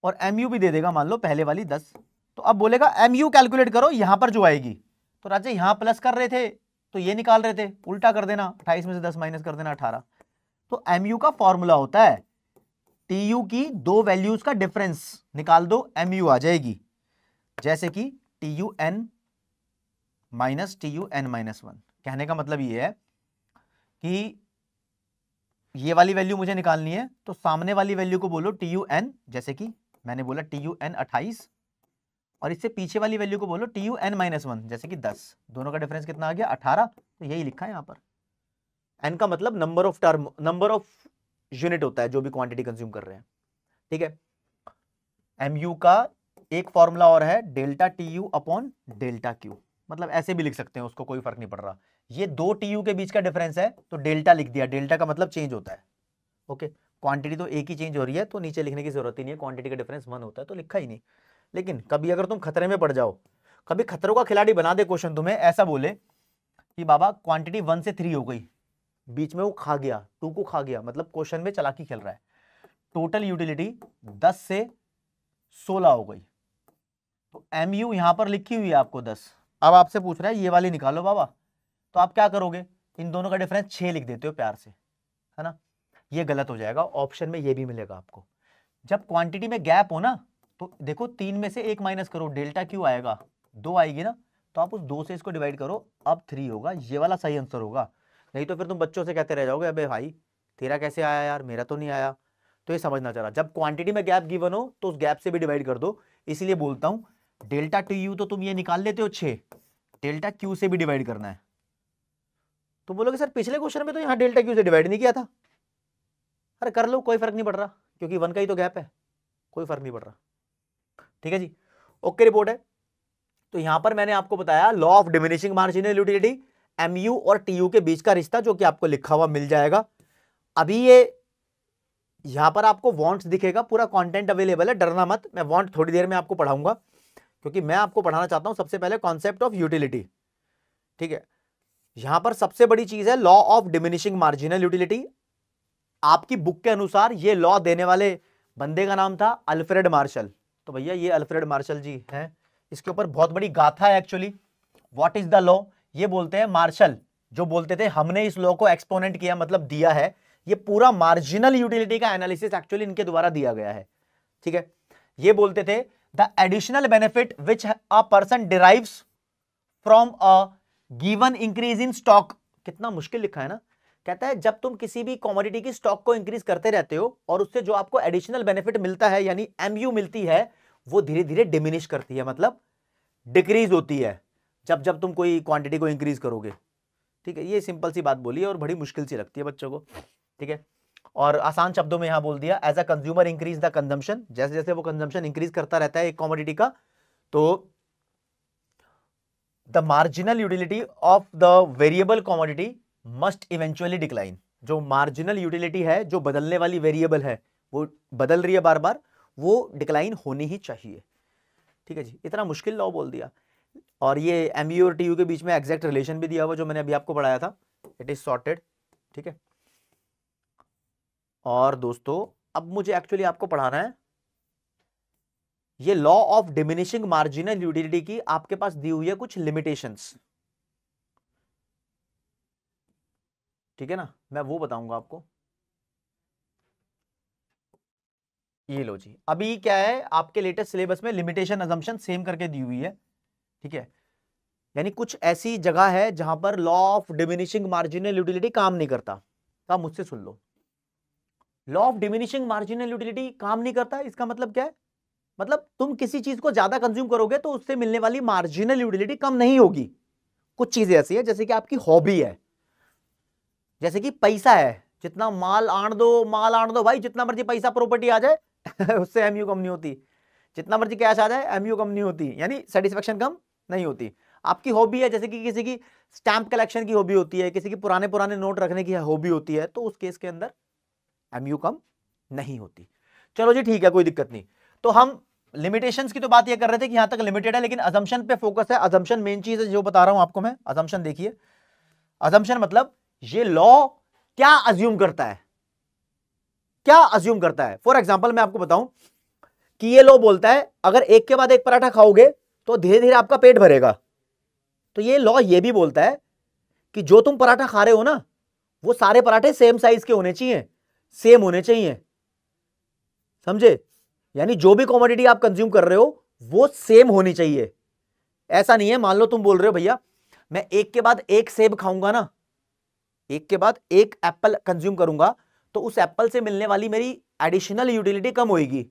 और एम यू भी दे देगा मान लो पहले वाली दस तो अब बोलेगा एम यू कैलकुलेट करो यहां पर जो आएगी तो राजा यहां प्लस कर रहे थे तो ये निकाल रहे थे उल्टा कर देना अट्ठाईस में से दस माइनस कर देना अठारह तो एम यू का फॉर्मूला होता है टी यू की दो वैल्यूज का डिफरेंस निकाल दो एम यू आ जाएगी जैसे कि T U N minus T U N minus one कहने का मतलब ये है कि ये वाली वैल्यू मुझे निकालनी है तो सामने वाली वैल्यू को बोलो टी यू एन जैसे कि मैंने बोला टी यू एन अट्ठाईस और इससे पीछे वाली वैल्यू को बोलो T U N minus one जैसे कि दस दोनों का डिफरेंस कितना आ गया अठारह तो यही लिखा है यहाँ पर एन का मतलब number of term number of unit होता है जो भी क्वांटिटी कंज्यूम कर रहे हैं ठीक है एम यू का एक फॉर्मूला और है delta T U upon delta Q मतलब ऐसे भी लिख सकते हैं उसको कोई फर्क नहीं पड़ रहा ये दो टी यू के बीच का डिफरेंस है तो डेल्टा लिख दिया डेल्टा का मतलब चेंज होता है ओके क्वांटिटी तो एक ही चेंज हो रही है तो नीचे लिखने की जरूरत ही नहीं है क्वांटिटी का डिफरेंस वन होता है तो लिखा ही नहीं लेकिन कभी अगर तुम खतरे में पड़ जाओ कभी खतरों का खिलाड़ी बना दे क्वेश्चन तुम्हें ऐसा बोले कि बाबा क्वांटिटी वन से थ्री हो गई बीच में वो खा गया टू को खा गया मतलब क्वेश्चन में चलाकी खेल रहा है टोटल यूटिलिटी दस से सोलह हो गई तो एम यू यहां पर लिखी हुई है आपको दस अब आपसे पूछ रहा है ये वाली निकालो बाबा तो आप क्या करोगे इन दोनों का डिफरेंस छः लिख देते हो प्यार से है ना ये गलत हो जाएगा ऑप्शन में ये भी मिलेगा आपको जब क्वांटिटी में गैप हो ना तो देखो तीन में से एक माइनस करो डेल्टा क्यू आएगा दो आएगी ना तो आप उस दो से इसको डिवाइड करो अब थ्री होगा ये वाला सही आंसर होगा नहीं तो फिर तुम बच्चों से कहते रह जाओगे अबे भाई तेरा कैसे आया यार मेरा तो नहीं आया तो ये समझना चाह रहा जब क्वांटिटी में गैप गिवन हो तो उस गैप से भी डिवाइड कर दो इसीलिए बोलता हूँ डेल्टा टी यू तो तुम ये निकाल लेते हो छे डेल्टा क्यू से भी डिवाइड करना है तो बोलोगे सर पिछले क्वेश्चन में तो यहाँ डेल्टा क्यू से डिवाइड नहीं किया था अरे कर लो कोई फर्क नहीं पड़ रहा क्योंकि वन का ही तो गैप है कोई फर्क नहीं पड़ रहा ठीक है जी ओके रिपोर्ट है तो यहां पर मैंने आपको बताया law of diminishing marginal utility M U और टी यू के बीच का रिश्ता जो कि आपको लिखा हुआ मिल जाएगा अभी ये यहाँ पर आपको वॉन्ट्स दिखेगा पूरा कंटेंट अवेलेबल है डरना मत मैं वॉन्ट थोड़ी देर में आपको पढ़ाऊंगा क्योंकि मैं आपको पढ़ाना चाहता हूँ सबसे पहले कॉन्सेप्ट ऑफ यूटिलिटी ठीक है यहाँ पर सबसे बड़ी चीज़ है law of diminishing marginal utility आपकी बुक के अनुसार ये लॉ देने वाले बंदे का नाम था अल्फ्रेड मार्शल तो भैया ये अल्फ्रेड मार्शल जी हैं इसके ऊपर बहुत बड़ी गाथा है actually what is the law ये बोलते हैं मार्शल जो बोलते थे हमने इस लॉ को एक्सपोनेंट किया मतलब दिया है ये पूरा मार्जिनल यूटिलिटी का एनालिसिस एक्चुअली इनके द्वारा दिया गया है ठीक है ये बोलते थे the additional benefit which a person derive from a given increase in stock कितना मुश्किल लिखा है ना कहता है जब तुम किसी भी कॉमोडिटी की स्टॉक को इंक्रीज करते रहते हो और उससे जो आपको एडिशनल बेनिफिट मिलता है यानी एमयू मिलती है वो धीरे धीरे डिमिनिश करती है मतलब डिक्रीज होती है जब जब तुम कोई क्वांटिटी को इंक्रीज़ करोगे ठीक है ये सिंपल सी बात बोली है और बड़ी मुश्किल सी लगती है बच्चों को ठीक है और आसान शब्दों में यहां बोल दिया as a consumer increase the consumption जैसे जैसे वो कंजम्पशन इंक्रीज करता रहता है एक कॉमोडिटी का तो the marginal utility of the variable commodity must eventually decline जो मार्जिनल यूटिलिटी है जो बदलने वाली वेरिएबल है वो बदल रही है बार बार वो डिक्लाइन होनी ही चाहिए ठीक है जी इतना मुश्किल लॉ बोल दिया और ये एम और टी के बीच में एग्जैक्ट रिलेशन भी दिया हुआ जो मैंने अभी आपको पढ़ाया था इट इज़ सॉर्टेड ठीक है और दोस्तों अब मुझे एक्चुअली आपको पढ़ाना है ये law of diminishing marginal utility की आपके पास दी हुई है कुछ लिमिटेशंस ठीक है ना मैं वो बताऊंगा आपको ये लो जी अभी क्या है आपके लेटेस्ट सिलेबस में लिमिटेशन अजम्पन सेम करके दी हुई है ठीक है यानी कुछ ऐसी जगह है जहां पर law of diminishing marginal utility काम नहीं करता का तो मुझसे सुन लो law of diminishing marginal utility काम नहीं करता इसका मतलब क्या है मतलब तुम किसी चीज को ज्यादा कंज्यूम करोगे तो उससे मिलने वाली मार्जिनल यूटिलिटी कम नहीं होगी कुछ चीजें ऐसी है जैसे कि आपकी हॉबी है जैसे कि पैसा है जितना माल आण दो माल आण दो भाई जितना मर्जी पैसा प्रॉपर्टी आ जाए *laughs* उससे एमयू कम नहीं होती जितना मर्जी कैश आ जाए एमयू कम नहीं होती यानी सेटिस्फेक्शन कम नहीं होती आपकी हॉबी है जैसे कि किसी की स्टैंप कलेक्शन की हॉबी होती है किसी की पुराने पुराने नोट रखने की हॉबी होती है तो उस केस के अंदर एम कम नहीं होती चलो जी ठीक है कोई दिक्कत नहीं तो हम लिमिटेशन की तो बात ये कर रहे थे कि यहां तक लिमिटेड है लेकिन अजम्पन पे फोकस है अजम्पन मेन चीज है जो बता रहा हूं आपको मैं अजम्पन देखिए अजम्पन मतलब ये लॉ क्या अज्यूम करता है क्या अज्यूम करता है फॉर एग्जाम्पल मैं आपको बताऊं कि ये लॉ बोलता है अगर एक के बाद एक पराठा खाओगे तो धीरे धीरे आपका पेट भरेगा तो ये लॉ ये भी बोलता है कि जो तुम पराठा खा रहे हो ना वो सारे पराठे सेम साइज के होने चाहिए सेम होने चाहिए समझे यानी जो भी कॉमोडिटी आप कंज्यूम कर रहे हो वो सेम होनी चाहिए ऐसा नहीं है मान लो तुम बोल रहे हो भैया मैं एक के बाद एक सेब खाऊंगा ना एक के बाद एक एप्पल कंज्यूम करूंगा तो उस एप्पल से मिलने वाली मेरी एडिशनल यूटिलिटी कम होगी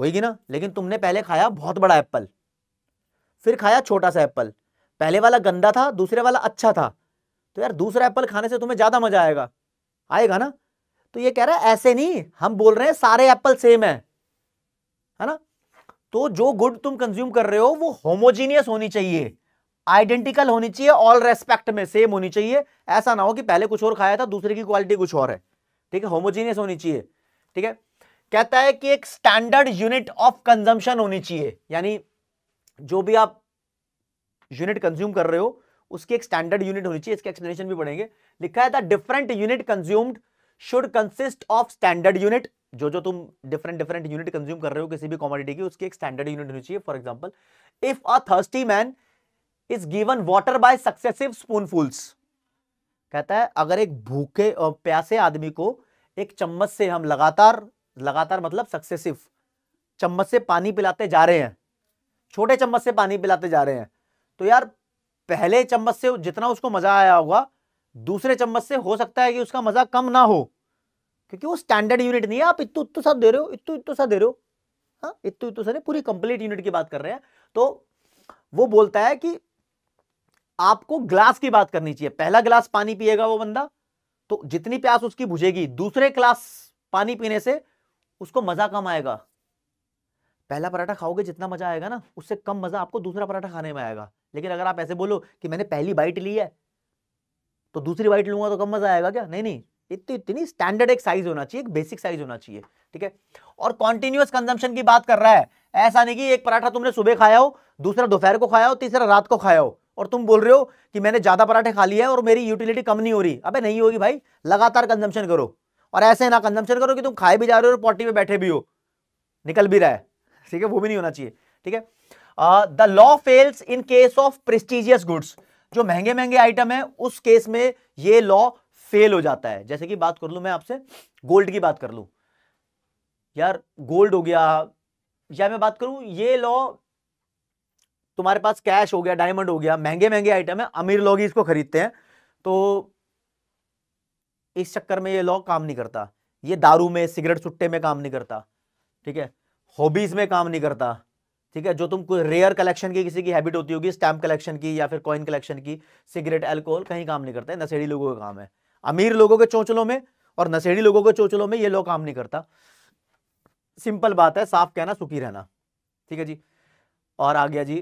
होगी ना लेकिन तुमने पहले खाया बहुत बड़ा एप्पल फिर खाया छोटा सा एप्पल पहले वाला गंदा था दूसरे वाला अच्छा था तो यार दूसरा एप्पल खाने से तुम्हें ज़्यादा मजा आएगा आएगा ना तो ये कह रहा है ऐसे नहीं हम बोल रहे हैं सारे एप्पल सेम है है ना तो जो गुड तुम कंज्यूम कर रहे हो वो होमोजीनियस होनी चाहिए आइडेंटिकल होनी चाहिए ऑल रेस्पेक्ट में सेम होनी चाहिए ऐसा ना हो कि पहले कुछ और खाया था दूसरे की क्वालिटी कुछ और है ठीक है होमोजीनियस होनी चाहिए ठीक है कहता है कि एक स्टैंडर्ड यूनिट ऑफ कंजम्पशन होनी चाहिए यानी जो भी आप यूनिट कंज्यूम कर रहे हो उसकी एक स्टैंडर्ड यूनिट होनी चाहिए इसके एक्सप्लेनेशन भी पढ़ेंगे लिखा है था different unit consumed should consist of standard unit जो जो तुम डिफरेंट डिफरेंट यूनिट कंज्यूम कर रहे हो किसी भी कॉमोडिटी की उसकी एक स्टैंडर्ड यूनिट होनी चाहिए for example if a thirsty man is given water by successive spoonfuls कहता है अगर एक भूखे और प्यासे आदमी को एक चम्मच से हम लगातार लगातार मतलब सक्सेसिव चम्मच से पानी पिलाते जा रहे हैं छोटे चम्मच से पानी पिलाते जा रहे हैं तो यार पहले चम्मच से जितना उसको मज़ा आया होगा दूसरे चम्मच से हो सकता है कि उसका मज़ा कम ना हो क्योंकि वो स्टैंडर्ड यूनिट नहीं है आप इतु इतु सा दे रहे हो इतु इतु सा दे रहे हो हाँ इतु इतु सा पूरी कंप्लीट यूनिट की बात कर रहे हैं तो वो बोलता है कि आपको ग्लास की बात करनी चाहिए पहला ग्लास पानी पिएगा वो बंदा तो जितनी प्यास उसकी बुझेगी दूसरे ग्लास पानी पीने से उसको मज़ा कम आएगा पहला पराठा खाओगे जितना मजा आएगा ना उससे कम मजा आपको दूसरा पराठा खाने में आएगा लेकिन अगर आप ऐसे बोलो कि मैंने पहली बाइट ली है तो दूसरी बाइट लूंगा तो कम मजा आएगा क्या नहीं नहीं तो इतनी इतनी स्टैंडर्ड एक साइज होना चाहिए एक बेसिक साइज होना चाहिए ठीक है और कॉन्टिन्यूस कंजम्पन की बात कर रहा है ऐसा नहीं कि एक पराठा तुमने सुबह खाया हो दूसरा दोपहर को खाया हो तीसरा रात को खाया हो और तुम बोल रहे हो कि मैंने ज्यादा पराठे खा लिया है और मेरी यूटिलिटी कम नहीं हो रही अबे नहीं होगी भाई लगातार कंजम्पन करो और ऐसे ना कंजम्पन करो कि तुम खाए भी जा रहे हो और पॉटी में बैठे भी हो निकल भी रहा है ठीक है वो भी नहीं होना चाहिए ठीक है the law fails in case of prestigious goods जो महंगे महंगे आइटम है उस केस में ये लॉ फेल हो जाता है जैसे कि बात कर लू मैं आपसे गोल्ड की बात कर लू यार गोल्ड हो गया या मैं बात करूं ये लॉ तुम्हारे पास कैश हो गया डायमंड हो गया महंगे महंगे आइटम है अमीर लोग ही इसको खरीदते हैं तो इस चक्कर में ये लॉ काम नहीं करता ये दारू में सिगरेट सुट्टे में काम नहीं करता ठीक है हॉबीज में काम नहीं करता ठीक है जो तुम कोई रेयर कलेक्शन की किसी की हैबिट होती होगी स्टैम्प कलेक्शन की या फिर कॉइन कलेक्शन की सिगरेट एल्कोहल कहीं काम नहीं करता है नशेड़ी लोगों का काम है अमीर लोगों के चोचलों में और नशेड़ी लोगों के चोचलों में ये लोग काम नहीं करता सिंपल बात है साफ कहना सुखी रहना ठीक है जी और आ गया जी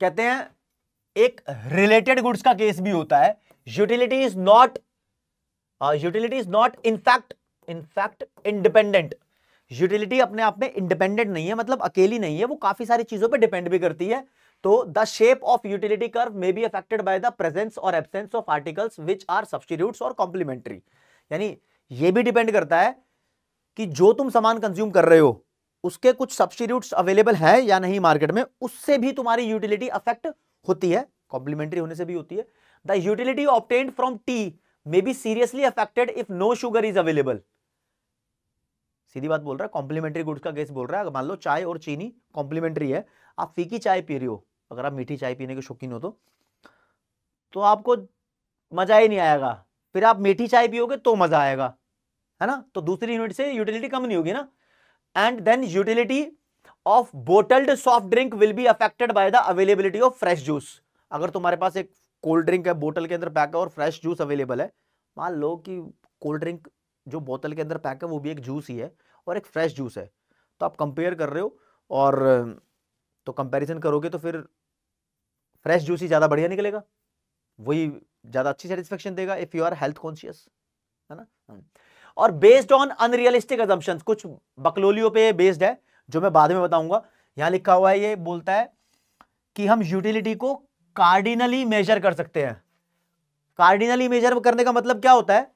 कहते हैं एक रिलेटेड गुड्स का केस भी होता है utility is not utility is not in fact in fact independent utility अपने आप में इंडिपेंडेंट नहीं है मतलब अकेली नहीं है वो काफी सारी चीजों पर डिपेंड भी करती है तो the shape of utility curve may be affected by the presence और absence of articles which are substitute और कॉम्प्लीमेंट्री यानी ये भी डिपेंड करता है कि जो तुम सामान कंज्यूम कर रहे हो उसके कुछ सब्सटीट्यूट अवेलेबल है या नहीं मार्केट में उससे भी तुम्हारी यूटिलिटी अफेक्ट होती है कॉम्प्लीमेंट्री होने से भी होती है the utility obtained from tea may be seriously affected if no sugar is available सीधी बात बोल रहा है कॉम्प्लीमेंट्री गुड्स का केस बोल रहा है अगर मान लो चाय और चीनी कॉम्प्लीमेंट्री है आप फीकी चाय पी रहे हो अगर आप मीठी चाय पीने के शौकीन हो तो तो आपको मज़ा ही नहीं आएगा फिर आप मीठी चाय पियोगे तो मज़ा आएगा है ना तो दूसरी यूनिट से यूटिलिटी कम नहीं होगी ना and then utility of bottled soft drink will be affected by the availability of fresh juice अगर तुम्हारे पास एक कोल्ड ड्रिंक है बोटल के अंदर पैक है और फ्रेश जूस अवेलेबल है मान लो कि कोल्ड ड्रिंक जो बोतल के अंदर पैक है वो भी एक जूस ही है और एक फ्रेश जूस है तो आप कंपेयर कर रहे हो और तो कंपैरिजन करोगे तो फिर फ्रेश जूस ही ज़्यादा बढ़िया निकलेगा वही ज़्यादा अच्छी सेटिस्फेक्शन देगा if you are health conscious है ना और बेस्ड ऑन अनरियलिस्टिक एजम्पन कुछ बकलोलियों पे बेस्ड है जो मैं बाद में बताऊंगा यहाँ लिखा हुआ है ये बोलता है कि हम यूटिलिटी को कार्डिनली मेजर कर सकते हैं कार्डिनली मेजर करने का मतलब क्या होता है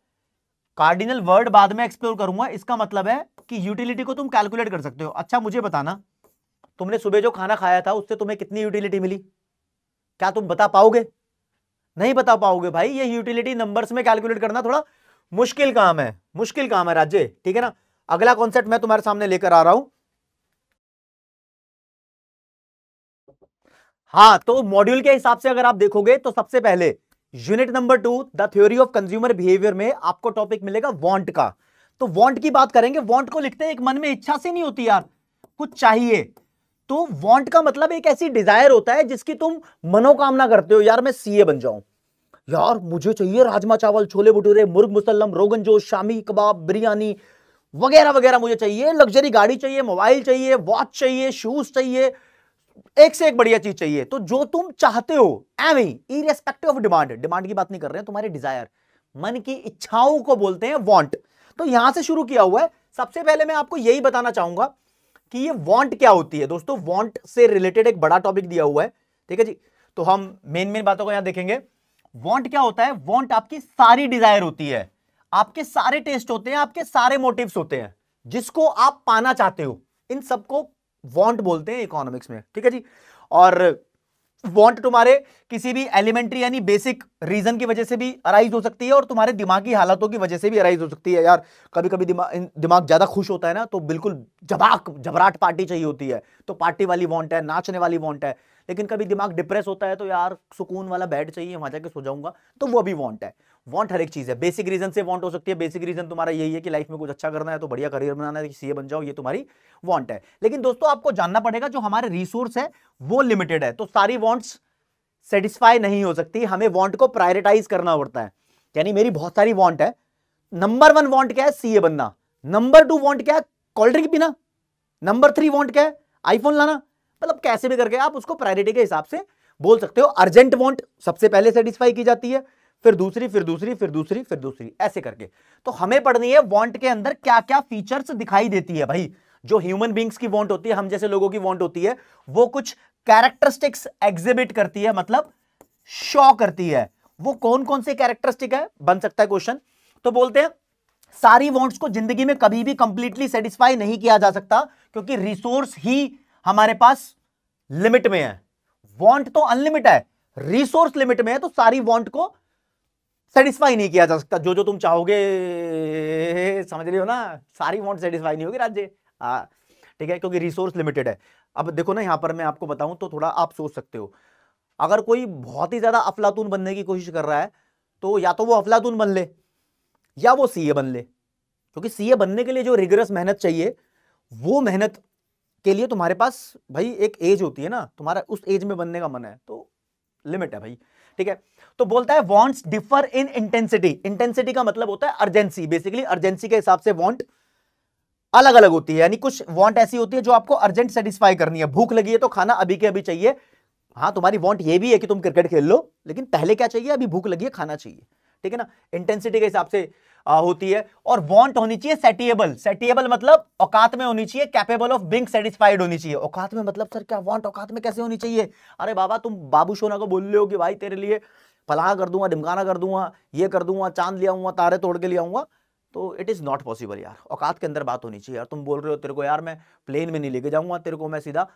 कार्डिनल वर्ड बाद में एक्सप्लोर करूंगा इसका मतलब है कि यूटिलिटी को तुम कैलकुलेट कर सकते हो अच्छा मुझे बताना तुमने सुबह जो खाना खाया था उससे तुम्हें कितनी यूटिलिटी मिली क्या तुम बता पाओगे नहीं बता पाओगे भाई ये यूटिलिटी नंबर्स में कैलकुलेट करना थोड़ा मुश्किल काम है मुश्किल काम है राज्य ठीक है ना अगला कॉन्सेप्ट मैं तुम्हारे सामने लेकर आ रहा हूं हाँ तो मॉड्यूल के हिसाब से अगर आप देखोगे तो सबसे पहले unit number two the theory of consumer behaviour में आपको टॉपिक मिलेगा वॉन्ट का तो वॉन्ट की बात करेंगे वॉन्ट को लिखते हैं एक मन में इच्छा से नहीं होती यार कुछ चाहिए तो वॉन्ट का मतलब एक ऐसी डिजायर होता है जिसकी तुम मनोकामना करते हो यार मैं सीए बन जाऊं यार मुझे चाहिए राजमा चावल छोले भटूरे मुर्ग मुसलम रोगन जोश शामी कबाब बिरयानी वगैरह वगैरह मुझे चाहिए लग्जरी गाड़ी चाहिए मोबाइल चाहिए वॉच चाहिए शूज चाहिए एक से एक बढ़िया चीज चाहिए तो जो तुम चाहते हो एवेस्पेक्टिव ऑफ डिमांड डिमांड की बात नहीं कर रहे हैं तुम्हारे डिजायर मन की इच्छाओं को बोलते हैं वॉन्ट तो यहां से शुरू किया हुआ है सबसे पहले मैं आपको यही बताना चाहूंगा कि ये वॉन्ट क्या होती है दोस्तों वॉन्ट से रिलेटेड एक बड़ा टॉपिक दिया हुआ है ठीक है जी तो हम मेन मेन बातों को यहां देखेंगे वॉन्ट क्या होता है वॉन्ट आपकी सारी डिजायर होती है आपके सारे टेस्ट होते हैं आपके सारे मोटिव्स होते हैं जिसको आप पाना चाहते हो इन सबको वॉन्ट बोलते हैं इकोनॉमिक्स में ठीक है जी और वॉन्ट तुम्हारे किसी भी एलिमेंट्री यानी बेसिक रीजन की वजह से भी अराइज हो सकती है और तुम्हारे दिमागी हालातों की वजह से भी अराइज हो सकती है यार कभी कभी दिमा, दिमाग ज्यादा खुश होता है ना तो बिल्कुल जबाक जबराट पार्टी चाहिए होती है तो पार्टी वाली वॉन्ट है नाचने वाली वॉन्ट है लेकिन कभी दिमाग डिप्रेस होता है तो यार सुकून वाला बेड चाहिए वहां जाके सो जाऊंगा तो वो भी वांट है वांट हर एक चीज़ है बेसिक रीजन से वांट हो सकती है बेसिक रीजन तुम्हारा यही है कि लाइफ में कुछ अच्छा करना है तो बढ़िया करियर बनाना है सीए बन जाओ ये तुम्हारी वॉन्ट है लेकिन दोस्तों आपको जानना पड़ेगा जो हमारे रिसोर्स है वो लिमिटेड है तो सारी वॉन्ट्स सेटिस्फाई नहीं हो सकती हमें वॉन्ट को प्रायोरिटाइज करना पड़ता है यानी मेरी बहुत सारी वॉन्ट है नंबर वन वॉन्ट क्या है सीए बनना नंबर टू वॉन्ट क्या है कोल्ड ड्रिंक पीना नंबर थ्री वॉन्ट क्या है आईफोन लाना मतलब कैसे भी करके आप उसको प्रायोरिटी के हिसाब से बोल सकते हो अर्जेंट वॉन्ट सबसे पहले सेटिस्फाई की जाती है फिर दूसरी फिर दूसरी फिर दूसरी फिर दूसरी ऐसे करके तो हमें पढ़नी है वॉन्ट के अंदर क्या क्या फीचर्स दिखाई देती है भाई जो ह्यूमन बींग्स की वॉन्ट होती है हम जैसे लोगों की वॉन्ट होती है वो कुछ कैरेक्टरिस्टिक्स एग्जिबिट करती है मतलब शो करती है वो कौन कौन से कैरेक्टरिस्टिक है बन सकता है क्वेश्चन तो बोलते हैं सारी वॉन्ट्स को जिंदगी में कभी भी कंप्लीटली सेटिस्फाई नहीं किया जा सकता क्योंकि रिसोर्स ही हमारे पास लिमिट में है वांट तो अनलिमिट है रिसोर्स लिमिट में है तो सारी वांट को सेटिस्फाई नहीं किया जा सकता जो जो तुम चाहोगे समझ रहे हो ना सारी वांट सेटिस्फाई नहीं होगी राज्य ठीक है क्योंकि रिसोर्स लिमिटेड है अब देखो ना यहां पर मैं आपको बताऊं तो थोड़ा आप सोच सकते हो अगर कोई बहुत ही ज़्यादा अफलातून बनने की कोशिश कर रहा है तो या तो वो अफलातून बन ले या वो सीए बन ले क्योंकि सीए बनने के लिए जो रिगरस मेहनत चाहिए वो मेहनत के लिए तुम्हारे पास भाई एक एज होती है ना तुम्हारा उस एज में बनने का मन है तो लिमिट है भाई ठीक है तो बोलता है wants differ in intensity intensity का मतलब होता है अर्जेंसी बेसिकली अर्जेंसी के हिसाब से वॉन्ट अलग अलग होती है यानी कुछ वॉन्ट ऐसी होती है जो आपको अर्जेंट सेटिस्फाई करनी है भूख लगी है तो खाना अभी के अभी चाहिए हाँ तुम्हारी वॉन्ट ये भी है कि तुम क्रिकेट खेल लो लेकिन पहले क्या चाहिए अभी भूख लगी है खाना चाहिए ठीक है ना इंटेंसिटी के हिसाब से आ, होती है और वॉन्ट होनी चाहिए सेटिएबल सेटिएबल मतलब औकात में होनी चाहिए कैपेबल ऑफ बिंग सेटिस्फाइड होनी चाहिए औकात में मतलब सर क्या वॉन्ट औकात में कैसे होनी चाहिए अरे बाबा तुम बाबू सोना को बोल रहे हो कि भाई तेरे लिए फलाह कर दूंगा डिमकाना कर दूंगा ये कर दूंगा चांद ले आऊंगा तारे तोड़ के ले आऊंगा तो इट इज़ नॉट पॉसिबल यार औकात के अंदर बात होनी चाहिए यार तुम बोल रहे हो तेरे को यार मैं प्लेन में नहीं लेके जाऊंगा तेरे को मैं सीधा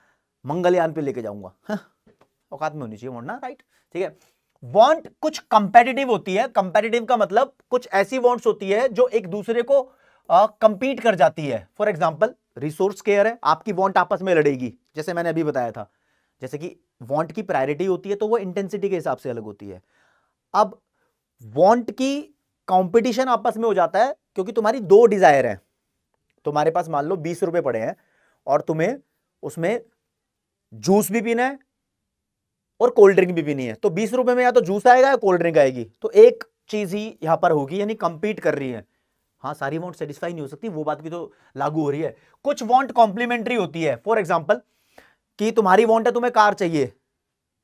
मंगलयान पे लेके जाऊंगा हाँ, औकात में होनी चाहिए वरना राइट ठीक है वांट कुछ कंपेटिटिव होती है कंपेटिटिव का मतलब कुछ ऐसी वांट्स होती है जो एक दूसरे को कंपीट कर जाती है फॉर एग्जाम्पल रिसोर्स केयर है आपकी वांट आपस में लड़ेगी जैसे मैंने अभी बताया था जैसे कि वांट की प्रायोरिटी होती है तो वो इंटेंसिटी के हिसाब से अलग होती है अब वांट की कंपटीशन आपस में हो जाता है क्योंकि तुम्हारी दो डिजायर है तुम्हारे पास मान लो बीस रुपए पड़े हैं और तुम्हें उसमें जूस भी पीना है और कोल्ड ड्रिंक भी पीनी है तो बीस रुपए में या तो जूस आएगा या कोल्ड ड्रिंक आएगी तो एक चीज ही यहाँ पर होगी यानी कंपीट कर रही है हाँ सारी अमाउंट सेटिस्फाई नहीं हो सकती वो बात भी तो लागू हो रही है कुछ वॉन्ट कॉम्प्लीमेंट्री होती है फॉर एग्जाम्पल कि तुम्हारी वॉन्ट है तुम्हें कार चाहिए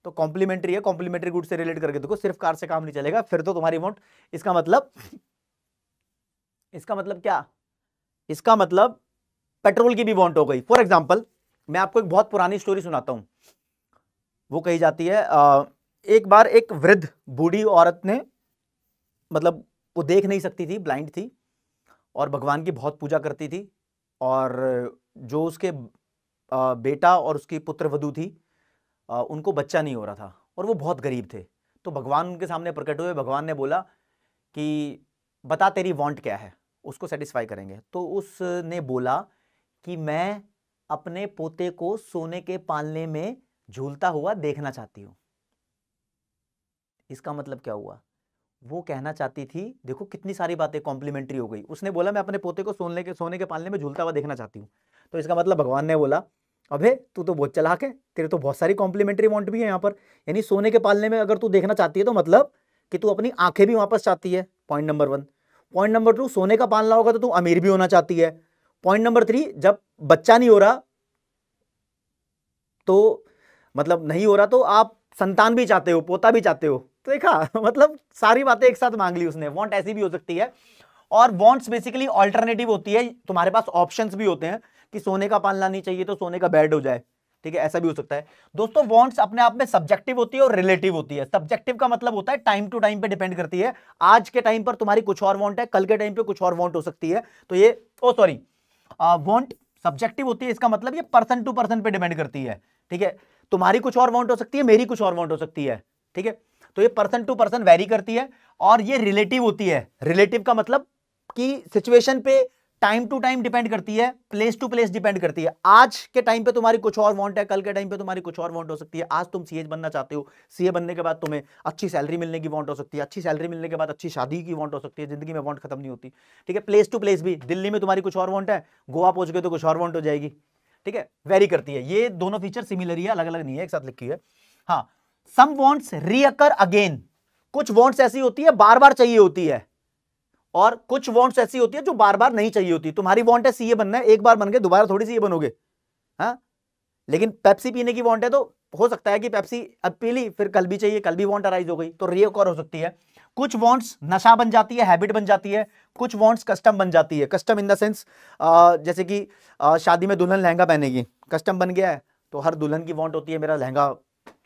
तो कॉम्प्लीमेंट्री है कॉम्प्लीमेंट्री गुड से रिलेट करके देखो सिर्फ कार से काम नहीं चलेगा फिर तो तुम्हारी वांट इसका मतलब इसका मतलब क्या इसका मतलब पेट्रोल की भी वॉन्ट हो गई फॉर एग्जाम्पल मैं आपको एक बहुत पुरानी स्टोरी सुनाता हूं वो कही जाती है आ, एक बार एक वृद्ध बूढ़ी औरत ने मतलब वो देख नहीं सकती थी ब्लाइंड थी और भगवान की बहुत पूजा करती थी और जो उसके बेटा और उसकी वधु थी उनको बच्चा नहीं हो रहा था और वो बहुत गरीब थे तो भगवान उनके सामने प्रकट हुए भगवान ने बोला कि बता तेरी वांट क्या है उसको सेटिस्फाई करेंगे तो उसने बोला कि मैं अपने पोते को सोने के पालने में झूलता हुआ देखना चाहती हूँ इसका मतलब क्या हुआ वो कहना चाहती थी देखो कितनी सारी बातें कॉम्प्लीमेंट्री हो गई उसने बोला मैं अपने पोते को सोने के सोने के पालने में झूलता हुआ देखना चाहती हूँ तो इसका मतलब भगवान ने बोला अबे तू तो बहुत चलाक है तेरे तो बहुत सारी कॉम्प्लीमेंट्री वॉन्ट भी है यहाँ पर यानी सोने के पालने में अगर तू देखना चाहती है तो मतलब कि तू अपनी आंखें भी वापस चाहती है point number one point number two सोने का पालना होगा तो तू अमीर भी होना चाहती है पॉइंट नंबर थ्री जब बच्चा नहीं हो रहा तो मतलब नहीं हो रहा तो आप संतान भी चाहते हो पोता भी चाहते हो तो देखा *laughs* मतलब सारी बातें एक साथ मांग ली उसने वॉन्ट ऐसी भी हो सकती है और वॉन्ट्स बेसिकली ऑल्टरनेटिव होती है तुम्हारे पास ऑप्शन भी होते हैं कि सोने का पान लानी चाहिए तो सोने का बेड हो जाए ठीक है ऐसा भी हो सकता है दोस्तों वॉन्ट्स अपने आप में सब्जेक्टिव होती है और रिलेटिव होती है सब्जेक्टिव का मतलब होता है टाइम टू टाइम पे डिपेंड करती है आज के टाइम पर तुम्हारी कुछ और वॉन्ट है कल के टाइम पे कुछ और वॉन्ट हो सकती है तो ये ओ सॉरी वॉन्ट सब्जेक्टिव होती है इसका मतलब ये पर्सन टू पर्सन पे डिपेंड करती है ठीक है तुम्हारी कुछ और अमाउंट हो सकती है मेरी कुछ और अमाउंट हो सकती है ठीक है तो ये पर्सन टू पर्सन वेरी करती है और ये रिलेटिव होती है रिलेटिव का मतलब कि सिचुएशन पे टाइम टू टाइम डिपेंड करती है प्लेस टू प्लेस डिपेंड करती है आज के टाइम पे तुम्हारी कुछ और वांट है कल के टाइम पे तुम्हारी कुछ और वांट हो सकती है आज तुम सीएच बनना चाहते हो सीए बनने के बाद तुम्हें अच्छी सैलरी मिलने की वांट हो सकती है अच्छी सैलरी मिलने के बाद अच्छी शादी की वांट हो सकती है जिंदगी में वॉन्ट खत्म नहीं होती ठीक है प्लेस टू प्लेस भी दिल्ली में तुम्हारी कुछ और वॉन्ट है गोवा पहुंच गए तो कुछ और वॉन्ट हो जाएगी ठीक है वेरी करती है ये दोनों फीचर सिमिलर ही है अलग अलग नहीं है एक साथ लिखी है हाँ सम वॉन्ट्स रीअकर अगेन कुछ वॉन्ट्स ऐसी होती है बार बार चाहिए होती है और कुछ वॉन्ट्स ऐसी होती है जो बार बार नहीं चाहिए होती तुम्हारी वॉन्ट है सीए बनना है एक बार बन गए दोबारा थोड़ी ये बनोगे हाँ लेकिन पेप्सी पीने की वॉन्ट है तो हो सकता है कि पेप्सी अब पी ली फिर कल भी चाहिए कल भी वॉन्ट अराइज हो गई तो रियोकॉर हो सकती है कुछ वॉन्ट्स नशा बन जाती है हैबिट बन जाती है कुछ वॉन्ट्स कस्टम बन जाती है कस्टम इन द सेंस जैसे कि शादी में दुल्हन लहंगा पहनेगी कस्टम बन गया है तो हर दुल्हन की वॉन्ट होती है मेरा लहंगा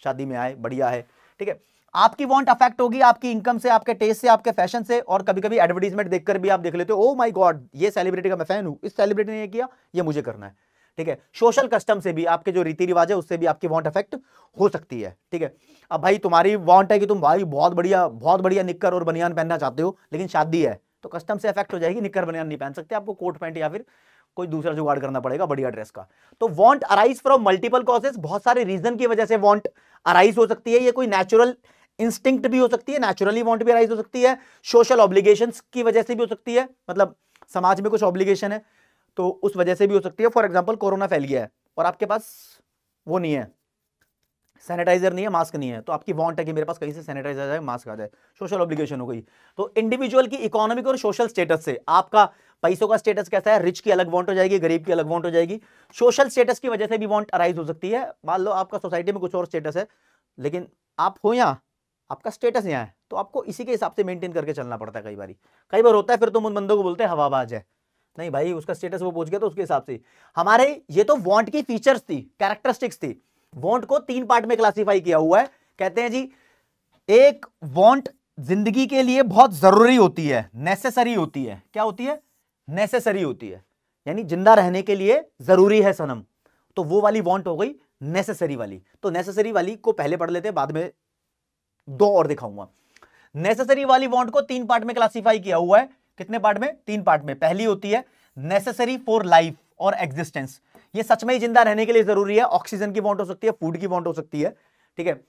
शादी में आए बढ़िया है ठीक है आपकी वॉन्ट अफेक्ट होगी आपकी इनकम से आपके टेस्ट से आपके फैशन से और कभी कभी एडवर्टीजमेंट देखकर भी आप देख लेते हो ओ माई गॉड ये सेलिब्रिटी का मैं फैन हूँ इस सेलिब्रिटी ने यह किया ये मुझे करना है ठीक है सोशल कस्टम से भी आपके जो रीति रिवाज है उससे भी आपकी वॉन्ट अफेक्ट हो सकती है ठीक है अब भाई तुम्हारी वॉन्ट है कि तुम भाई बहुत बढ़िया बहुत बढ़िया निक्कर और बनियान पहनना चाहते हो लेकिन शादी है तो कस्टम से अफेक्ट हो जाएगी निक्कर बनियान नहीं पहन सकते आपको कोट पैंट या फिर कोई दूसरा जुगाड़ करना पड़ेगा बढ़िया ड्रेस का तो want arise from multiple causes बहुत सारे रीजन की वजह से वॉन्ट अराइज हो सकती है ये कोई नेचुरल इंस्टिंक्ट भी हो सकती है नेचुरली वॉन्ट भी अराइज हो सकती है सोशल ऑब्लिगेशन की वजह से भी हो सकती है मतलब समाज में कुछ ऑब्लिगेशन है तो उस वजह से भी हो सकती है फॉर एग्जाम्पल कोरोना फैल गया है और आपके पास वो नहीं है सैनिटाइजर नहीं है मास्क नहीं है तो आपकी वांट है कि मेरे पास कहीं से सैनिटाइजर आ जाए मास्क आ जाए सोशल ऑब्लिगेशन हो गई तो इंडिविजुअल की इकोनॉमिक और सोशल स्टेटस से आपका पैसों का स्टेटस कैसा है रिच की अलग वांट हो जाएगी गरीब की अलग वांट हो जाएगी सोशल स्टेटस की वजह से भी वॉन्ट अराइज हो सकती है मान लो आपका सोसाइटी में कुछ और स्टेटस है लेकिन आप हो यहाँ आपका स्टेटस यहाँ है तो आपको इसी के हिसाब से मेंटेन करके चलना पड़ता है कई बार कई बार होता है फिर तो मुन बंदों को बोलते हैं हवाबाज है नहीं भाई उसका स्टेटस वो पूछ गया तो उसके हिसाब से हमारे ये तो वॉन्ट की फीचर्स थी कैरेक्टरिस्टिक्स थी वॉन्ट को तीन पार्ट में क्लासीफाई किया हुआ है कहते हैं जी एक वॉन्ट जिंदगी के लिए बहुत जरूरी होती है नेसेसरी होती है क्या होती है नेसेसरी होती है यानी जिंदा रहने के लिए जरूरी है सनम तो वो वाली वॉन्ट हो गई नेसेसरी वाली तो नेसेसरी वाली को पहले पढ़ लेते बाद में दो और दिखाऊंगा नेसेसरी वाली वॉन्ट को तीन पार्ट में क्लासीफाई किया हुआ है कितने पार्ट में तीन पार्ट में पहली होती है नेसेसरी फॉर लाइफ और एग्जिस्टेंस ये सच में ही जिंदा रहने के लिए जरूरी है ऑक्सीजन की बॉन्ड हो सकती है फूड की बॉन्ड हो सकती है ठीक है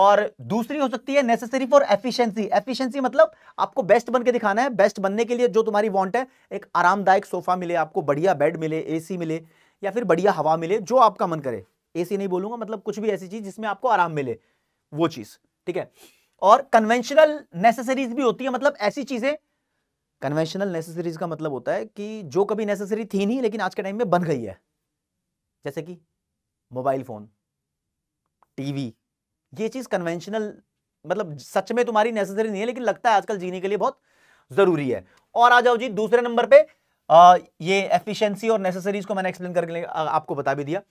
और दूसरी हो सकती है नेसेसरी फॉर एफिशिएंसी एफिशिएंसी मतलब आपको बेस्ट बन के दिखाना है बेस्ट बनने के लिए जो तुम्हारी वांट है एक आरामदायक सोफा मिले आपको बढ़िया बेड मिले एसी मिले या फिर बढ़िया हवा मिले जो आपका मन करे एसी नहीं बोलूंगा मतलब कुछ भी ऐसी चीज जिसमें आपको आराम मिले वो चीज ठीक है और कन्वेंशनल नेसेसरीज भी होती है मतलब ऐसी चीजें कन्वेंशनल नेसेसरीज का मतलब होता है कि जो कभी नेसेसरी थी नहीं लेकिन आज के टाइम में बन गई है जैसे कि मोबाइल फ़ोन टीवी ये चीज़ कन्वेंशनल मतलब सच में तुम्हारी नेसेसरी नहीं है लेकिन लगता है आजकल जीने के लिए बहुत ज़रूरी है और आ जाओ जी दूसरे नंबर पे आ, ये एफिशिएंसी और नेसेसरीज को मैंने एक्सप्लेन करके आपको बता भी दिया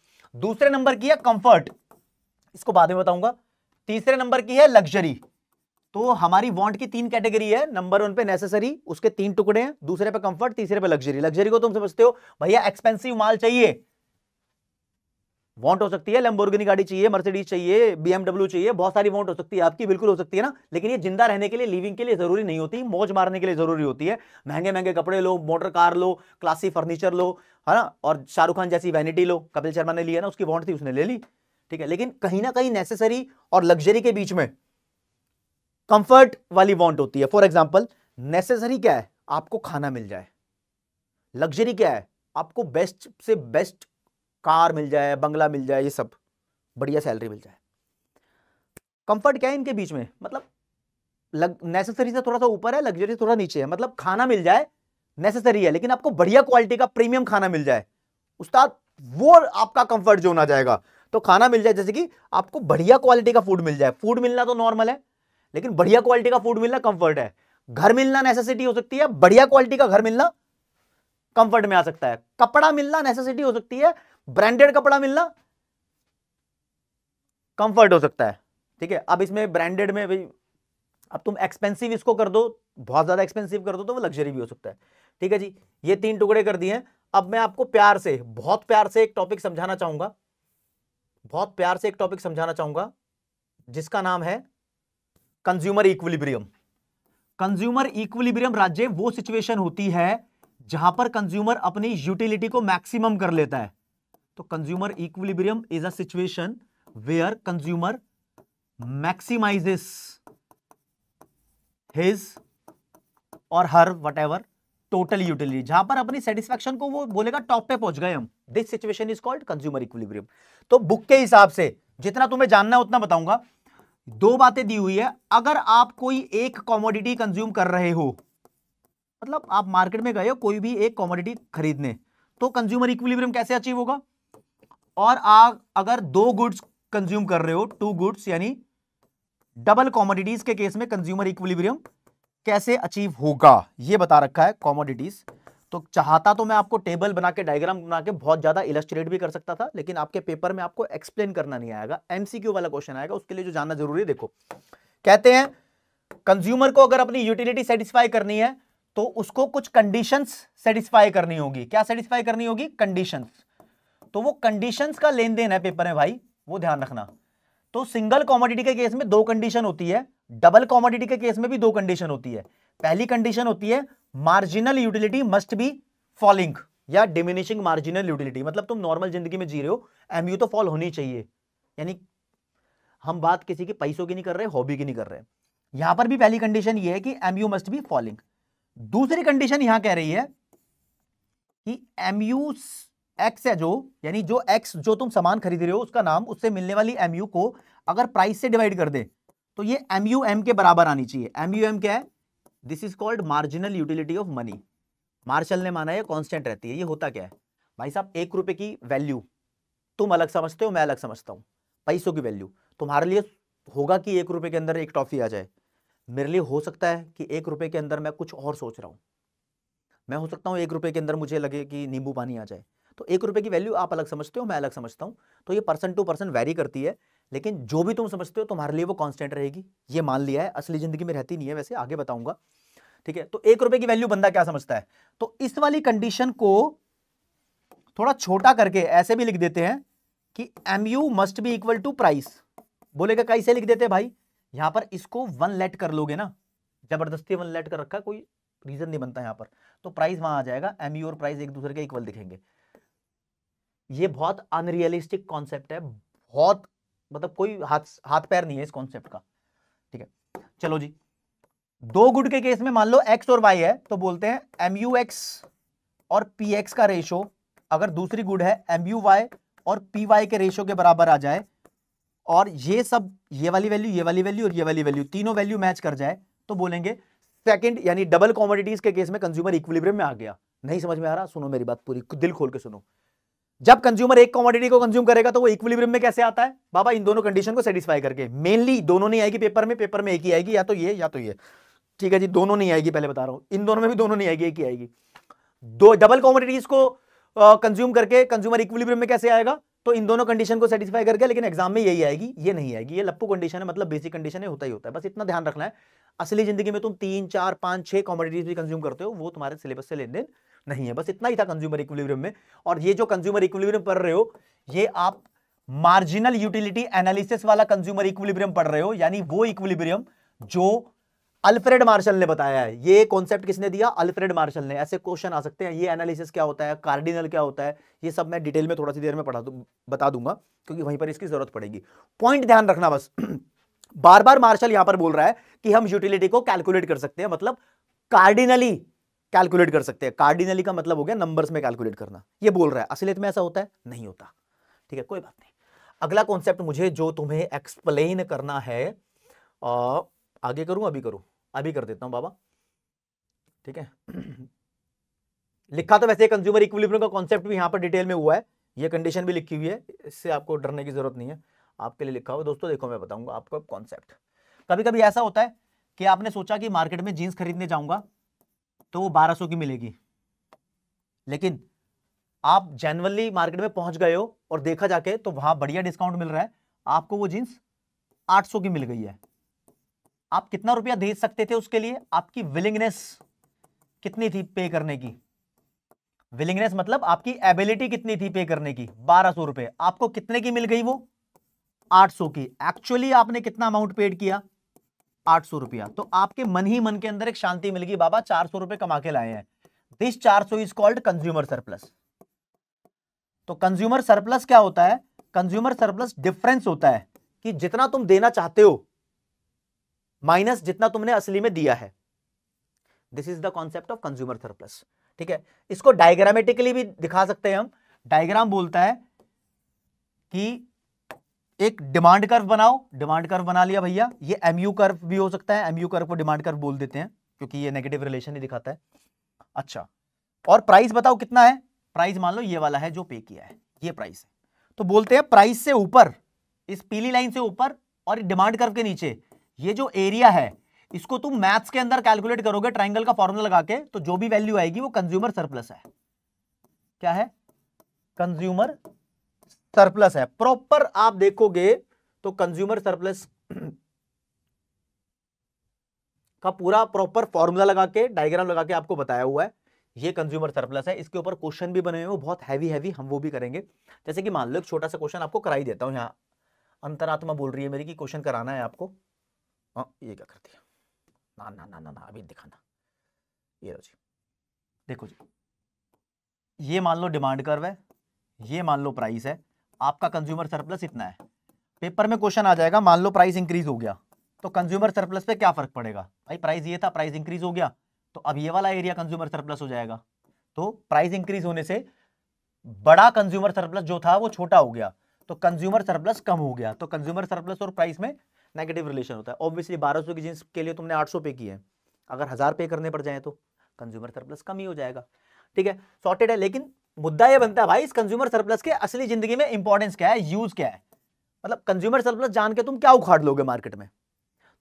दूसरे नंबर की है कंफर्ट इसको बाद में बताऊंगा तीसरे नंबर की है लग्जरी तो हमारी वॉन्ट की तीन कैटेगरी है नंबर वन पे नेसेसरी उसके तीन टुकड़े हैं दूसरे पे कंफर्ट तीसरे पे लग्जरी लग्जरी को तुम समझते हो भैया एक्सपेंसिव माल चाहिए वॉन्ट हो सकती है लैम्बोर्गिनी गाड़ी चाहिए मर्सिडीज चाहिए बीएमडब्ल्यू चाहिए बहुत सारी वॉन्ट हो सकती है आपकी बिल्कुल हो सकती है ना लेकिन ये जिंदा रहने के लिए लिविंग के लिए जरूरी नहीं होती मौज मारने के लिए जरूरी होती है महंगे महंगे कपड़े लो मोटर कार लो क्लासी फर्नीचर लो है ना और शाहरुख खान जैसी वैनिटी लो कपिल शर्मा ने लिया ना उसकी वॉन्ट थी उसने ले ली ठीक है लेकिन कहीं ना कहीं नेसेसरी और लग्जरी के बीच में कंफर्ट वाली वांट होती है फॉर एग्जाम्पल नेसेसरी क्या है आपको खाना मिल जाए लग्जरी क्या है आपको बेस्ट से बेस्ट कार मिल जाए बंगला मिल जाए ये सब बढ़िया सैलरी मिल जाए कंफर्ट क्या है इनके बीच में मतलब नेसेसरी से थोड़ा सा ऊपर है लग्जरी से थोड़ा नीचे है मतलब खाना मिल जाए नेसेसरी है लेकिन आपको बढ़िया क्वालिटी का प्रीमियम खाना मिल जाए उस्ताद वो आपका कंफर्ट जोन आ जाएगा तो खाना मिल जाए जैसे कि आपको बढ़िया क्वालिटी का फूड मिल जाए फूड मिलना तो नॉर्मल है लेकिन बढ़िया क्वालिटी का फूड मिलना कंफर्ट है घर मिलना नेसेसिटी हो सकती है बढ़िया क्वालिटी का घर मिलना कंफर्ट में आ सकता है कपड़ा मिलना नेसेसिटी हो सकती है ब्रांडेड कपड़ा मिलना कंफर्ट हो सकता है ठीक है अब इसमें ब्रांडेड में भाई अब तुम एक्सपेंसिव इसको कर दो बहुत ज़्यादा एक्सपेंसिव कर दो तो वो लग्जरी भी हो सकता है ठीक है जी ये तीन टुकड़े कर दिए अब मैं आपको प्यार से बहुत प्यार से एक टॉपिक समझाना चाहूंगा बहुत प्यार से एक टॉपिक समझाना चाहूंगा जिसका नाम है कंज्यूमर इक्विलिब्रियम कंज्यूमर इक्विलिब्रियम राज्य वो सिचुएशन होती है जहां पर कंज्यूमर अपनी यूटिलिटी को मैक्सिमम कर लेता है तो consumer equilibrium is a situation where consumer maximizes his और her whatever total utility जहां पर अपनी सेटिस्फेक्शन को वो बोलेगा टॉप पे पहुंच गए हम this situation is called consumer equilibrium तो बुक के हिसाब से जितना तुम्हें जानना है उतना बताऊंगा दो बातें दी हुई है अगर आप कोई एक कॉमोडिटी कंज्यूम कर रहे हो मतलब आप मार्केट में गए हो कोई भी एक कॉमोडिटी खरीदने तो कंज्यूमर इक्विलिब्रियम कैसे अचीव होगा और आप अगर दो गुड्स कंज्यूम कर रहे हो टू गुड्स यानी डबल कॉमोडिटीज के केस में कंज्यूमर इक्विलिब्रियम कैसे अचीव होगा यह बता रखा है कॉमोडिटीज तो चाहता तो मैं आपको टेबल बना के डायग्राम बना के बहुत ज़्यादा इलस्ट्रेट भी कर सकता था लेकिन आपके पेपर में आपको एक्सप्लेन करना नहीं आएगा एमसीक्यू वाला क्वेश्चन आएगा उसके लिए जो जानना जरूरी है देखो कहते हैं कंज्यूमर को अगर अपनी यूटिलिटी सेटिस्फाई करनी है तो उसको कुछ कंडीशन सेटिस्फाई करनी होगी क्या सेटिस्फाई करनी होगी कंडीशन तो वो कंडीशन का लेन देन है पेपर में भाई वो ध्यान रखना तो सिंगल कॉमोडिटी के केस में दो कंडीशन होती है डबल कॉमोडिटी के केस में भी दो कंडीशन होती है पहली कंडीशन होती है marginal utility must be falling या डिमिनिशिंग मार्जिनल यूटिलिटी मतलब तुम नॉर्मल जिंदगी में जी रहे हो एमयू तो फॉल होनी चाहिए यानी हम बात किसी के पैसों की नहीं कर रहे हॉबी की नहीं कर रहे यहां पर भी पहली कंडीशन ये है कि एमयू मस्ट बी फॉलिंग दूसरी कंडीशन यहां कह रही है कि एमयू एक्स है जो यानी जो एक्स जो तुम सामान खरीद रहे हो उसका नाम उससे मिलने वाली एमयू को अगर प्राइस से डिवाइड कर दे तो ये एमयू एम के बराबर आनी चाहिए एमयू एम क्या है this is called marginal utility of money Marshall ने माना है कॉन्स्टेंट रहती है ये होता क्या है भाई साहब एक रुपए की वैल्यू तुम अलग समझते हो मैं अलग समझता हूँ पैसों की वैल्यू तुम्हारे लिए होगा कि एक रुपए के अंदर एक टॉफ़ी आ जाए मेरे लिए हो सकता है कि एक रुपए के अंदर मैं कुछ और सोच रहा हूँ मैं हो सकता हूँ एक रुपए के अंदर मुझे लगे कि नींबू पानी आ जाए तो एक रुपए की वैल्यू आप अलग समझते हो मैं अलग समझता हूँ तो ये पर्सन टू पर्सन वैरी करती है लेकिन जो भी तुम समझते हो तुम्हारे लिए वो कांस्टेंट रहेगी ये मान लिया है असली जिंदगी में रहती नहीं है वैसे आगे बताऊंगा ठीक है तो एक रुपए की वैल्यू बंदा क्या समझता है तो इस वाली कंडीशन को थोड़ा छोटा करके ऐसे भी लिख देते हैं कि M U must be equal to price बोलेगा कैसे लिख देते हैं भाई यहां पर इसको वन लेट कर लोगे ना जबरदस्ती वन लेट कर रखा कोई रीजन नहीं बनता यहां पर तो प्राइस वहां आ जाएगा एम और प्राइस एक दूसरे के इक्वल दिखेंगे ये बहुत अनरियलिस्टिक कॉन्सेप्ट है बहुत मतलब कोई हाथ हाथ पैर नहीं है इस कॉन्सेप्ट का ठीक है चलो जी दो गुड के केस में मान लो एक्स और वाई है तो बोलते हैं एम यू एक्स और पी एक्स का रेशो अगर दूसरी गुड है एम यू वाई और पी वाई के रेशो के बराबर आ जाए और ये सब ये वाली वैल्यू ये वाली वैल्यू और ये वाली वैल्यू तीनों वैल्यू मैच कर जाए तो बोलेंगे सेकंड यानी डबल कॉमोडिटीज के केस में कंज्यूमर इक्विलिब्रियम में आ गया नहीं समझ में आ रहा सुनो मेरी बात पूरी दिल खोल के सुनो जब कंज्यूमर एक कॉमोडिटी को कंज्यूम करेगा तो वो इक्विलिब्रियम में कैसे आता है बाबा इन दोनों कंडीशन को सेटिस्फाई करके मेनली दोनों नहीं आएगी पेपर में पेपर में एक ही आएगी या तो ये या तो ये ठीक है जी दोनों नहीं आएगी पहले बता रहा हूं इन दोनों में भी दोनों नहीं आएगी एक ही आएगी दो डबल कॉमोडिटीज को कंज्यूम करके कंज्यूमर इक्विलिब्रियम में कैसे आएगा तो इन दोनों कंडीशन को सेटिस्फाई करके लेकिन एग्जाम में यही आएगी ये नहीं आएगी ये लप्पू कंडीशन है मतलब बेसिक कंडीशन है होता ही होता है बस इतना ध्यान रखना है असली जिंदगी में तुम तीन चार पांच छह कॉमोडिटीज भी कंज्यूम करते हो वो तुम्हारे सिलेबस से लेन देन नहीं है बस इतना ही था कंज्यूमर इक्विलिब्रियम में और ये जो कंज्यूमर इक्विलिब्रियम पढ़ रहे हो ये आप मार्जिनल यूटिलिटी एनालिसिस वाला कंज्यूमर इक्विलिब्रियम पढ़ रहे हो यानी वो इक्विलिब्रियम जो अल्फ्रेड मार्शल ने बताया है ये कॉन्सेप्ट किसने दिया अल्फ्रेड मार्शल ने ऐसे क्वेश्चन आ सकते हैं ये एनालिसिस क्या होता है कार्डिनल क्या होता है ये सब मैं डिटेल में थोड़ा सी देर में पढ़ा दू बता दूंगा क्योंकि वहीं पर इसकी जरूरत पड़ेगी पॉइंट ध्यान रखना बस बार बार मार्शल यहां पर बोल रहा है कि हम यूटिलिटी को कैलकुलेट कर सकते हैं मतलब कार्डिनली कैलकुलेट कर सकते हैं कार्डिनली का मतलब हो गया नंबर्स में कैलकुलेट करना ये बोल रहा है असलियत में ऐसा होता है नहीं होता ठीक है कोई बात नहीं अगला कॉन्सेप्ट मुझे जो तुम्हें एक्सप्लेन करना है आ, आगे करूं अभी करूं अभी कर देता हूं बाबा ठीक है *clears throat* लिखा तो वैसे कंज्यूमर इक्विलिब्रियम का कॉन्सेप्ट भी यहां पर डिटेल में हुआ है ये कंडीशन भी लिखी हुई है इससे आपको डरने की जरूरत नहीं है आपके लिए लिखा हुआ दोस्तों देखो मैं बताऊंगा आपको कॉन्सेप्ट कभी कभी ऐसा होता है कि आपने सोचा कि मार्केट में जीन्स खरीदने जाऊंगा तो वो 1200 की मिलेगी लेकिन आप जनरली मार्केट में पहुंच गए हो और देखा जाके तो वहां बढ़िया डिस्काउंट मिल रहा है आपको वो जींस 800 की मिल गई है आप कितना रुपया दे सकते थे उसके लिए आपकी विलिंगनेस कितनी थी पे करने की विलिंगनेस मतलब आपकी एबिलिटी कितनी थी पे करने की बारह सौ रुपए आपको कितने की मिल गई वो 800 की एक्चुअली आपने कितना अमाउंट पेड किया आठ सौ रुपया तो आपके मन ही मन के अंदर एक शांति मिल गई बाबा चार सौ रुपए कमा के लाए हैं दिस चार सौ इज कॉल्ड कंज्यूमर सरप्लस तो कंज्यूमर सरप्लस क्या होता है कंज्यूमर सरप्लस डिफरेंस होता है कि जितना तुम देना चाहते हो माइनस जितना तुमने असली में दिया है this is the concept of consumer surplus ठीक है इसको डायग्रामेटिकली भी दिखा सकते हैं हम डायग्राम बोलता है कि एक डिमांड कर्व बनाओ डिमांड कर्व बना लिया भैया ये एमयू कर्व भी हो सकता है एमयू कर्व को डिमांड कर्व बोल देते हैं क्योंकि ये नेगेटिव रिलेशन ही दिखाता है अच्छा और प्राइस बताओ कितना है प्राइस मान लो ये वाला है जो पे किया है ये प्राइस है तो बोलते हैं प्राइस से ऊपर इस पीली लाइन से ऊपर और डिमांड कर्व के नीचे ये जो एरिया है इसको तुम मैथ्स के अंदर कैलकुलेट करोगे ट्राइंगल का फॉर्मूला लगा के तो जो भी वैल्यू आएगी वो कंज्यूमर सरप्लस है क्या है कंज्यूमर सरप्लस है प्रॉपर आप देखोगे तो कंज्यूमर सरप्लस *clears throat* का पूरा प्रॉपर फॉर्मूला लगा के डायग्राम लगा के आपको बताया हुआ है ये कंज्यूमर सरप्लस है इसके ऊपर क्वेश्चन भी बने हुए हैं बहुत हैवी हैवी हम वो भी करेंगे जैसे कि मान लो एक छोटा सा क्वेश्चन आपको कराई देता हूं यहाँ अंतरात्मा बोल रही है मेरी कि क्वेश्चन कराना है आपको आ, ये क्या कर दिया ना ना ना ना ना अभी दिखाना ये लो जी देखो जी ये मान लो डिमांड कर्व है ये मान लो प्राइस है आपका कंज्यूमर सरप्लस इतना है पेपर में क्वेश्चन आ जाएगा मान लो प्राइस इंक्रीज हो गया तो कंज्यूमर सरप्लस पे क्या फर्क पड़ेगा भाई प्राइस ये था प्राइस इंक्रीज हो गया तो अब ये वाला एरिया कंज्यूमर सरप्लस हो जाएगा तो प्राइस इंक्रीज होने से बड़ा कंज्यूमर सरप्लस जो था वो छोटा हो गया तो कंज्यूमर सरप्लस कम हो गया तो कंज्यूमर सरप्लस और प्राइस में नेगेटिव रिलेशन होता है ऑब्वियसली 1200 की जींस के लिए तुमने 800 पे किए है अगर हज़ार पे करने पड़ जाए तो कंज्यूमर सरप्लस कम ही हो जाएगा ठीक है सॉर्टेड है लेकिन मुद्दा ये बनता है भाई इस कंज्यूमर सरप्लस के असली जिंदगी में इंपॉर्टेंस क्या है यूज क्या है मतलब कंज्यूमर सरप्लस जान के तुम क्या उखाड़ लोगे मार्केट में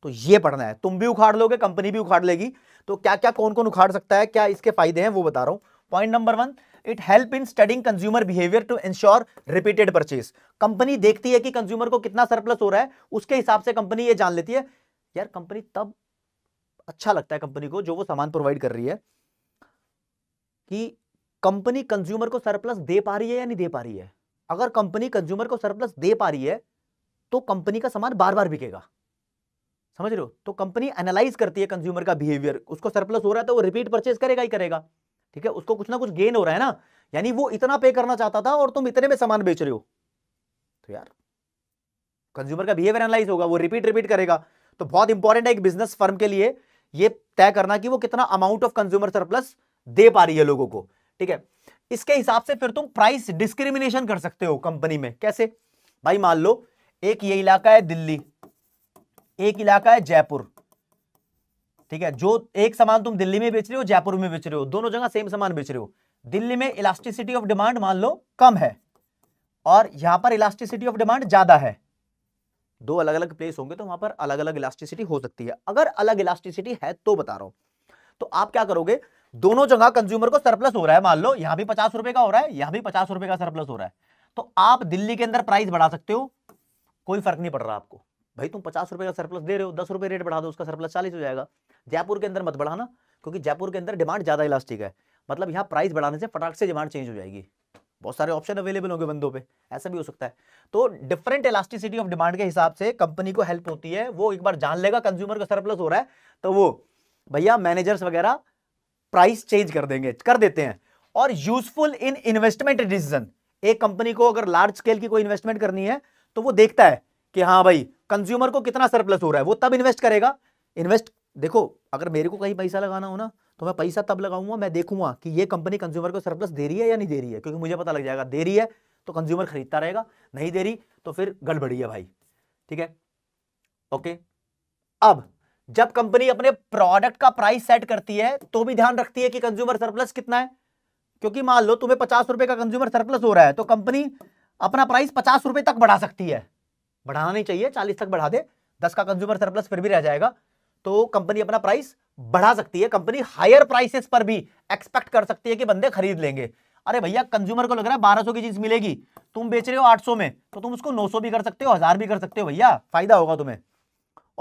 तो ये पढ़ना है तुम भी उखाड़ लोगे कंपनी भी उखाड़ लेगी तो क्या क्या कौन कौन उखाड़ सकता है क्या इसके फायदे हैं वो बता रहा हूं point number one it help in studying consumer behaviour to ensure repeated purchase company देखती है कि कंज्यूमर को कितना सरप्लस हो रहा है उसके हिसाब से कंपनी ये जान लेती है यार कंपनी तब अच्छा लगता है कंपनी को जो वो सामान प्रोवाइड कर रही है कि कंपनी कंज्यूमर को सरप्लस दे पा रही है या नहीं दे पा रही है अगर कंपनी कंज्यूमर को सरप्लस दे पा रही है तो कंपनी का सामान बार बार बिकेगा समझ रहे हो तो कंपनी एनालाइज करती है कंज्यूमर का बिहेवियर उसको सरप्लस हो रहा है तो वो रिपीट परचेज करेगा ही करेगा ठीक है उसको कुछ ना कुछ गेन हो रहा है ना यानी वो इतना पे करना चाहता था और तुम इतने में सामान बेच रहे हो तो यार कंज्यूमर का बिहेवियर एनालाइज होगा वो रिपीट रिपीट करेगा तो बहुत इंपॉर्टेंट है एक बिजनेस फर्म के लिए ये तय करना कि वो कितना अमाउंट ऑफ कंज्यूमर सरप्लस दे पा रही है लोगों को ठीक है इसके हिसाब से फिर तुम प्राइस डिस्क्रिमिनेशन कर सकते हो कंपनी में कैसे भाई मान लो एक ये इलाका है दिल्ली एक इलाका है जयपुर ठीक है जो एक सामान तुम दिल्ली में बेच रहे हो जयपुर में बेच रहे हो दोनों जगह सेम सामान बेच रहे हो दिल्ली में इलास्टिसिटी ऑफ डिमांड मान लो कम है और यहां पर इलास्टिसिटी ऑफ डिमांड ज्यादा है दो अलग अलग प्लेस होंगे तो वहां पर अलग अलग इलास्टिसिटी हो सकती है अगर अलग इलास्टिसिटी है तो बता रहा हूं तो आप क्या करोगे दोनों जगह कंज्यूमर को सरप्लस हो रहा है मान लो यहां भी पचास रुपए का हो रहा है यहां भी पचास रुपए का सरप्लस हो रहा है तो आप दिल्ली के अंदर प्राइस बढ़ा सकते हो कोई फर्क नहीं पड़ रहा आपको भाई तुम पचास रुपए का सरप्लस दे रहे हो दस रुपए रेट बढ़ा दो उसका सरप्लस चालीस हो जाएगा जयपुर के अंदर मत बढ़ाना क्योंकि जयपुर के अंदर डिमांड ज्यादा इलास्टिक है मतलब यहाँ प्राइस बढ़ाने से फटाक से डिमांड चेंज हो जाएगी बहुत सारे ऑप्शन अवेलेबल होंगे बंदों पे ऐसा भी हो सकता है तो डिफरेंट इलास्टिसिटी ऑफ डिमांड के हिसाब से कंपनी को हेल्प होती है वो एक बार जान लेगा कंज्यूमर का सरप्लस हो रहा है तो वो भैया मैनेजर्स वगैरह प्राइस चेंज कर देंगे कर देते हैं और यूजफुल इन इन्वेस्टमेंट डिसीजन एक कंपनी को अगर लार्ज स्केल की कोई इन्वेस्टमेंट करनी है तो वो देखता है कि हाँ भाई कंज्यूमर को कितना सरप्लस हो रहा है वो तब इन्वेस्ट करेगा इन्वेस्ट देखो अगर मेरे को कहीं पैसा लगाना हो ना तो मैं पैसा तब लगाऊंगा मैं देखूंगा कि ये कंपनी कंज्यूमर को सरप्लस दे रही है या नहीं दे रही है क्योंकि मुझे पता लग जाएगा दे रही है तो कंज्यूमर खरीदता रहेगा नहीं दे रही तो फिर गड़बड़ी है भाई ठीक है ओके अब जब कंपनी अपने प्रोडक्ट का प्राइस सेट करती है तो भी ध्यान रखती है कि कंज्यूमर सरप्लस कितना है क्योंकि मान लो तुम्हें पचास रुपए का कंज्यूमर सरप्लस हो रहा है तो कंपनी अपना प्राइस पचास रुपए तक बढ़ा सकती है बढ़ाना नहीं चाहिए चालीस तक बढ़ा दे दस का कंज्यूमर सरप्लस फिर भी रह जाएगा तो कंपनी अपना प्राइस बढ़ा सकती है कंपनी हायर प्राइसेस पर भी एक्सपेक्ट कर सकती है कि बंदे खरीद लेंगे अरे भैया कंज्यूमर को लग रहा है बारह की चीज मिलेगी तुम बेच रहे हो आठ में तो तुम उसको नौ भी कर सकते हो हजार भी कर सकते हो भैया फायदा होगा तुम्हें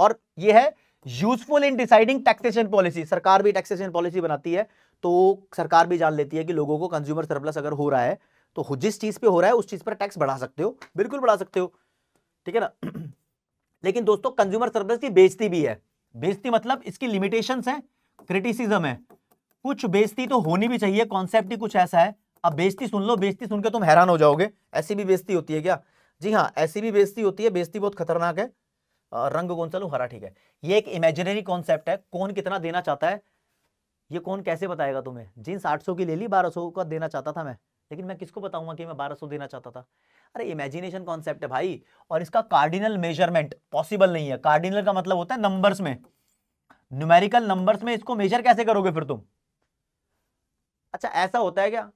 और यह है useful in deciding taxation policy सरकार भी टैक्सेशन पॉलिसी बनाती है तो सरकार भी जान लेती है कि लोगों को कंज्यूमर सरप्लस अगर हो रहा है तो जिस चीज़ पे हो रहा है उस चीज़ पर टैक्स बढ़ा सकते हो बिल्कुल बढ़ा सकते हो ठीक है ना *clears throat* लेकिन दोस्तों कंज्यूमर सरप्लस की बेजती भी है बेजती मतलब इसकी लिमिटेशन है क्रिटिसिजम है कुछ बेजती तो होनी भी चाहिए कॉन्सेप्ट ही कुछ ऐसा है अब बेजती सुन लो बेजती सुनकर तुम हैरान हो जाओगे ऐसी भी बेजती होती है क्या जी हाँ ऐसी भी बेजती होती है बेजती बहुत खतरनाक है रंग कौन सा लू हरा ठीक है ये एक इमेजिनरी कॉन्सेप्ट है कौन कितना देना चाहता है ये कौन कैसे बताएगा तुम्हें जींस आठ की ले ली बारह का देना चाहता था मैं लेकिन मैं किसको बताऊंगा कि मैं बारह देना चाहता था अरे इमेजिनेशन कॉन्सेप्ट है भाई और इसका कार्डिनल मेजरमेंट पॉसिबल नहीं है कार्डिनल का मतलब होता है नंबर्स में न्यूमेरिकल नंबर्स में इसको मेजर कैसे करोगे फिर तुम अच्छा ऐसा होता है क्या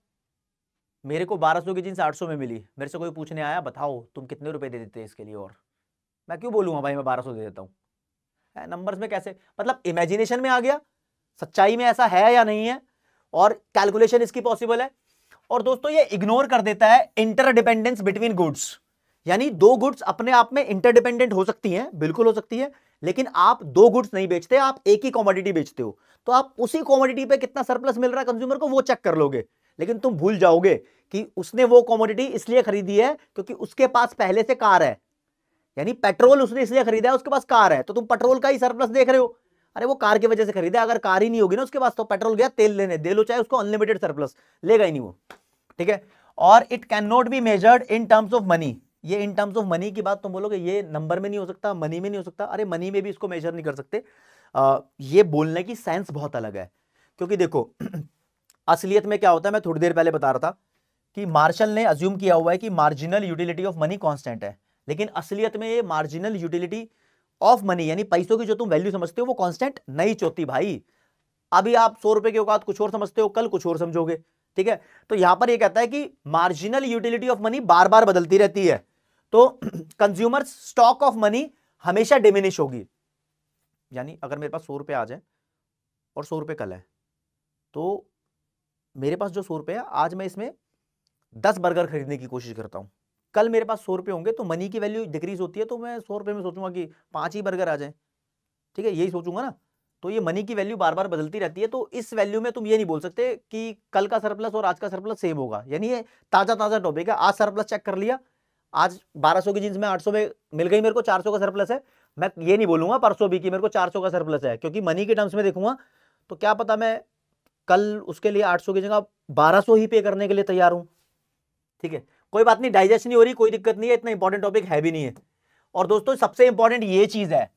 मेरे को 1200 की जींस 800 में मिली मेरे से कोई पूछने आया बताओ तुम कितने रुपए दे देते इसके लिए और मैं क्यों बोलूंगा हाँ भाई मैं बारह सौ दे देता हूँ नंबर नंबर्स में कैसे मतलब इमेजिनेशन में आ गया सच्चाई में ऐसा है या नहीं है और कैलकुलेशन इसकी पॉसिबल है और दोस्तों ये इग्नोर कर देता है इंटरडिपेंडेंस बिटवीन गुड्स यानी दो गुड्स अपने आप में इंटरडिपेंडेंट हो सकती हैं बिल्कुल हो सकती है लेकिन आप दो गुड्स नहीं बेचते आप एक ही कॉमोडिटी बेचते हो तो आप उसी कॉमोडिटी पे कितना सरप्लस मिल रहा है कंज्यूमर को वो चेक कर लोगे लेकिन तुम भूल जाओगे कि उसने वो कॉमोडिटी इसलिए खरीदी है क्योंकि उसके पास पहले से कार है यानी पेट्रोल उसने इसलिए खरीदा है उसके पास कार है तो तुम पेट्रोल का ही सरप्लस देख रहे हो अरे वो कार की वजह से खरीदा अगर कार ही नहीं होगी ना उसके पास तो पेट्रोल गया तेल लेने दे लो चाहे उसको अनलिमिटेड सरप्लस लेगा ही नहीं वो ठीक है और it can not be measured in terms of money ये इन टर्म्स ऑफ मनी की बात तुम बोलोगे ये नंबर में नहीं हो सकता मनी में नहीं हो सकता अरे मनी में भी इसको मेजर नहीं कर सकते आ, ये बोलने की साइंस बहुत अलग है क्योंकि देखो *clears throat* असलियत में क्या होता है मैं थोड़ी देर पहले बता रहा था कि मार्शल ने अज्यूम किया हुआ है कि marginal utility of money constant है लेकिन असलियत में ये मार्जिनल यूटिलिटी ऑफ मनी यानी पैसों की जो तुम वैल्यू समझते हो वो कांस्टेंट नहीं चौथी भाई अभी आप सौ रुपए के औकात कुछ और समझते हो कल कुछ और समझोगे ठीक है तो यहां पर ये कहता है कि मार्जिनल यूटिलिटी ऑफ मनी बार बार बदलती रहती है तो कंज्यूमर स्टॉक ऑफ मनी हमेशा डिमिनिश होगी यानी अगर मेरे पास सौ रुपए आज है और सौ रुपये कल है तो मेरे पास जो सौ रुपये है आज मैं इसमें दस बर्गर खरीदने की कोशिश करता हूं कल मेरे पास सौ रुपये होंगे तो मनी की वैल्यू डिक्रीज होती है तो मैं सौ रुपये में सोचूंगा कि पाँच ही बर्गर आ जाए ठीक है यही सोचूंगा ना तो ये मनी की वैल्यू बार बार बदलती रहती है तो इस वैल्यू में तुम ये नहीं बोल सकते कि कल का सरप्लस और आज का सरप्लस सेम होगा यानी ये ताज़ा ताज़ा टॉपिक है आज सरप्लस चेक कर लिया आज 1200 की जींस में 800 में मिल गई मेरे को 400 का सरप्लस है मैं ये नहीं बोलूंगा परसों भी कि मेरे को 400 का सरप्लस है क्योंकि मनी के टर्म्स में देखूंगा तो क्या पता मैं कल उसके लिए 800 की जगह 1200 ही पे करने के लिए तैयार हूँ ठीक है कोई बात नहीं डाइजेस्ट नहीं हो रही कोई दिक्कत नहीं है इतना इंपॉर्टेंट टॉपिक है भी नहीं है और दोस्तों सबसे इंपॉर्टेंट ये चीज है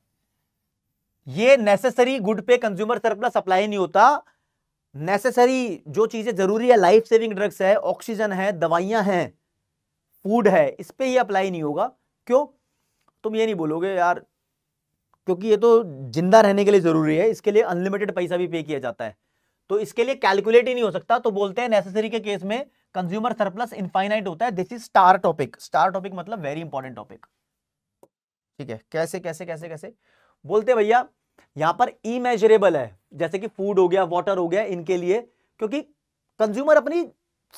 ये नेसेसरी गुड पे कंज्यूमर सरप्लस सप्लाई नहीं होता नेसेसरी जो चीज़ें ज़रूरी है लाइफ सेविंग ड्रग्स है ऑक्सीजन है दवाइयां हैं फूड है इस पर ये अप्लाई नहीं होगा क्यों तुम ये नहीं बोलोगे यार क्योंकि ये तो जिंदा रहने के लिए ज़रूरी है इसके लिए अनलिमिटेड पैसा भी पे किया जाता है तो इसके लिए कैलकुलेट ही नहीं हो सकता तो बोलते हैं नेसेसरी के केस में कंज्यूमर सरप्लस इनफाइनाइट होता है this is star topic star topic मतलब वेरी इंपॉर्टेंट टॉपिक ठीक है कैसे कैसे कैसे कैसे बोलते भैया यहां पर इमेजरेबल है जैसे कि फूड हो गया वाटर हो गया इनके लिए क्योंकि कंज्यूमर अपनी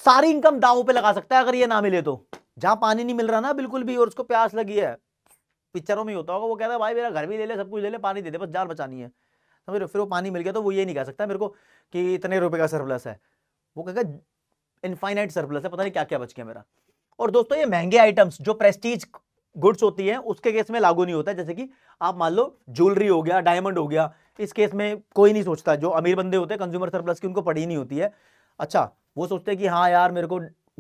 सारी इनकम दावों पे लगा सकता है अगर ये ना मिले तो जहां पानी नहीं मिल रहा ना बिल्कुल भी और उसको प्यास लगी है पिक्चरों में होता होगा वो कहता है भाई मेरा घर भी ले ले सब कुछ ले ले पानी दे दे बस जान बचानी है समझ रहे फिर वो पानी मिल गया तो वो ये नहीं कह सकता मेरे को कि इतने रुपए का सरप्लस है वो कहेगा इनफाइनाइट सरप्लस है पता नहीं क्या क्या बच गया मेरा और दोस्तों ये महंगे आइटम्स जो प्रेस्टीज गुड्स होती है उसके केस में लागू नहीं होता जैसे कि आप मान लो ज्वेलरी हो गया डायमंड हो गया इस केस में कोई नहीं सोचता जो अमीर बंदे होते हैं कंज्यूमर सरप्लस की उनको पड़ी नहीं होती है अच्छा वो सोचते हैं कि हाँ यार मेरे को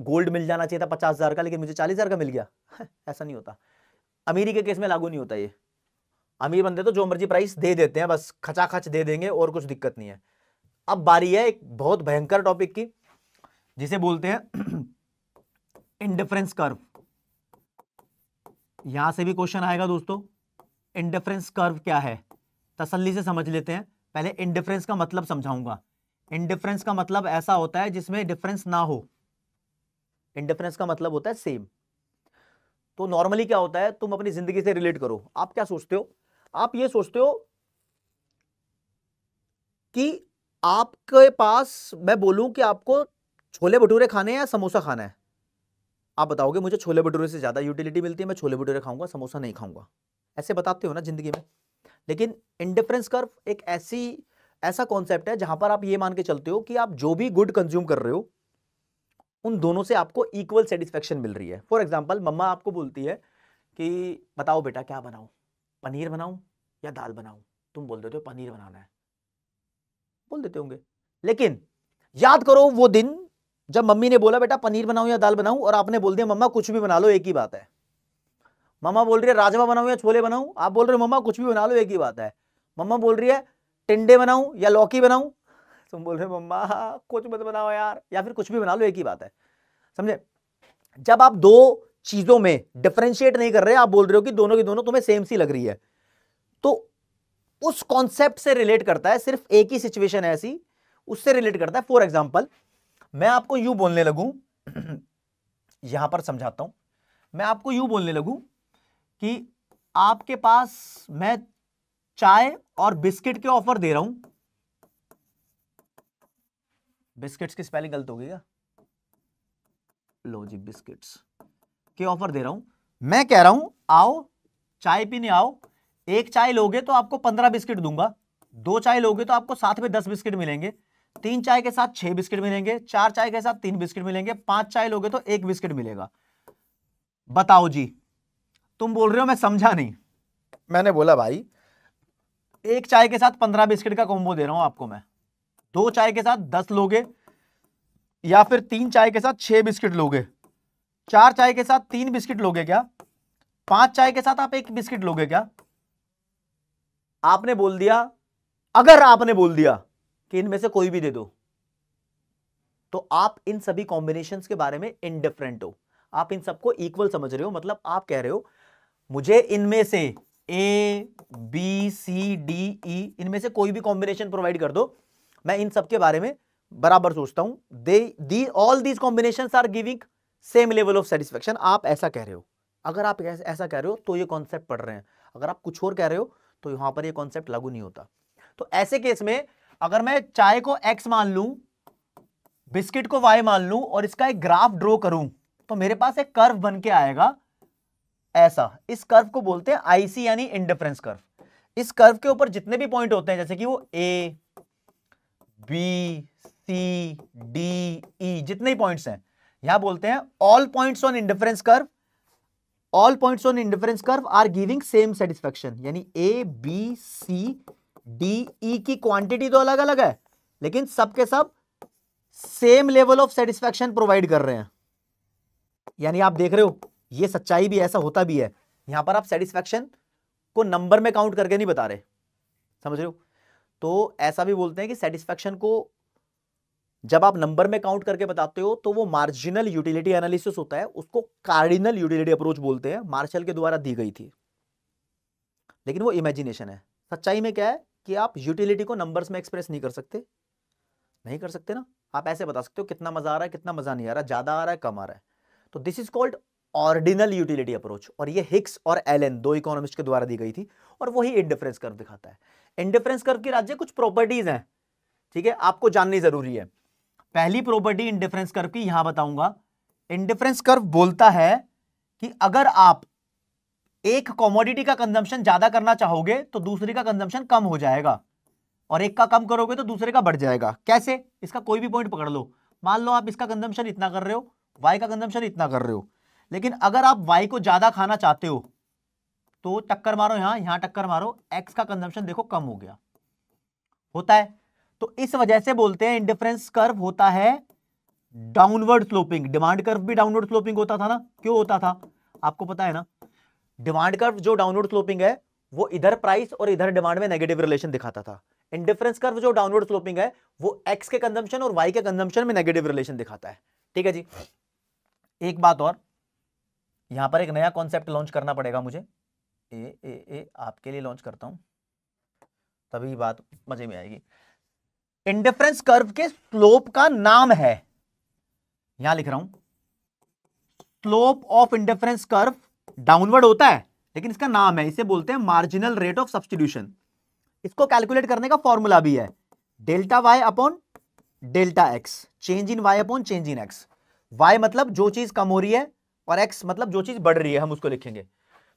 गोल्ड मिल जाना चाहिए था पचास हज़ार का लेकिन मुझे चालीस हज़ार का मिल गया *laughs* ऐसा नहीं होता अमीरी के केस में लागू नहीं होता ये अमीर बंदे तो जो मर्जी प्राइस दे देते हैं बस खचाखच दे देंगे और कुछ दिक्कत नहीं है अब बारी है एक बहुत भयंकर टॉपिक की जिसे बोलते हैं इंडिफरेंस कर्व यहां से भी क्वेश्चन आएगा दोस्तों इंडिफरेंस कर्व क्या है तसल्ली से समझ लेते हैं पहले इंडिफरेंस का मतलब समझाऊंगा इंडिफरेंस का मतलब ऐसा होता है जिसमें डिफरेंस ना हो इंडिफरेंस का मतलब होता है सेम तो नॉर्मली क्या होता है तुम अपनी जिंदगी से रिलेट करो आप क्या सोचते हो आप ये सोचते हो कि आपके पास मैं बोलूं कि आपको छोले भटूरे खाने हैं या समोसा खाना है आप बताओगे मुझे छोले भटूरे से ज़्यादा यूटिलिटी मिलती है मैं छोले भटूरे खाऊंगा समोसा नहीं खाऊंगा ऐसे बताते हो ना जिंदगी में लेकिन इंडिफरेंस कर्व एक ऐसी ऐसा कॉन्सेप्ट है जहां पर आप ये मान के चलते हो कि आप जो भी गुड कंज्यूम कर रहे हो उन दोनों से आपको इक्वल सेटिस्फेक्शन मिल रही है फॉर एग्जाम्पल मम्मा आपको बोलती है कि बताओ बेटा क्या बनाऊ पनीर बनाऊ या दाल बनाऊ तुम बोल देते हो पनीर बनाना है बोल देते होंगे लेकिन याद करो वो दिन जब मम्मी ने बोला बेटा पनीर बनाऊ या दाल बनाऊ और आपने बोल दिया मम्मा कुछ भी बना लो एक ही बात है मम्मा बोल रही है राजमा बनाऊ या छोले बनाऊ आप बोल रहे हो मम्मा कुछ भी बना लो एक ही बात है मम्मा बोल रही है टिंडे बनाऊ या लौकी बनाऊ *laughs* तुम बोल रहे हो मम्मा कुछ मत बनाओ यार या फिर कुछ भी बना लो एक ही बात है समझे जब आप दो चीजों में डिफ्रेंशिएट नहीं कर रहे आप बोल रहे हो कि दोनों की दोनों तुम्हें सेम सी लग रही है तो उस कॉन्सेप्ट से रिलेट करता है सिर्फ एक ही सिचुएशन है ऐसी उससे रिलेट करता है फॉर एग्जाम्पल मैं आपको यू बोलने लगू *clears throat* यहां पर समझाता हूं मैं आपको यू बोलने लगू कि आपके पास मैं चाय और बिस्किट के ऑफर दे रहा हूं बिस्किट्स की स्पेलिंग गलत हो गई क्या लो जी बिस्किट्स के ऑफर दे रहा हूं मैं कह रहा हूं आओ चाय पीने आओ एक चाय लोगे तो आपको पंद्रह बिस्किट दूंगा दो चाय लोगे तो आपको साथ में दस बिस्किट मिलेंगे तीन चाय के साथ छह बिस्किट मिलेंगे चार चाय के साथ तीन बिस्किट मिलेंगे पांच चाय लोगे तो एक बिस्किट मिलेगा बताओ जी तुम बोल रहे हो मैं समझा नहीं मैंने बोला भाई एक चाय के साथ पंद्रह बिस्किट का कॉम्बो दे रहा हूं आपको मैं दो चाय के साथ दस लोगे या फिर तीन चाय के साथ छह बिस्किट लोगे चार चाय के साथ तीन बिस्किट लोगे क्या पांच चाय के साथ आप एक बिस्किट लोगे क्या आपने बोल दिया अगर आपने बोल दिया कि इनमें से कोई भी दे दो तो आप इन सभी कॉम्बिनेशन के बारे में इनडिफरेंट हो आप इन सबको इक्वल समझ रहे हो मतलब आप कह रहे हो मुझे इनमें से ए बी सी डी ई इनमें से कोई भी कॉम्बिनेशन प्रोवाइड कर दो मैं इन सब के बारे में बराबर सोचता हूं they the all these combination are giving same level of satisfaction आप ऐसा कह रहे हो अगर आप ऐसा कह रहे हो तो ये कॉन्सेप्ट पढ़ रहे हैं अगर आप कुछ और कह रहे हो तो यहां पर ये कॉन्सेप्ट लागू नहीं होता तो ऐसे केस में अगर मैं चाय को एक्स मान लू बिस्किट को वाई मान लू और इसका एक ग्राफ ड्रॉ करूं तो मेरे पास एक कर्व बन के आएगा ऐसा इस कर्व को बोलते हैं आईसी यानी इंडिफरेंस कर्व इस कर्व के ऊपर जितने भी पॉइंट होते हैं जैसे कि वो ए बी सी डी ई जितने ही पॉइंट्स हैं यहां बोलते हैं all points on indifference curve all points on indifference curve are giving same satisfaction यानी A B C D E e की क्वांटिटी तो अलग अलग है लेकिन सबके सब same level of satisfaction provide कर रहे हैं यानी आप देख रहे हो ये सच्चाई भी ऐसा होता भी है यहां पर आप सेटिस्फैक्शन को नंबर में काउंट करके नहीं बता रहे समझ रहे हो तो ऐसा भी बोलते हैं कि सेटिस्फैक्शन को जब आप नंबर में काउंट करके बताते हो तो वो मार्जिनल यूटिलिटी एनालिसिस होता है उसको कार्डिनल यूटिलिटी अप्रोच बोलते हैं मार्शल के द्वारा दी गई थी लेकिन वो इमेजिनेशन है सच्चाई में क्या है कि आप यूटिलिटी को नंबर्स में एक्सप्रेस नहीं कर सकते नहीं कर सकते ना आप ऐसे बता सकते हो कितना मजा आ रहा है कितना मजा नहीं आ रहा ज्यादा आ रहा है कम आ रहा है तो this is called ordinal utility approach और ये हिक्स और एलन दो इकोनॉमिस्ट के द्वारा दी गई थी और वही इंडिफरेंस कर दिखाता है इंडिफरेंस कर की राज्य कुछ प्रॉपर्टीज हैं ठीक है आपको जाननी जरूरी है पहली प्रॉपर्टी इंडिफरेंस कर्व की यहां बताऊंगा इंडिफरेंस कर्व बोलता है कि अगर आप एक कॉमोडिटी का कंजम्पशन ज्यादा करना चाहोगे तो दूसरे का कंजम्पशन कम हो जाएगा और एक का कम करोगे तो दूसरे का बढ़ जाएगा कैसे इसका कोई भी पॉइंट पकड़ लो मान लो आप इसका कंजम्पशन इतना कर रहे हो वाई का कंजम्पशन इतना कर रहे हो लेकिन अगर आप वाई को ज्यादा खाना चाहते हो तो टक्कर मारो यहां यहां टक्कर मारो एक्स का कंजम्पशन देखो कम हो गया होता है तो इस वजह से बोलते हैं इंडिफरेंस कर्व होता है डाउनवर्ड स्लोपिंग डिमांड कर्व भी डाउनवर्ड स्लोपिंग होता था ना क्यों होता था आपको पता है ना डिमांड कर्व जो डाउनवर्ड स्लोपिंग है वो इधर प्राइस और इधर डिमांड में नेगेटिव रिलेशन दिखाता था इंडिफरेंस कर्व जो डाउनवर्ड स्लोपिंग है वो एक्स के कंजम्पशन और वाई के कंजम्पशन में नेगेटिव रिलेशन दिखाता है ठीक है जी एक बात और यहां पर एक नया कॉन्सेप्ट लॉन्च करना पड़ेगा मुझे ए ए ए आपके लिए लॉन्च करता हूं तभी बात मजे में आएगी इंडिफरेंस कर्व के स्लोप का नाम है यहां लिख रहा हूं slope of indifference curve downward होता है लेकिन इसका नाम है इसे बोलते हैं मार्जिनल रेट ऑफ सब्सटीट्यूशन इसको कैलकुलेट करने का फॉर्मूला भी है delta Y upon delta X change in Y upon change in X Y मतलब जो चीज कम हो रही है और एक्स मतलब जो चीज बढ़ रही है हम उसको लिखेंगे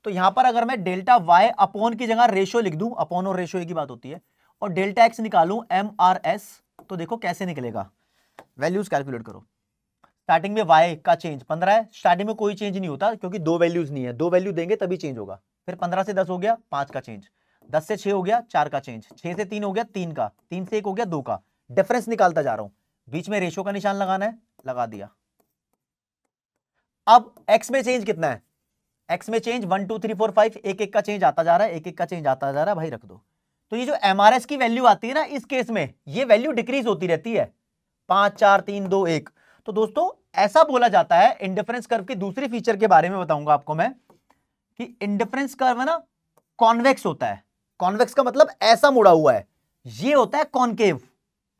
तो यहां पर अगर मैं डेल्टा वाई अपॉन की जगह रेशियो लिख दूं अपॉन और रेशियो की बात होती है और डेल्टा एक्स निकालू एम आर एस तो देखो कैसे निकलेगा वैल्यूज कैलकुलेट करो स्टार्टिंग में वाई का चेंज पंद्रह है स्टार्टिंग में कोई चेंज नहीं होता क्योंकि दो वैल्यूज नहीं है दो वैल्यू देंगे तभी चेंज होगा फिर पंद्रह से दस हो गया पांच का चेंज दस से छह हो गया चार का चेंज छह से तीन हो गया तीन का तीन से एक हो गया दो का डिफरेंस निकालता जा रहा हूं बीच में रेशो का निशान लगाना है लगा दिया अब एक्स में चेंज कितना है एक्स में change one two three four five एक एक का चेंज आता जा रहा है एक एक का चेंज आता जा रहा है भाई रख दो तो ये जो एम की वैल्यू आती है ना इस केस में ये वैल्यू डिक्रीज होती रहती है पांच चार तीन दो एक तो दोस्तों ऐसा बोला जाता है इंडिफरेंस कर्व के दूसरे फीचर के बारे में बताऊंगा आपको मैं कि इंडिफरेंस कर्व है ना कॉन्वेक्स होता है कॉन्वेक्स का मतलब ऐसा मुड़ा हुआ है ये होता है कॉन्केव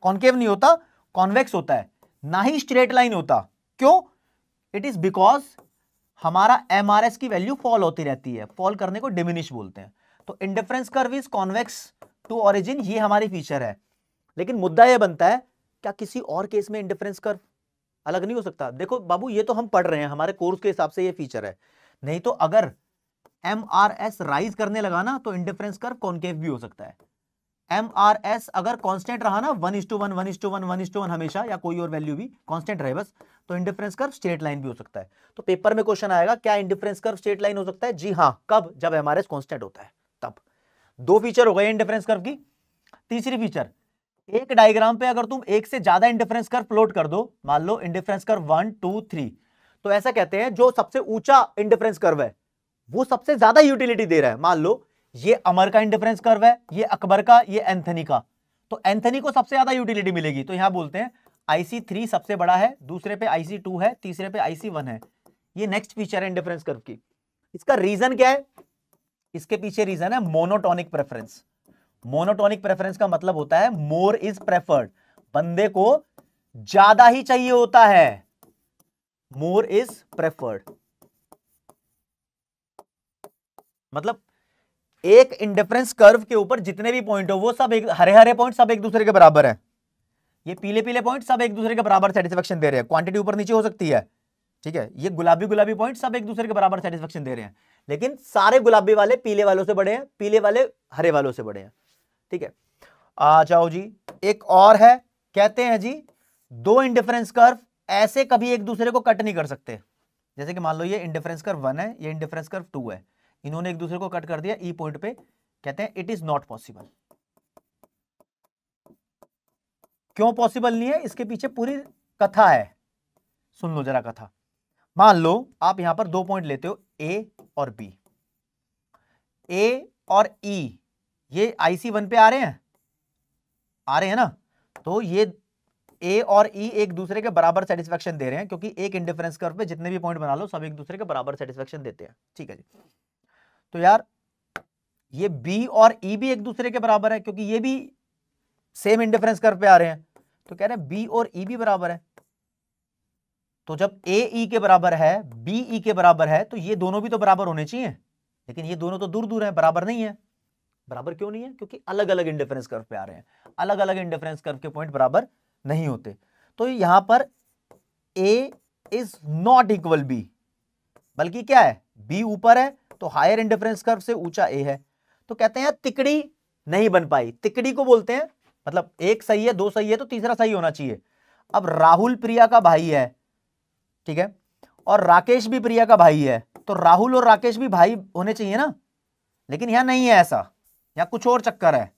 कॉन्केव नहीं होता कॉन्वेक्स होता है ना ही स्ट्रेट लाइन होता क्यों इट इज बिकॉज हमारा एम की वैल्यू फॉल होती रहती है फॉल करने को डिमिनिश बोलते हैं तो indifference curve is convex to origin ये हमारी फीचर है लेकिन मुद्दा यह बनता है क्या किसी और केस में इंडिफरेंस कर्व अलग नहीं हो सकता देखो बाबू ये तो हम पढ़ रहे हैं हमारे कोर्स के हिसाब से ये फीचर है नहीं तो अगर एम आर एस राइज करने लगा ना तो इंडिफरेंस कर कॉनकेव भी हो सकता है एम आर एस अगर कॉन्स्टेंट रहा ना one is to one one is to one one is to one हमेशा या कोई और वैल्यू भी कॉन्स्टेंट रहे बस तो इंडिफरेंस कर स्ट्रेट लाइन भी हो सकता है तो पेपर में क्वेश्चन आएगा क्या इंडिफरेंस कर स्ट्रेट लाइन हो सकता है जी हाँ कब जब एम आर एस कांस्टेंट होता है तब दो फीचर हो गए इंडिफरेंस कर्व की तीसरी फीचर एक डायग्राम पे अगर तुम एक से ज्यादा इंडिफरेंस कर प्लॉट कर दो मान लो indifference curve one two three तो ऐसा कहते हैं जो सबसे ऊंचा इंडिफरेंस कर्व है वो सबसे ज्यादा यूटिलिटी दे रहा है मान लो ये अमर का इंडिफरेंस कर्व है ये अकबर का ये एंथनी का तो एंथनी को सबसे ज्यादा यूटिलिटी मिलेगी तो यहां बोलते हैं आईसी थ्री सबसे बड़ा है दूसरे पे आईसी टू है तीसरे पे आईसी वन है ये नेक्स्ट फीचर है इंडिफरेंस कर्व की इसका रीजन क्या है इसके पीछे रीजन है मोनोटोनिक प्रेफरेंस मोनोटोनिक प्रेफरेंस का मतलब होता है मोर इज प्रेफर्ड बंदे को ज्यादा ही चाहिए होता है मोर इज प्रेफर्ड मतलब एक इंडिफरेंस कर्व के ऊपर जितने भी पॉइंट हो वो सब एक हरे हरे पॉइंट सब एक दूसरे के बराबर है ये पीले पीले पॉइंट सब एक दूसरे के बराबर सेटिस्फेक्शन दे रहे हैं क्वांटिटी ऊपर नीचे हो सकती है ठीक है ये गुलाबी गुलाबी पॉइंट सब एक दूसरे के बराबर सेटिस्फेक्शन दे रहे हैं लेकिन सारे गुलाबी वाले पीले वालों से बड़े हैं पीले वाले हरे वालों से बड़े हैं ठीक है आ जाओ जी एक और है कहते हैं जी दो इंडिफरेंस कर्व ऐसे कभी एक दूसरे को कट नहीं कर सकते जैसे कि मान लो ये इंडिफरेंस कर्व वन है ये इंडिफरेंस कर्व टू है इन्होंने एक दूसरे को कट कर दिया ई e पॉइंट पे कहते हैं इट इज नॉट पॉसिबल क्यों पॉसिबल नहीं है इसके पीछे पूरी कथा है सुन लो जरा कथा मान लो आप यहां पर दो पॉइंट लेते हो ए और बी ए और ई e, ये आई सी वन पे आ रहे हैं आ रहे हैं ना तो ये ए और ई e एक दूसरे के बराबर सेटिस्फेक्शन दे रहे हैं क्योंकि एक इंडिफरेंस कर्व पे जितने भी पॉइंट बना लो सब एक दूसरे के बराबर सेटिस्फेक्शन देते हैं ठीक है जी तो यार ये बी और ई e भी एक दूसरे के बराबर है क्योंकि ये भी सेम इंडिफरेंस कर्व पे आ रहे हैं तो कह रहे हैं बी और ई e भी बराबर है तो जब ए ई e के बराबर है बी ई e के बराबर है तो ये दोनों भी तो बराबर होने चाहिए लेकिन ये दोनों तो दूर दूर है बराबर नहीं है बराबर क्यों नहीं है क्योंकि अलग अलग इंडिफरेंस कर्व पे आ रहे हैं अलग अलग इंडिफरेंस कर्व के पॉइंट बराबर नहीं होते तो यहां पर A is not equal B बल्कि क्या है बी ऊपर है तो हायर इंडिफरेंस कर्व से ऊंचा ए है तो कहते हैं तिकड़ी नहीं बन पाई तिकड़ी को बोलते हैं मतलब एक सही है दो सही है तो तीसरा सही होना चाहिए अब राहुल प्रिया का भाई है ठीक है और राकेश भी प्रिया का भाई है तो राहुल और राकेश भी भाई होने चाहिए ना लेकिन यहां नहीं है ऐसा या कुछ और चक्कर है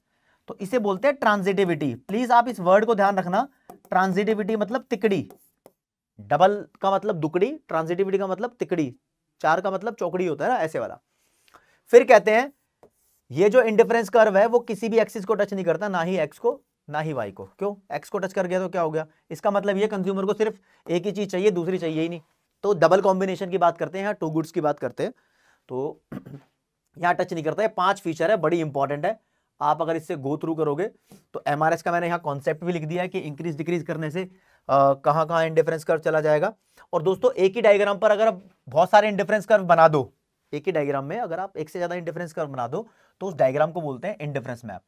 तो इसे बोलते हैं ट्रांजिटिविटी प्लीज आप इस वर्ड को ध्यान रखना ट्रांजिटिविटी मतलब तिकड़ी डबल का मतलब दुकड़ी ट्रांजिटिविटी का मतलब तिकड़ी चार का मतलब चौकड़ी होता है ना ऐसे वाला फिर कहते हैं ये जो इंडिफरेंस कर्व है वो किसी भी एक्सिस को टच नहीं करता ना ही एक्स को ना ही वाई को क्यों एक्स को टच कर गया तो क्या हो गया इसका मतलब ये कंज्यूमर को सिर्फ एक ही चीज चाहिए दूसरी चाहिए ही नहीं तो डबल कॉम्बिनेशन की बात करते हैं टू गुड्स की बात करते हैं तो यहाँ टच नहीं करता है पांच फीचर है बड़ी इंपॉर्टेंट है आप अगर इससे गो थ्रू करोगे तो एम का मैंने यहाँ कॉन्सेप्ट भी लिख दिया है कि इंक्रीज डिक्रीज करने से कहाँ कहाँ इंडिफरेंस कर चला जाएगा और दोस्तों एक ही डायग्राम पर अगर आप बहुत सारे इंडिफरेंस कर बना दो एक ही डायग्राम में अगर आप एक से ज़्यादा इंडिफरेंस कर बना दो तो उस डायग्राम को बोलते हैं इंडिफरेंस मैप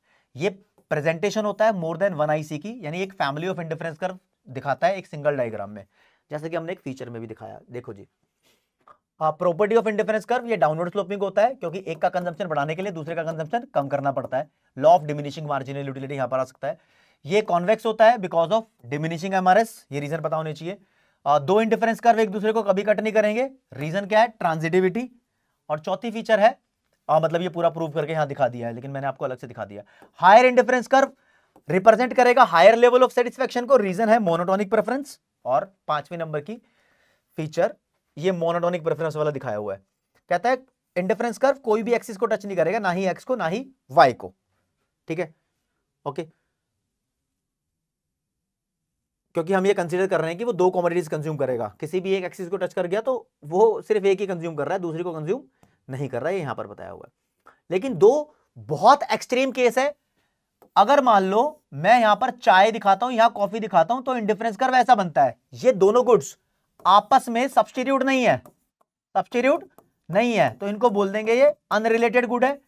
ये प्रेजेंटेशन होता है मोर देन वन आईसी की यानी एक फैमिली ऑफ इंडिफरेंस कर दिखाता है एक सिंगल डायग्राम में जैसे कि हमने एक फीचर में भी दिखाया देखो जी प्रॉपर्टी ऑफ इंडिफरेंस कर्व ये डाउनवर्ड स्लोपिंग होता है क्योंकि एक का कंजम्पशन बढ़ाने के लिए दूसरे का कंजम्पशन कम करना पड़ता है law of diminishing marginal utility यहाँ पर आ सकता है ये कॉन्वेक्स होता है बिकॉज ऑफ डिमिनिशिंग एमआरएस ये रीजन पता होने चाहिए दो इंडिफरेंस कर्व एक दूसरे को कभी कट नहीं करेंगे रीजन क्या है ट्रांजिटिविटी और चौथी फीचर है आ, मतलब ये पूरा प्रूव करके यहाँ दिखा दिया है लेकिन मैंने आपको अलग से दिखा दिया हायर इंडिफरेंस कर्व रिप्रेजेंट करेगा हायर लेवल ऑफ सेटिस्फेक्शन को रीजन है मोनोटोनिक प्रेफरेंस और पांचवें नंबर की फीचर ये मोनोटोनिक प्रेफरेंस वाला दिखाया हुआ है कहता है इंडिफरेंस कर्व कोई भी एक्सिस को टच नहीं करेगा ना ही एक्स को ना ही वाई को ठीक है ओके क्योंकि हम ये कंसीडर कर रहे हैं कि वो दो कॉमोडिटीज कंज्यूम करेगा किसी भी एक एक्सिस को टच कर गया तो वो सिर्फ एक ही कंज्यूम कर रहा है दूसरी को कंज्यूम नहीं कर रहा है यहां पर बताया हुआ है लेकिन दो बहुत एक्सट्रीम केस है अगर मान लो मैं यहां पर चाय दिखाता हूं यहां कॉफी दिखाता हूं तो इंडिफरेंस कर्व ऐसा बनता है ये दोनों गुड्स आपस में सब्सटीट्यूट नहीं है सब्सटीट्यूट नहीं है तो इनको बोल देंगे ये अनरिलेटेड गुड है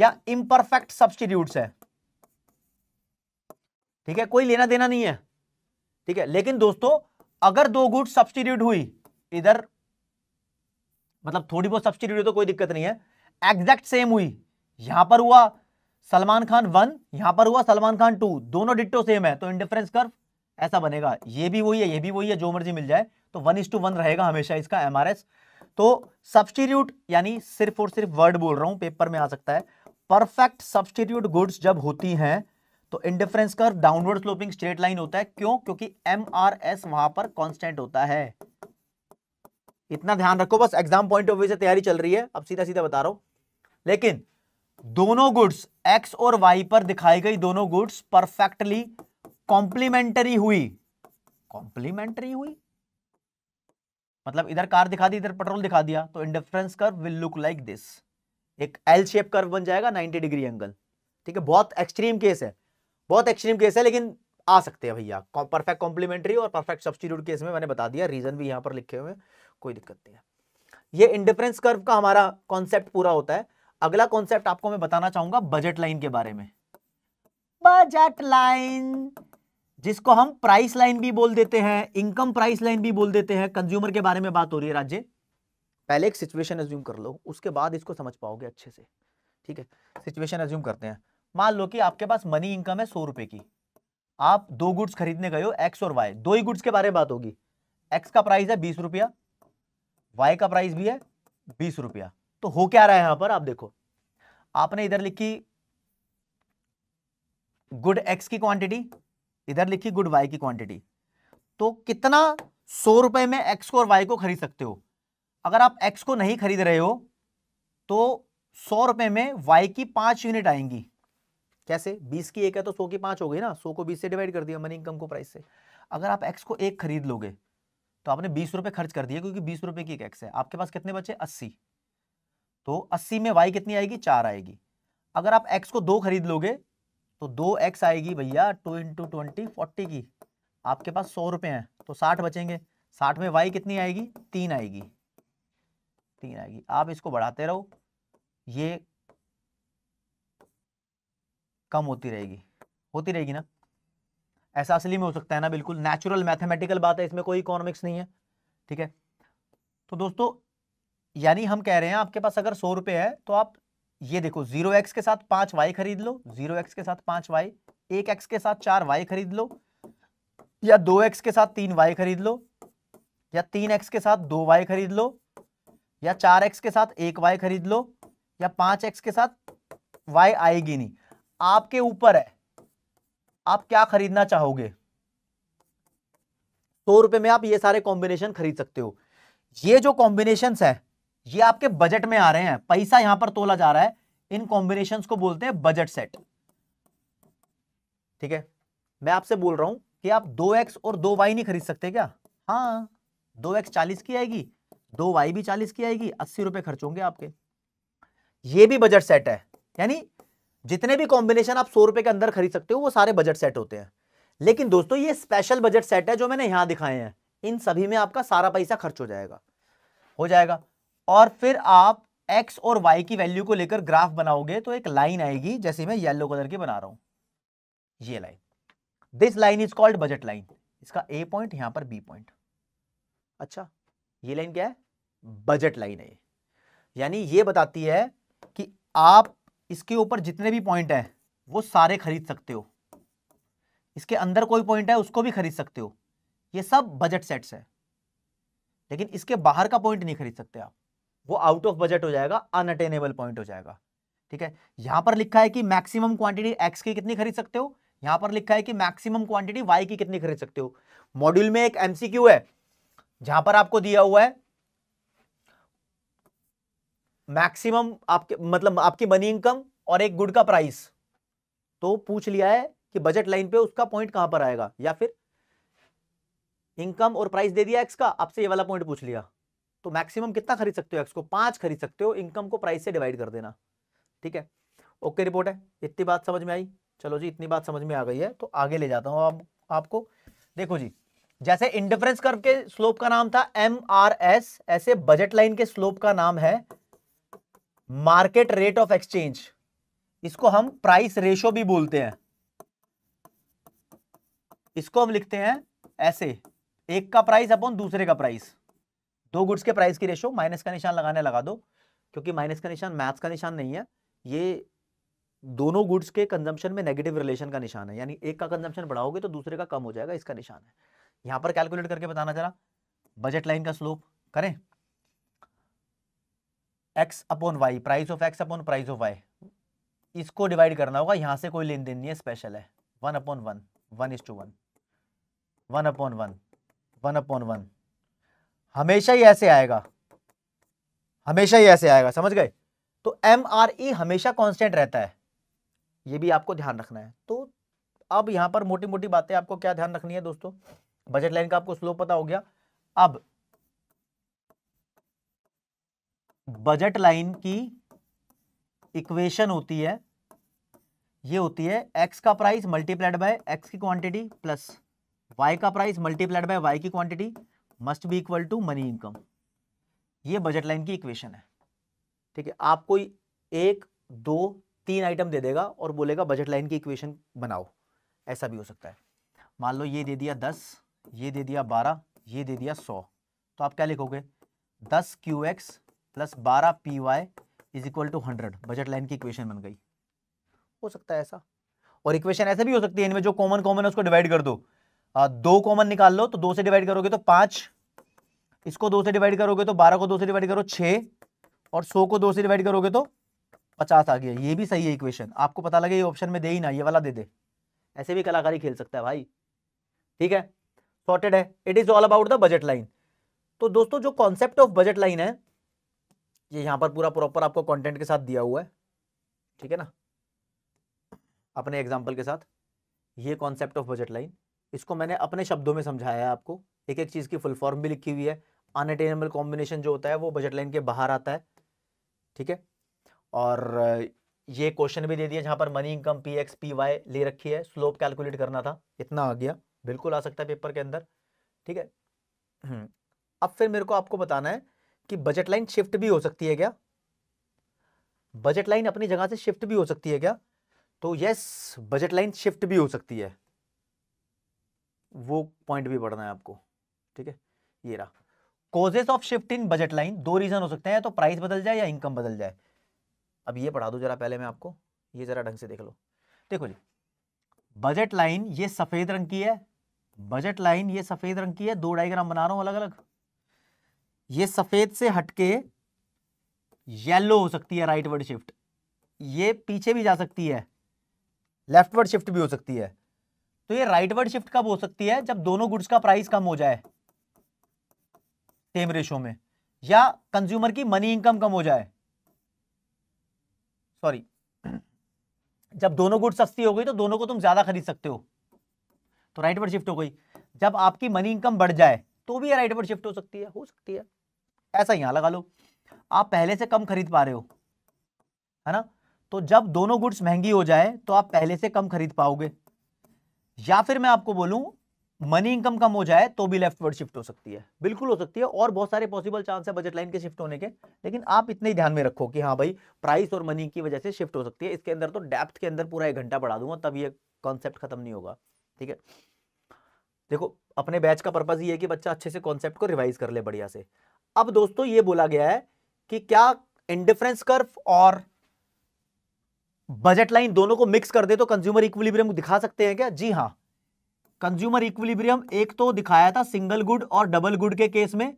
या इम्परफेक्ट सब्सटीट्यूट है ठीक है कोई लेना देना नहीं है ठीक है लेकिन दोस्तों अगर दो गुड सब्सटीट्यूट हुई इधर मतलब थोड़ी बहुत सब्सटीट्यूट तो कोई दिक्कत नहीं है एग्जैक्ट सेम हुई यहां पर हुआ सलमान खान वन यहां पर हुआ सलमान खान टू दोनों डिट्टो सेम है तो इंडिफरेंस कर्व ऐसा बनेगा ये भी वही है ये भी वही है जो मर्जी मिल जाए तो वन इज टू वन रहेगा हमेशा इसका एम तो सब्सटीट्यूट यानी सिर्फ और सिर्फ वर्ड बोल रहा हूं पेपर में आ सकता है परफेक्ट सब्सटीट्यूट गुड्स जब होती हैं तो इंडिफरेंस कर डाउनवर्ड स्लोपिंग स्ट्रेट लाइन होता है क्यों क्योंकि एम आर एस वहां पर कॉन्स्टेंट होता है इतना ध्यान रखो बस एग्जाम पॉइंट ऑफ व्यू से तैयारी चल रही है अब सीधा सीधा बता रहा हूं लेकिन दोनों गुड्स एक्स और वाई पर दिखाई गई दोनों गुड्स परफेक्टली कॉम्प्लीमेंटरी हुई कॉम्प्लीमेंटरी हुई मतलब इधर कार दिखा दी इधर पेट्रोल दिखा दिया तो indifference curve will look like this एक एल शेप कर्व बन जाएगा 90 डिग्री एंगल ठीक है बहुत एक्सट्रीम केस है बहुत एक्सट्रीम केस है लेकिन आ सकते हैं भैया परफेक्ट कॉम्प्लीमेंट्री और परफेक्ट सब्सटीट्यूट केस में मैंने बता दिया रीजन भी यहां पर लिखे हुए कोई दिक्कत नहीं है ये इंडिफरेंस कर्व का हमारा कॉन्सेप्ट पूरा होता है अगला कॉन्सेप्ट आपको मैं बताना चाहूंगा बजट लाइन के बारे में बजट लाइन जिसको हम प्राइस लाइन भी बोल देते हैं इनकम प्राइस लाइन भी बोल देते हैं कंज्यूमर के बारे में बात हो रही है राज्य पहले एक सिचुएशन एज्यूम कर लो उसके बाद इसको समझ पाओगे अच्छे से ठीक है सिचुएशन एज्यूम करते हैं मान लो कि आपके पास मनी इनकम है सौ रुपए की आप दो गुड्स खरीदने गए हो एक्स और वाई दो ही गुड्स के बारे में बात होगी एक्स का प्राइस है बीस रुपया वाई का प्राइस भी है बीस रुपया तो हो क्या रहा है यहां पर आप देखो आपने इधर लिखी गुड एक्स की क्वांटिटी इधर लिखी गुड वाई की क्वांटिटी तो कितना सौ रुपए में एक्स को और वाई को खरीद सकते हो अगर आप एक्स को नहीं खरीद रहे हो तो सौ रुपए में वाई की पांच यूनिट आएंगी कैसे बीस की एक है तो सौ की पांच हो गई ना सौ को बीस से डिवाइड कर दिया मनी इनकम को प्राइस से अगर आप एक्स को एक खरीद लोगे तो आपने बीस रुपए खर्च कर दिया क्योंकि बीस रुपए की एक एक्स है आपके पास कितने बचे अस्सी तो अस्सी में वाई कितनी आएगी चार आएगी अगर आप एक्स को दो खरीद लोगे तो दो एक्स आएगी भैया टू इंटू ट्वेंटी फोर्टी की आपके पास सौ रुपए हैं तो साठ बचेंगे साठ में वाई कितनी आएगी तीन आएगी तीन आएगी आप इसको बढ़ाते रहो ये कम होती रहेगी होती रहेगी ना ऐसा असली में हो सकता है ना बिल्कुल नेचुरल मैथमेटिकल बात है इसमें कोई इकोनॉमिक्स नहीं है ठीक है तो दोस्तों यानी हम कह रहे हैं आपके पास अगर सौ रुपये है तो आप ये देखो जीरो एक्स के साथ पांच वाई खरीद लो जीरो एक्स के साथ पांच वाई एक एक्स के साथ चार वाई खरीद लो या दो एक्स के साथ तीन वाई खरीद लो या तीन एक्स के साथ दो वाई खरीद लो या चार एक्स के साथ एक वाई खरीद लो या पांच एक्स के साथ वाई आएगी नहीं आपके ऊपर है आप क्या खरीदना चाहोगे सौ तो रुपए में आप ये सारे कॉम्बिनेशन खरीद सकते हो ये जो कॉम्बिनेशन है ये आपके बजट में आ रहे हैं पैसा यहां पर तोला जा रहा है इन कॉम्बिनेशन को बोलते हैं बजट सेट ठीक है मैं आपसे बोल रहा हूं कि आप दो एक्स और दो वाई नहीं खरीद सकते क्या हाँ दो एक्स चालीस की आएगी दो वाई भी चालीस की आएगी अस्सी रुपए खर्च होंगे आपके ये भी बजट सेट है यानी जितने भी कॉम्बिनेशन आप सौ रुपए के अंदर खरीद सकते हो वो सारे बजट सेट होते हैं लेकिन दोस्तों ये स्पेशल बजट सेट है जो मैंने यहां दिखाए हैं इन सभी में आपका सारा पैसा खर्च हो जाएगा हो जाएगा और फिर आप एक्स और वाई की वैल्यू को लेकर ग्राफ बनाओगे तो एक लाइन आएगी जैसे मैं येलो कलर की बना रहा हूं ये line this line is called budget line इसका ए पॉइंट यहां पर बी पॉइंट अच्छा ये लाइन क्या है बजट लाइन है यानी ये बताती है कि आप इसके ऊपर जितने भी पॉइंट हैं वो सारे खरीद सकते हो इसके अंदर कोई पॉइंट है उसको भी खरीद सकते हो ये सब बजट सेट्स है लेकिन इसके बाहर का पॉइंट नहीं खरीद सकते आप वो आउट ऑफ बजट हो जाएगा अनअटेनेबल पॉइंट हो जाएगा ठीक है यहां पर लिखा है कि मैक्सिमम क्वांटिटी एक्स की कितनी खरीद सकते हो यहां पर लिखा है कि मैक्सिमम क्वांटिटी वाई की कितनी खरीद सकते हो मॉड्यूल में एक एमसीक्यू है जहां पर आपको दिया हुआ है मैक्सिमम आपके मतलब आपकी मनी इनकम और एक गुड का प्राइस तो पूछ लिया है कि बजट लाइन पे उसका पॉइंट कहां पर आएगा या फिर इनकम और प्राइस दे दिया एक्स का आपसे ये वाला पॉइंट पूछ लिया तो मैक्सिमम कितना खरीद सकते हो एक्स को पांच खरीद सकते हो इनकम को प्राइस से डिवाइड कर देना ठीक है ओके रिपोर्ट है इतनी बात समझ में आई चलो जी इतनी बात समझ में आ गई है तो आगे ले जाता हूँ आप, आपको देखो जी जैसे इंडिफरेंस कर्व के स्लोप का नाम था एम आर एस ऐसे बजट लाइन के स्लोप का नाम है मार्केट रेट ऑफ एक्सचेंज इसको हम प्राइस रेशो भी बोलते हैं इसको हम लिखते हैं ऐसे एक का प्राइस अपॉन दूसरे का प्राइस दो गुड्स के प्राइस की रेशो माइनस का निशान लगाने लगा दो क्योंकि माइनस का निशान मैथ्स का निशान नहीं है ये दोनों गुड्स के कंजम्पशन में नेगेटिव रिलेशन का निशान है यानी एक का कंजम्पशन बढ़ाओगे तो दूसरे का कम हो जाएगा इसका निशान है यहां पर कैलकुलेट करके बताना जरा बजट लाइन का स्लोप करें X upon Y price of X upon price of Y इसको डिवाइड करना होगा यहां से कोई लेन देन नहीं है स्पेशल है one upon one one is to one one upon one one upon one हमेशा ही ऐसे आएगा हमेशा ही ऐसे आएगा समझ गए तो एम आर ई हमेशा कांस्टेंट रहता है ये भी आपको ध्यान रखना है तो अब यहां पर मोटी मोटी बातें आपको क्या ध्यान रखनी है दोस्तों बजट लाइन का आपको स्लो पता हो गया अब बजट लाइन की इक्वेशन होती है ये होती है एक्स का प्राइस मल्टीप्लाइड बाय एक्स की क्वांटिटी प्लस वाई का प्राइस मल्टीप्लाइड बाय वाई की quantity must be equal to money income ये बजट लाइन की इक्वेशन है ठीक है आपको एक दो तीन आइटम दे देगा और बोलेगा बजट लाइन की इक्वेशन बनाओ ऐसा भी हो सकता है मान लो ये दे दिया दस ये दे दिया बारह ये दे दिया सौ तो आप क्या लिखोगे दस क्यू एक्स प्लस बारह P Y is equal to hundred budget line की इक्वेशन बन गई हो सकता है ऐसा और इक्वेशन ऐसे भी हो सकती है इनमें जो कॉमन कॉमन है उसको डिवाइड कर दो दो कॉमन निकाल लो तो दो से डिवाइड करोगे तो पांच इसको दो से डिवाइड करोगे तो बारह को दो से डिवाइड करो छः और सौ को दो से डिवाइड करोगे तो पचास आ गया ये भी सही है इक्वेशन आपको पता लगे ये ऑप्शन में दे ही ना ये वाला दे दे ऐसे भी कलाकारी खेल सकता है भाई ठीक है सॉर्टेड है it is all about the budget line तो दोस्तों जो कॉन्सेप्ट ऑफ बजट लाइन है ये यहाँ पर पूरा प्रॉपर आपको कंटेंट के साथ दिया हुआ है ठीक है ना अपने एग्जाम्पल के साथ ये कॉन्सेप्ट ऑफ बजट लाइन इसको मैंने अपने शब्दों में समझाया है आपको एक एक चीज़ की फुल फॉर्म भी लिखी हुई है अनअटेनेबल कॉम्बिनेशन जो होता है वो बजट लाइन के बाहर आता है ठीक है और ये क्वेश्चन भी दे दिया जहाँ पर money income P X P Y ले रखी है स्लोप कैलकुलेट करना था इतना आ गया बिल्कुल आ सकता है पेपर के अंदर ठीक है हम्म। अब फिर मेरे को आपको बताना है कि बजट लाइन शिफ्ट भी हो सकती है क्या बजट लाइन अपनी जगह से शिफ्ट भी हो सकती है क्या तो यस बजट लाइन शिफ्ट भी हो सकती है वो पॉइंट भी पढ़ना है आपको ठीक है ये रहा causes of shift in budget line दो रीजन हो सकते हैं तो प्राइस बदल जाए या इनकम बदल जाए अब ये पढ़ा दो जरा पहले मैं आपको ये जरा ढंग से देख लो देखो जी बजट लाइन ये सफेद रंग की है बजट लाइन ये सफेद रंग की है दो डायग्राम बना रहा हूं अलग अलग ये सफेद से हटके येलो हो सकती है राइट वर्ड शिफ्ट ये पीछे भी जा सकती है लेफ्ट वर्ड शिफ्ट भी हो सकती है तो ये राइटवर्ड शिफ्ट कब हो सकती है जब दोनों गुड्स का प्राइस कम हो जाए सेम रेशो में या कंज्यूमर की मनी इनकम कम हो जाए सॉरी जब दोनों गुड्स सस्ती हो गई तो दोनों को तुम ज्यादा खरीद सकते हो तो राइट वर्ड शिफ्ट हो गई जब आपकी मनी इनकम बढ़ जाए तो भी राइट वर्ड शिफ्ट हो सकती है हो सकती है ऐसा यहां लगा लो आप पहले से कम खरीद पा रहे हो है ना तो जब दोनों गुड्स महंगी हो जाए तो आप पहले से कम खरीद पाओगे या फिर मैं आपको बोलूं मनी इनकम कम हो जाए तो भी लेफ्ट वर्ड शिफ्ट हो सकती है बिल्कुल हो सकती है और बहुत सारे पॉसिबल चांस है बजट लाइन के शिफ्ट होने के लेकिन आप इतने ही ध्यान में रखो कि हाँ भाई प्राइस और मनी की वजह से शिफ्ट हो सकती है इसके अंदर तो डेप्थ के अंदर पूरा एक घंटा बढ़ा दूंगा तब ये कॉन्सेप्ट खत्म नहीं होगा ठीक है देखो अपने बैच का पर्पज ये है कि बच्चा अच्छे से कॉन्सेप्ट को रिवाइज कर ले बढ़िया से अब दोस्तों ये बोला गया है कि क्या इंडिफरेंस कर्फ और बजट लाइन दोनों को मिक्स कर दे तो कंज्यूमर इक्विलिब्रियम दिखा सकते हैं क्या जी हाँ कंज्यूमर इक्विलिब्रियम एक तो दिखाया था सिंगल गुड और डबल गुड के केस में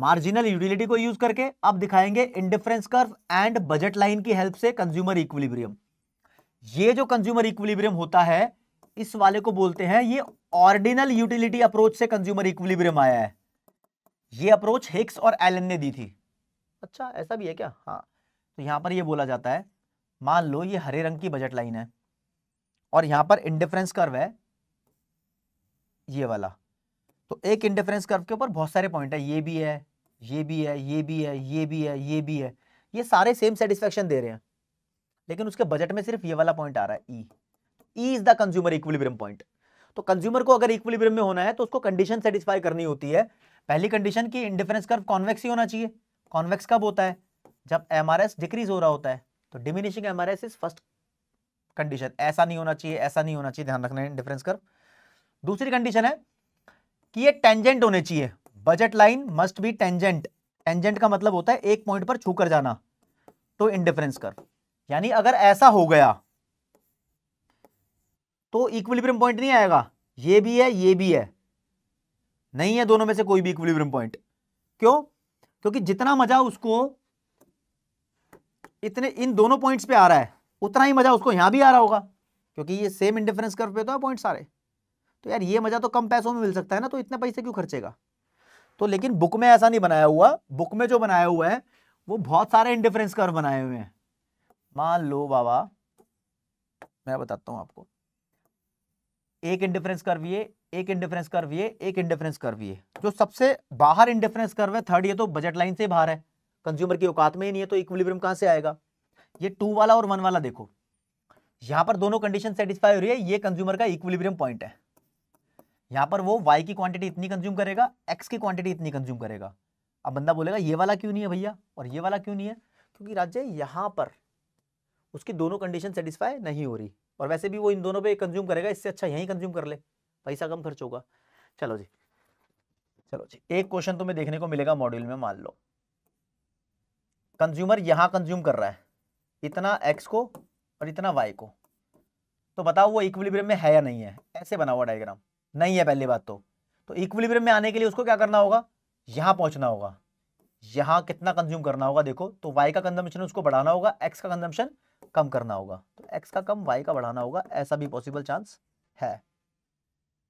मार्जिनल यूटिलिटी को यूज करके अब दिखाएंगे indifference curve and budget line की हेल्प से कंज्यूमर इक्विलिब्रियम ये जो कंज्यूमर इक्विलिब्रियम होता है इस वाले को बोलते हैं ये ऑर्डिनल यूटिलिटी अप्रोच से कंज्यूमर इक्विलिब्रियम आया है ये अप्रोच हिक्स और एलन ने दी थी अच्छा ऐसा भी है क्या हाँ तो यहां पर ये बोला जाता है मान लो ये हरे रंग की बजट लाइन है और यहां पर इंडिफरेंस कर्व है ये वाला तो एक इंडिफरेंस कर्व के ऊपर बहुत सारे पॉइंट है ये भी है ये भी है ये भी है ये भी है ये भी है ये सारे सेम सेटिस्फेक्शन दे रहे हैं लेकिन उसके बजट में सिर्फ ये वाला पॉइंट आ रहा है E is the consumer equilibrium point तो कंज्यूमर को अगर इक्विलिब्रियम में होना है तो उसको कंडीशन सेटिस्फाई करनी होती है पहली कंडीशन की इंडिफरेंस कर्व कॉन्वेक्स ही होना चाहिए कॉन्वेक्स कब होता है जब एम डिक्रीज हो रहा होता है तो diminishing MRS is first condition ऐसा नहीं होना चाहिए ऐसा नहीं होना चाहिए ध्यान रखना है डिफरेंस कर दूसरी कंडीशन है कि ये टेंजेंट होने चाहिए budget line must be tangent tangent का मतलब होता है एक पॉइंट पर छू कर जाना तो इनडिफरेंस कर यानी अगर ऐसा हो गया तो इक्विलिब्रियम पॉइंट नहीं आएगा ये भी है ये भी है नहीं है दोनों में से कोई भी इक्विलिब्रियम पॉइंट क्यों क्योंकि जितना मजा उसको इतने इन दोनों पॉइंट्स पे आ रहा है उतना ही मजा उसको यहां भी आ रहा होगा क्योंकि ये सेम इंडिफरेंस कर्व पे तो है पॉइंट सारे तो यार ये मजा तो कम पैसों में मिल सकता है ना तो इतने पैसे क्यों खर्चेगा तो लेकिन बुक में ऐसा नहीं बनाया हुआ बुक में जो बनाया हुआ है वो बहुत सारे इंडिफरेंस कर्व बनाए हुए हैं मान लो बाबा मैं बताता हूं आपको एक इंडिफरेंस कर्व ये एक इंडिफरेंस कर्व ये एक इंडिफरेंस कर्व ये जो सबसे बाहर इंडिफरेंस कर्व है थर्ड ये तो बजट लाइन से बाहर है कंज्यूमर की औकात में ही नहीं है तो इक्विलिब्रियम कहां से आएगा ये टू वाला और वन वाला देखो यहां पर दोनों कंडीशन सेटिस्फाई हो रही है ये कंज्यूमर का इक्विलिब्रियम पॉइंट है यहां पर वो वाई की क्वांटिटी इतनी कंज्यूम करेगा एक्स की क्वांटिटी इतनी कंज्यूम करेगा अब बंदा बोलेगा ये वाला क्यों नहीं है भैया और ये वाला क्यों नहीं है क्योंकि राज्य यहां पर उसकी दोनों कंडीशन सेटिस्फाई नहीं हो रही और वैसे भी वो इन दोनों पे कंज्यूम करेगा इससे अच्छा यहीं कंज्यूम कर ले पैसा कम खर्च होगा चलो जी चलो जी एक क्वेश्चन तुम्हें तो देखने को मिलेगा मॉड्यूल में मान लो कंज्यूमर यहां कंज्यूम कर रहा है इतना एक्स को और इतना वाई को तो बताओ वो इक्विलिब्रियम में है या नहीं है ऐसे बना हुआ डायग्राम नहीं है पहली बात तो तो इक्विलिब्रियम में आने के लिए उसको क्या करना होगा यहां पहुंचना होगा यहां कितना कंज्यूम करना होगा देखो तो वाई का कंजम्पशन उसको बढ़ाना होगा एक्स का कंजम्पशन कम करना होगा तो एक्स का कम वाई का बढ़ाना होगा ऐसा भी पॉसिबल चांस है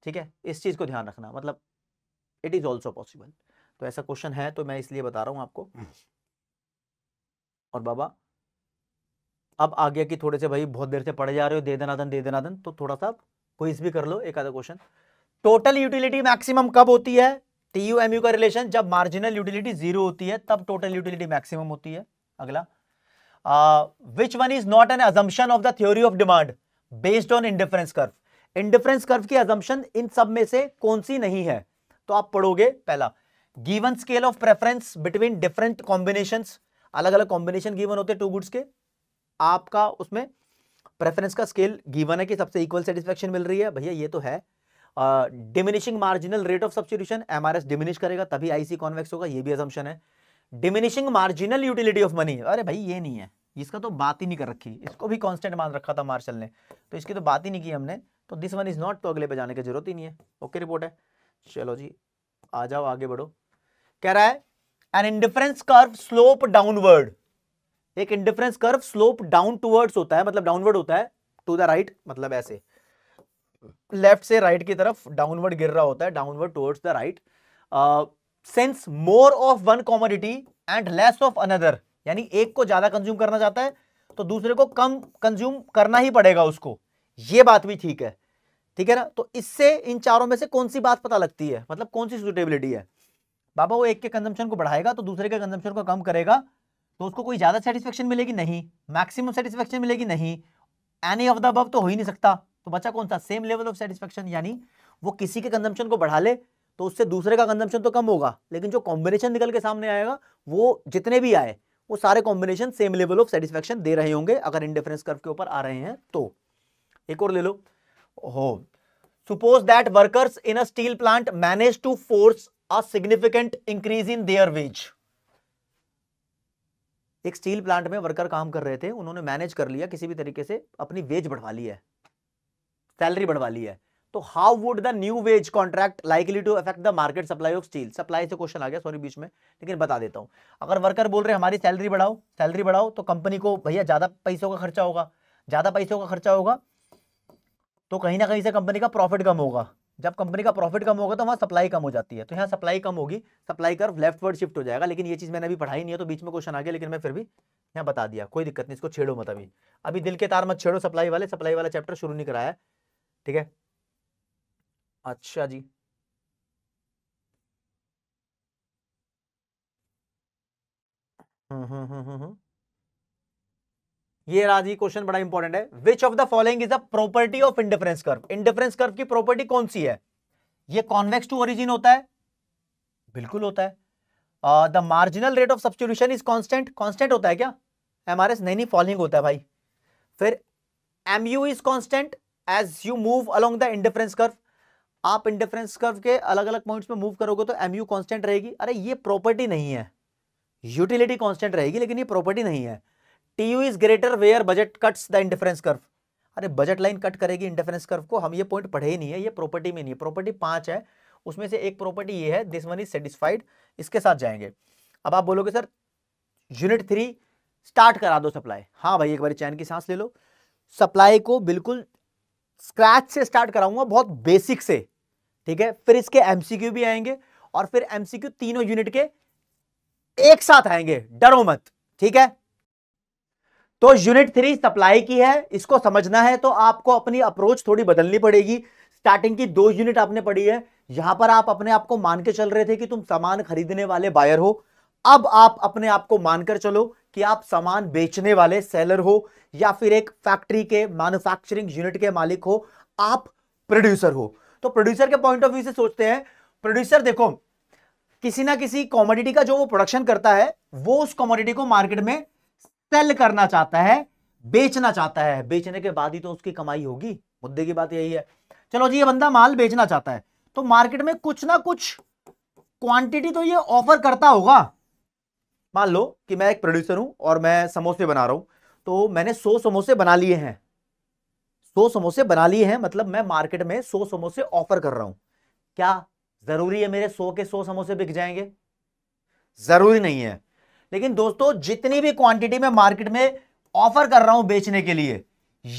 ठीक है इस चीज़ को ध्यान रखना मतलब इट इज़ ऑल्सो पॉसिबल तो ऐसा क्वेश्चन है तो मैं इसलिए बता रहा हूं आपको हम्म। और बाबा अब आ गया कि थोड़े से भाई बहुत देर से पढ़े जा रहे हो दे देना दन दे देना दन तो थोड़ा सा क्विज भी कर लो एक आधा क्वेश्चन टोटल यूटिलिटी मैक्सिमम कब होती है टी यू एम यू का रिलेशन जब मार्जिनल यूटिलिटी जीरो होती है तब टोटल यूटिलिटी मैक्सिमम होती है अगला which one is not an assumption of the theory of demand based on indifference curve indifference curve की एजम्पन इन सब में से कौन सी नहीं है तो आप पढ़ोगे पहला given scale of preference between different combinations अलग अलग कॉम्बिनेशन गिवन होते हैं टू गुड्स के आपका उसमें प्रेफरेंस का स्केल गिवन है कि सबसे इक्वल सेटिस्फेक्शन मिल रही है भैया ये तो है diminishing marginal rate of substitution MRS diminish करेगा तभी आईसी कॉन्वेक्स होगा ये भी एजम्पन है diminishing marginal utility of money अरे भाई ये नहीं है इसका तो बात ही नहीं कर रखी इसको भी कॉन्स्टेंट मान रखा था मार्शल ने तो इसकी तो बात ही नहीं की हमने तो दिस वन इज नॉट तो अगले पे जाने की जरूरत ही नहीं है ओके रिपोर्ट है चलो जी आ जाओ आगे बढ़ो कह रहा है an indifference curve slope downward एक indifference curve slope down towards होता है मतलब डाउनवर्ड होता है टू द राइट मतलब ऐसे लेफ्ट से राइट right की तरफ डाउनवर्ड गिर रहा होता है downward towards the right since more of one commodity and less of another यानी एक को ज्यादा कंज्यूम करना चाहता है तो दूसरे को कम कंज्यूम करना ही पड़ेगा उसको ये बात भी ठीक है ठीक है ना तो इससे इन चारों में से कौन सी बात पता लगती है मतलब कौन सी सुटेबिलिटी है बाबा वो एक के कंजम्पशन को बढ़ाएगा तो दूसरे के कंजम्पशन को कम करेगा तो उसको कोई ज़्यादा सेटिस्फेक्शन मिलेगी नहीं मैक्सिमम सेटिस्फेक्शन मिलेगी नहीं एनी ऑफ द अब तो हो ही नहीं सकता तो बचा कौन सा सेम लेवल ऑफ सेटिस्फेक्शन यानी वो किसी के कंजम्पशन को बढ़ा ले तो उससे दूसरे का कंजम्पशन तो कम होगा लेकिन जो कॉम्बिनेशन निकल के सामने आएगा वो जितने भी आए वो सारे combination same level of satisfaction दे रहे होंगे अगर इंडिफरेंस कर्व के ऊपर आ रहे हैं तो एक और ले लो हो suppose that workers in a steel plant manage to force a significant increase in their wage एक स्टील प्लांट में वर्कर काम कर रहे थे उन्होंने मैनेज कर लिया किसी भी तरीके से अपनी वेज बढ़वा ली है सैलरी बढ़वा ली है तो how would the new wage contract likely to affect the market supply of steel supply से क्वेश्चन आ गया सॉरी बीच में लेकिन बता देता हूं अगर वर्कर बोल रहे हमारी सैलरी बढ़ाओ सैलरी बढ़ाओ तो कंपनी को भैया ज़्यादा पैसों का खर्चा होगा ज़्यादा पैसों का खर्चा होगा तो कहीं ना कहीं से कंपनी का प्रॉफिट कम होगा जब कंपनी का प्रॉफिट कम होगा तो वहाँ सप्लाई कम हो जाती है तो यहाँ सप्लाई कम होगी सप्लाई कर लेफ्ट वर्ड शिफ्ट हो जाएगा लेकिन ये चीज़ मैंने अभी पढ़ाई नहीं है तो बीच में क्वेश्चन आ गया लेकिन मैं फिर भी यहाँ बता दिया कोई दिक्कत नहीं इसको छेड़ो मत अभी अभी दिल के तार मत छेड़ो सप्लाई वाले सप्लाई वाला चैप्टर शुरू नहीं कराया ठीक है अच्छा जी हम्म हम्म हम्म हम्म, हम्म। ये राजी क्वेश्चन बड़ा इंपॉर्टेंट है which of the following is the property of indifference curve indifference curve की प्रॉपर्टी कौन सी है ये कॉन्वेक्स टू ओरिजिन होता है बिल्कुल होता है the marginal rate of substitution is constant constant होता है क्या एम आर एस नहीं नहीं फॉलोइंग होता है भाई फिर M U is constant as you move along the indifference curve आप इंडिफरेंस कर्व के अलग अलग पॉइंट्स में मूव करोगे तो एम यू कॉन्स्टेंट रहेगी अरे ये प्रॉपर्टी नहीं है यूटिलिटी कॉन्स्टेंट रहेगी लेकिन ये प्रॉपर्टी नहीं है T U is greater where budget cuts the indifference curve अरे बजट लाइन कट करेगी इंडिफरेंस कर्व को हम ये पॉइंट पढ़े ही नहीं है ये प्रॉपर्टी में नहीं है प्रॉपर्टी पांच है उसमें से एक प्रॉपर्टी ये है दिस वन इज सेटिस्फाइड इसके साथ जाएंगे अब आप बोलोगे सर यूनिट थ्री स्टार्ट करा दो सप्लाई हाँ भाई एक बार चैन की सांस ले लो सप्लाई को बिल्कुल स्क्रैच से स्टार्ट कराऊंगा बहुत बेसिक से ठीक है फिर इसके एमसीक्यू भी आएंगे और फिर एमसीक्यू तीनों यूनिट के एक साथ आएंगे डरो मत ठीक है तो यूनिट थ्री सप्लाई की है इसको समझना है तो आपको अपनी अप्रोच थोड़ी बदलनी पड़ेगी स्टार्टिंग की दो यूनिट आपने पढ़ी है यहां पर आप अपने आप को मान के चल रहे थे कि तुम सामान खरीदने वाले बायर हो अब आप अपने आप को मानकर चलो कि आप सामान बेचने वाले सेलर हो या फिर एक फैक्ट्री के मैन्युफैक्चरिंग यूनिट के मालिक हो आप प्रोड्यूसर हो तो प्रोड्यूसर के पॉइंट ऑफ व्यू से सोचते हैं प्रोड्यूसर देखो किसी ना किसी कॉमोडिटी का जो वो प्रोडक्शन करता है वो उस कॉमोडिटी को मार्केट में सेल करना चाहता है बेचना चाहता है बेचने के बाद ही तो उसकी कमाई होगी मुद्दे की बात यही है चलो जी ये बंदा माल बेचना चाहता है तो मार्केट में कुछ ना कुछ क्वांटिटी तो ये ऑफर करता होगा मान लो कि मैं एक प्रोड्यूसर हूं और मैं समोसे बना रहा हूं तो मैंने सो समोसे बना लिए हैं सो समोसे बना लिए हैं मतलब मैं मार्केट में सो समोसे ऑफर कर रहा हूं क्या जरूरी है मेरे सो के सो समोसे बिक जाएंगे जरूरी नहीं है लेकिन दोस्तों जितनी भी क्वांटिटी में मार्केट में ऑफर कर रहा हूं बेचने के लिए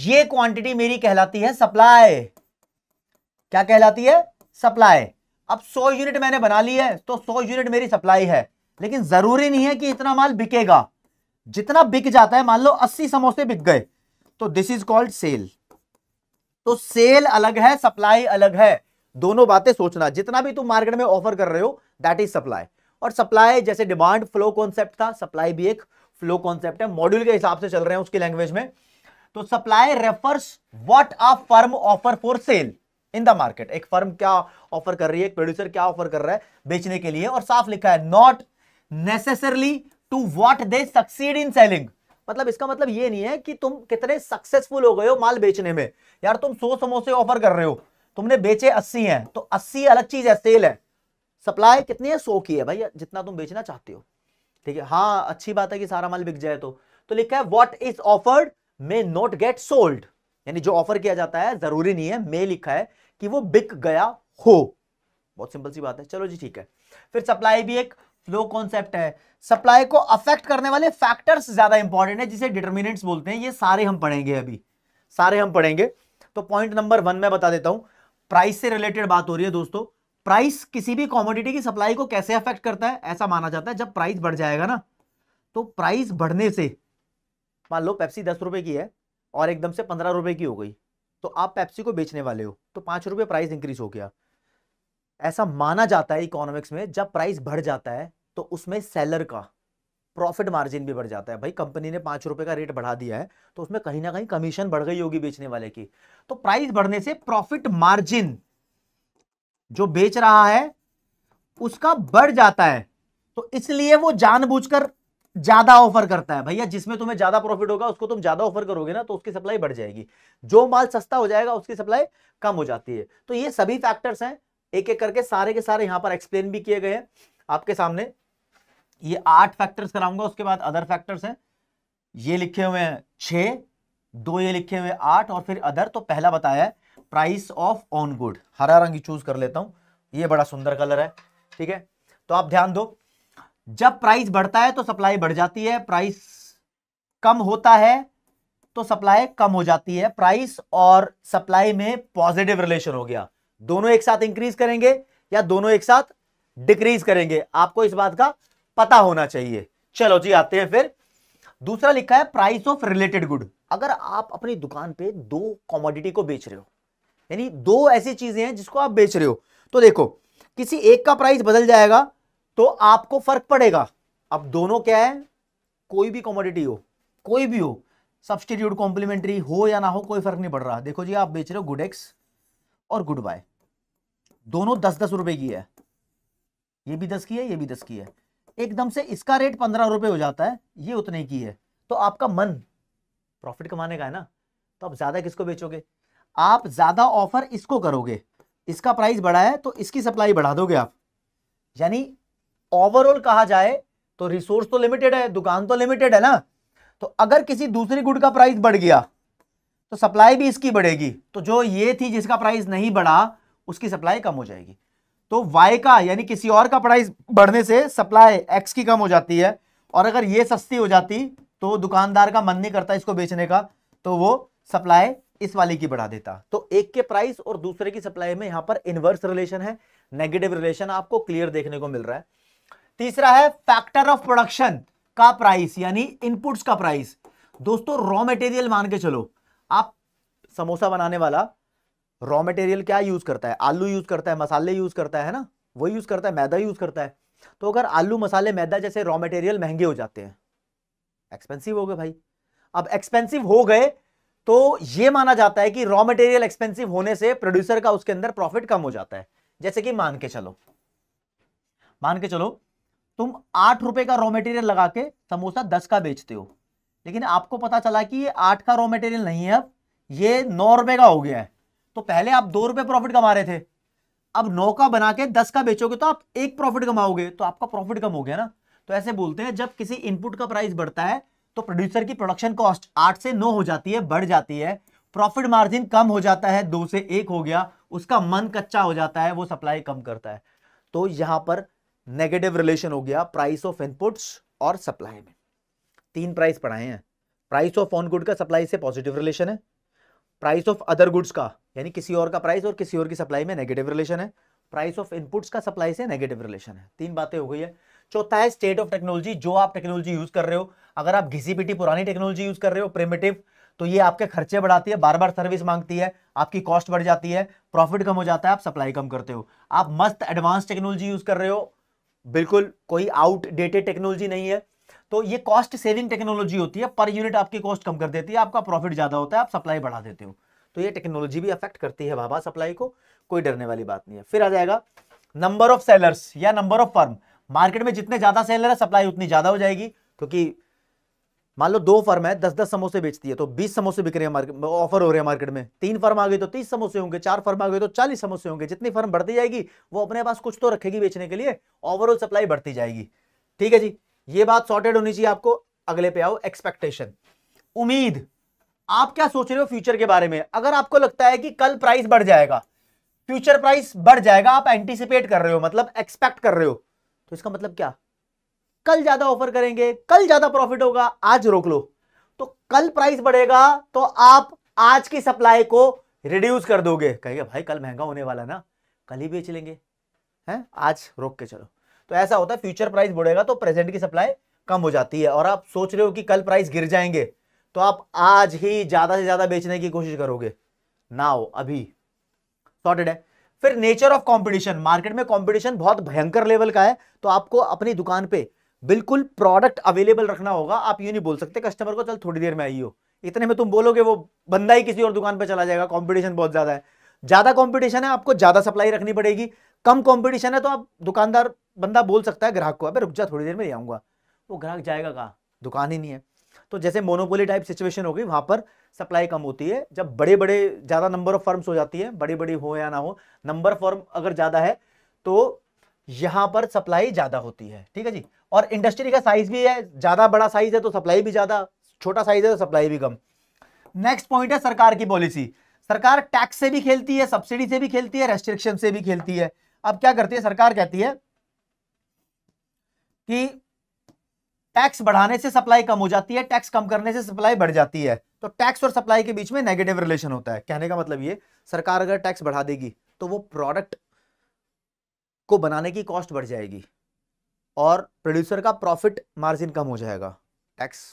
ये क्वांटिटी मेरी कहलाती है सप्लाई क्या कहलाती है सप्लाई अब 100 यूनिट मैंने बना ली है तो 100 यूनिट मेरी सप्लाई है लेकिन जरूरी नहीं है कि इतना माल बिकेगा जितना बिक जाता है मान लो 80 समोसे बिक गए तो दिस इज कॉल्ड सेल तो सेल अलग है सप्लाई अलग है दोनों बातें सोचना जितना भी तुम मार्केट में ऑफर कर रहे हो दैट इज सप्लाई और सप्लाई जैसे डिमांड फ्लो कॉन्सेप्ट था सप्लाई भी एक फ्लो कॉन्सेप्ट है मॉड्यूल के हिसाब से चल रहे हैं उसकी लैंग्वेज में तो supply refers what a firm offer for sale in the market एक फर्म क्या ऑफर कर रही है एक प्रोड्यूसर क्या ऑफर कर रहा है बेचने के लिए और साफ लिखा है not necessarily to what they succeed in selling मतलब इसका मतलब ये नहीं है कि तुम कितने सक्सेसफुल हो गए हो माल बेचने में यार तुम सौ समोसे ऑफर कर रहे हो तुमने बेचे अस्सी हैं तो अस्सी अलग चीज है सेल है सप्लाई कितनी है सो की है भाई जितना तुम बेचना चाहते हो ठीक है हाँ अच्छी बात है कि सारा माल बिक जाए तो तो लिखा है what is offered may not get sold यानी जो ऑफर किया जाता है जरूरी नहीं है मे लिखा है कि वो बिक गया हो बहुत सिंपल सी बात है चलो जी ठीक है फिर सप्लाई भी एक फ्लो कॉन्सेप्ट है सप्लाई को अफेक्ट करने वाले फैक्टर्स ज्यादा इंपॉर्टेंट है जिसे डिटर्मिनेंट्स बोलते हैं ये सारे हम पढ़ेंगे अभी सारे हम पढ़ेंगे तो पॉइंट नंबर वन में बता देता हूं प्राइस से रिलेटेड बात हो रही है दोस्तों प्राइस किसी भी कॉमोडिटी की सप्लाई को कैसे अफेक्ट करता है ऐसा माना जाता है जब प्राइस बढ़ जाएगा ना तो प्राइस बढ़ने से मान लो पेप्सी दस रुपए की है और एकदम से पंद्रह रुपए की हो गई तो आप पेप्सी को बेचने वाले हो तो पांच रुपए प्राइस इंक्रीज हो गया ऐसा माना जाता है इकोनॉमिक्स में जब प्राइस बढ़ जाता है तो उसमें सेलर का प्रॉफिट मार्जिन भी बढ़ जाता है भाई कंपनी ने पांच रुपए का रेट बढ़ा दिया है तो उसमें कहीं ना कहीं कमीशन बढ़ गई होगी बेचने वाले की तो प्राइस बढ़ने से प्रॉफिट मार्जिन जो बेच रहा है उसका बढ़ जाता है तो इसलिए वो जानबूझकर ज्यादा ऑफर करता है भैया जिसमें तुम्हें ज्यादा प्रॉफिट होगा उसको तुम ज्यादा ऑफर करोगे ना तो उसकी सप्लाई बढ़ जाएगी जो माल सस्ता हो जाएगा उसकी सप्लाई कम हो जाती है तो ये सभी फैक्टर्स हैं एक एक करके सारे के सारे यहां पर एक्सप्लेन भी किए गए हैं आपके सामने ये आठ फैक्टर्स कराऊंगा उसके बाद अदर फैक्टर्स हैं ये लिखे हुए हैं छे दो ये लिखे हुए आठ और फिर अदर तो पहला बताया है प्राइस ऑफ ऑन गुड हरा रंग ही चूज कर लेता हूं ये बड़ा सुंदर कलर है ठीक है तो आप ध्यान दो जब प्राइस बढ़ता है तो सप्लाई बढ़ जाती है प्राइस कम होता है तो सप्लाई कम हो जाती है प्राइस और सप्लाई में पॉजिटिव रिलेशन हो गया दोनों एक साथ इंक्रीज करेंगे या दोनों एक साथ डिक्रीज करेंगे आपको इस बात का पता होना चाहिए चलो जी आते हैं फिर दूसरा लिखा है प्राइस ऑफ रिलेटेड गुड अगर आप अपनी दुकान पे दो कॉमोडिटी को बेच रहे हो यानी दो ऐसी चीजें हैं जिसको आप बेच रहे हो तो देखो किसी एक का प्राइस बदल जाएगा तो आपको फर्क पड़ेगा अब दोनों क्या है कोई भी कॉमोडिटी हो कोई भी हो सब्सटीट्यूट कॉम्प्लीमेंट्री हो या ना हो कोई फर्क नहीं पड़ रहा देखो जी आप बेच रहे हो गुड एक्स और गुड बाय दोनों दस दस रुपए की है ये भी दस की है ये भी दस की है एकदम से इसका रेट पंद्रह रुपए हो जाता है ये उतने की है तो आपका मन प्रॉफिट कमाने का है ना तो आप ज्यादा किसको बेचोगे आप ज़्यादा ऑफर इसको करोगे इसका प्राइस बढ़ा है तो इसकी सप्लाई बढ़ा दोगे आप यानी ओवरऑल कहा जाए तो रिसोर्स तो लिमिटेड है दुकान तो लिमिटेड है ना तो अगर किसी दूसरे गुड का प्राइस बढ़ गया तो सप्लाई भी इसकी बढ़ेगी तो जो ये थी जिसका प्राइस नहीं बढ़ा उसकी सप्लाई कम हो जाएगी तो वाई का यानी किसी और का प्राइस बढ़ने से सप्लाई एक्स की कम हो जाती है और अगर ये सस्ती हो जाती तो दुकानदार का मन नहीं करता इसको बेचने का तो वो सप्लाई इस वाले की बढ़ा देता तो एक के प्राइस और दूसरे की सप्लाई में यहां पर इनवर्स रिलेशन है नेगेटिव रिलेशन आपको क्लियर देखने को मिल रहा है तीसरा है फैक्टर ऑफ प्रोडक्शन का प्राइस यानी इनपुट्स का प्राइस दोस्तों रॉ मटेरियल मान के चलो आप समोसा बनाने वाला रॉ मटेरियल क्या यूज करता है आलू यूज करता है मसाले यूज करता है ना वो यूज करता है मैदा यूज करता है तो अगर आलू मसाले मैदा जैसे रॉ मटेरियल महंगे हो जाते हैं एक्सपेंसिव हो गए भाई अब एक्सपेंसिव हो गए तो ये माना जाता है कि रॉ मटेरियल एक्सपेंसिव होने से प्रोड्यूसर का उसके अंदर प्रॉफिट कम हो जाता है जैसे कि मान के चलो मान के चलो तुम आठ रुपए का रॉ मटेरियल लगा के समोसा दस का बेचते हो लेकिन आपको पता चला कि ये आठ का रॉ मटेरियल नहीं है अब ये नौ रुपए का हो गया है तो पहले आप दो रुपए प्रॉफिट कमा रहे थे अब नौ का बना के दस का बेचोगे तो आप एक प्रॉफिट कमाओगे तो आपका प्रॉफिट कम हो गया ना तो ऐसे बोलते हैं जब किसी इनपुट का प्राइस बढ़ता है तो प्रोड्यूसर की प्रोडक्शन कॉस्ट आठ से नौ हो जाती है बढ़ जाती है प्रॉफिट मार्जिन कम हो जाता है दो से एक हो गया उसका मन कच्चा हो जाता है वो सप्लाई कम करता है तो यहां पर नेगेटिव रिलेशन हो गया प्राइस ऑफ इनपुट्स और सप्लाई में तीन प्राइस पढ़ाए हैं प्राइस ऑफ ऑन गुड का सप्लाई से पॉजिटिव रिलेशन है प्राइस ऑफ अदर गुड्स का यानी किसी और का प्राइस और किसी और की सप्लाई में नेगेटिव रिलेशन है प्राइस ऑफ इनपुट्स का सप्लाई से नेगेटिव रिलेशन है तीन बातें हो गई है चौथा है स्टेट ऑफ टेक्नोलॉजी जो आप टेक्नोलॉजी यूज कर रहे हो अगर आप घिसी पिटी पुरानी टेक्नोलॉजी यूज कर रहे हो प्रेमेटिव तो ये आपके खर्चे बढ़ाती है बार बार सर्विस मांगती है आपकी कॉस्ट बढ़ जाती है प्रॉफिट कम हो जाता है आप सप्लाई कम करते हो आप मस्त एडवांस टेक्नोलॉजी यूज कर रहे हो बिल्कुल कोई आउटडेटेड टेक्नोलॉजी नहीं है तो ये कॉस्ट सेविंग टेक्नोलॉजी होती है पर यूनिट आपकी कॉस्ट कम कर देती है आपका प्रॉफिट ज्यादा होता है आप सप्लाई बढ़ा देते हो तो ये टेक्नोलॉजी भी अफेक्ट करती है बाबा सप्लाई को कोई डरने वाली बात नहीं है फिर आ जाएगा नंबर ऑफ सेलर्स या नंबर ऑफ फर्म मार्केट में जितने ज्यादा सेलर है सप्लाई उतनी ज्यादा हो जाएगी क्योंकि मान लो दो फर्म है दस दस समोसे बेचती है तो बीस समोसे बिक रहे हैं मार्केट ऑफर हो रहे हैं मार्केट में तीन फर्म आ गई तो तीस समोसे होंगे चार फर्म आ गई तो चालीस समोसे होंगे जितनी फर्म बढ़ती जाएगी वो अपने पास कुछ तो रखेगी बेचने के लिए ओवरऑल सप्लाई बढ़ती जाएगी ठीक है जी ये बात सॉर्टेड होनी चाहिए आपको अगले पे आओ एक्सपेक्टेशन उम्मीद आप क्या सोच रहे हो फ्यूचर के बारे में अगर आपको लगता है कि कल प्राइस बढ़ जाएगा फ्यूचर प्राइस बढ़ जाएगा आप एंटिसिपेट कर रहे हो मतलब एक्सपेक्ट कर रहे हो तो इसका मतलब क्या कल ज्यादा ऑफर करेंगे कल ज्यादा प्रॉफिट होगा आज रोक लो तो कल प्राइस बढ़ेगा तो आप आज की सप्लाई को रिड्यूस कर दोगे कहेगा भाई कल महंगा होने वाला ना कल ही बेच लेंगे हैं आज रोक के चलो तो ऐसा होता है फ्यूचर प्राइस बढ़ेगा तो प्रेजेंट की सप्लाई कम हो जाती है और आप सोच रहे हो कि कल प्राइस गिर जाएंगे तो आप आज ही ज्यादा से ज्यादा बेचने की कोशिश करोगे नाउ अभी सॉर्टेड है फिर नेचर ऑफ कंपटीशन मार्केट में कंपटीशन बहुत भयंकर लेवल का है तो आपको अपनी दुकान पे बिल्कुल प्रोडक्ट अवेलेबल रखना होगा आप ये नहीं बोल सकते कस्टमर को चल थोड़ी देर में आई हो इतने में तुम बोलोगे वो बंदा ही किसी और दुकान पे चला जाएगा कंपटीशन बहुत ज़्यादा है ज़्यादा कंपटीशन है आपको ज़्यादा सप्लाई रखनी पड़ेगी कम कंपटीशन है तो आप दुकानदार बंदा बोल सकता है ग्राहक को अबे रुक जा थोड़ी देर में ले आऊंगा वो ग्राहक जाएगा कहा दुकान ही नहीं है तो जैसे मोनोपोली टाइप सिचुएशन होगी वहां पर सप्लाई कम होती है जब बड़े बड़े ज़्यादा नंबर ऑफ फर्म्स हो जाती है बड़ी बड़ी हो या ना हो नंबर फर्म अगर ज़्यादा है तो यहां पर सप्लाई ज़्यादा होती है ठीक है जी और इंडस्ट्री का साइज भी है ज़्यादा बड़ा साइज है तो सप्लाई भी ज़्यादा छोटा साइज है तो सप्लाई भी कम नेक्स्ट पॉइंट है सरकार की पॉलिसी सरकार टैक्स से भी खेलती है सब्सिडी से भी खेलती है रेस्ट्रिक्शन से भी खेलती है अब क्या करती है सरकार कहती है कि टैक्स बढ़ाने से सप्लाई कम हो जाती है टैक्स कम करने से सप्लाई बढ़ जाती है तो टैक्स और सप्लाई के बीच में नेगेटिव रिलेशन होता है कहने का मतलब ये सरकार अगर टैक्स बढ़ा देगी तो वो प्रोडक्ट को बनाने की कॉस्ट बढ़ जाएगी और प्रोड्यूसर का प्रॉफिट मार्जिन कम हो जाएगा टैक्स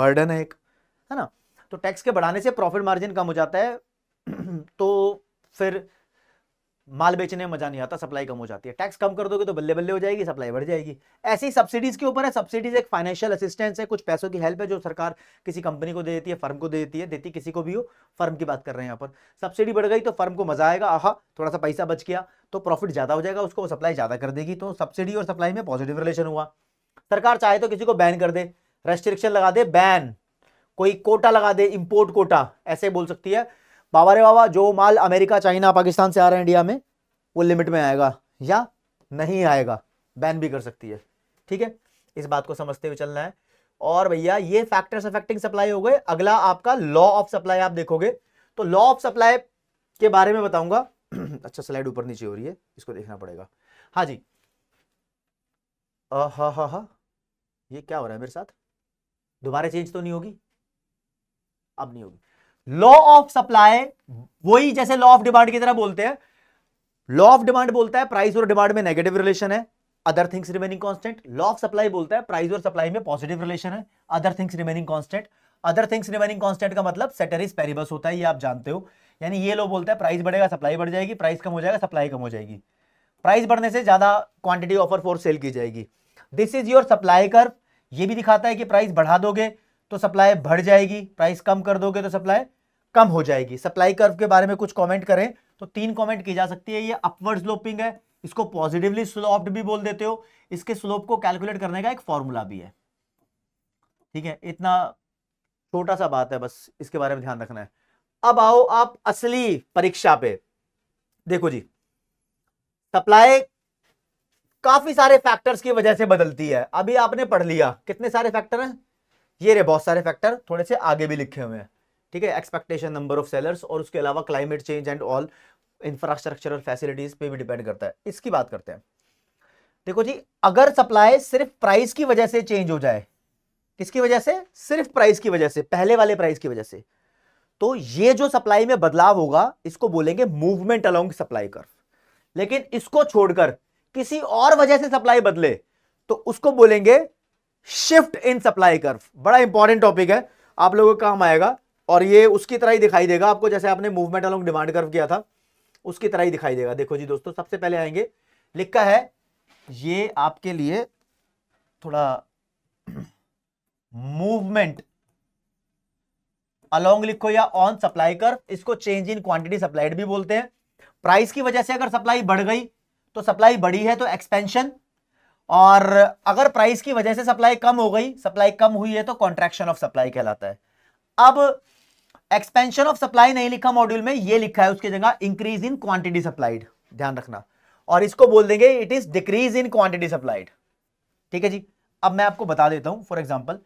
बर्डन है एक है ना तो टैक्स के बढ़ाने से प्रॉफिट मार्जिन कम हो जाता है *clears throat* तो फिर माल बेचने में मजा नहीं आता सप्लाई कम हो जाती है टैक्स कम कर दोगे तो बल्ले बल्ले हो जाएगी सप्लाई बढ़ जाएगी ऐसी सब्सिडीज के ऊपर है सब्सिडीज एक फाइनेंशियल असिस्टेंस है कुछ पैसों की हेल्प है जो सरकार किसी कंपनी को दे देती है फर्म को दे देती है देती किसी को भी हो फर्म की बात कर रहे हैं यहाँ पर सब्सिडी बढ़ गई तो फर्म को मजा आएगा आहा थोड़ा सा पैसा बच गया तो प्रॉफिट ज्यादा हो जाएगा उसको सप्लाई ज्यादा कर देगी तो सब्सिडी और सप्लाई में पॉजिटिव रिलेशन हुआ सरकार चाहे तो किसी को बैन कर दे रेस्ट्रिक्शन लगा दे बैन कोई कोटा लगा दे इम्पोर्ट कोटा ऐसे बोल सकती है बाबा रे बाबा जो माल अमेरिका चाइना पाकिस्तान से आ रहा है इंडिया में वो लिमिट में आएगा या नहीं आएगा बैन भी कर सकती है ठीक है इस बात को समझते हुए चलना है और भैया ये फैक्टर्स अफेक्टिंग सप्लाई हो गए अगला आपका लॉ ऑफ सप्लाई आप देखोगे तो लॉ ऑफ सप्लाई के बारे में बताऊंगा *clears throat* अच्छा स्लाइड ऊपर नीचे हो रही है इसको देखना पड़ेगा हाँ जी हा हा हा ये क्या हो रहा है मेरे साथ दोबारा चेंज तो नहीं होगी अब नहीं होगी लॉ ऑफ सप्लाई वही जैसे लॉ ऑफ डिमांड की तरह बोलते हैं लॉ ऑफ डिमांड बोलता है प्राइस और डिमांड में नेगेटिव रिलेशन है other things remaining constant law of supply बोलता है प्राइस और सप्लाई में पॉजिटिव रिलेशन है other things remaining constant other things remaining constant का मतलब सेटरिस पेरिबस होता है ये आप जानते हो यानी ये लो बोलता है प्राइस बढ़ेगा सप्लाई बढ़ जाएगी प्राइस कम हो जाएगा सप्लाई कम हो जाएगी प्राइस बढ़ने से ज्यादा क्वांटिटी ऑफर फॉर सेल की जाएगी this is your supply curve ये भी दिखाता है कि प्राइस बढ़ा दोगे तो सप्लाई बढ़ जाएगी प्राइस कम कर दोगे तो सप्लाई कम हो जाएगी सप्लाई कर्व के बारे में कुछ कमेंट करें तो तीन कमेंट की जा सकती है ये अपवर्ड स्लोपिंग है इसको पॉजिटिवली स्लोप्ड भी बोल देते हो इसके स्लोप को कैलकुलेट करने का एक फॉर्मूला भी है ठीक है इतना छोटा सा बात है बस इसके बारे में ध्यान रखना है अब आओ आप असली परीक्षा पे देखो जी सप्लाई काफी सारे फैक्टर्स की वजह से बदलती है अभी आपने पढ़ लिया कितने सारे फैक्टर हैं ये रे बहुत सारे फैक्टर थोड़े से आगे भी लिखे हुए हैं ठीक है एक्सपेक्टेशन नंबर ऑफ सेलर्स और उसके अलावा climate change and all infrastructure और फैसिलिटीज पे भी डिपेंड करता है इसकी बात करते हैं देखो जी अगर सप्लाई सिर्फ प्राइस की वजह से चेंज हो जाए किसकी वजह से सिर्फ प्राइस की वजह से पहले वाले प्राइस की वजह से तो ये जो सप्लाई में बदलाव होगा इसको बोलेंगे मूवमेंट अलोंग सप्लाई कर्व लेकिन इसको छोड़कर किसी और वजह से सप्लाई बदले तो उसको बोलेंगे शिफ्ट इन सप्लाई कर्व बड़ा इंपॉर्टेंट टॉपिक है आप लोगों का काम आएगा और ये उसकी तरह ही दिखाई देगा आपको जैसे आपने मूवमेंट अलॉन्ग डिमांड कर्व किया था उसकी तरह ही दिखाई देगा देखो जी दोस्तों सबसे पहले आएंगे लिखा है ये आपके लिए थोड़ा मूवमेंट *clears throat* अलोंग लिखो या ऑन सप्लाई कर इसको चेंज इन क्वांटिटी सप्लाइड भी बोलते हैं प्राइस की वजह से अगर सप्लाई बढ़ गई तो सप्लाई बढ़ी है तो एक्सपेंशन और अगर प्राइस की वजह से सप्लाई कम हो गई सप्लाई कम हुई है तो कॉन्ट्रेक्शन ऑफ सप्लाई कहलाता है अब एक्सपेंशन ऑफ सप्लाई नहीं लिखा मॉड्यूल में ये लिखा है उसकी जगह इंक्रीज इन क्वांटिटी सप्लाइड ध्यान रखना और इसको बोल देंगे it is decrease in quantity supplied ठीक है जी अब मैं आपको बता देता हूं फॉर एग्जाम्पल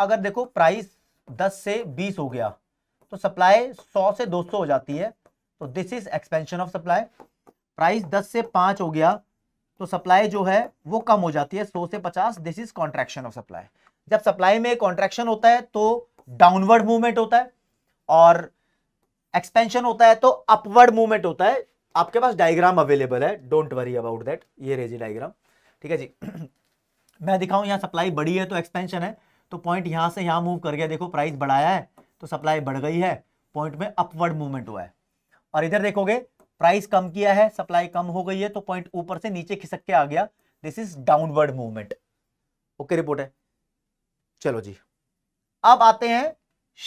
अगर देखो प्राइस दस से बीस हो गया तो सप्लाई सौ से दो सौ हो जाती है तो this is expansion of supply price दस से पांच हो गया तो सप्लाई जो है वो कम हो जाती है सौ से पचास this is contraction of supply जब सप्लाई में कॉन्ट्रेक्शन होता है तो डाउनवर्ड मूवमेंट होता है और एक्सपेंशन होता है तो अपवर्ड मूवमेंट होता है आपके पास डायग्राम अवेलेबल है डोंट वरी अबाउट दैट ये रेजी डायग्राम ठीक है जी *clears throat* मैं दिखाऊं यहाँ सप्लाई बढ़ी है तो एक्सपेंशन है तो पॉइंट यहाँ से यहाँ मूव कर गया देखो प्राइस बढ़ाया है तो सप्लाई बढ़ गई है पॉइंट में अपवर्ड मूवमेंट हुआ है और इधर देखोगे प्राइस कम किया है सप्लाई कम हो गई है तो पॉइंट ऊपर से नीचे खिसक के आ गया this is downward movement okay report है चलो जी अब आते हैं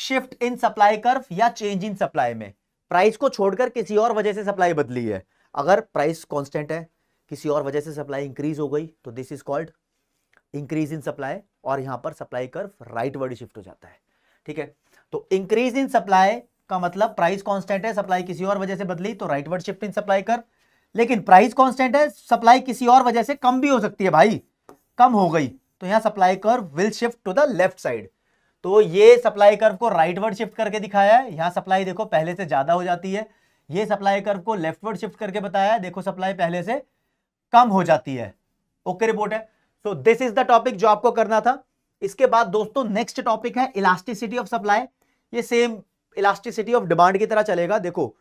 शिफ्ट इन सप्लाई कर्व या चेंज इन सप्लाई में प्राइस को छोड़कर किसी और वजह से सप्लाई बदली है अगर प्राइस कॉन्स्टेंट है किसी और वजह से सप्लाई इंक्रीज हो गई तो this is called increase in supply और यहां पर supply curve rightward shift हो जाता है ठीक है तो इंक्रीज इन सप्लाई का मतलब प्राइस कांस्टेंट है सप्लाई किसी और वजह से बदली तो rightward shift in supply curve लेकिन प्राइस कांस्टेंट है सप्लाई किसी और वजह से कम भी हो सकती है भाई कम हो गई तो यहां supply curve will shift to the left side तो ये सप्लाई कर्व को राइट वर्ड शिफ्ट करके दिखाया है यहाँ सप्लाई देखो पहले से ज़्यादा हो जाती है ये सप्लाई कर्व को लेफ्ट वर्ड शिफ्ट करके बताया देखो सप्लाई पहले से कम हो जाती है ओके रिपोर्ट है तो दिस इज द टॉपिक जो आपको करना था इसके बाद दोस्तों नेक्स्ट टॉपिक है इलास्टिसिटी ऑफ सप्लाई ये सेम इलास्टिसिटी ऑफ डिमांड की तरह चलेगा देखो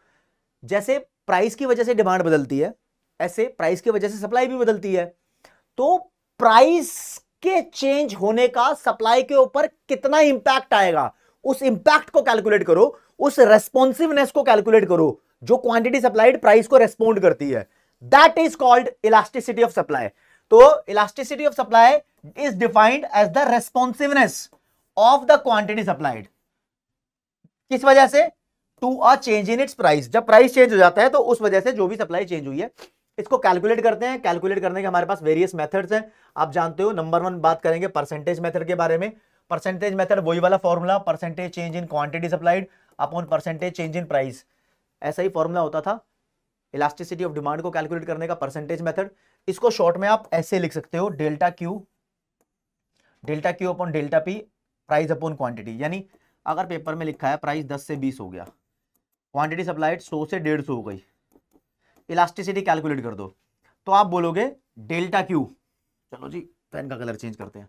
जैसे प्राइस की वजह से डिमांड बदलती है ऐसे प्राइस की वजह से सप्लाई भी बदलती है तो प्राइस के चेंज होने का सप्लाई के ऊपर कितना इंपैक्ट आएगा उस इंपैक्ट को कैलकुलेट करो उस रेस्पॉन्सिवनेस को कैलकुलेट करो जो क्वांटिटी सप्लाइड प्राइस को रेस्पॉन्ड करती है that is called elasticity of supply तो elasticity of supply is defined as the responsiveness of the quantity supplied किस वजह से to a change in its price जब प्राइस चेंज हो जाता है तो उस वजह से जो भी सप्लाई चेंज हुई है इसको कैलकुलेट करते हैं कैलकुलेट करने के हमारे पास वेरियस मेथड्स हैं आप जानते हो नंबर वन बात करेंगे परसेंटेज मेथड के बारे में परसेंटेज मेथड वही वाला formula percentage change in quantity supplied upon percentage change in price ऐसा ही फॉर्मूला होता था इलास्टिसिटी ऑफ डिमांड को कैलकुलेट करने का परसेंटेज मेथड इसको शॉर्ट में आप ऐसे लिख सकते हो delta Q delta Q upon delta P price upon quantity यानी अगर पेपर में लिखा है प्राइस दस से बीस हो गया क्वांटिटी सप्लाइड सौ से डेढ़ सौ हो गई इलास्टिसिटी कैलकुलेट कर दो तो आप बोलोगे डेल्टा क्यू चलो जी पेन का कलर चेंज करते हैं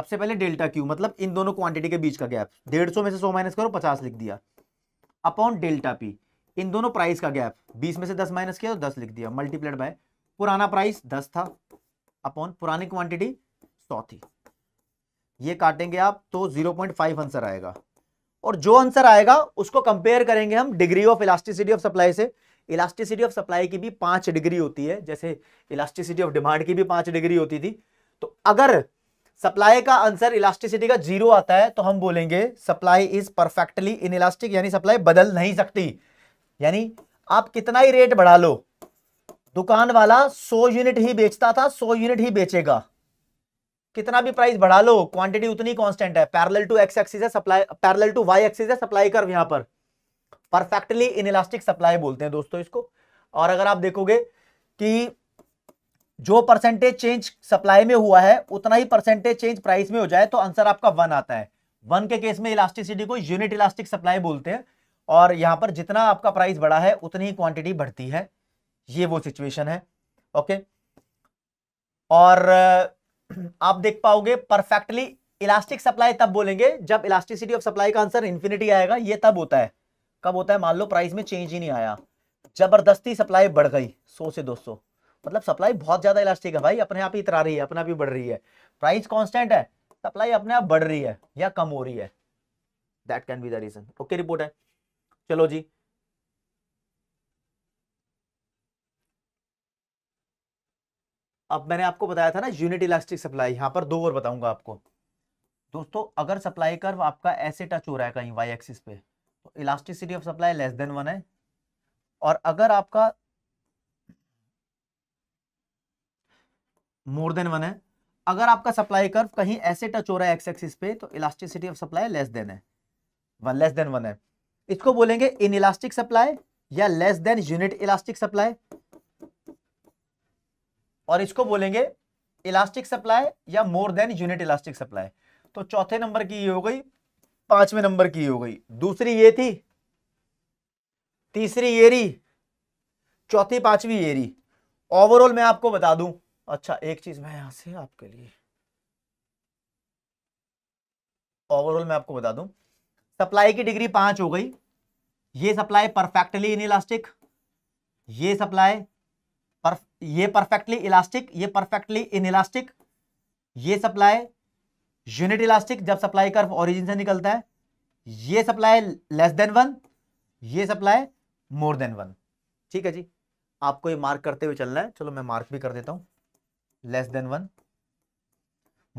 सबसे पहले डेल्टा क्यू मतलब इन दोनों क्वांटिटी के बीच का गैप डेढ़ सौ में से सौ माइनस करो पचास लिख दिया अपॉन डेल्टा पी इन दोनों प्राइस का गैप बीस में से दस माइनस किया तो दस लिख दिया मल्टीप्लाइड बाय पुराना प्राइस दस था अपॉन पुरानी क्वांटिटी सौ थी ये काटेंगे आप तो जीरो पॉइंट फाइव आंसर आएगा और जो आंसर आएगा उसको कंपेयर करेंगे हम degree of elasticity of supply से इलास्टिसिटी ऑफ सप्लाई की भी पांच डिग्री होती है जैसे इलास्टिसिटी ऑफ डिमांड की भी पांच डिग्री होती थी तो अगर सप्लाई का आंसर इलास्टिसिटी का जीरो आता है तो हम बोलेंगे supply is perfectly inelastic यानी सप्लाई बदल नहीं सकती यानी आप कितना ही रेट बढ़ा लो दुकान वाला 100 यूनिट ही बेचता था 100 यूनिट ही बेचेगा कितना भी प्राइस बढ़ा लो क्वांटिटी उतनी कांस्टेंट है पैरेलल टू एक्स एक्सिस है supply parallel to Y axis है सप्लाई कर्व यहां पर परफेक्टली इनइलास्टिक सप्लाई बोलते हैं दोस्तों इसको और अगर आप देखोगे कि जो परसेंटेज चेंज सप्लाई में हुआ है उतना ही परसेंटेज चेंज प्राइस में हो जाए तो आंसर आपका वन आता है वन के केस में इलास्टिसिटी को यूनिट इलास्टिक सप्लाई बोलते हैं और यहां पर जितना आपका प्राइस बढ़ा है उतनी ही क्वांटिटी बढ़ती है ये वो सिचुएशन है ओके और आप देख पाओगे परफेक्टली इलास्टिक सप्लाई तब बोलेंगे जब इलास्टिसिटी ऑफ सप्लाई का आंसर इन्फिनिटी आएगा ये तब होता है कब होता है मान लो प्राइस में चेंज ही नहीं आया जबरदस्ती सप्लाई बढ़ गई सौ से दो सौ मतलब सप्लाई बहुत ज्यादा इलास्टिक है भाई अपने आप ही इतरा रही है अपने आप ही बढ़ रही है प्राइस कॉन्स्टेंट है सप्लाई अपने आप बढ़ रही है या कम हो रही है that can be the reason okay report है चलो जी अब मैंने आपको बताया था ना यूनिट इलास्टिक सप्लाई यहां पर दो और बताऊंगा आपको दोस्तों अगर सप्लाई कर्व आपका ऐसे टच हो रहा है कहीं वाई एक्सिस पे elasticity of supply less than one है और अगर आपका मोर देन वन है अगर आपका सप्लाई कर्व कहीं ऐसे टच हो रहा है एक्स एक्सिस पे तो elasticity of supply less than है वन लेस देन वन है इसको बोलेंगे इन इलास्टिक सप्लाई या less than unit elastic supply और इसको बोलेंगे इलास्टिक सप्लाई या more than unit elastic supply तो चौथे नंबर की ये हो गई पांचवें नंबर की हो गई दूसरी ये थी तीसरी एरी चौथी पांचवी एरी ओवरऑल मैं आपको बता दूं अच्छा एक चीज मैं यहां से आपके लिए ओवरऑल मैं आपको बता दूं सप्लाई की डिग्री पांच हो गई ये सप्लाई परफेक्टली इन इलास्टिक ये सप्लाई परफ ये परफेक्टली इलास्टिक ये परफेक्टली इन इलास्टिक ये सप्लाई यूनिट इलास्टिक जब सप्लाई कर्व ओरिजिन से निकलता है ये सप्लाई लेस देन वन ये सप्लाई मोर देन वन ठीक है जी आपको ये मार्क करते हुए चलना है चलो मैं मार्क भी कर देता हूं less than one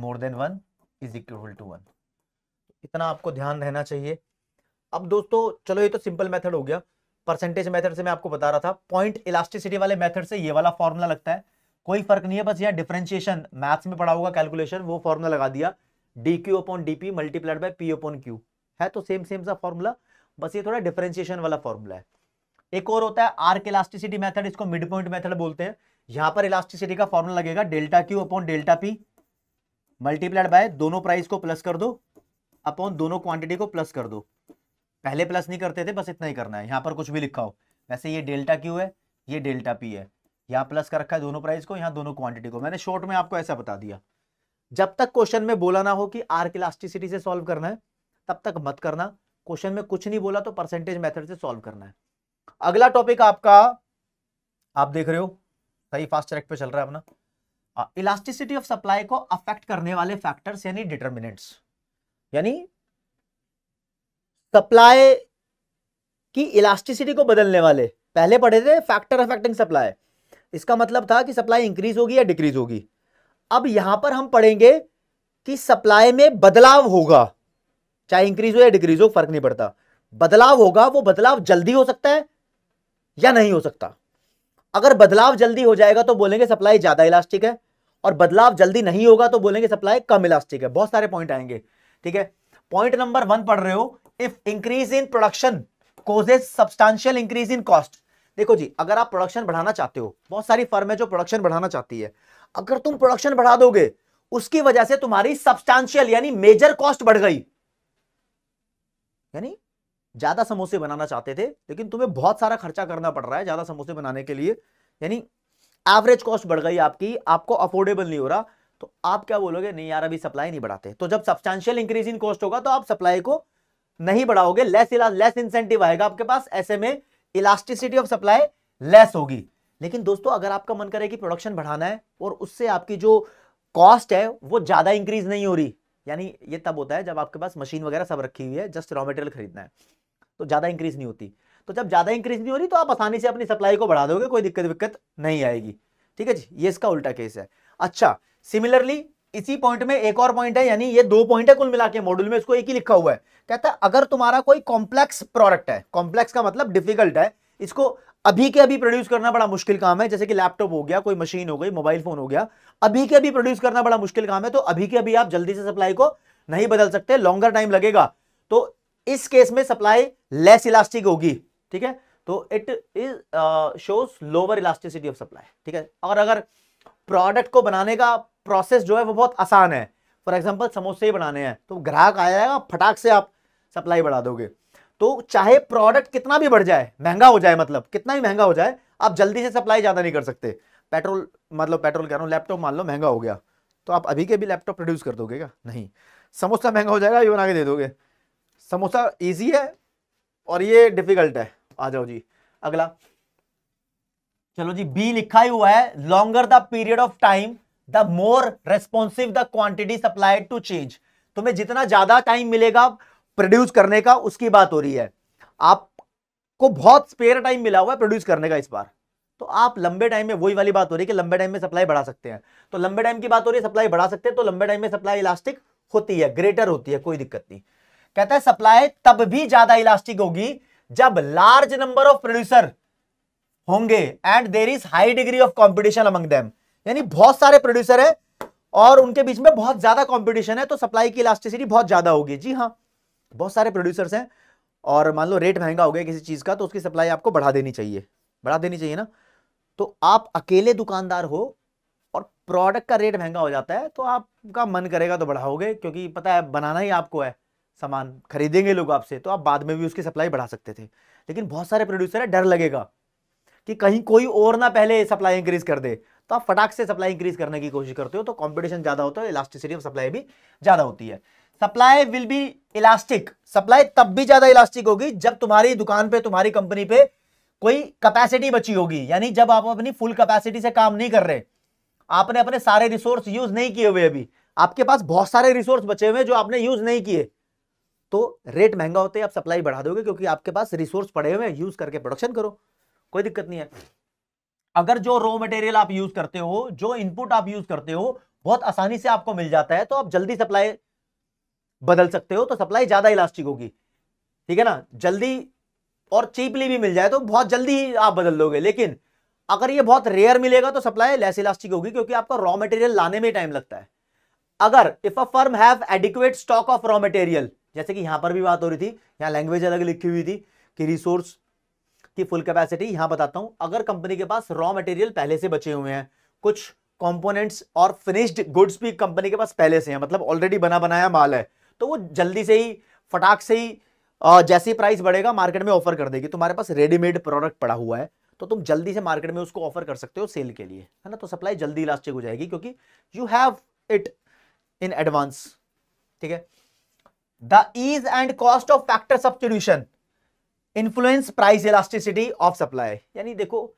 more than one is equal to one इतना आपको ध्यान रहना चाहिए अब दोस्तों चलो ये तो सिंपल मेथड हो गया परसेंटेज मेथड से मैं आपको बता रहा था पॉइंट इलास्टिसिटी वाले मेथड से ये वाला फॉर्मूला लगता है कोई फर्क नहीं है बस यहाँ डिफ्रेंशिएशन मैथ्स में पढ़ा होगा कैलकुलेशन वो फॉर्मूला लगा दिया D Q upon D P multiplied by P upon Q है तो सेम सेम सा फॉर्मूला बस ये थोड़ा डिफरेंशिएशन वाला फॉर्मूला है एक और होता है आर्क इलास्टिसिटी मेथड इसको मिड पॉइंट मेथड बोलते हैं यहां पर इलास्टिसिटी का फॉर्मूला लगेगा delta Q upon delta P multiplied by दोनों प्राइस को प्लस कर दो अपॉन दोनों क्वांटिटी को प्लस कर दो पहले प्लस नहीं करते थे बस इतना ही करना है यहां पर कुछ भी लिखा हो वैसे ये डेल्टा क्यू है ये डेल्टा पी है यहां प्लस कर रखा है दोनों प्राइस को यहां दोनों क्वांटिटी को मैंने शॉर्ट में आपको ऐसा बता दिया जब तक क्वेश्चन में बोला ना हो कि आर इलास्टिसिटी से सॉल्व करना है तब तक मत करना क्वेश्चन में कुछ नहीं बोला तो परसेंटेज मेथड से सॉल्व करना है अगला टॉपिक आपका आप देख रहे हो सही फास्ट ट्रैक पे चल रहा है अपना इलास्टिसिटी ऑफ सप्लाई को अफेक्ट करने वाले फैक्टर्स यानी डिटर्मिनेंट्स यानी सप्लाई की इलास्टिसिटी को बदलने वाले पहले पढ़े थे फैक्टर अफेक्टिंग सप्लाई इसका मतलब था कि सप्लाई इंक्रीज होगी या डिक्रीज होगी अब यहां पर हम पढ़ेंगे कि सप्लाई में बदलाव होगा चाहे इंक्रीज हो या डिक्रीज हो फर्क नहीं पड़ता बदलाव होगा वो बदलाव जल्दी हो सकता है या नहीं हो सकता अगर बदलाव जल्दी हो जाएगा तो बोलेंगे सप्लाई ज्यादा इलास्टिक है और बदलाव जल्दी नहीं होगा तो बोलेंगे सप्लाई कम इलास्टिक है बहुत सारे पॉइंट आएंगे ठीक है पॉइंट नंबर वन पढ़ रहे हो if increase in production causes substantial increase in cost देखो जी अगर आप प्रोडक्शन बढ़ाना चाहते हो बहुत सारी फर्म है जो प्रोडक्शन बढ़ाना चाहती है अगर तुम प्रोडक्शन बढ़ा दोगे उसकी वजह से तुम्हारी सब्सटैंशियल यानी मेजर कॉस्ट बढ़ गई यानी ज्यादा समोसे बनाना चाहते थे लेकिन तुम्हें बहुत सारा खर्चा करना पड़ रहा है ज्यादा समोसे बनाने के लिए यानी एवरेज कॉस्ट बढ़ गई आपकी आपको अफोर्डेबल नहीं हो रहा तो आप क्या बोलोगे नहीं यार अभी सप्लाई नहीं बढ़ाते तो जब सब्सटैंशियल इंक्रीज इन कॉस्ट होगा तो आप सप्लाई को नहीं बढ़ाओगे लेस लेस इंसेंटिव आएगा आपके पास ऐसे में इलास्टिसिटी ऑफ सप्लाई लेस होगी लेकिन दोस्तों अगर आपका मन करे कि प्रोडक्शन बढ़ाना है और उससे आपकी जो कॉस्ट है वो ज़्यादा इंक्रीज नहीं हो रही यानी ये तब होता है जब आपके पास मशीन वगैरह सब रखी हुई है जस्ट रॉ मटेरियल खरीदना है तो ज़्यादा इंक्रीज नहीं होती तो जब ज़्यादा इंक्रीज नहीं हो रही तो आप आसानी से अपनी सप्लाई को बढ़ा दोगे कोई दिक्कत विक्कत नहीं आएगी ठीक है जी ये इसका उल्टा केस है अच्छा सिमिलरली इसी पॉइंट में एक और पॉइंट है यानी ये दो पॉइंट है कुल मिला के मॉड्यूल में इसको एक ही लिखा हुआ है कहता है अगर तुम्हारा कोई कॉम्प्लेक्स प्रोडक्ट है कॉम्प्लेक्स का मतलब डिफिकल्ट है इसको अभी के अभी प्रोड्यूस करना बड़ा मुश्किल काम है जैसे कि लैपटॉप हो गया कोई मशीन हो गई मोबाइल फोन हो गया अभी के अभी प्रोड्यूस करना बड़ा मुश्किल काम है तो अभी के अभी आप जल्दी से सप्लाई को नहीं बदल सकते लॉन्गर टाइम लगेगा तो इस केस में सप्लाई लेस इलास्टिक होगी ठीक है तो it is shows lower elasticity of supply ठीक है और अगर प्रोडक्ट को बनाने का प्रोसेस जो है वो बहुत आसान है फॉर एग्जाम्पल समोसे ही बनाने हैं तो ग्राहक आ जाएगा फटाक से आप सप्लाई बढ़ा दोगे तो चाहे प्रोडक्ट कितना भी बढ़ जाए महंगा हो जाए मतलब कितना ही महंगा हो जाए आप जल्दी से सप्लाई ज़्यादा नहीं कर सकते पेट्रोल मतलब पेट्रोल कह रहा हूँ लैपटॉप मान लो महंगा हो गया तो आप अभी के भी लैपटॉप प्रोड्यूस कर दोगे क्या नहीं समोसा महंगा हो जाएगा ये बना के दे दोगे समोसा ईजी है और ये डिफिकल्ट है आ जाओ जी अगला चलो जी बी लिखा ही हुआ है longer the period of time the more responsive the quantity supplied to change तुम्हें जितना ज्यादा टाइम मिलेगा प्रोड्यूस करने का उसकी बात हो रही है आपको बहुत स्पेयर टाइम मिला हुआ है प्रोड्यूस करने का इस बार तो आप लंबे टाइम में वही वाली बात हो रही है कि लंबे टाइम में सप्लाई बढ़ा सकते हैं तो लंबे टाइम की बात हो रही है सप्लाई बढ़ा सकते हैं तो लंबे टाइम में सप्लाई इलास्टिक होती है ग्रेटर होती है कोई दिक्कत नहीं कहता है सप्लाई तब भी ज्यादा इलास्टिक होगी जब लार्ज नंबर ऑफ प्रोड्यूसर होंगे and there is high degree of competition among them यानी बहुत सारे प्रोड्यूसर है और उनके बीच में बहुत ज्यादा कॉम्पिटिशन है तो सप्लाई की इलास्टिसिटी बहुत ज्यादा होगी जी हाँ बहुत सारे प्रोड्यूसर्स हैं और मान लो रेट महंगा हो गया किसी चीज़ का तो उसकी सप्लाई आपको बढ़ा देनी चाहिए बढ़ा देनी चाहिए ना तो आप अकेले दुकानदार हो और प्रोडक्ट का रेट महंगा हो जाता है तो आपका मन करेगा तो बढ़ाओगे क्योंकि पता है बनाना ही आपको है सामान खरीदेंगे लोग आपसे तो आप बाद में भी उसकी सप्लाई बढ़ा सकते थे लेकिन बहुत सारे प्रोड्यूसर है डर लगेगा कि कहीं कोई और ना पहले सप्लाई इंक्रीज कर दे तो आप फटाक से सप्लाई इंक्रीज करने की कोशिश करते हो तो कंपटीशन ज़्यादा होता है इलास्टिसिटी ऑफ सप्लाई भी ज़्यादा होती है supply will be elastic supply तब भी ज्यादा इलास्टिक होगी जब तुम्हारी दुकान पे तुम्हारी कंपनी पे कोई कैपेसिटी बची होगी यानी जब आप अपनी फुल कैपेसिटी से काम नहीं कर रहे आपने अपने सारे रिसोर्स यूज नहीं किए हुए अभी आपके पास बहुत सारे रिसोर्स बचे हुए जो आपने यूज नहीं किए तो रेट महंगा होते आप सप्लाई बढ़ा दोगे क्योंकि आपके पास रिसोर्स पड़े हुए यूज करके प्रोडक्शन करो कोई दिक्कत नहीं है अगर जो रॉ मटेरियल आप यूज करते हो जो इनपुट आप यूज करते हो बहुत आसानी से आपको मिल जाता है तो आप जल्दी सप्लाई बदल सकते हो तो सप्लाई ज्यादा इलास्टिक होगी ठीक है ना जल्दी और चीपली भी मिल जाए तो बहुत जल्दी ही आप बदल दोगे लेकिन अगर ये बहुत रेयर मिलेगा तो सप्लाई लेस इलास्टिक होगी क्योंकि आपका रॉ मटेरियल लाने में टाइम लगता है अगर if a firm have adequate stock of raw material जैसे कि यहां पर भी बात हो रही थी यहां लैंग्वेज अलग लिखी हुई थी कि रिसोर्स की फुल कैपेसिटी यहां बताता हूं अगर कंपनी के पास रॉ मटेरियल पहले से बचे हुए हैं कुछ कंपोनेंट्स और फिनिश्ड गुड्स भी कंपनी के पास पहले से हैं मतलब ऑलरेडी बना बनाया माल है तो वो जल्दी से ही फटाक से ही जैसी प्राइस बढ़ेगा मार्केट में ऑफर कर देगी तुम्हारे पास रेडीमेड प्रोडक्ट पड़ा हुआ है तो तुम जल्दी से मार्केट में उसको ऑफर कर सकते हो सेल के लिए है ना तो सप्लाई जल्दी इलास्टिक हो जाएगी क्योंकि you have it in advance ठीक है the ease and cost of factor substitution influence price elasticity of supply यानी देखो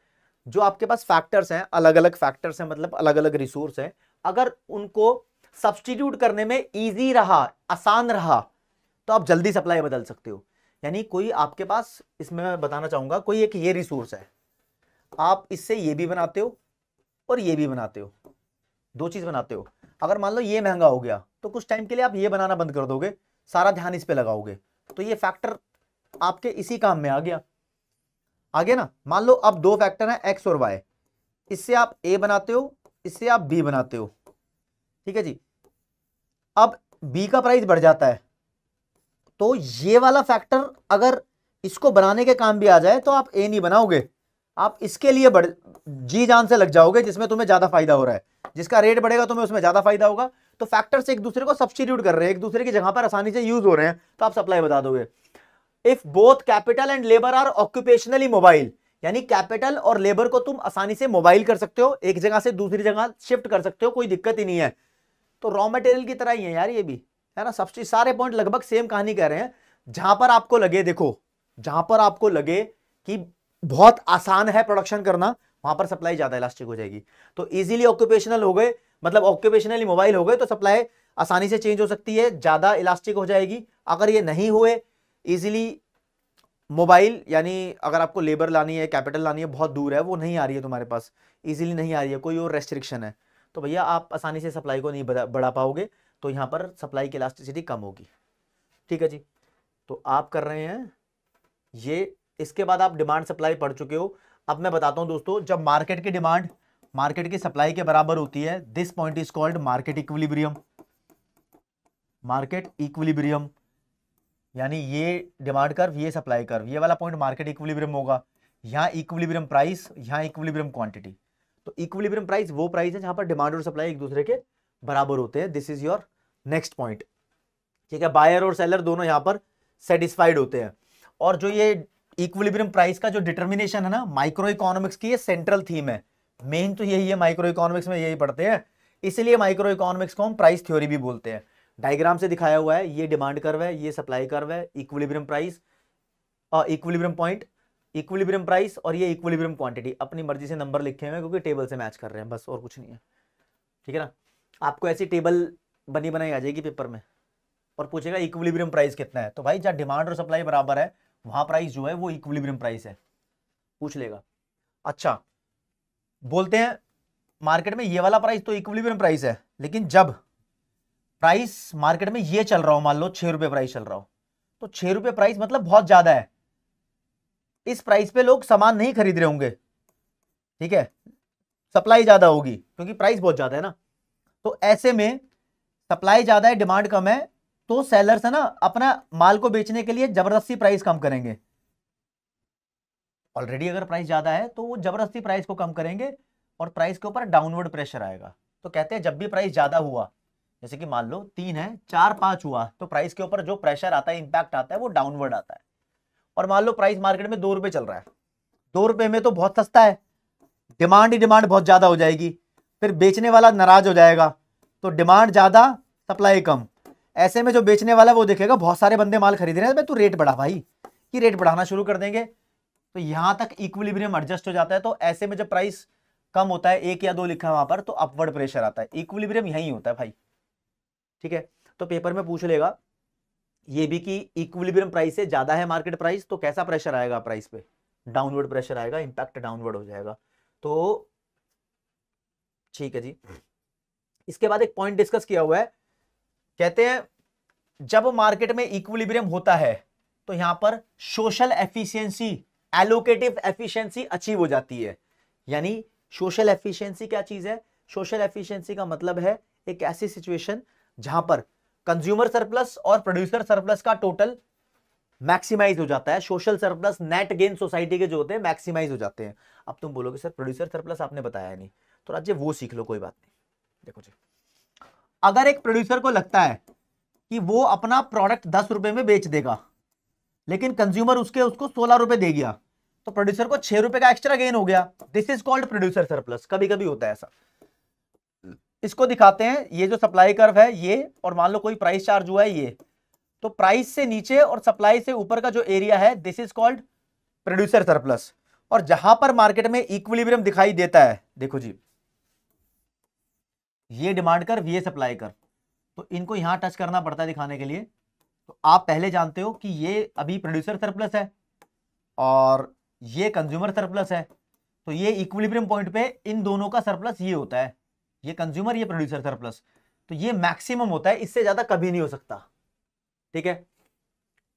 जो आपके पास फैक्टर्स हैं अलग अलग फैक्टर्स हैं मतलब अलग अलग रिसोर्स हैं अगर उनको सब्सटीट्यूट करने में ईजी रहा आसान रहा तो आप जल्दी सप्लाई बदल सकते हो यानी कोई आपके पास इसमें मैं बताना चाहूंगा कोई एक ये रिसोर्स है आप इससे ये भी बनाते हो और ये भी बनाते हो दो चीज़ बनाते हो अगर मान लो ये महंगा हो गया तो कुछ टाइम के लिए आप ये बनाना बंद कर दोगे सारा ध्यान इस पर लगाओगे तो ये फैक्टर आपके इसी काम में आ गया आ गया ना मान लो अब दो फैक्टर हैं एक्स और वाई इससे आप ए बनाते हो इससे आप बी बनाते हो ठीक है जी अब बी का प्राइस बढ़ जाता है तो ये वाला फैक्टर अगर इसको बनाने के काम भी आ जाए तो आप ए नहीं बनाओगे आप इसके लिए बढ़ जी जान से लग जाओगे जिसमें तुम्हें ज़्यादा फायदा हो रहा है जिसका रेट बढ़ेगा तुम्हें उसमें ज़्यादा फायदा होगा तो फैक्टर्स एक दूसरे को सब्सटीट्यूट कर रहे हैं एक दूसरे की जगह पर आसानी से यूज हो रहे हैं तो आप सप्लाई बता दोगे if both capital and labour are occupationally mobile यानी कैपिटल और लेबर को तुम आसानी से मोबाइल कर सकते हो एक जगह से दूसरी जगह शिफ्ट कर सकते हो कोई दिक्कत ही नहीं है तो रॉ मटेरियल की तरह ही है यार ये भी है ना सबसे सारे पॉइंट लगभग सेम कहानी कह रहे हैं जहां पर आपको लगे देखो जहां पर आपको लगे कि बहुत आसान है प्रोडक्शन करना वहां पर सप्लाई ज्यादा इलास्टिक हो जाएगी तो इजीली ऑक्यूपेशनल हो गए मतलब ऑक्यूपेशनली मोबाइल हो गए तो सप्लाई आसानी से चेंज हो सकती है ज्यादा इलास्टिक हो जाएगी अगर ये नहीं हुए इजीली मोबाइल यानी अगर आपको लेबर लानी है कैपिटल लानी है बहुत दूर है वो नहीं आ रही है तुम्हारे पास इजीली नहीं आ रही है कोई और रेस्ट्रिक्शन है तो भैया आप आसानी से सप्लाई को नहीं बढ़ा पाओगे तो यहाँ पर सप्लाई की इलास्टिसिटी कम होगी ठीक है जी तो आप कर रहे हैं ये इसके बाद आप डिमांड सप्लाई पढ़ चुके हो अब मैं बताता हूँ दोस्तों जब मार्केट की डिमांड मार्केट की सप्लाई के बराबर होती है this point is called market equilibrium market equilibrium यानी ये डिमांड कर्व ये सप्लाई कर्व ये वाला पॉइंट मार्केट इक्विलिब्रियम होगा यहाँ इक्विलिब्रियम प्राइस यहाँ इक्विलिब्रियम क्वांटिटी तो इक्विलिब्रियम प्राइस वो प्राइस है जहां पर डिमांड और सप्लाई एक दूसरे के बराबर होते हैं this is your next point ठीक है बायर और सेलर दोनों यहां पर सेटिस्फाइड होते हैं और जो ये इक्विलिब्रियम प्राइस का जो डिटर्मिनेशन है ना माइक्रो इकोनॉमिक्स की ये सेंट्रल थीम है मेन तो यही है माइक्रो इकोनॉमिक्स में यही पढ़ते हैं इसलिए माइक्रो इकोनॉमिक्स को हम प्राइस थ्योरी भी बोलते हैं डायग्राम से दिखाया हुआ है ये डिमांड कर्व है ये सप्लाई कर्व है equilibrium price equilibrium point equilibrium price और ये इक्विलिब्रियम क्वांटिटी अपनी मर्जी से नंबर लिखे हुए हैं क्योंकि टेबल से मैच कर रहे हैं बस और कुछ नहीं है ठीक है ना आपको ऐसी टेबल बनी बनाई आ जाएगी पेपर में और पूछेगा इक्विलिब्रियम प्राइस कितना है तो भाई जहाँ डिमांड और सप्लाई बराबर है वहां प्राइस जो है वो इक्विलिब्रियम प्राइस है पूछ लेगा अच्छा बोलते हैं मार्केट में ये वाला प्राइस तो इक्विलिब्रियम प्राइस है लेकिन जब प्राइस मार्केट में ये चल रहा हो मान लो छह रुपये प्राइस चल रहा हो तो छह रुपये प्राइस मतलब बहुत ज़्यादा है इस प्राइस पे लोग सामान नहीं खरीद रहे होंगे ठीक है सप्लाई ज़्यादा होगी क्योंकि प्राइस बहुत ज़्यादा है ना तो ऐसे में सप्लाई ज़्यादा है डिमांड कम है तो सेलर्स है ना अपना माल को बेचने के लिए ज़बरदस्ती प्राइस कम करेंगे ऑलरेडी अगर प्राइस ज़्यादा है तो वो ज़बरदस्ती प्राइस को कम करेंगे और प्राइस के ऊपर डाउनवर्ड प्रेशर आएगा तो कहते हैं जब भी प्राइस ज़्यादा हुआ जैसे कि मान लो तीन है चार पांच हुआ तो प्राइस के ऊपर जो प्रेशर आता है इंपैक्ट आता है वो डाउनवर्ड आता है और मान लो प्राइस मार्केट में दो रुपए चल रहा है दो रुपए में तो बहुत सस्ता है डिमांड ही डिमांड बहुत ज़्यादा हो जाएगी फिर बेचने वाला नाराज हो जाएगा तो डिमांड ज़्यादा सप्लाई कम ऐसे में जो बेचने वाला वो देखेगा बहुत सारे बंदे माल खरीद रहे हैं भाई तू रेट बढ़ा भाई कि रेट बढ़ाना शुरू कर देंगे तो यहां तक इक्विलिब्रियम एडजस्ट हो जाता है तो ऐसे में जब प्राइस कम होता है एक या दो लिखा है वहां पर तो अपवर्ड प्रेशर आता है इक्विलिब्रियम यही होता है भाई ठीक है तो पेपर में पूछ लेगा ये भी कि इक्विलिब्रियम प्राइस से ज़्यादा है मार्केट प्राइस तो कैसा प्रेशर आएगा प्राइस पे डाउनवर्ड प्रेशर आएगा इम्पैक्ट डाउनवर्ड हो जाएगा तो ठीक है जी इसके बाद एक पॉइंट डिस्कस किया हुआ है कहते हैं जब मार्केट में इक्विलिब्रियम होता है तो यहां पर social efficiency allocative efficiency achieve हो जाती है यानी सोशल एफिशिएंसी क्या चीज है सोशल एफिशिएंसी का मतलब है एक ऐसी सिचुएशन जहां पर कंज्यूमर सरप्लस और प्रोड्यूसर सरप्लस का टोटल मैक्सिमाइज हो जाता है social surplus net gain society के जो होते हैं मैक्सिमाइज हो जाते हैं अब तुम बोलोगे सर प्रोड्यूसर सरप्लस आपने बताया नहीं तो राज्य वो सीख लो कोई बात नहीं देखो जी अगर एक प्रोड्यूसर को लगता है कि वो अपना प्रोडक्ट दस रुपए में बेच देगा लेकिन कंज्यूमर उसके उसको सोलह रुपए दे गया तो प्रोड्यूसर को छह रुपए का एक्स्ट्रा गेन हो गया this is called producer surplus कभी कभी होता है ऐसा इसको दिखाते हैं ये जो सप्लाई कर्व है ये और मान लो कोई प्राइस चार्ज हुआ है ये तो प्राइस से नीचे और सप्लाई से ऊपर का जो एरिया है this is called producer surplus और जहां पर मार्केट में इक्विलिब्रियम दिखाई देता है देखो जी ये डिमांड कर ये सप्लाई कर तो इनको यहां टच करना पड़ता है दिखाने के लिए तो आप पहले जानते हो कि ये अभी प्रोड्यूसर सरप्लस है और ये कंज्यूमर सरप्लस है तो ये इक्विलिब्रियम पॉइंट पे इन दोनों का सरप्लस ये होता है ये कंज्यूमर ये प्रोड्यूसर सरप्लस तो ये मैक्सिमम होता है इससे ज्यादा कभी नहीं हो सकता ठीक है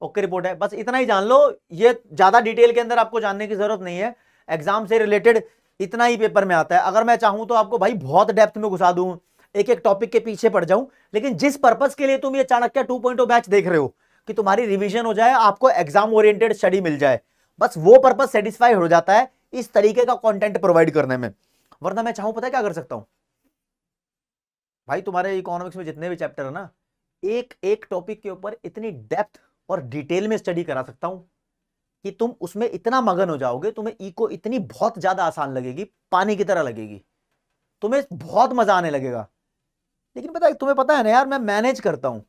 ओके रिपोर्ट है बस इतना ही जान लो ये ज्यादा डिटेल के अंदर आपको जानने की जरूरत नहीं है एग्जाम से रिलेटेड इतना ही पेपर में आता है अगर मैं चाहूं तो आपको भाई बहुत डेप्थ में घुसा दू एक एक टॉपिक के पीछे पड़ जाऊं लेकिन जिस पर्पज के लिए तुम ये चाणक्य टू पॉइंट बैच देख रहे हो कि तुम्हारी रिविजन हो जाए आपको एग्जाम ओरिएंटेड स्टडी मिल जाए बस वो पर्पज सेटिस्फाई हो जाता है इस तरीके का कॉन्टेंट प्रोवाइड करने में वरना मैं चाहूं पता है क्या कर सकता हूं भाई तुम्हारे इकोनॉमिक्स में जितने भी चैप्टर है ना एक एक टॉपिक के ऊपर इतनी डेप्थ और डिटेल में स्टडी करा सकता हूँ कि तुम उसमें इतना मगन हो जाओगे तुम्हें इको इतनी बहुत ज़्यादा आसान लगेगी पानी की तरह लगेगी तुम्हें बहुत मज़ा आने लगेगा लेकिन पता है तुम्हें पता है ना यार मैं मैनेज करता हूँ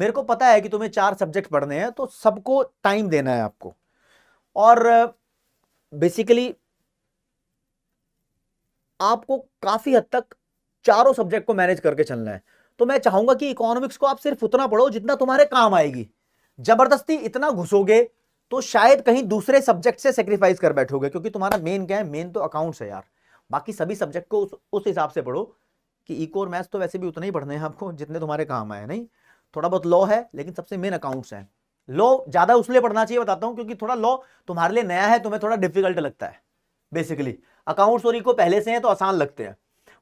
मेरे को पता है कि तुम्हें चार सब्जेक्ट पढ़ने हैं तो सबको टाइम देना है आपको और बेसिकली आपको काफ़ी हद तक चारों सब्जेक्ट को मैनेज करके चलना है तो मैं चाहूंगा कि इकोनॉमिक्स को आप सिर्फ उतना पढ़ो जितना तुम्हारे काम आएगी जबरदस्ती इतना घुसोगे तो शायद कहीं दूसरे सब्जेक्ट से सेक्रीफाइस कर बैठोगे क्योंकि तुम्हारा मेन क्या है मेन तो अकाउंट्स है यार बाकी सभी सब्जेक्ट को उस, उस हिसाब से पढ़ो कि इको और मैथ्स तो वैसे भी उतना ही पढ़ने हैं आपको जितने तुम्हारे काम आए नहीं थोड़ा बहुत लॉ है लेकिन सबसे मेन अकाउंट्स हैं लॉ ज़्यादा उसलिए पढ़ना चाहिए बताता हूँ क्योंकि थोड़ा लॉ तुम्हारे लिए नया है तुम्हें थोड़ा डिफिकल्ट लगता है बेसिकली अकाउंट्स और इको e पहले से हैं तो आसान लगते हैं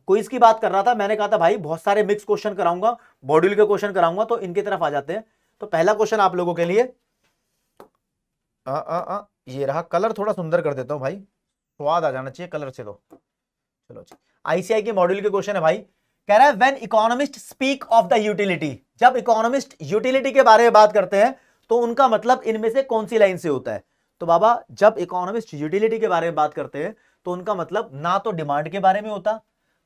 क्विज की बात कर रहा था मैंने कहा था भाई बहुत सारे मिक्स क्वेश्चन कराऊंगा मॉड्यूल के क्वेश्चन कराऊंगा तो इनकी तरफ आ जाते हैं तो पहला क्वेश्चन आप लोगों के लिए आ, आ, आ, ये रहा कलर थोड़ा सुंदर कर देता हूँ भाई स्वाद आ जाना चाहिए कलर से तो चलो आईसीआई के मॉड्यूल के क्वेश्चन है भाई कह रहा है when economist speak of the utility जब इकोनॉमिस्ट यूटिलिटी के बारे में बात करते हैं तो उनका मतलब इनमें से कौन सी लाइन से होता है तो बाबा जब इकोनॉमिस्ट यूटिलिटी के बारे में बात करते हैं तो उनका मतलब ना तो डिमांड के बारे में होता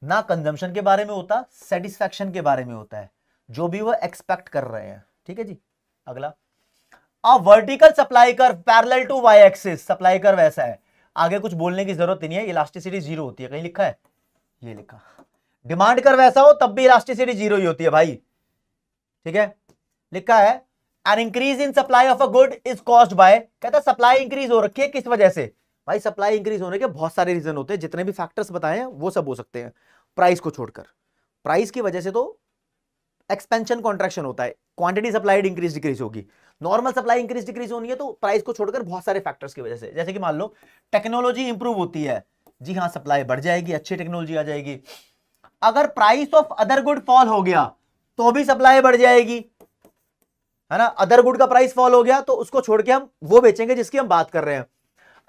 ना कंजम्पशन के बारे में होता सेटिस्फेक्शन के बारे में होता है जो भी वह एक्सपेक्ट कर रहे हैं ठीक है जी अगला a vertical supply curve parallel to Y axis supply curve वैसा है आगे कुछ बोलने की जरूरत नहीं है इलास्टिसिटी जीरो होती है कहीं लिखा है ये लिखा डिमांड कर वैसा हो तब भी इलास्टिसिटी जीरो ही होती है भाई ठीक है लिखा है an increase in supply of a good is caused by कहता है सप्लाई इंक्रीज हो रखी है किस वजह से भाई सप्लाई इंक्रीज होने के बहुत सारे रीजन होते हैं जितने भी फैक्टर्स बताए हैं वो सब हो सकते हैं प्राइस को छोड़कर प्राइस की वजह से तो एक्सपेंशन कॉन्ट्रेक्शन होता है क्वांटिटी सप्लाइड इंक्रीज डिक्रीज होगी नॉर्मल सप्लाई इंक्रीज डिक्रीज होनी है तो प्राइस को छोड़कर बहुत सारे फैक्टर्स की वजह से जैसे कि मान लो टेक्नोलॉजी इंप्रूव होती है जी हाँ सप्लाई बढ़ जाएगी अच्छी टेक्नोलॉजी आ जाएगी अगर price of other good fall हो गया तो भी सप्लाई बढ़ जाएगी है ना अदर गुड का प्राइस फॉल हो गया तो उसको छोड़ के हम वो बेचेंगे जिसकी हम बात कर रहे हैं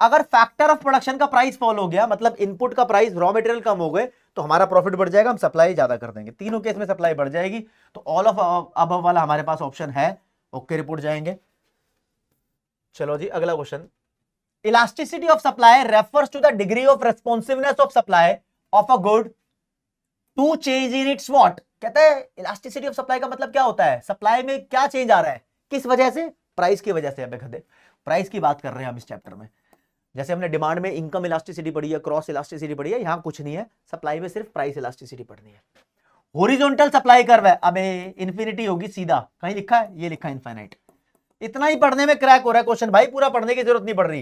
अगर फैक्टर ऑफ प्रोडक्शन का प्राइस फॉल हो गया मतलब इनपुट का प्राइस रॉ मटेरियल कम हो गए तो हमारा प्रॉफिट बढ़ जाएगा हम सप्लाई ज़्यादा कर देंगे तीनों केस में सप्लाई बढ़ जाएगी तो ऑल ऑफ अब वाला हमारे पास ऑप्शन है ओके रिपोर्ट जाएंगे चलो जी अगला question elasticity of supply refers to the degree of responsiveness of supply of a good to change in its what कहता है इलास्टिसिटी ऑफ सप्लाई का मतलब क्या होता है सप्लाई में क्या चेंज आ रहा है किस वजह से प्राइस की वजह से अब प्राइस की बात कर रहे हैं हम इस चैप्टर में जैसे हमने डिमांड में इनकम इलास्टिसिटी पढ़ी है क्रॉस इलास्टिसिटी पढ़ी है यहाँ कुछ नहीं है सप्लाई में सिर्फ प्राइस इलास्टिसिटी पढ़नी है होरिजोनटल सप्लाई कर्व है अब इन्फिनिटी होगी सीधा कहीं लिखा है ये लिखा है इन्फाइनाइट इतना ही पढ़ने में क्रैक हो रहा है क्वेश्चन भाई पूरा पढ़ने की जरूरत नहीं पड़ रही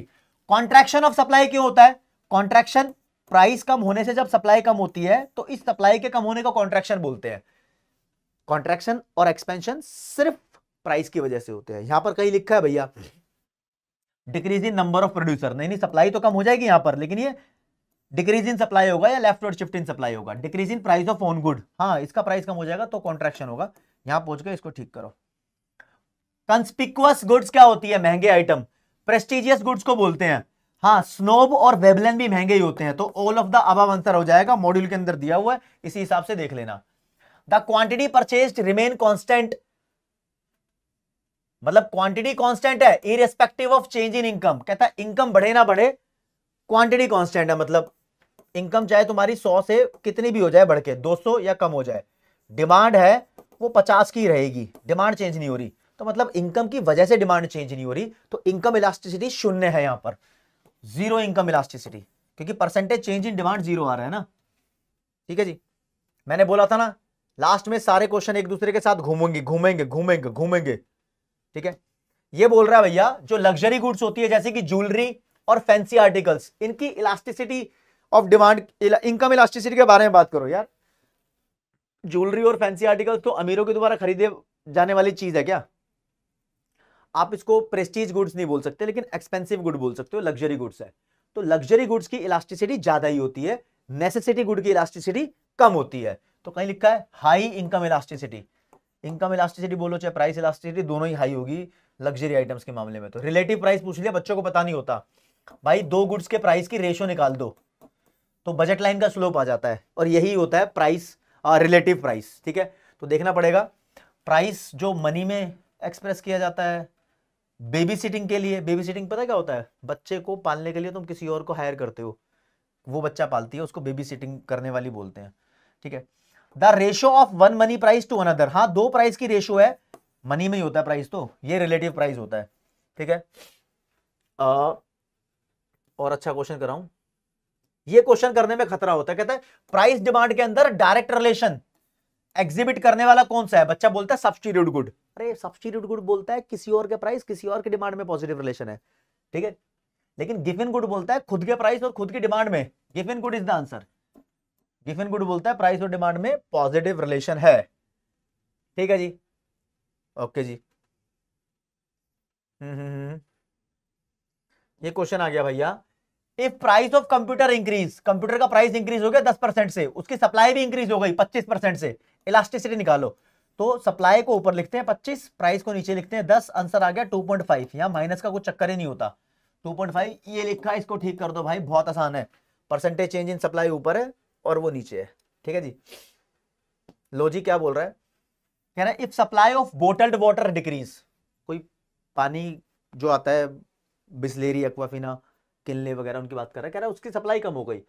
कॉन्ट्रेक्शन ऑफ सप्लाई क्यों होता है कॉन्ट्रेक्शन प्राइस कम होने से जब सप्लाई कम होती है तो इस सप्लाई के कम होने को कॉन्ट्रेक्शन बोलते हैं कॉन्ट्रेक्शन और एक्सपेंशन सिर्फ प्राइस की वजह से होते हैं यहां पर कहीं लिखा है भैया decrease in number of producer नहीं नहीं सप्लाई तो कम हो जाएगी यहां पर लेकिन ये डिक्रीज इन सप्लाई होगा या लेफ्ट शिफ्ट इन सप्लाई होगा decrease in price of on good हाँ इसका प्राइस कम हो जाएगा तो कॉन्ट्रेक्शन होगा यहां पहुंच गए इसको ठीक करो कंस्पिकुअस गुड्स क्या होती है महंगे आइटम प्रेस्टिजियस गुड्स को बोलते हैं हाँ स्नोब और वेबलेन भी महंगे ही होते हैं तो all of the above answer हो जाएगा मॉड्यूल के अंदर दिया हुआ है इसी हिसाब से देख लेना the quantity purchased remain constant मतलब क्वांटिटी कांस्टेंट है irrespective of change in income कहता है इनकम बढ़े ना बढ़े क्वांटिटी कांस्टेंट है मतलब इनकम चाहे तुम्हारी सौ से कितनी भी हो जाए बढ़ के दो या कम हो जाए डिमांड है वो पचास की रहेगी डिमांड चेंज नहीं हो रही तो मतलब इनकम की वजह से डिमांड चेंज नहीं हो रही तो इनकम इलास्टिसिटी शून्य है यहां पर जीरो इनकम इलास्टिसिटी क्योंकि percentage change in demand zero आ रहा है ना ठीक है जी मैंने बोला था ना लास्ट में सारे क्वेश्चन एक दूसरे के साथ घूमेंगे घूमेंगे घूमेंगे घूमेंगे ठीक है ये बोल रहा है भैया जो लग्जरी गुड्स होती है जैसे कि ज्वेलरी और फैंसी आर्टिकल्स इनकी elasticity of demand income elasticity के बारे में बात करो यार ज्वेलरी और फैंसी आर्टिकल्स तो अमीरों के द्वारा खरीदे जाने वाली चीज है क्या आप इसको प्रेस्टीज गुड्स नहीं बोल सकते लेकिन एक्सपेंसिव गुड बोल सकते हो लग्जरी गुड्स है तो लग्जरी गुड्स की इलास्टिसिटी ज्यादा ही होती है नेसेसिटी गुड की इलास्टिसिटी कम होती है तो कहीं लिखा है high income elasticity income elasticity बोलो चाहे प्राइस इलास्टिसिटी दोनों ही हाई होगी लग्जरी आइटम्स के मामले में तो रिलेटिव प्राइस पूछ लिया बच्चों को पता नहीं होता भाई दो गुड्स के प्राइस की रेशो निकाल दो तो बजट लाइन का स्लोप आ जाता है और यही होता है प्राइस रिलेटिव प्राइस ठीक है तो देखना पड़ेगा प्राइस जो मनी में एक्सप्रेस किया जाता है बेबी सिटिंग के लिए बेबी सिटिंग पता क्या होता है बच्चे को पालने के लिए तुम किसी और को हायर करते हो वो बच्चा पालती है उसको बेबी सिटिंग करने वाली बोलते हैं ठीक है the ratio of one money price to another हाँ दो प्राइस की रेशियो है मनी में ही होता है प्राइस तो ये रिलेटिव प्राइस होता है ठीक है आ, और अच्छा क्वेश्चन कराऊ ये क्वेश्चन करने में खतरा होता है कहते हैं प्राइस डिमांड के अंदर डायरेक्ट रिलेशन एग्जिबिट करने वाला कौन सा है बच्चा बोलता है सब्सिट्यूट गुड अरे सब्सिट्यूट गुड बोलता है किसी और के प्राइस किसी और के डिमांड में पॉजिटिव रिलेशन है ठीक है लेकिन गिफिन गुड बोलता है खुद के प्राइस और खुद की डिमांड में Giffen good is the answer Giffen good बोलता है प्राइस और डिमांड में पॉजिटिव रिलेशन है ठीक है जी ओके जी हम्म, हम्म, हम्म। ये क्वेश्चन आ गया भैया if price of computer increase computer का प्राइस इंक्रीज हो गया दस परसेंट से उसकी सप्लाई भी इंक्रीज हो गई पच्चीस परसेंट से इलास्टिसिटी निकालो तो सप्लाई को ऊपर लिखते हैं पच्चीस प्राइस को नीचे लिखते हैं दस आंसर आ गया टू पॉइंट फाइव यहाँ माइनस का कुछ चक्कर ही नहीं होता टू पॉइंट फाइव ये लिखा इसको ठीक कर दो भाई बहुत आसान है परसेंटेज चेंज इन सप्लाई ऊपर है और वो नीचे है ठीक है जी लोजी क्या बोल रहा है कह रहा है if supply of bottled water decrease कोई पानी जो आता है बिस्लेरी एक्वाफिना किले वगैरह उनकी बात कर रहा है कह रहा है उसकी सप्लाई कम हो गई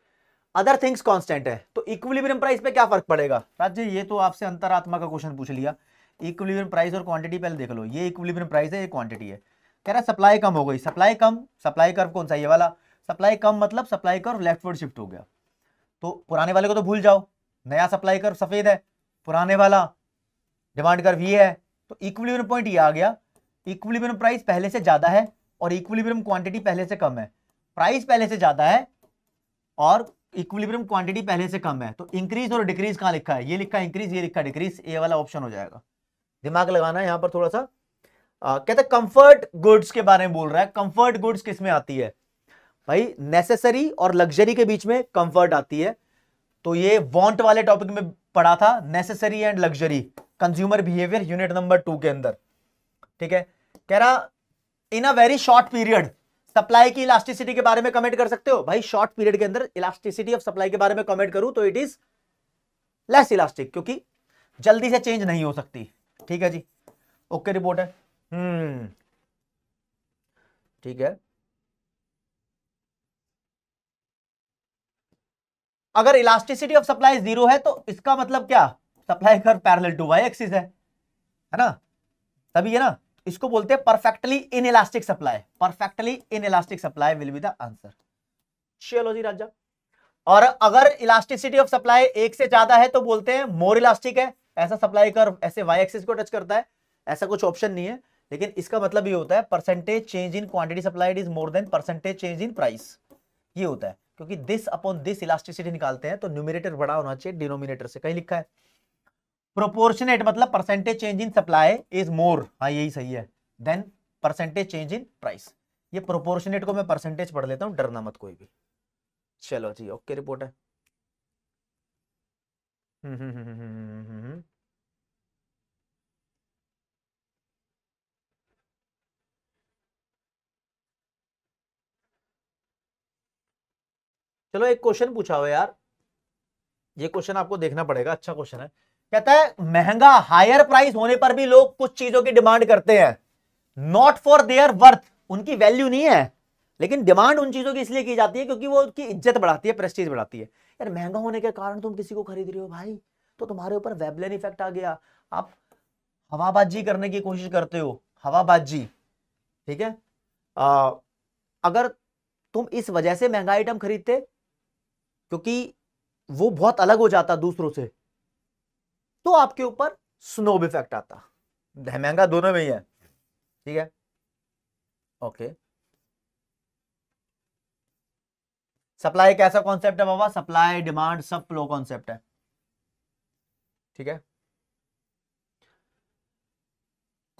अदर थिंग्स कॉन्स्टेंट है तो इक्विलिब्रियम प्राइस पे क्या फर्क पड़ेगा राज्य ये तो आपसे अंतरात्मा का क्वेश्चन पूछ लिया इक्विलिब्रियम प्राइस और क्वांटिटी पहले देख लो ये इक्विलिब्रियम प्राइस है ये क्वांटिटी है कह रहा है सप्लाई कम हो गई सप्लाई कम सप्लाई कर्व कौन सा ये वाला सप्लाई कम मतलब सप्लाई कर्व लेफ्टवर्ड शिफ्ट हो गया तो पुराने वाले को तो भूल जाओ नया सप्लाई कर सफेद है पुराने वाला डिमांड कर वी है तो इक्विलिब्रियम पॉइंट ये आ गया इक्विलिब्रियम प्राइस पहले से ज्यादा है और इक्विलिब्रियम क्वांटिटी पहले से कम है प्राइस पहले से ज्यादा है और इक्विलिब्रियम क्वांटिटी पहले से कम है तो इंक्रीज और डिक्रीज कहां लिखा है ये लिखा इंक्रीज ये लिखा डिक्रीज ए वाला ऑप्शन हो जाएगा दिमाग लगाना है पर थोड़ा सा कहते हैं कंफर्ट गुड्स के बारे में बोल रहा है कंफर्ट गुड्स किसमें आती है भाई नेसेसरी और लग्जरी के बीच में कंफर्ट आती है तो ये वॉन्ट वाले टॉपिक में पढ़ा था necessary and luxury consumer behaviour unit number two के अंदर ठीक है कह रहा in a very short period supply की इलास्टिसिटी के बारे में कमेंट कर सकते हो भाई शॉर्ट पीरियड के अंदर इलास्टिसिटी ऑफ सप्लाई के बारे में कमेंट करूं तो इट इज लेस इलास्टिक क्योंकि जल्दी से चेंज नहीं हो सकती ठीक है जी ओके रिपोर्ट है हम्म ठीक है अगर इलास्टिसिटी ऑफ सप्लाई जीरो है तो इसका मतलब क्या supply curve parallel to Y axis है है ना तभी है ना इसको बोलते हैं perfectly inelastic supply perfectly inelastic supply will be the answer चलो जी राजा और अगर इलास्टिसिटी ऑफ सप्लाई एक से ज्यादा है तो बोलते हैं मोर इलास्टिक है ऐसा सप्लाई कर ऐसे वाई एक्सिस को टच करता है ऐसा कुछ ऑप्शन नहीं है लेकिन इसका मतलब ये होता है percentage change in quantity supplied is more than percentage change in price ये होता है क्योंकि दिस अपॉन दिस इलास्टिसिटी निकालते हैं तो न्यूमिनेटर बड़ा होना चाहिए डिनोमिनेटर से कहीं लिखा है प्रोपोर्शनेट मतलब percentage change in supply is more हाँ यही सही है than percentage change in price ये प्रोपोर्शनेट को मैं परसेंटेज पढ़ लेता हूँ डरना मत कोई भी चलो जी ओके रिपोर्ट है हम्म हम्म हम्म हम्म हम्म, हम्म, हम्म, हम्म चलो एक क्वेश्चन पूछा हो यार ये क्वेश्चन आपको देखना पड़ेगा अच्छा क्वेश्चन है कहता है महंगा हायर प्राइस होने पर भी लोग कुछ चीजों की डिमांड करते हैं नॉट फॉर देयर वर्थ उनकी वैल्यू नहीं है लेकिन डिमांड उन चीजों की इसलिए की जाती है क्योंकि वो उनकी इज्जत बढ़ाती है प्रेस्टीज बढ़ाती है यार महंगा होने के कारण तुम किसी को खरीद रहे हो भाई तो तुम्हारे ऊपर वेबलेन इफेक्ट आ गया आप हवाबाजी करने की कोशिश करते हो हवाबाजी ठीक है आ, अगर तुम इस वजह से महंगा आइटम खरीदते क्योंकि वो बहुत अलग हो जाता दूसरों से तो आपके ऊपर स्नोब इफेक्ट आता महंगा दोनों में ही है ठीक है ओके सप्लाई कैसा कॉन्सेप्ट है बाबा सप्लाई डिमांड सब फ्लो कॉन्सेप्ट है ठीक है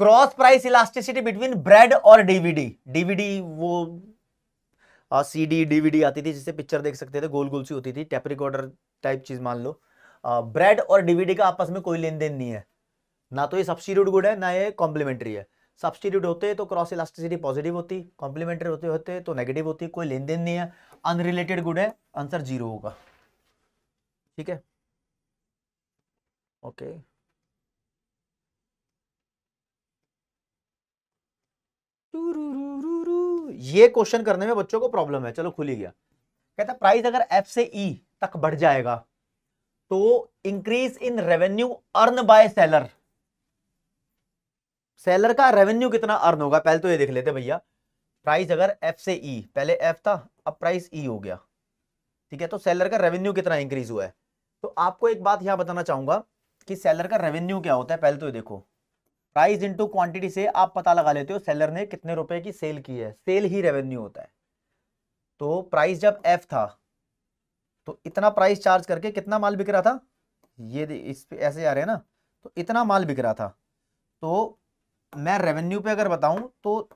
cross price elasticity between bread और डीवीडी डीवीडी वो सी डी डीवीडी आती थी जिससे पिक्चर देख सकते थे गोल गोल सी होती थी टैप रिकॉर्डर टाइप चीज़ मान लो ब्रेड और डीवीडी का आपस में कोई लेन देन नहीं है ना तो ये सब्सिट्यूट गुड है ना ये कॉम्प्लीमेंट्री है सब्सिट्यूट होते तो क्रॉस इलास्टिसिटी पॉजिटिव होती कॉम्प्लीमेंट्री होते होते तो नेगेटिव होती कोई लेन देन नहीं है अनरिलेटेड गुड है आंसर जीरो होगा ठीक है ओके okay. ये क्वेश्चन करने में बच्चों को प्रॉब्लम है चलो खुली गया कहता प्राइस अगर एफ से ई e तक बढ़ जाएगा तो increase in revenue earn by seller seller का रेवेन्यू कितना अर्न होगा पहले तो ये देख लेते भैया प्राइस अगर एफ से ई e, पहले एफ था अब प्राइस ई e हो गया ठीक है तो सेलर का रेवेन्यू कितना इंक्रीज हुआ है तो आपको एक बात यहां बताना चाहूंगा कि सेलर का रेवेन्यू क्या होता है पहले तो ये देखो प्राइस इंटू क्वांटिटी से आप पता लगा लेते हो सेलर ने कितने रुपए की सेल की है सेल ही रेवेन्यू होता है तो प्राइस जब एफ था तो इतना प्राइस चार्ज करके कितना माल बिक रहा था ये इस पे ऐसे आ रहे हैं ना तो इतना माल बिक रहा था तो मैं रेवेन्यू पे अगर बताऊं तो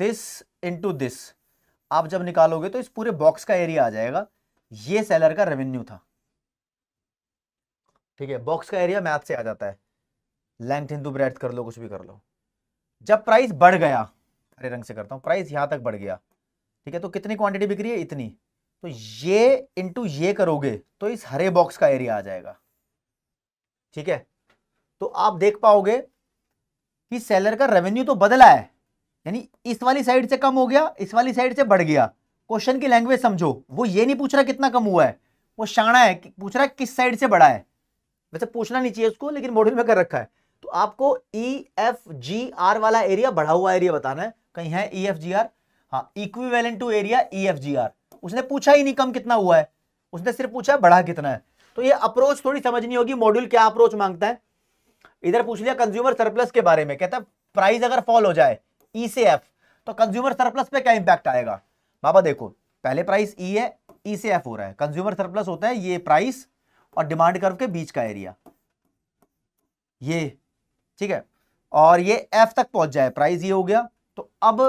दिस इंटू दिस आप जब निकालोगे तो इस पूरे बॉक्स का एरिया आ जाएगा ये सेलर का रेवेन्यू था ठीक है बॉक्स का एरिया मैथ से आ जाता है लेंथ इंटू ब्रेथ कर लो कुछ भी कर लो जब प्राइस बढ़ गया हरे रंग से करता हूँ प्राइस यहाँ तक बढ़ गया ठीक है तो कितनी क्वांटिटी बिक्री है इतनी तो ये इंटू ये करोगे तो इस हरे बॉक्स का एरिया आ जाएगा ठीक है तो आप देख पाओगे कि सेलर का रेवेन्यू तो बदला है यानी इस वाली साइड से कम हो गया इस वाली साइड से बढ़ गया क्वेश्चन की लैंग्वेज समझो वो ये नहीं पूछ रहा कितना कम हुआ है वो शाणा है पूछ रहा है किस साइड से बढ़ा है वैसे पूछना नहीं चाहिए उसको लेकिन मॉड्यूल में कर रखा है तो आपको ई एफ जी आर वाला एरिया बढ़ा हुआ एरिया बताना है कहीं है ई एफ जी आर हाँ equivalent to area E F G R उसने पूछा ही नहीं कम कितना हुआ है उसने सिर्फ पूछा बढ़ा कितना है तो ये अप्रोच थोड़ी समझनी होगी मॉड्यूल क्या अप्रोच मांगता है इधर पूछ लिया कंज्यूमर सरप्लस के बारे में कहता है प्राइस अगर फॉल हो जाए ई e से एफ तो कंज्यूमर सरप्लस पे क्या इंपैक्ट आएगा बाबा देखो पहले प्राइस ई e है ई e से एफ हो रहा है कंज्यूमर सरप्लस होता है ये प्राइस और डिमांड कर्व के बीच का एरिया ये ठीक है और ये एफ तक पहुंच जाए प्राइस ये हो गया तो अब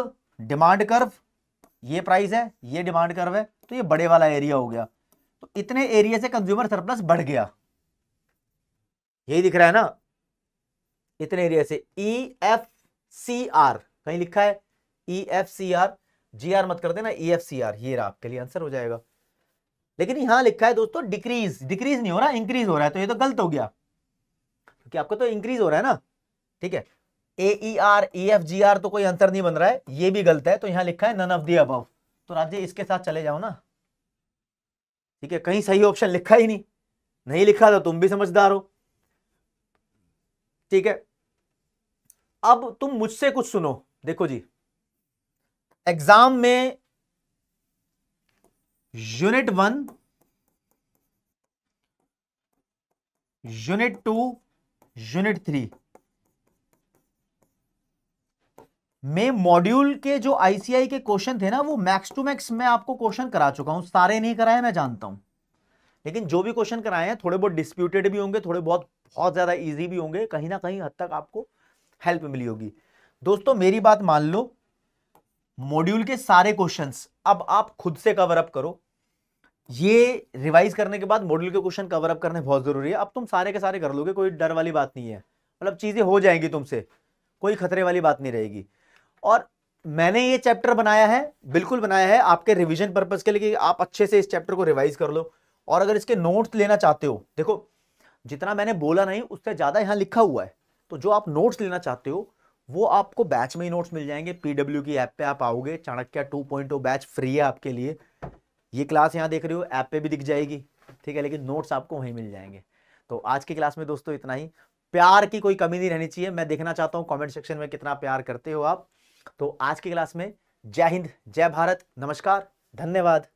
डिमांड कर्व ये प्राइस है ये डिमांड कर्व है तो ये बड़े वाला एरिया हो गया तो इतने एरिया से कंज्यूमर सरप्लस बढ़ गया यही दिख रहा है ना इतने एरिया से ई एफ सी आर कहीं लिखा है E F C R G R मत कर देना ई एफ सी आर ये आपके लिए आंसर हो जाएगा लेकिन यहां लिखा है दोस्तों डिक्रीज डिक्रीज नहीं हो रहा इंक्रीज हो रहा है तो ये तो गलत हो गया क्योंकि आपको तो इंक्रीज हो रहा है ना ठीक है A E R A F G R तो कोई आंसर नहीं बन रहा है ये भी गलत है तो यहां लिखा है नन ऑफ दी अबव तो राज्य इसके साथ चले जाओ ना ठीक है कहीं सही ऑप्शन लिखा ही नहीं नहीं लिखा तो तुम भी समझदार हो ठीक है अब तुम मुझसे कुछ सुनो देखो जी एग्जाम में unit one unit two unit three में मॉड्यूल के जो आईसीआई के क्वेश्चन थे ना वो मैक्स टू मैक्स मैं आपको क्वेश्चन करा चुका हूं सारे नहीं कराए मैं जानता हूं लेकिन जो भी क्वेश्चन कराए हैं थोड़े बहुत डिस्प्यूटेड भी होंगे थोड़े बहुत बहुत ज़्यादा ईजी भी होंगे कहीं ना कहीं हद तक आपको हेल्प मिली होगी दोस्तों मेरी बात मान लो मॉड्यूल के सारे क्वेश्चन अब आप खुद से कवर अप करो ये रिवाइज करने के बाद मॉड्यूल के क्वेश्चन कवर अप करने बहुत ज़रूरी है अब तुम सारे के सारे कर लोगे कोई डर वाली बात नहीं है मतलब चीज़ें हो जाएंगी तुमसे कोई खतरे वाली बात नहीं रहेगी और मैंने ये चैप्टर बनाया है बिल्कुल बनाया है आपके रिविजन पर्पज के लिए कि आप अच्छे से इस चैप्टर को रिवाइज कर लो और अगर इसके नोट्स लेना चाहते हो देखो जितना मैंने बोला नहीं उससे ज़्यादा यहाँ लिखा हुआ है तो जो आप नोट्स लेना चाहते हो वो आपको बैच में ही नोट्स मिल जाएंगे पीडब्ल्यू की ऐप पे आप आओगे चाणक्य 2.0 बैच फ्री है आपके लिए ये क्लास यहाँ देख रहे हो ऐप पे भी दिख जाएगी ठीक है लेकिन नोट्स आपको वहीं मिल जाएंगे तो आज की क्लास में दोस्तों इतना ही प्यार की कोई कमी नहीं रहनी चाहिए मैं देखना चाहता हूँ कॉमेंट सेक्शन में कितना प्यार करते हो आप तो आज की क्लास में जय हिंद जय भारत नमस्कार धन्यवाद